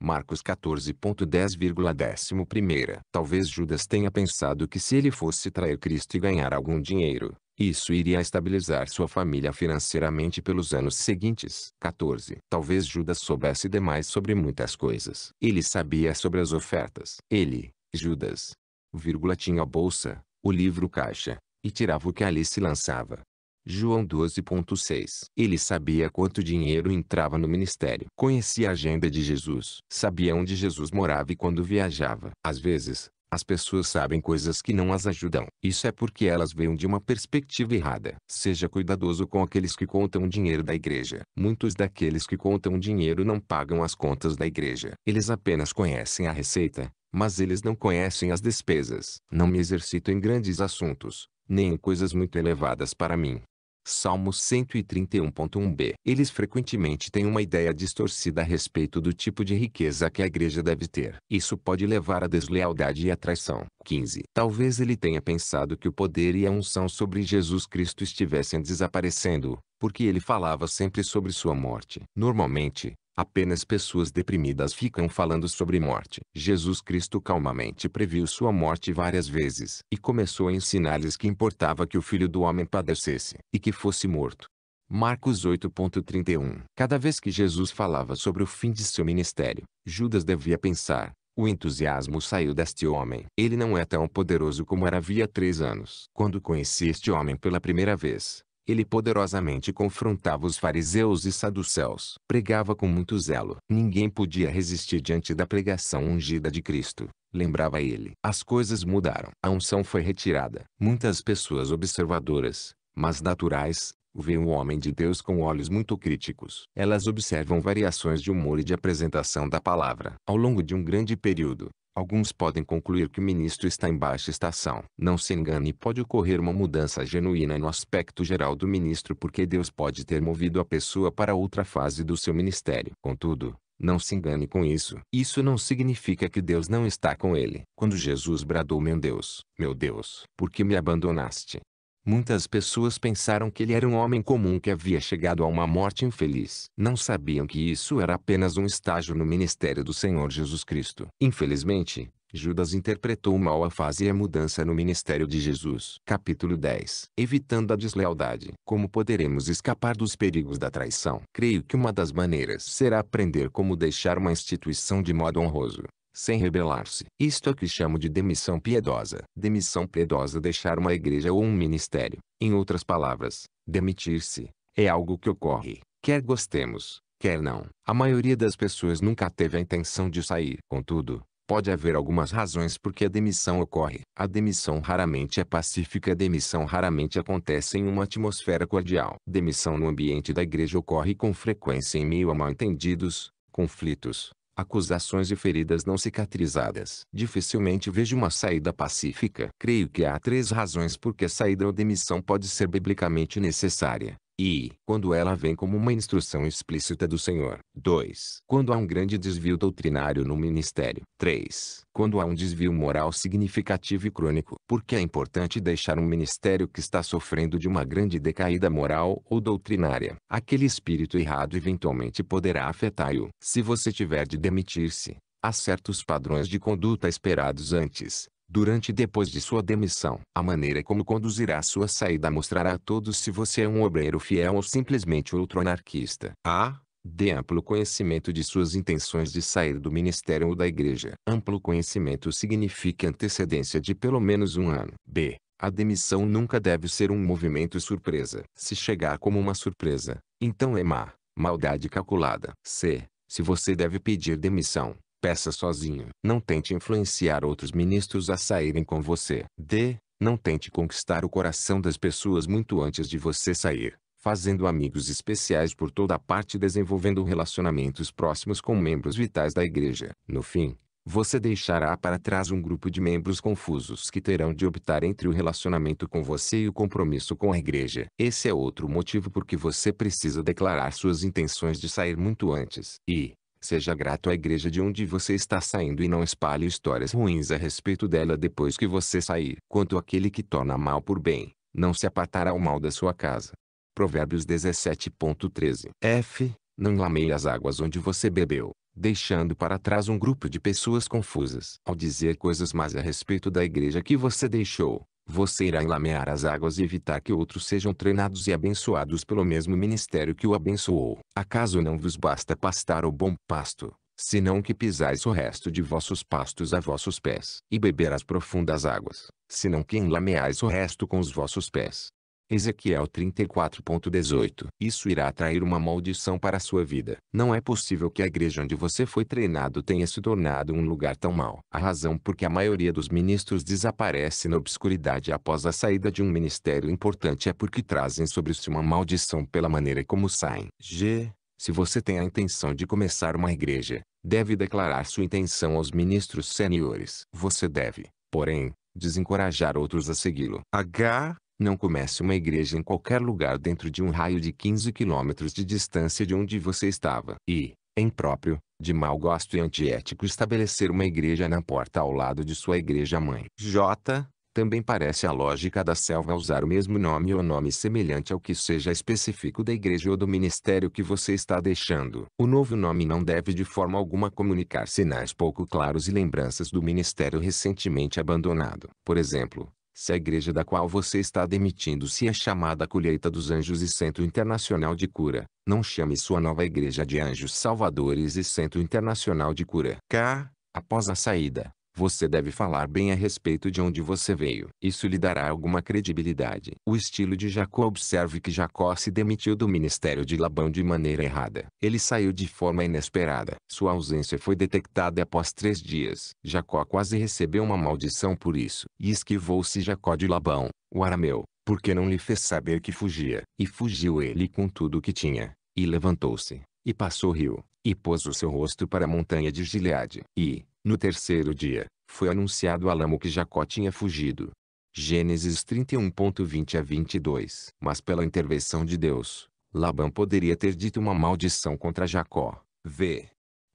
Marcos 14.10,11. Talvez Judas tenha pensado que se ele fosse trair Cristo e ganhar algum dinheiro, isso iria estabilizar sua família financeiramente pelos anos seguintes. 14. Talvez Judas soubesse demais sobre muitas coisas. Ele sabia sobre as ofertas. Ele, Judas, vírgula, tinha a bolsa, o livro caixa, e tirava o que ali se lançava. João 12.6 Ele sabia quanto dinheiro entrava no ministério. Conhecia a agenda de Jesus. Sabia onde Jesus morava e quando viajava. Às vezes, as pessoas sabem coisas que não as ajudam. Isso é porque elas veem de uma perspectiva errada. Seja cuidadoso com aqueles que contam dinheiro da igreja. Muitos daqueles que contam dinheiro não pagam as contas da igreja. Eles apenas conhecem a receita, mas eles não conhecem as despesas. Não me exercito em grandes assuntos, nem em coisas muito elevadas para mim. Salmos 131.1b. Eles frequentemente têm uma ideia distorcida a respeito do tipo de riqueza que a igreja deve ter. Isso pode levar à deslealdade e à traição. 15. Talvez ele tenha pensado que o poder e a unção sobre Jesus Cristo estivessem desaparecendo, porque ele falava sempre sobre sua morte. Normalmente, Apenas pessoas deprimidas ficam falando sobre morte. Jesus Cristo calmamente previu sua morte várias vezes e começou a ensinar-lhes que importava que o Filho do Homem padecesse e que fosse morto. Marcos 8.31 Cada vez que Jesus falava sobre o fim de seu ministério, Judas devia pensar, o entusiasmo saiu deste homem. Ele não é tão poderoso como era havia três anos. Quando conheci este homem pela primeira vez, ele poderosamente confrontava os fariseus e saduceus. Pregava com muito zelo. Ninguém podia resistir diante da pregação ungida de Cristo. Lembrava ele. As coisas mudaram. A unção foi retirada. Muitas pessoas observadoras, mas naturais, veem o homem de Deus com olhos muito críticos. Elas observam variações de humor e de apresentação da palavra. Ao longo de um grande período, Alguns podem concluir que o ministro está em baixa estação. Não se engane, pode ocorrer uma mudança genuína no aspecto geral do ministro porque Deus pode ter movido a pessoa para outra fase do seu ministério. Contudo, não se engane com isso. Isso não significa que Deus não está com ele. Quando Jesus bradou meu Deus, meu Deus, por que me abandonaste? Muitas pessoas pensaram que ele era um homem comum que havia chegado a uma morte infeliz. Não sabiam que isso era apenas um estágio no ministério do Senhor Jesus Cristo. Infelizmente, Judas interpretou mal a fase e a mudança no ministério de Jesus. Capítulo 10 Evitando a deslealdade. Como poderemos escapar dos perigos da traição? Creio que uma das maneiras será aprender como deixar uma instituição de modo honroso sem rebelar-se. Isto é o que chamo de demissão piedosa. Demissão piedosa é deixar uma igreja ou um ministério. Em outras palavras, demitir-se é algo que ocorre, quer gostemos, quer não. A maioria das pessoas nunca teve a intenção de sair. Contudo, Pode haver algumas razões por que a demissão ocorre. A demissão raramente é pacífica. A demissão raramente acontece em uma atmosfera cordial. Demissão no ambiente da igreja ocorre com frequência em meio a mal-entendidos, conflitos, acusações e feridas não cicatrizadas. Dificilmente vejo uma saída pacífica. Creio que há três razões por que a saída ou demissão pode ser biblicamente necessária e, quando ela vem como uma instrução explícita do Senhor. 2. Quando há um grande desvio doutrinário no ministério. 3. Quando há um desvio moral significativo e crônico. Porque é importante deixar um ministério que está sofrendo de uma grande decaída moral ou doutrinária. Aquele espírito errado eventualmente poderá afetar-o. Se você tiver de demitir-se, há certos padrões de conduta esperados antes, durante e depois de sua demissão. A maneira como conduzirá sua saída mostrará a todos se você é um obreiro fiel ou simplesmente ultra-anarquista. A. Dê amplo conhecimento de suas intenções de sair do ministério ou da igreja. Amplo conhecimento significa antecedência de pelo menos um ano. B. A demissão nunca deve ser um movimento surpresa. Se chegar como uma surpresa, então é má, maldade calculada. C. Se você deve pedir demissão, Peça sozinho. Não tente influenciar outros ministros a saírem com você. D. Não tente conquistar o coração das pessoas muito antes de você sair fazendo amigos especiais por toda parte e desenvolvendo relacionamentos próximos com membros vitais da igreja. No fim, você deixará para trás um grupo de membros confusos que terão de optar entre o relacionamento com você e o compromisso com a igreja. Esse é outro motivo por que você precisa declarar suas intenções de sair muito antes. E, Seja grato à igreja de onde você está saindo e não espalhe histórias ruins a respeito dela depois que você sair. Quanto aquele que torna mal por bem, não se apartará ao mal da sua casa. Provérbios 17.13 F. Não lamei as águas onde você bebeu, deixando para trás um grupo de pessoas confusas. Ao dizer coisas mais a respeito da igreja que você deixou, você irá enlamear as águas e evitar que outros sejam treinados e abençoados pelo mesmo ministério que o abençoou. Acaso não vos basta pastar o bom pasto, senão que pisais o resto de vossos pastos a vossos pés, e beber as profundas águas, senão que enlameais o resto com os vossos pés, Ezequiel 34.18. Isso irá atrair uma maldição para a sua vida. Não é possível que a igreja onde você foi treinado tenha se tornado um lugar tão mau. A razão por que a maioria dos ministros desaparece na obscuridade após a saída de um ministério importante é porque trazem sobre si uma maldição pela maneira como saem. G. Se você tem a intenção de começar uma igreja, deve declarar sua intenção aos ministros seniores. Você deve, porém, desencorajar outros a segui-lo. H. Não comece uma igreja em qualquer lugar dentro de um raio de 15 quilômetros de distância de onde você estava. E, em próprio, de mau gosto e antiético estabelecer uma igreja na porta ao lado de sua igreja-mãe. J. Também parece a lógica da selva usar o mesmo nome ou nome semelhante ao que seja específico da igreja ou do ministério que você está deixando. O novo nome não deve de forma alguma comunicar sinais pouco claros e lembranças do ministério recentemente abandonado. Por exemplo, se a igreja da qual você está demitindo-se é chamada Colheita dos Anjos e Centro Internacional de Cura, não chame sua nova igreja de Anjos Salvadores e Centro Internacional de Cura. K. Após a saída, você deve falar bem a respeito de onde você veio. Isso lhe dará alguma credibilidade. O estilo de Jacó observe que Jacó se demitiu do ministério de Labão de maneira errada. Ele saiu de forma inesperada. Sua ausência foi detectada após três dias. Jacó quase recebeu uma maldição por isso. E esquivou-se Jacó de Labão, o arameu, porque não lhe fez saber que fugia. E fugiu ele com tudo o que tinha. E levantou-se, e passou o rio, e pôs o seu rosto para a montanha de Gileade. E, no terceiro dia, foi anunciado a Lamo que Jacó tinha fugido. Gênesis 31.20 a 22 Mas pela intervenção de Deus, Labão poderia ter dito uma maldição contra Jacó. V.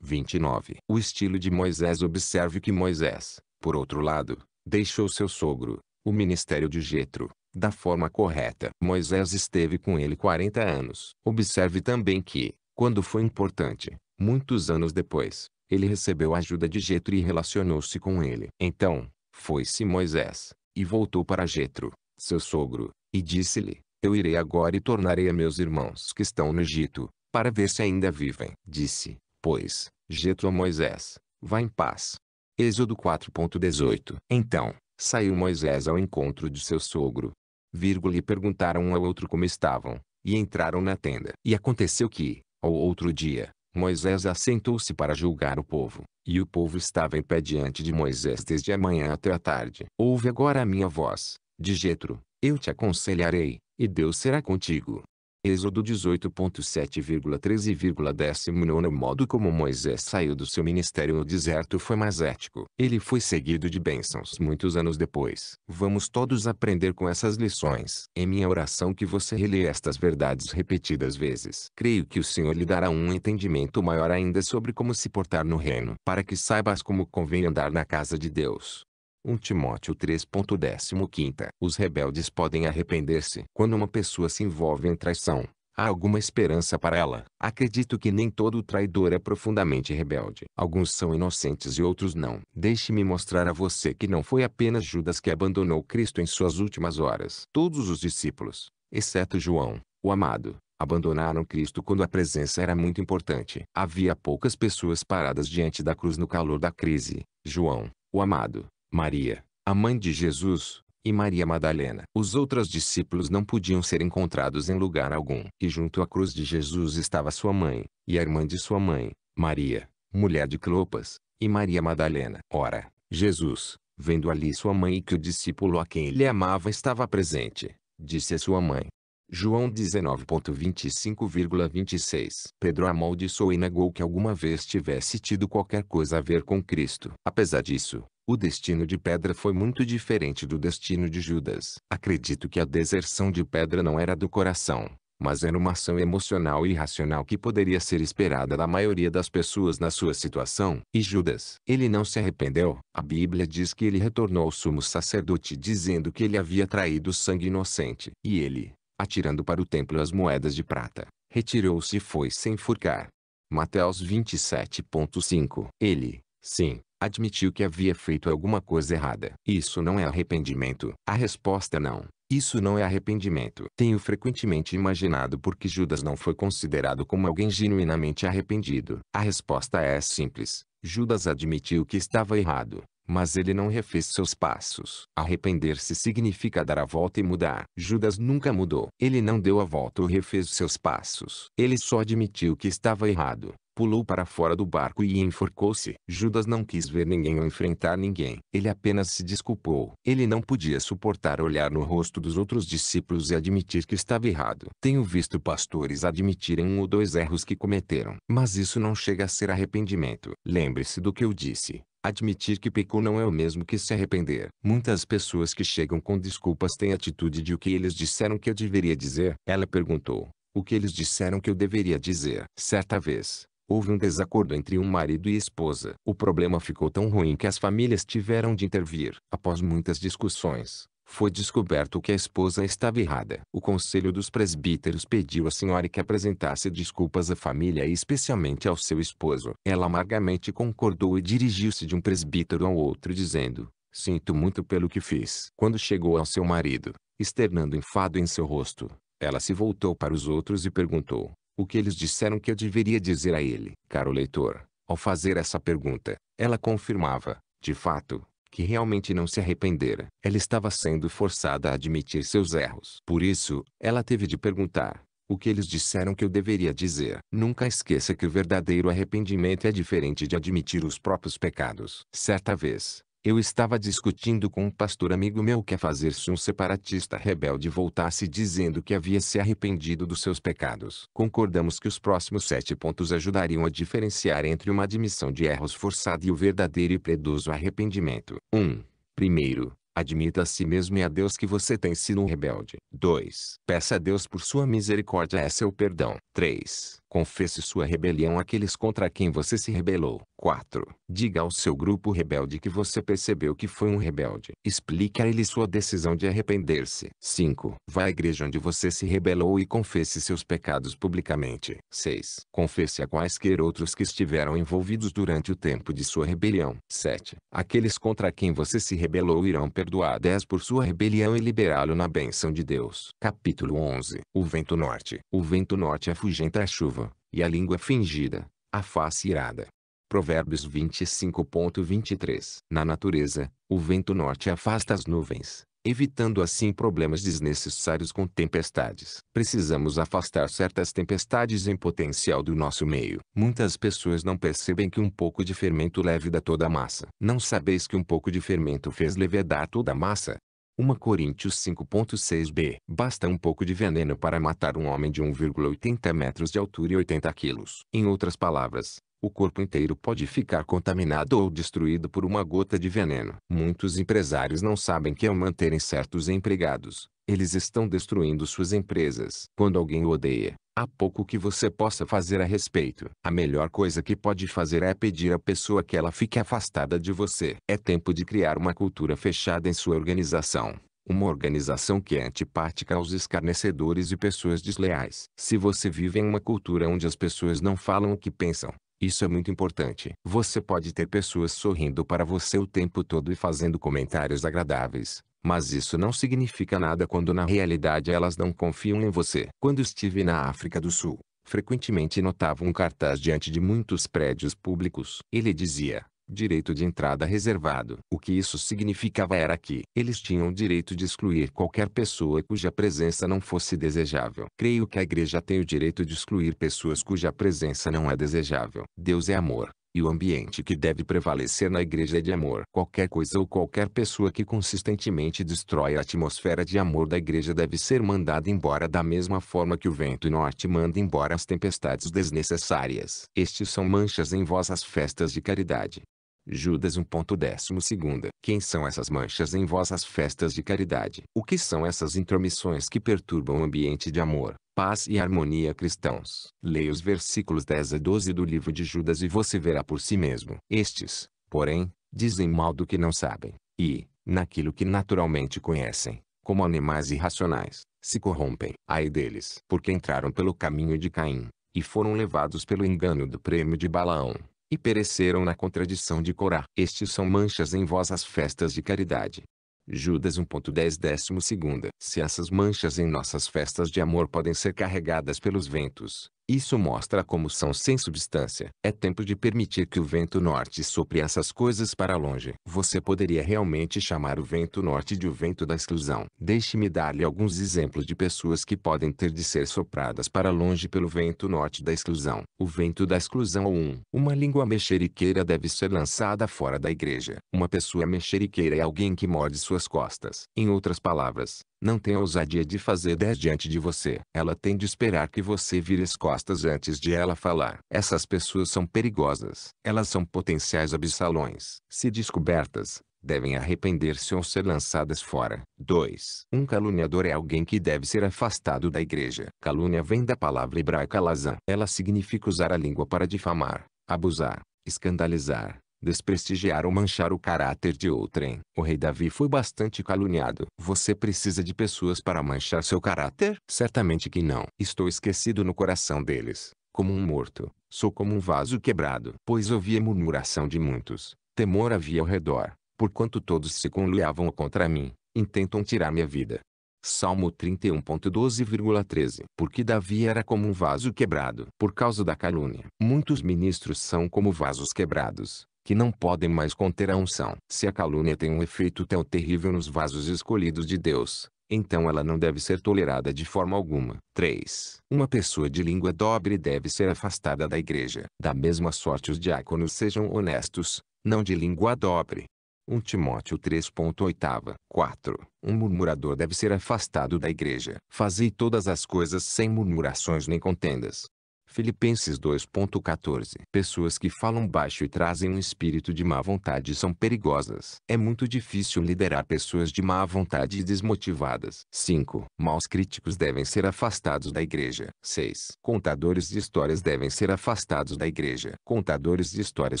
29. O estilo de Moisés observe que Moisés, por outro lado, deixou seu sogro, o ministério de Jetro, da forma correta. Moisés esteve com ele 40 anos. Observe também que, quando foi importante, muitos anos depois, ele recebeu a ajuda de Jetro e relacionou-se com ele. Então, foi-se Moisés, e voltou para Jetro, seu sogro, e disse-lhe: Eu irei agora e tornarei a meus irmãos que estão no Egito, para ver se ainda vivem. Disse, pois, Jetro a Moisés: Vá em paz. Êxodo 4.18 Então, saiu Moisés ao encontro de seu sogro. Vírgula, e perguntaram um ao outro como estavam, e entraram na tenda. E aconteceu que, ao outro dia, Moisés assentou-se para julgar o povo, e o povo estava em pé diante de Moisés desde a manhã até a tarde. Ouve agora a minha voz, de Jetro, eu te aconselharei, e Deus será contigo. Êxodo 18.7,13,19 modo como Moisés saiu do seu ministério no deserto foi mais ético. Ele foi seguido de bênçãos muitos anos depois. Vamos todos aprender com essas lições. Em minha oração que você releia estas verdades repetidas vezes. Creio que o Senhor lhe dará um entendimento maior ainda sobre como se portar no reino, para que saibas como convém andar na casa de Deus. 1 Timóteo 3.15 Os rebeldes podem arrepender-se. Quando uma pessoa se envolve em traição, há alguma esperança para ela. Acredito que nem todo traidor é profundamente rebelde. Alguns são inocentes e outros não. Deixe-me mostrar a você que não foi apenas Judas que abandonou Cristo em suas últimas horas. Todos os discípulos, exceto João, o amado, abandonaram Cristo quando a presença era muito importante. Havia poucas pessoas paradas diante da cruz no calor da crise. João, o amado, Maria, a mãe de Jesus, e Maria Madalena. Os outros discípulos não podiam ser encontrados em lugar algum. E junto à cruz de Jesus estava sua mãe, e a irmã de sua mãe, Maria, mulher de Clopas, e Maria Madalena. Ora, Jesus, vendo ali sua mãe e que o discípulo a quem ele amava estava presente, disse a sua mãe. João 19.25,26 Pedro amaldiçoou e negou que alguma vez tivesse tido qualquer coisa a ver com Cristo. Apesar disso, o destino de Pedra foi muito diferente do destino de Judas. Acredito que a deserção de Pedra não era do coração, mas era uma ação emocional e irracional que poderia ser esperada da maioria das pessoas na sua situação. E Judas? Ele não se arrependeu. A Bíblia diz que ele retornou ao sumo sacerdote dizendo que ele havia traído sangue inocente. E ele, atirando para o templo as moedas de prata, retirou-se e foi sem furcar. Mateus 27.5 Ele, sim, admitiu que havia feito alguma coisa errada. Isso não é arrependimento? A resposta é não. Isso não é arrependimento. Tenho frequentemente imaginado por que Judas não foi considerado como alguém genuinamente arrependido. A resposta é simples. Judas admitiu que estava errado, mas ele não refez seus passos. Arrepender-se significa dar a volta e mudar. Judas nunca mudou. Ele não deu a volta ou refez seus passos. Ele só admitiu que estava errado, pulou para fora do barco e enforcou-se. Judas não quis ver ninguém ou enfrentar ninguém. Ele apenas se desculpou. Ele não podia suportar olhar no rosto dos outros discípulos e admitir que estava errado. Tenho visto pastores admitirem um ou dois erros que cometeram, mas isso não chega a ser arrependimento. Lembre-se do que eu disse. Admitir que pecou não é o mesmo que se arrepender. Muitas pessoas que chegam com desculpas têm atitude de o que eles disseram que eu deveria dizer. Ela perguntou, o que eles disseram que eu deveria dizer. Certa vez, Houve um desacordo entre um marido e esposa. O problema ficou tão ruim que as famílias tiveram de intervir. Após muitas discussões, foi descoberto que a esposa estava errada. O conselho dos presbíteros pediu à senhora que apresentasse desculpas à família e especialmente ao seu esposo. Ela amargamente concordou e dirigiu-se de um presbítero ao outro dizendo, Sinto muito pelo que fiz. Quando chegou ao seu marido, externando enfado em seu rosto, ela se voltou para os outros e perguntou, o que eles disseram que eu deveria dizer a ele. Caro leitor, ao fazer essa pergunta, ela confirmava, de fato, que realmente não se arrependera. Ela estava sendo forçada a admitir seus erros. Por isso, ela teve de perguntar o que eles disseram que eu deveria dizer. Nunca esqueça que o verdadeiro arrependimento é diferente de admitir os próprios pecados. Certa vez, eu estava discutindo com um pastor amigo meu que a é fazer se um separatista rebelde voltasse dizendo que havia se arrependido dos seus pecados. Concordamos que os próximos sete pontos ajudariam a diferenciar entre uma admissão de erros forçada e o verdadeiro e predoso arrependimento. 1. Um, primeiro, Admita a si mesmo e a Deus que você tem sido um rebelde. 2. Peça a Deus por sua misericórdia e seu é perdão. 3. Confesse sua rebelião àqueles contra quem você se rebelou. 4. Diga ao seu grupo rebelde que você percebeu que foi um rebelde. Explique a ele sua decisão de arrepender-se. 5. Vá à igreja onde você se rebelou e confesse seus pecados publicamente. 6. Confesse a quaisquer outros que estiveram envolvidos durante o tempo de sua rebelião. 7. Aqueles contra quem você se rebelou irão perdoar 10 por sua rebelião e liberá-lo na bênção de Deus. Capítulo 11. O vento norte. O vento norte afugenta é a chuva e a língua fingida, a face irada. Provérbios 25.23 Na natureza, o vento norte afasta as nuvens, evitando assim problemas desnecessários com tempestades. Precisamos afastar certas tempestades em potencial do nosso meio. Muitas pessoas não percebem que um pouco de fermento leve da toda a massa. Não sabeis que um pouco de fermento fez levedar toda a massa? 1 Coríntios 5.6b. Basta um pouco de veneno para matar um homem de 1,80 metros de altura e 80 quilos. Em outras palavras, o corpo inteiro pode ficar contaminado ou destruído por uma gota de veneno. Muitos empresários não sabem que ao é manterem certos empregados, eles estão destruindo suas empresas. Quando alguém o odeia, Há pouco que você possa fazer a respeito. A melhor coisa que pode fazer é pedir à pessoa que ela fique afastada de você. É tempo de criar uma cultura fechada em sua organização. Uma organização que é antipática aos escarnecedores e pessoas desleais. Se você vive em uma cultura onde as pessoas não falam o que pensam, isso é muito importante. Você pode ter pessoas sorrindo para você o tempo todo e fazendo comentários agradáveis, mas isso não significa nada quando na realidade elas não confiam em você. Quando estive na África do Sul, frequentemente notava um cartaz diante de muitos prédios públicos. Ele dizia, direito de entrada reservado. O que isso significava era que eles tinham o direito de excluir qualquer pessoa cuja presença não fosse desejável. Creio que a igreja tem o direito de excluir pessoas cuja presença não é desejável. Deus é amor. E o ambiente que deve prevalecer na igreja é de amor. Qualquer coisa ou qualquer pessoa que consistentemente destrói a atmosfera de amor da igreja deve ser mandada embora da mesma forma que o vento norte manda embora as tempestades desnecessárias. Estes são manchas em vossas festas de caridade. Judas 1.12 Quem são essas manchas em vossas festas de caridade? O que são essas intromissões que perturbam o ambiente de amor? paz e harmonia cristãos. Leia os versículos 10 a 12 do livro de Judas e você verá por si mesmo. Estes, porém, dizem mal do que não sabem, e, naquilo que naturalmente conhecem, como animais irracionais, se corrompem. Ai deles, porque entraram pelo caminho de Caim, e foram levados pelo engano do prêmio de Balaão, e pereceram na contradição de Corá. Estes são manchas em vós as festas de caridade, Judas 1.10 Se essas manchas em nossas festas de amor podem ser carregadas pelos ventos, isso mostra como são sem substância. É tempo de permitir que o vento norte sopre essas coisas para longe. Você poderia realmente chamar o vento norte de o vento da exclusão. Deixe-me dar-lhe alguns exemplos de pessoas que podem ter de ser sopradas para longe pelo vento norte da exclusão. O vento da exclusão 1. É Uma língua mexeriqueira deve ser lançada fora da igreja. Uma pessoa mexeriqueira é alguém que morde suas costas. Em outras palavras, não tem a ousadia de fazer 10 diante de você. Ela tem de esperar que você vire as costas antes de ela falar. Essas pessoas são perigosas. Elas são potenciais absalões. Se descobertas, devem arrepender-se ou ser lançadas fora. 2. Um caluniador é alguém que deve ser afastado da igreja. Calúnia vem da palavra hebraica lazan. Ela significa usar a língua para difamar, abusar, escandalizar, desprestigiar ou manchar o caráter de outrem. O rei Davi foi bastante caluniado. Você precisa de pessoas para manchar seu caráter? Certamente que não. Estou esquecido no coração deles, como um morto. Sou como um vaso quebrado. Pois ouvia murmuração de muitos, temor havia ao redor, porquanto todos se conluiavam contra mim, intentam tirar minha vida. Salmo 31.12,13 Porque Davi era como um vaso quebrado por causa da calúnia. Muitos ministros são como vasos quebrados, que não podem mais conter a unção. Se a calúnia tem um efeito tão terrível nos vasos escolhidos de Deus, então ela não deve ser tolerada de forma alguma. 3. Uma pessoa de língua dobre deve ser afastada da igreja. Da mesma sorte os diáconos sejam honestos, não de língua dobre. 1 Timóteo 3.8 4. Um murmurador deve ser afastado da igreja. Fazei todas as coisas sem murmurações nem contendas, Filipenses 2.14 Pessoas que falam baixo e trazem um espírito de má vontade são perigosas. É muito difícil liderar pessoas de má vontade e desmotivadas. 5. Maus críticos devem ser afastados da igreja. 6. Contadores de histórias devem ser afastados da igreja. Contadores de histórias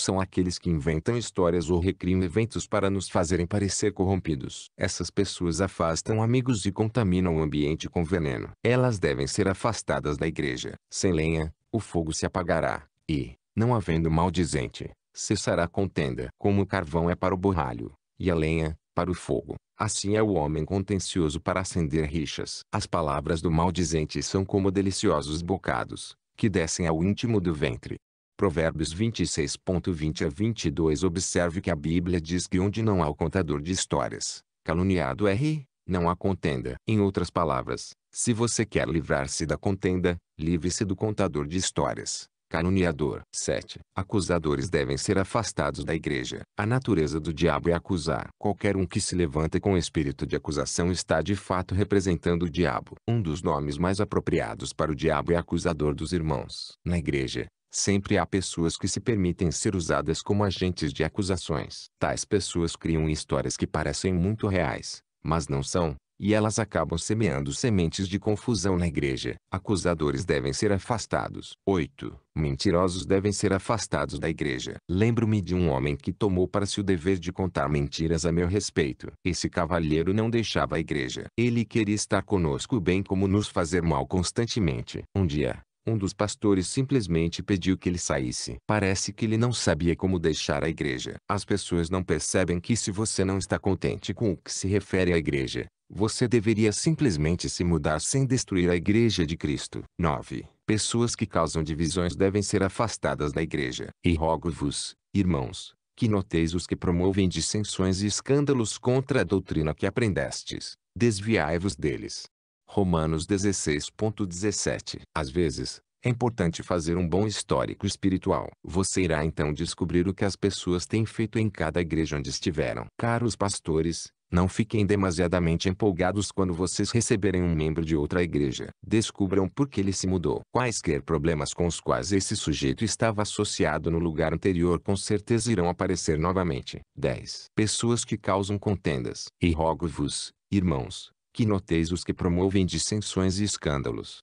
são aqueles que inventam histórias ou recriam eventos para nos fazerem parecer corrompidos. Essas pessoas afastam amigos e contaminam o ambiente com veneno. Elas devem ser afastadas da igreja. Sem lenha, o fogo se apagará, e, não havendo maldizente, cessará a contenda. Como o carvão é para o borralho, e a lenha, para o fogo, assim é o homem contencioso para acender rixas. As palavras do maldizente são como deliciosos bocados, que descem ao íntimo do ventre. Provérbios 26.20 a 22 Observe que a Bíblia diz que onde não há o contador de histórias, caluniado é rei, não há contenda. Em outras palavras, se você quer livrar-se da contenda, Livre-se do contador de histórias, caluniador. 7. Acusadores devem ser afastados da igreja. A natureza do diabo é acusar. Qualquer um que se levanta com espírito de acusação está de fato representando o diabo. Um dos nomes mais apropriados para o diabo é acusador dos irmãos. Na igreja, Sempre há pessoas que se permitem ser usadas como agentes de acusações. Tais pessoas criam histórias que parecem muito reais, mas não são, e elas acabam semeando sementes de confusão na igreja. Acusadores devem ser afastados. 8. Mentirosos devem ser afastados da igreja. Lembro-me de um homem que tomou para si o dever de contar mentiras a meu respeito. Esse cavalheiro não deixava a igreja. Ele queria estar conosco bem como nos fazer mal constantemente. Um dia, um dos pastores simplesmente pediu que ele saísse. Parece que ele não sabia como deixar a igreja. As pessoas não percebem que se você não está contente com o que se refere à igreja, você deveria simplesmente se mudar sem destruir a Igreja de Cristo. 9. Pessoas que causam divisões devem ser afastadas da Igreja. E rogo-vos, irmãos, que noteis os que promovem dissensões e escândalos contra a doutrina que aprendestes. Desviai-vos deles. Romanos 16.17 Às vezes, é importante fazer um bom histórico espiritual. Você irá então descobrir o que as pessoas têm feito em cada igreja onde estiveram. Caros pastores, não fiquem demasiadamente empolgados quando vocês receberem um membro de outra igreja. Descubram por que ele se mudou. Quaisquer problemas com os quais esse sujeito estava associado no lugar anterior com certeza irão aparecer novamente. 10. Pessoas que causam contendas. E rogo-vos, irmãos, que noteis os que promovem dissensões e escândalos,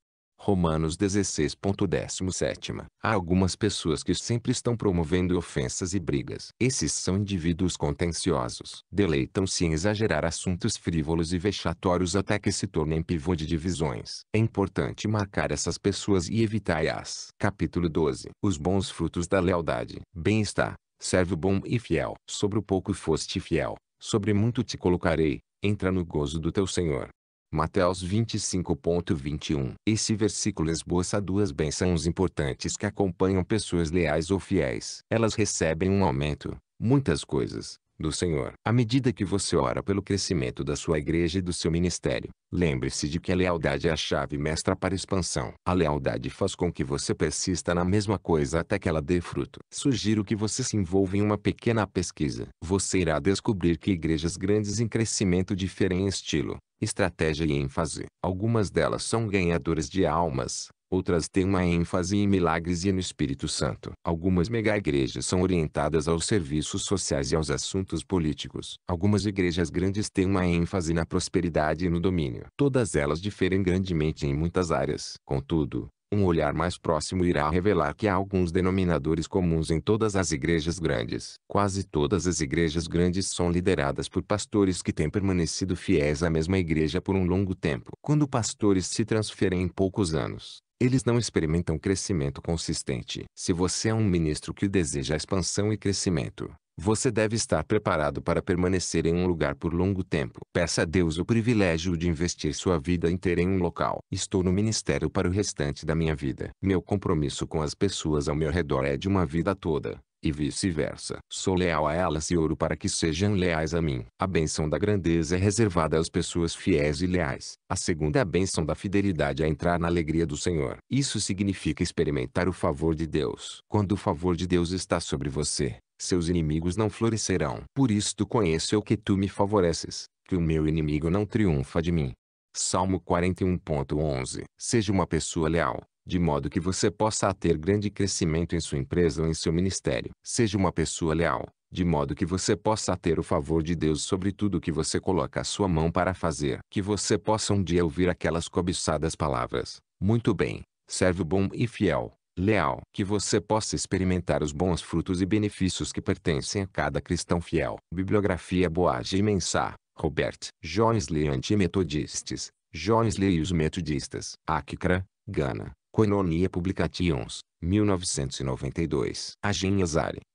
Romanos 16.17. Há algumas pessoas que sempre estão promovendo ofensas e brigas. Esses são indivíduos contenciosos. Deleitam-se em exagerar assuntos frívolos e vexatórios até que se tornem pivô de divisões. É importante marcar essas pessoas e evitar-as. Capítulo 12. Os bons frutos da lealdade. Bem-estar, servo bom e fiel. Sobre o pouco foste fiel, sobre muito te colocarei entra no gozo do teu Senhor. Mateus 25.21. Esse versículo esboça duas bênçãos importantes que acompanham pessoas leais ou fiéis. Elas recebem um aumento, muitas coisas, do Senhor. À medida que você ora pelo crescimento da sua igreja e do seu ministério, lembre-se de que a lealdade é a chave mestra para a expansão. A lealdade faz com que você persista na mesma coisa até que ela dê fruto. Sugiro que você se envolva em uma pequena pesquisa. Você irá descobrir que igrejas grandes em crescimento diferem em estilo, estratégia e ênfase. Algumas delas são ganhadoras de almas, outras têm uma ênfase em milagres e no Espírito Santo. Algumas mega-igrejas são orientadas aos serviços sociais e aos assuntos políticos. Algumas igrejas grandes têm uma ênfase na prosperidade e no domínio. Todas elas diferem grandemente em muitas áreas. Contudo, um olhar mais próximo irá revelar que há alguns denominadores comuns em todas as igrejas grandes. Quase todas as igrejas grandes são lideradas por pastores que têm permanecido fiéis à mesma igreja por um longo tempo. Quando pastores se transferem em poucos anos, eles não experimentam crescimento consistente. Se você é um ministro que deseja expansão e crescimento, você deve estar preparado para permanecer em um lugar por longo tempo. Peça a Deus o privilégio de investir sua vida inteira em um local. Estou no ministério para o restante da minha vida. Meu compromisso com as pessoas ao meu redor é de uma vida toda, e vice-versa. Sou leal a elas e oro para que sejam leais a mim. A benção da grandeza é reservada às pessoas fiéis e leais. A segunda é a benção da fidelidade a é entrar na alegria do Senhor. Isso significa experimentar o favor de Deus. Quando o favor de Deus está sobre você, seus inimigos não florescerão. Por isto conheço eu que tu me favoreces, que o meu inimigo não triunfa de mim. Salmo 41.11 Seja uma pessoa leal, de modo que você possa ter grande crescimento em sua empresa ou em seu ministério. Seja uma pessoa leal, de modo que você possa ter o favor de Deus sobre tudo que você coloca a sua mão para fazer. Que você possa um dia ouvir aquelas cobiçadas palavras. Muito bem, servo bom e fiel leal, que você possa experimentar os bons frutos e benefícios que pertencem a cada cristão fiel. Bibliografia Boage e Mensá, Robert, Jonesley Antimetodistes, Jonesley e os Metodistas, Acre, Gana, Coenonia Publications, 1992. Agin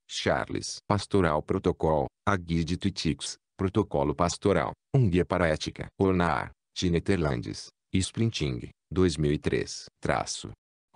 Charles. Pastoral Protocol, A Guia de Twitix, Protocolo Pastoral, Um Guia para a Ética. Ornar, Tineterlandes, Sprinting, 2003. Traço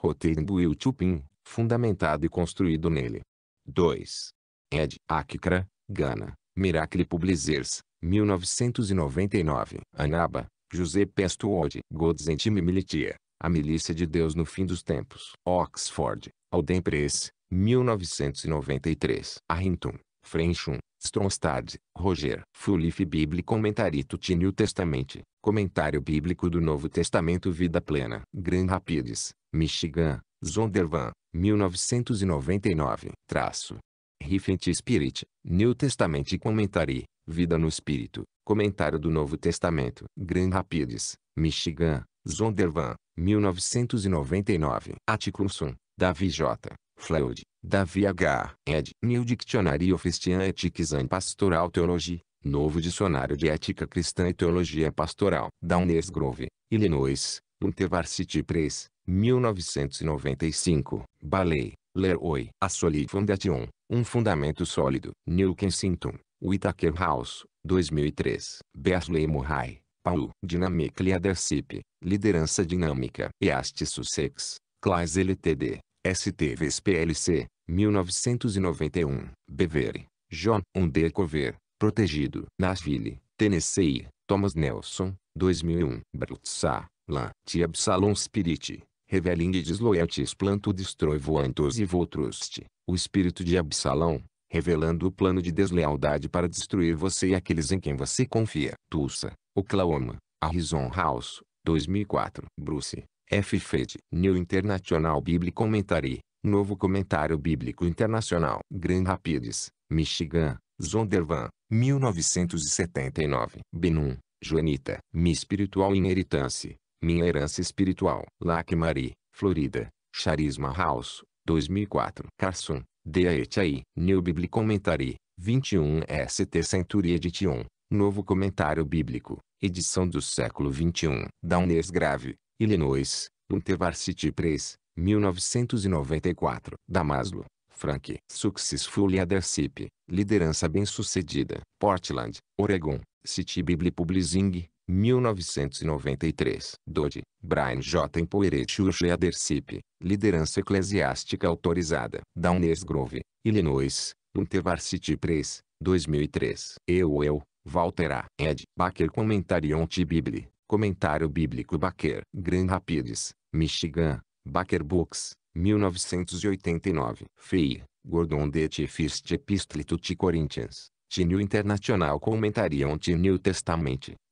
roteiro do Yutupim, fundamentado e construído nele. 2. Ed. Akikra, Gana, Miracle Publishers, 1999. Anaba, José Pestuode, God's Entime Militia, A Milícia de Deus no Fim dos Tempos. Oxford, Alden Press, 1993. Arrington, Frenchum, Stronstad, Roger. Fulif Bíblico Commentary Tutinio Testamente. Comentário Bíblico do Novo Testamento Vida Plena. Grand Rapids, Michigan, Zondervan, 1999. Traço. Riffent Spirit, New Testament Commentary, Vida no Espírito, Comentário do Novo Testamento, Grand Rapids, Michigan, Zondervan, 1999. Atkinson, Davi J. Freud, Davi H. Ed. New Dictionary of Christian Ethics and Pastoral Theology. Novo Dicionário de Ética Cristã e Teologia Pastoral. Downers Grove, Illinois, InterVarsity Press, 1995. Ballet, Leroy. A Solid Foundation, Um Fundamento Sólido. New Kensington, Whitaker House, 2003. Beasley Murray, Paul. Dynamic Leadership, Liderança Dinâmica. East Sussex, Class Ltd. STVSPLC, 1991, Bevere, John Undercover, Protegido, Nashville, Tennessee, Thomas Nelson, 2001, Brutsa, Lan, Absalom Spirit, Reveling Disloyalties Planto Destrói Voantos e Voltrust, o espírito de Absalão, revelando o plano de deslealdade para destruir você e aqueles em quem você confia. Tulsa, Oklahoma, Arizona House, 2004. Bruce, F. Fred, New International Bible Commentary, Novo Comentário Bíblico Internacional. Grand Rapids, Michigan, Zondervan, 1979. Benum, Joanita, Mi Espiritual Inheritance, Minha Herança Espiritual. Mary, Florida, Charisma House, 2004. Carson, D. I. New Bible Commentary, 21 ST Century Edition, Novo Comentário Bíblico, edição do século 21. Downers Grave, Illinois, University Press, 1994. Damaslo, Frank. Successful Leadership, Liderança Bem-Sucedida. Portland, Oregon, City Bible Publishing, 1993. Dodge, Brian J. Empowered Church Leadership, Liderança Eclesiástica Autorizada. Downers Grove, Illinois, University Press, 2003. Eu eu, Walter A. Ed. Baker on T. Bible. Comentário Bíblico Baker, Grand Rapids, Michigan, Baker Books, 1989. FEI, Gordon D. T. First Epistle to Corinthians, T. Internacional International Commentary on New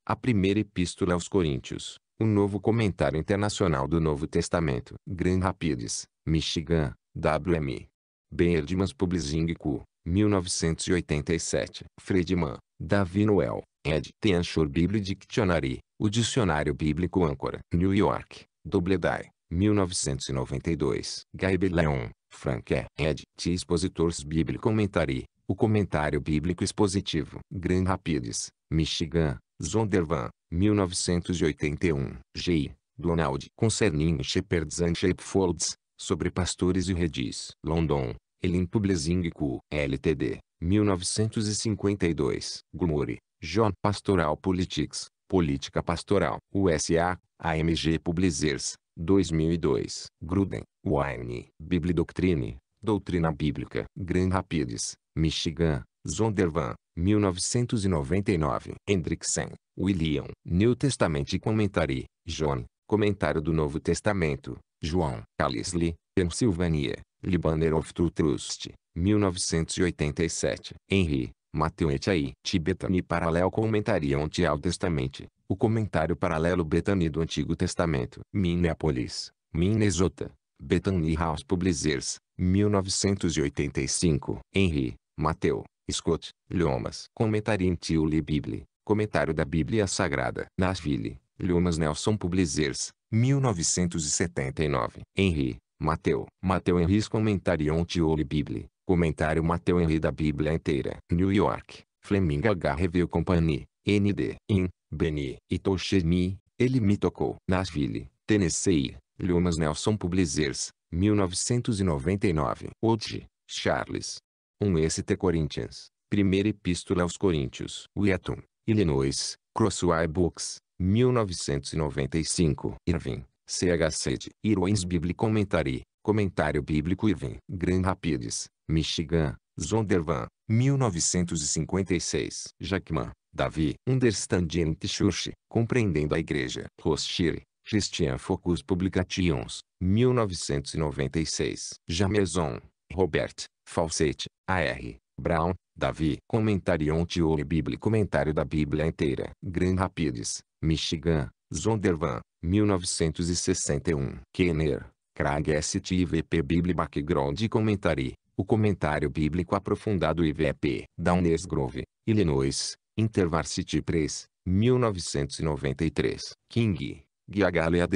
a primeira epístola aos Coríntios, o novo comentário internacional do Novo Testamento. Grand Rapids, Michigan, W.M. Berdmans Publishing Co., 1987. Fredman, Davi Noel ed. The Anshore Bible Dictionary, o Dicionário Bíblico Âncora. New York, Doubleday, 1992. Gaibeleon, Frank E. ed. T. Expositors Bible Commentary, o Comentário Bíblico Expositivo. Grand Rapids, Michigan, Zondervan, 1981. G. Donald Concerning Shepherds and Sheepfolds, sobre pastores e redis. London, Elin Publishing Co. Ltd. 1952. Gumori, John Pastoral Politics, Política Pastoral, USA, AMG Publizers, 2002. Gruden, Wine, Bibliodoctrine, Doutrina Bíblica, Grand Rapids, Michigan, Zondervan, 1999. Hendrickson, William, New Testament Commentary, John, Comentário do Novo Testamento, João, Calisley, Pennsylvania, Libaner of True Trust, 1987. Henry, Mateu Mateuetei. É Tibetani paralelo comentaria ontem ao Testamento, o comentário paralelo Betani do Antigo Testamento. Minneapolis, Minnesota, Bethany House Publishers, 1985. Henry, Mateu, Scott, Lomas, Comentário em Tiuli Bible, comentário da Bíblia Sagrada. Nashville, Lomas Nelson Publishers, 1979. Henry, Mateu. Mateu Henrys Commentarion Tiuli Bible, Comentário Mateu Henry da Bíblia inteira. New York, Fleming H. Review Company, N.D. In, Beni e Itoshimi, ele me tocou. Nashville, Tennessee, Lomas Nelson Publishers, 1999. Hoje, Charles. 1 ST Corinthians, Primeira Epístola aos Coríntios. Wheaton, Illinois, Crossway Books, 1995. Irving, C.H. Sede. Heroines Bíblia Commentary, Comentário Bíblico Irving, Grand Rapids, Michigan, Zondervan, 1956. Jackman, Davi. Understanding Church, Compreendendo a Igreja. Rothschild, Christian Focus Publications, 1996. Jameson, Robert, Falsete, A.R. Brown, Davi. Comentário Theory Bíblico Comentário da Bíblia inteira. Grand Rapids, Michigan, Zondervan, 1961. Kenner, Krag STVP Bibli Background Commentary, o comentário bíblico aprofundado IVP, Downers Grove, Illinois, Intervarsity Press, 1993. King, Giagal e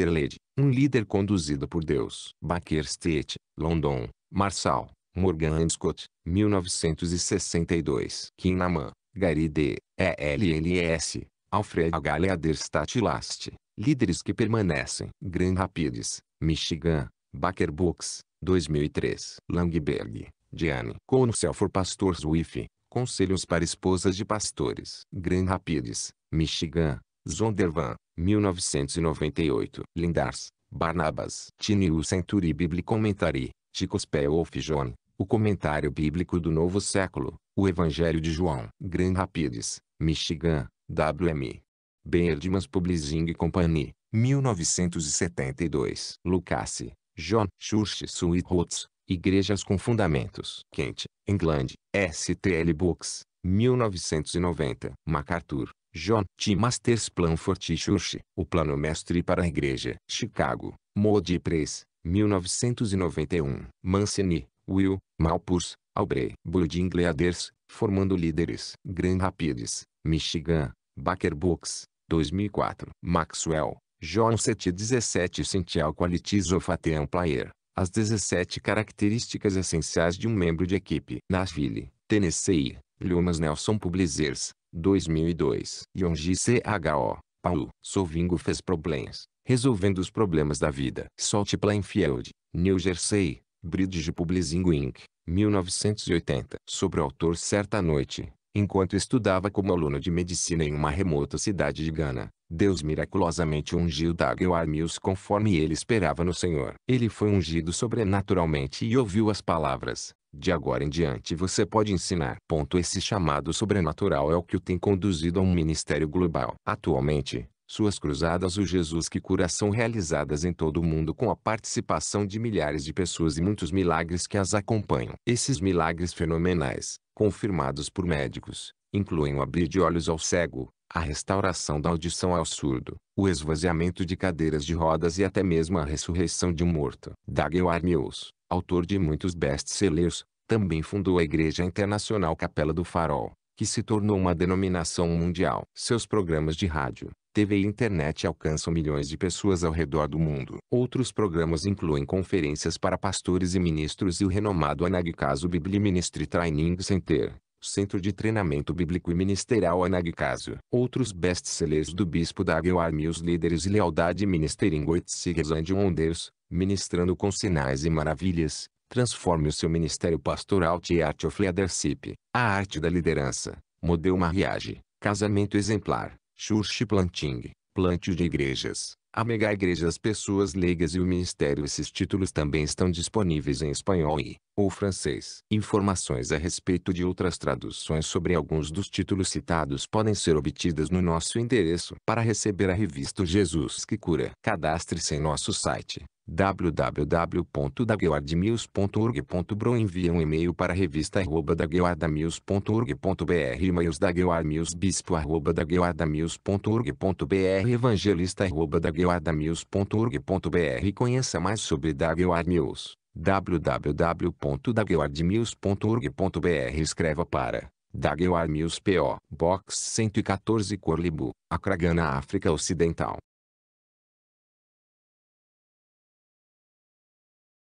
um líder conduzido por Deus. Bakerstate, London, Marshall, Morgan Scott, 1962. Kinnaman, Gary D., ELLS, Alfred H. Leaderstadt Last, Líderes que permanecem. Grand Rapids, Michigan, Baker Books, 2003. Langberg, Diane. Con for Pastors Wife, Conselhos para Esposas de Pastores. Grand Rapids, Michigan, Zondervan, 1998. Lindars, Barnabas. Tiniu Century Bible Commentary, Ticospel of John, O Comentário Bíblico do Novo Século, O Evangelho de João. Grand Rapids, Michigan, WM. Berdmans Publishing Company, 1972. Lucasse, John Church Suites, Igrejas com Fundamentos. Kent, England, STL Books, 1990. MacArthur, John T. Masters Plan for Church, O Plano Mestre para a Igreja. Chicago, Moody Press, 1991. Mancini, Will, Malpurs, Aubrey. Building Leaders, Formando Líderes. Grand Rapids, Michigan, Baker Books, 2004. Maxwell, John Seti 17 Essential Qualities of a Team Player. As 17 características essenciais de um membro de equipe. Nashville, Tennessee. Loomis Nelson Publishers, 2002. Yonji CHO. Paulo. Solvingo fez problemas. Resolvendo os problemas da vida. Salt Plainfield, New Jersey. Bridge Publishing Inc. 1980. Sobre o autor Certa Noite, enquanto estudava como aluno de medicina em uma remota cidade de Gana. Deus miraculosamente ungiu Dag e conforme ele esperava no Senhor. Ele foi ungido sobrenaturalmente e ouviu as palavras. De agora em diante você pode ensinar. Ponto esse chamado sobrenatural é o que o tem conduzido a um ministério global. Atualmente, suas cruzadas o Jesus que cura são realizadas em todo o mundo com a participação de milhares de pessoas e muitos milagres que as acompanham. Esses milagres fenomenais, confirmados por médicos, incluem o abrir de olhos ao cego, a restauração da audição ao surdo, o esvaziamento de cadeiras de rodas e até mesmo a ressurreição de um morto. Daguilar Mills, autor de muitos best-sellers, também fundou a Igreja Internacional Capela do Farol, que se tornou uma denominação mundial. Seus programas de rádio, TV e internet alcançam milhões de pessoas ao redor do mundo. Outros programas incluem conferências para pastores e ministros e o renomado Anagcaso Bibli Ministry Training Center, Centro de Treinamento Bíblico e Ministerial Anagcaso. Outros best-sellers do Bispo Dagewarmi Os Líderes e Lealdade Ministering Oitsigas and Wonders, ministrando com sinais e maravilhas, transforme o seu ministério pastoral The Art of Leadership, a arte da liderança, modelo Mariage, casamento exemplar Church planting, plantio de igrejas, a mega igrejas pessoas leigas e o ministério esses títulos também estão disponíveis em espanhol e, ou francês. Informações a respeito de outras traduções sobre alguns dos títulos citados podem ser obtidas no nosso endereço para receber a revista Jesus que Cura. Cadastre-se em nosso site www.daguiardanews.org.br envia um e-mail para revista arroba daguiardanews.org.br e-mails daguiarnewsbispo arroba daguiardanews.org.br evangelista arroba daguiardanews.org.br Conheça mais sobre Daguiar News www.daguiarnews.org.br Escreva para Daguiar PO Box 114 Corlibo, Acragana África Ocidental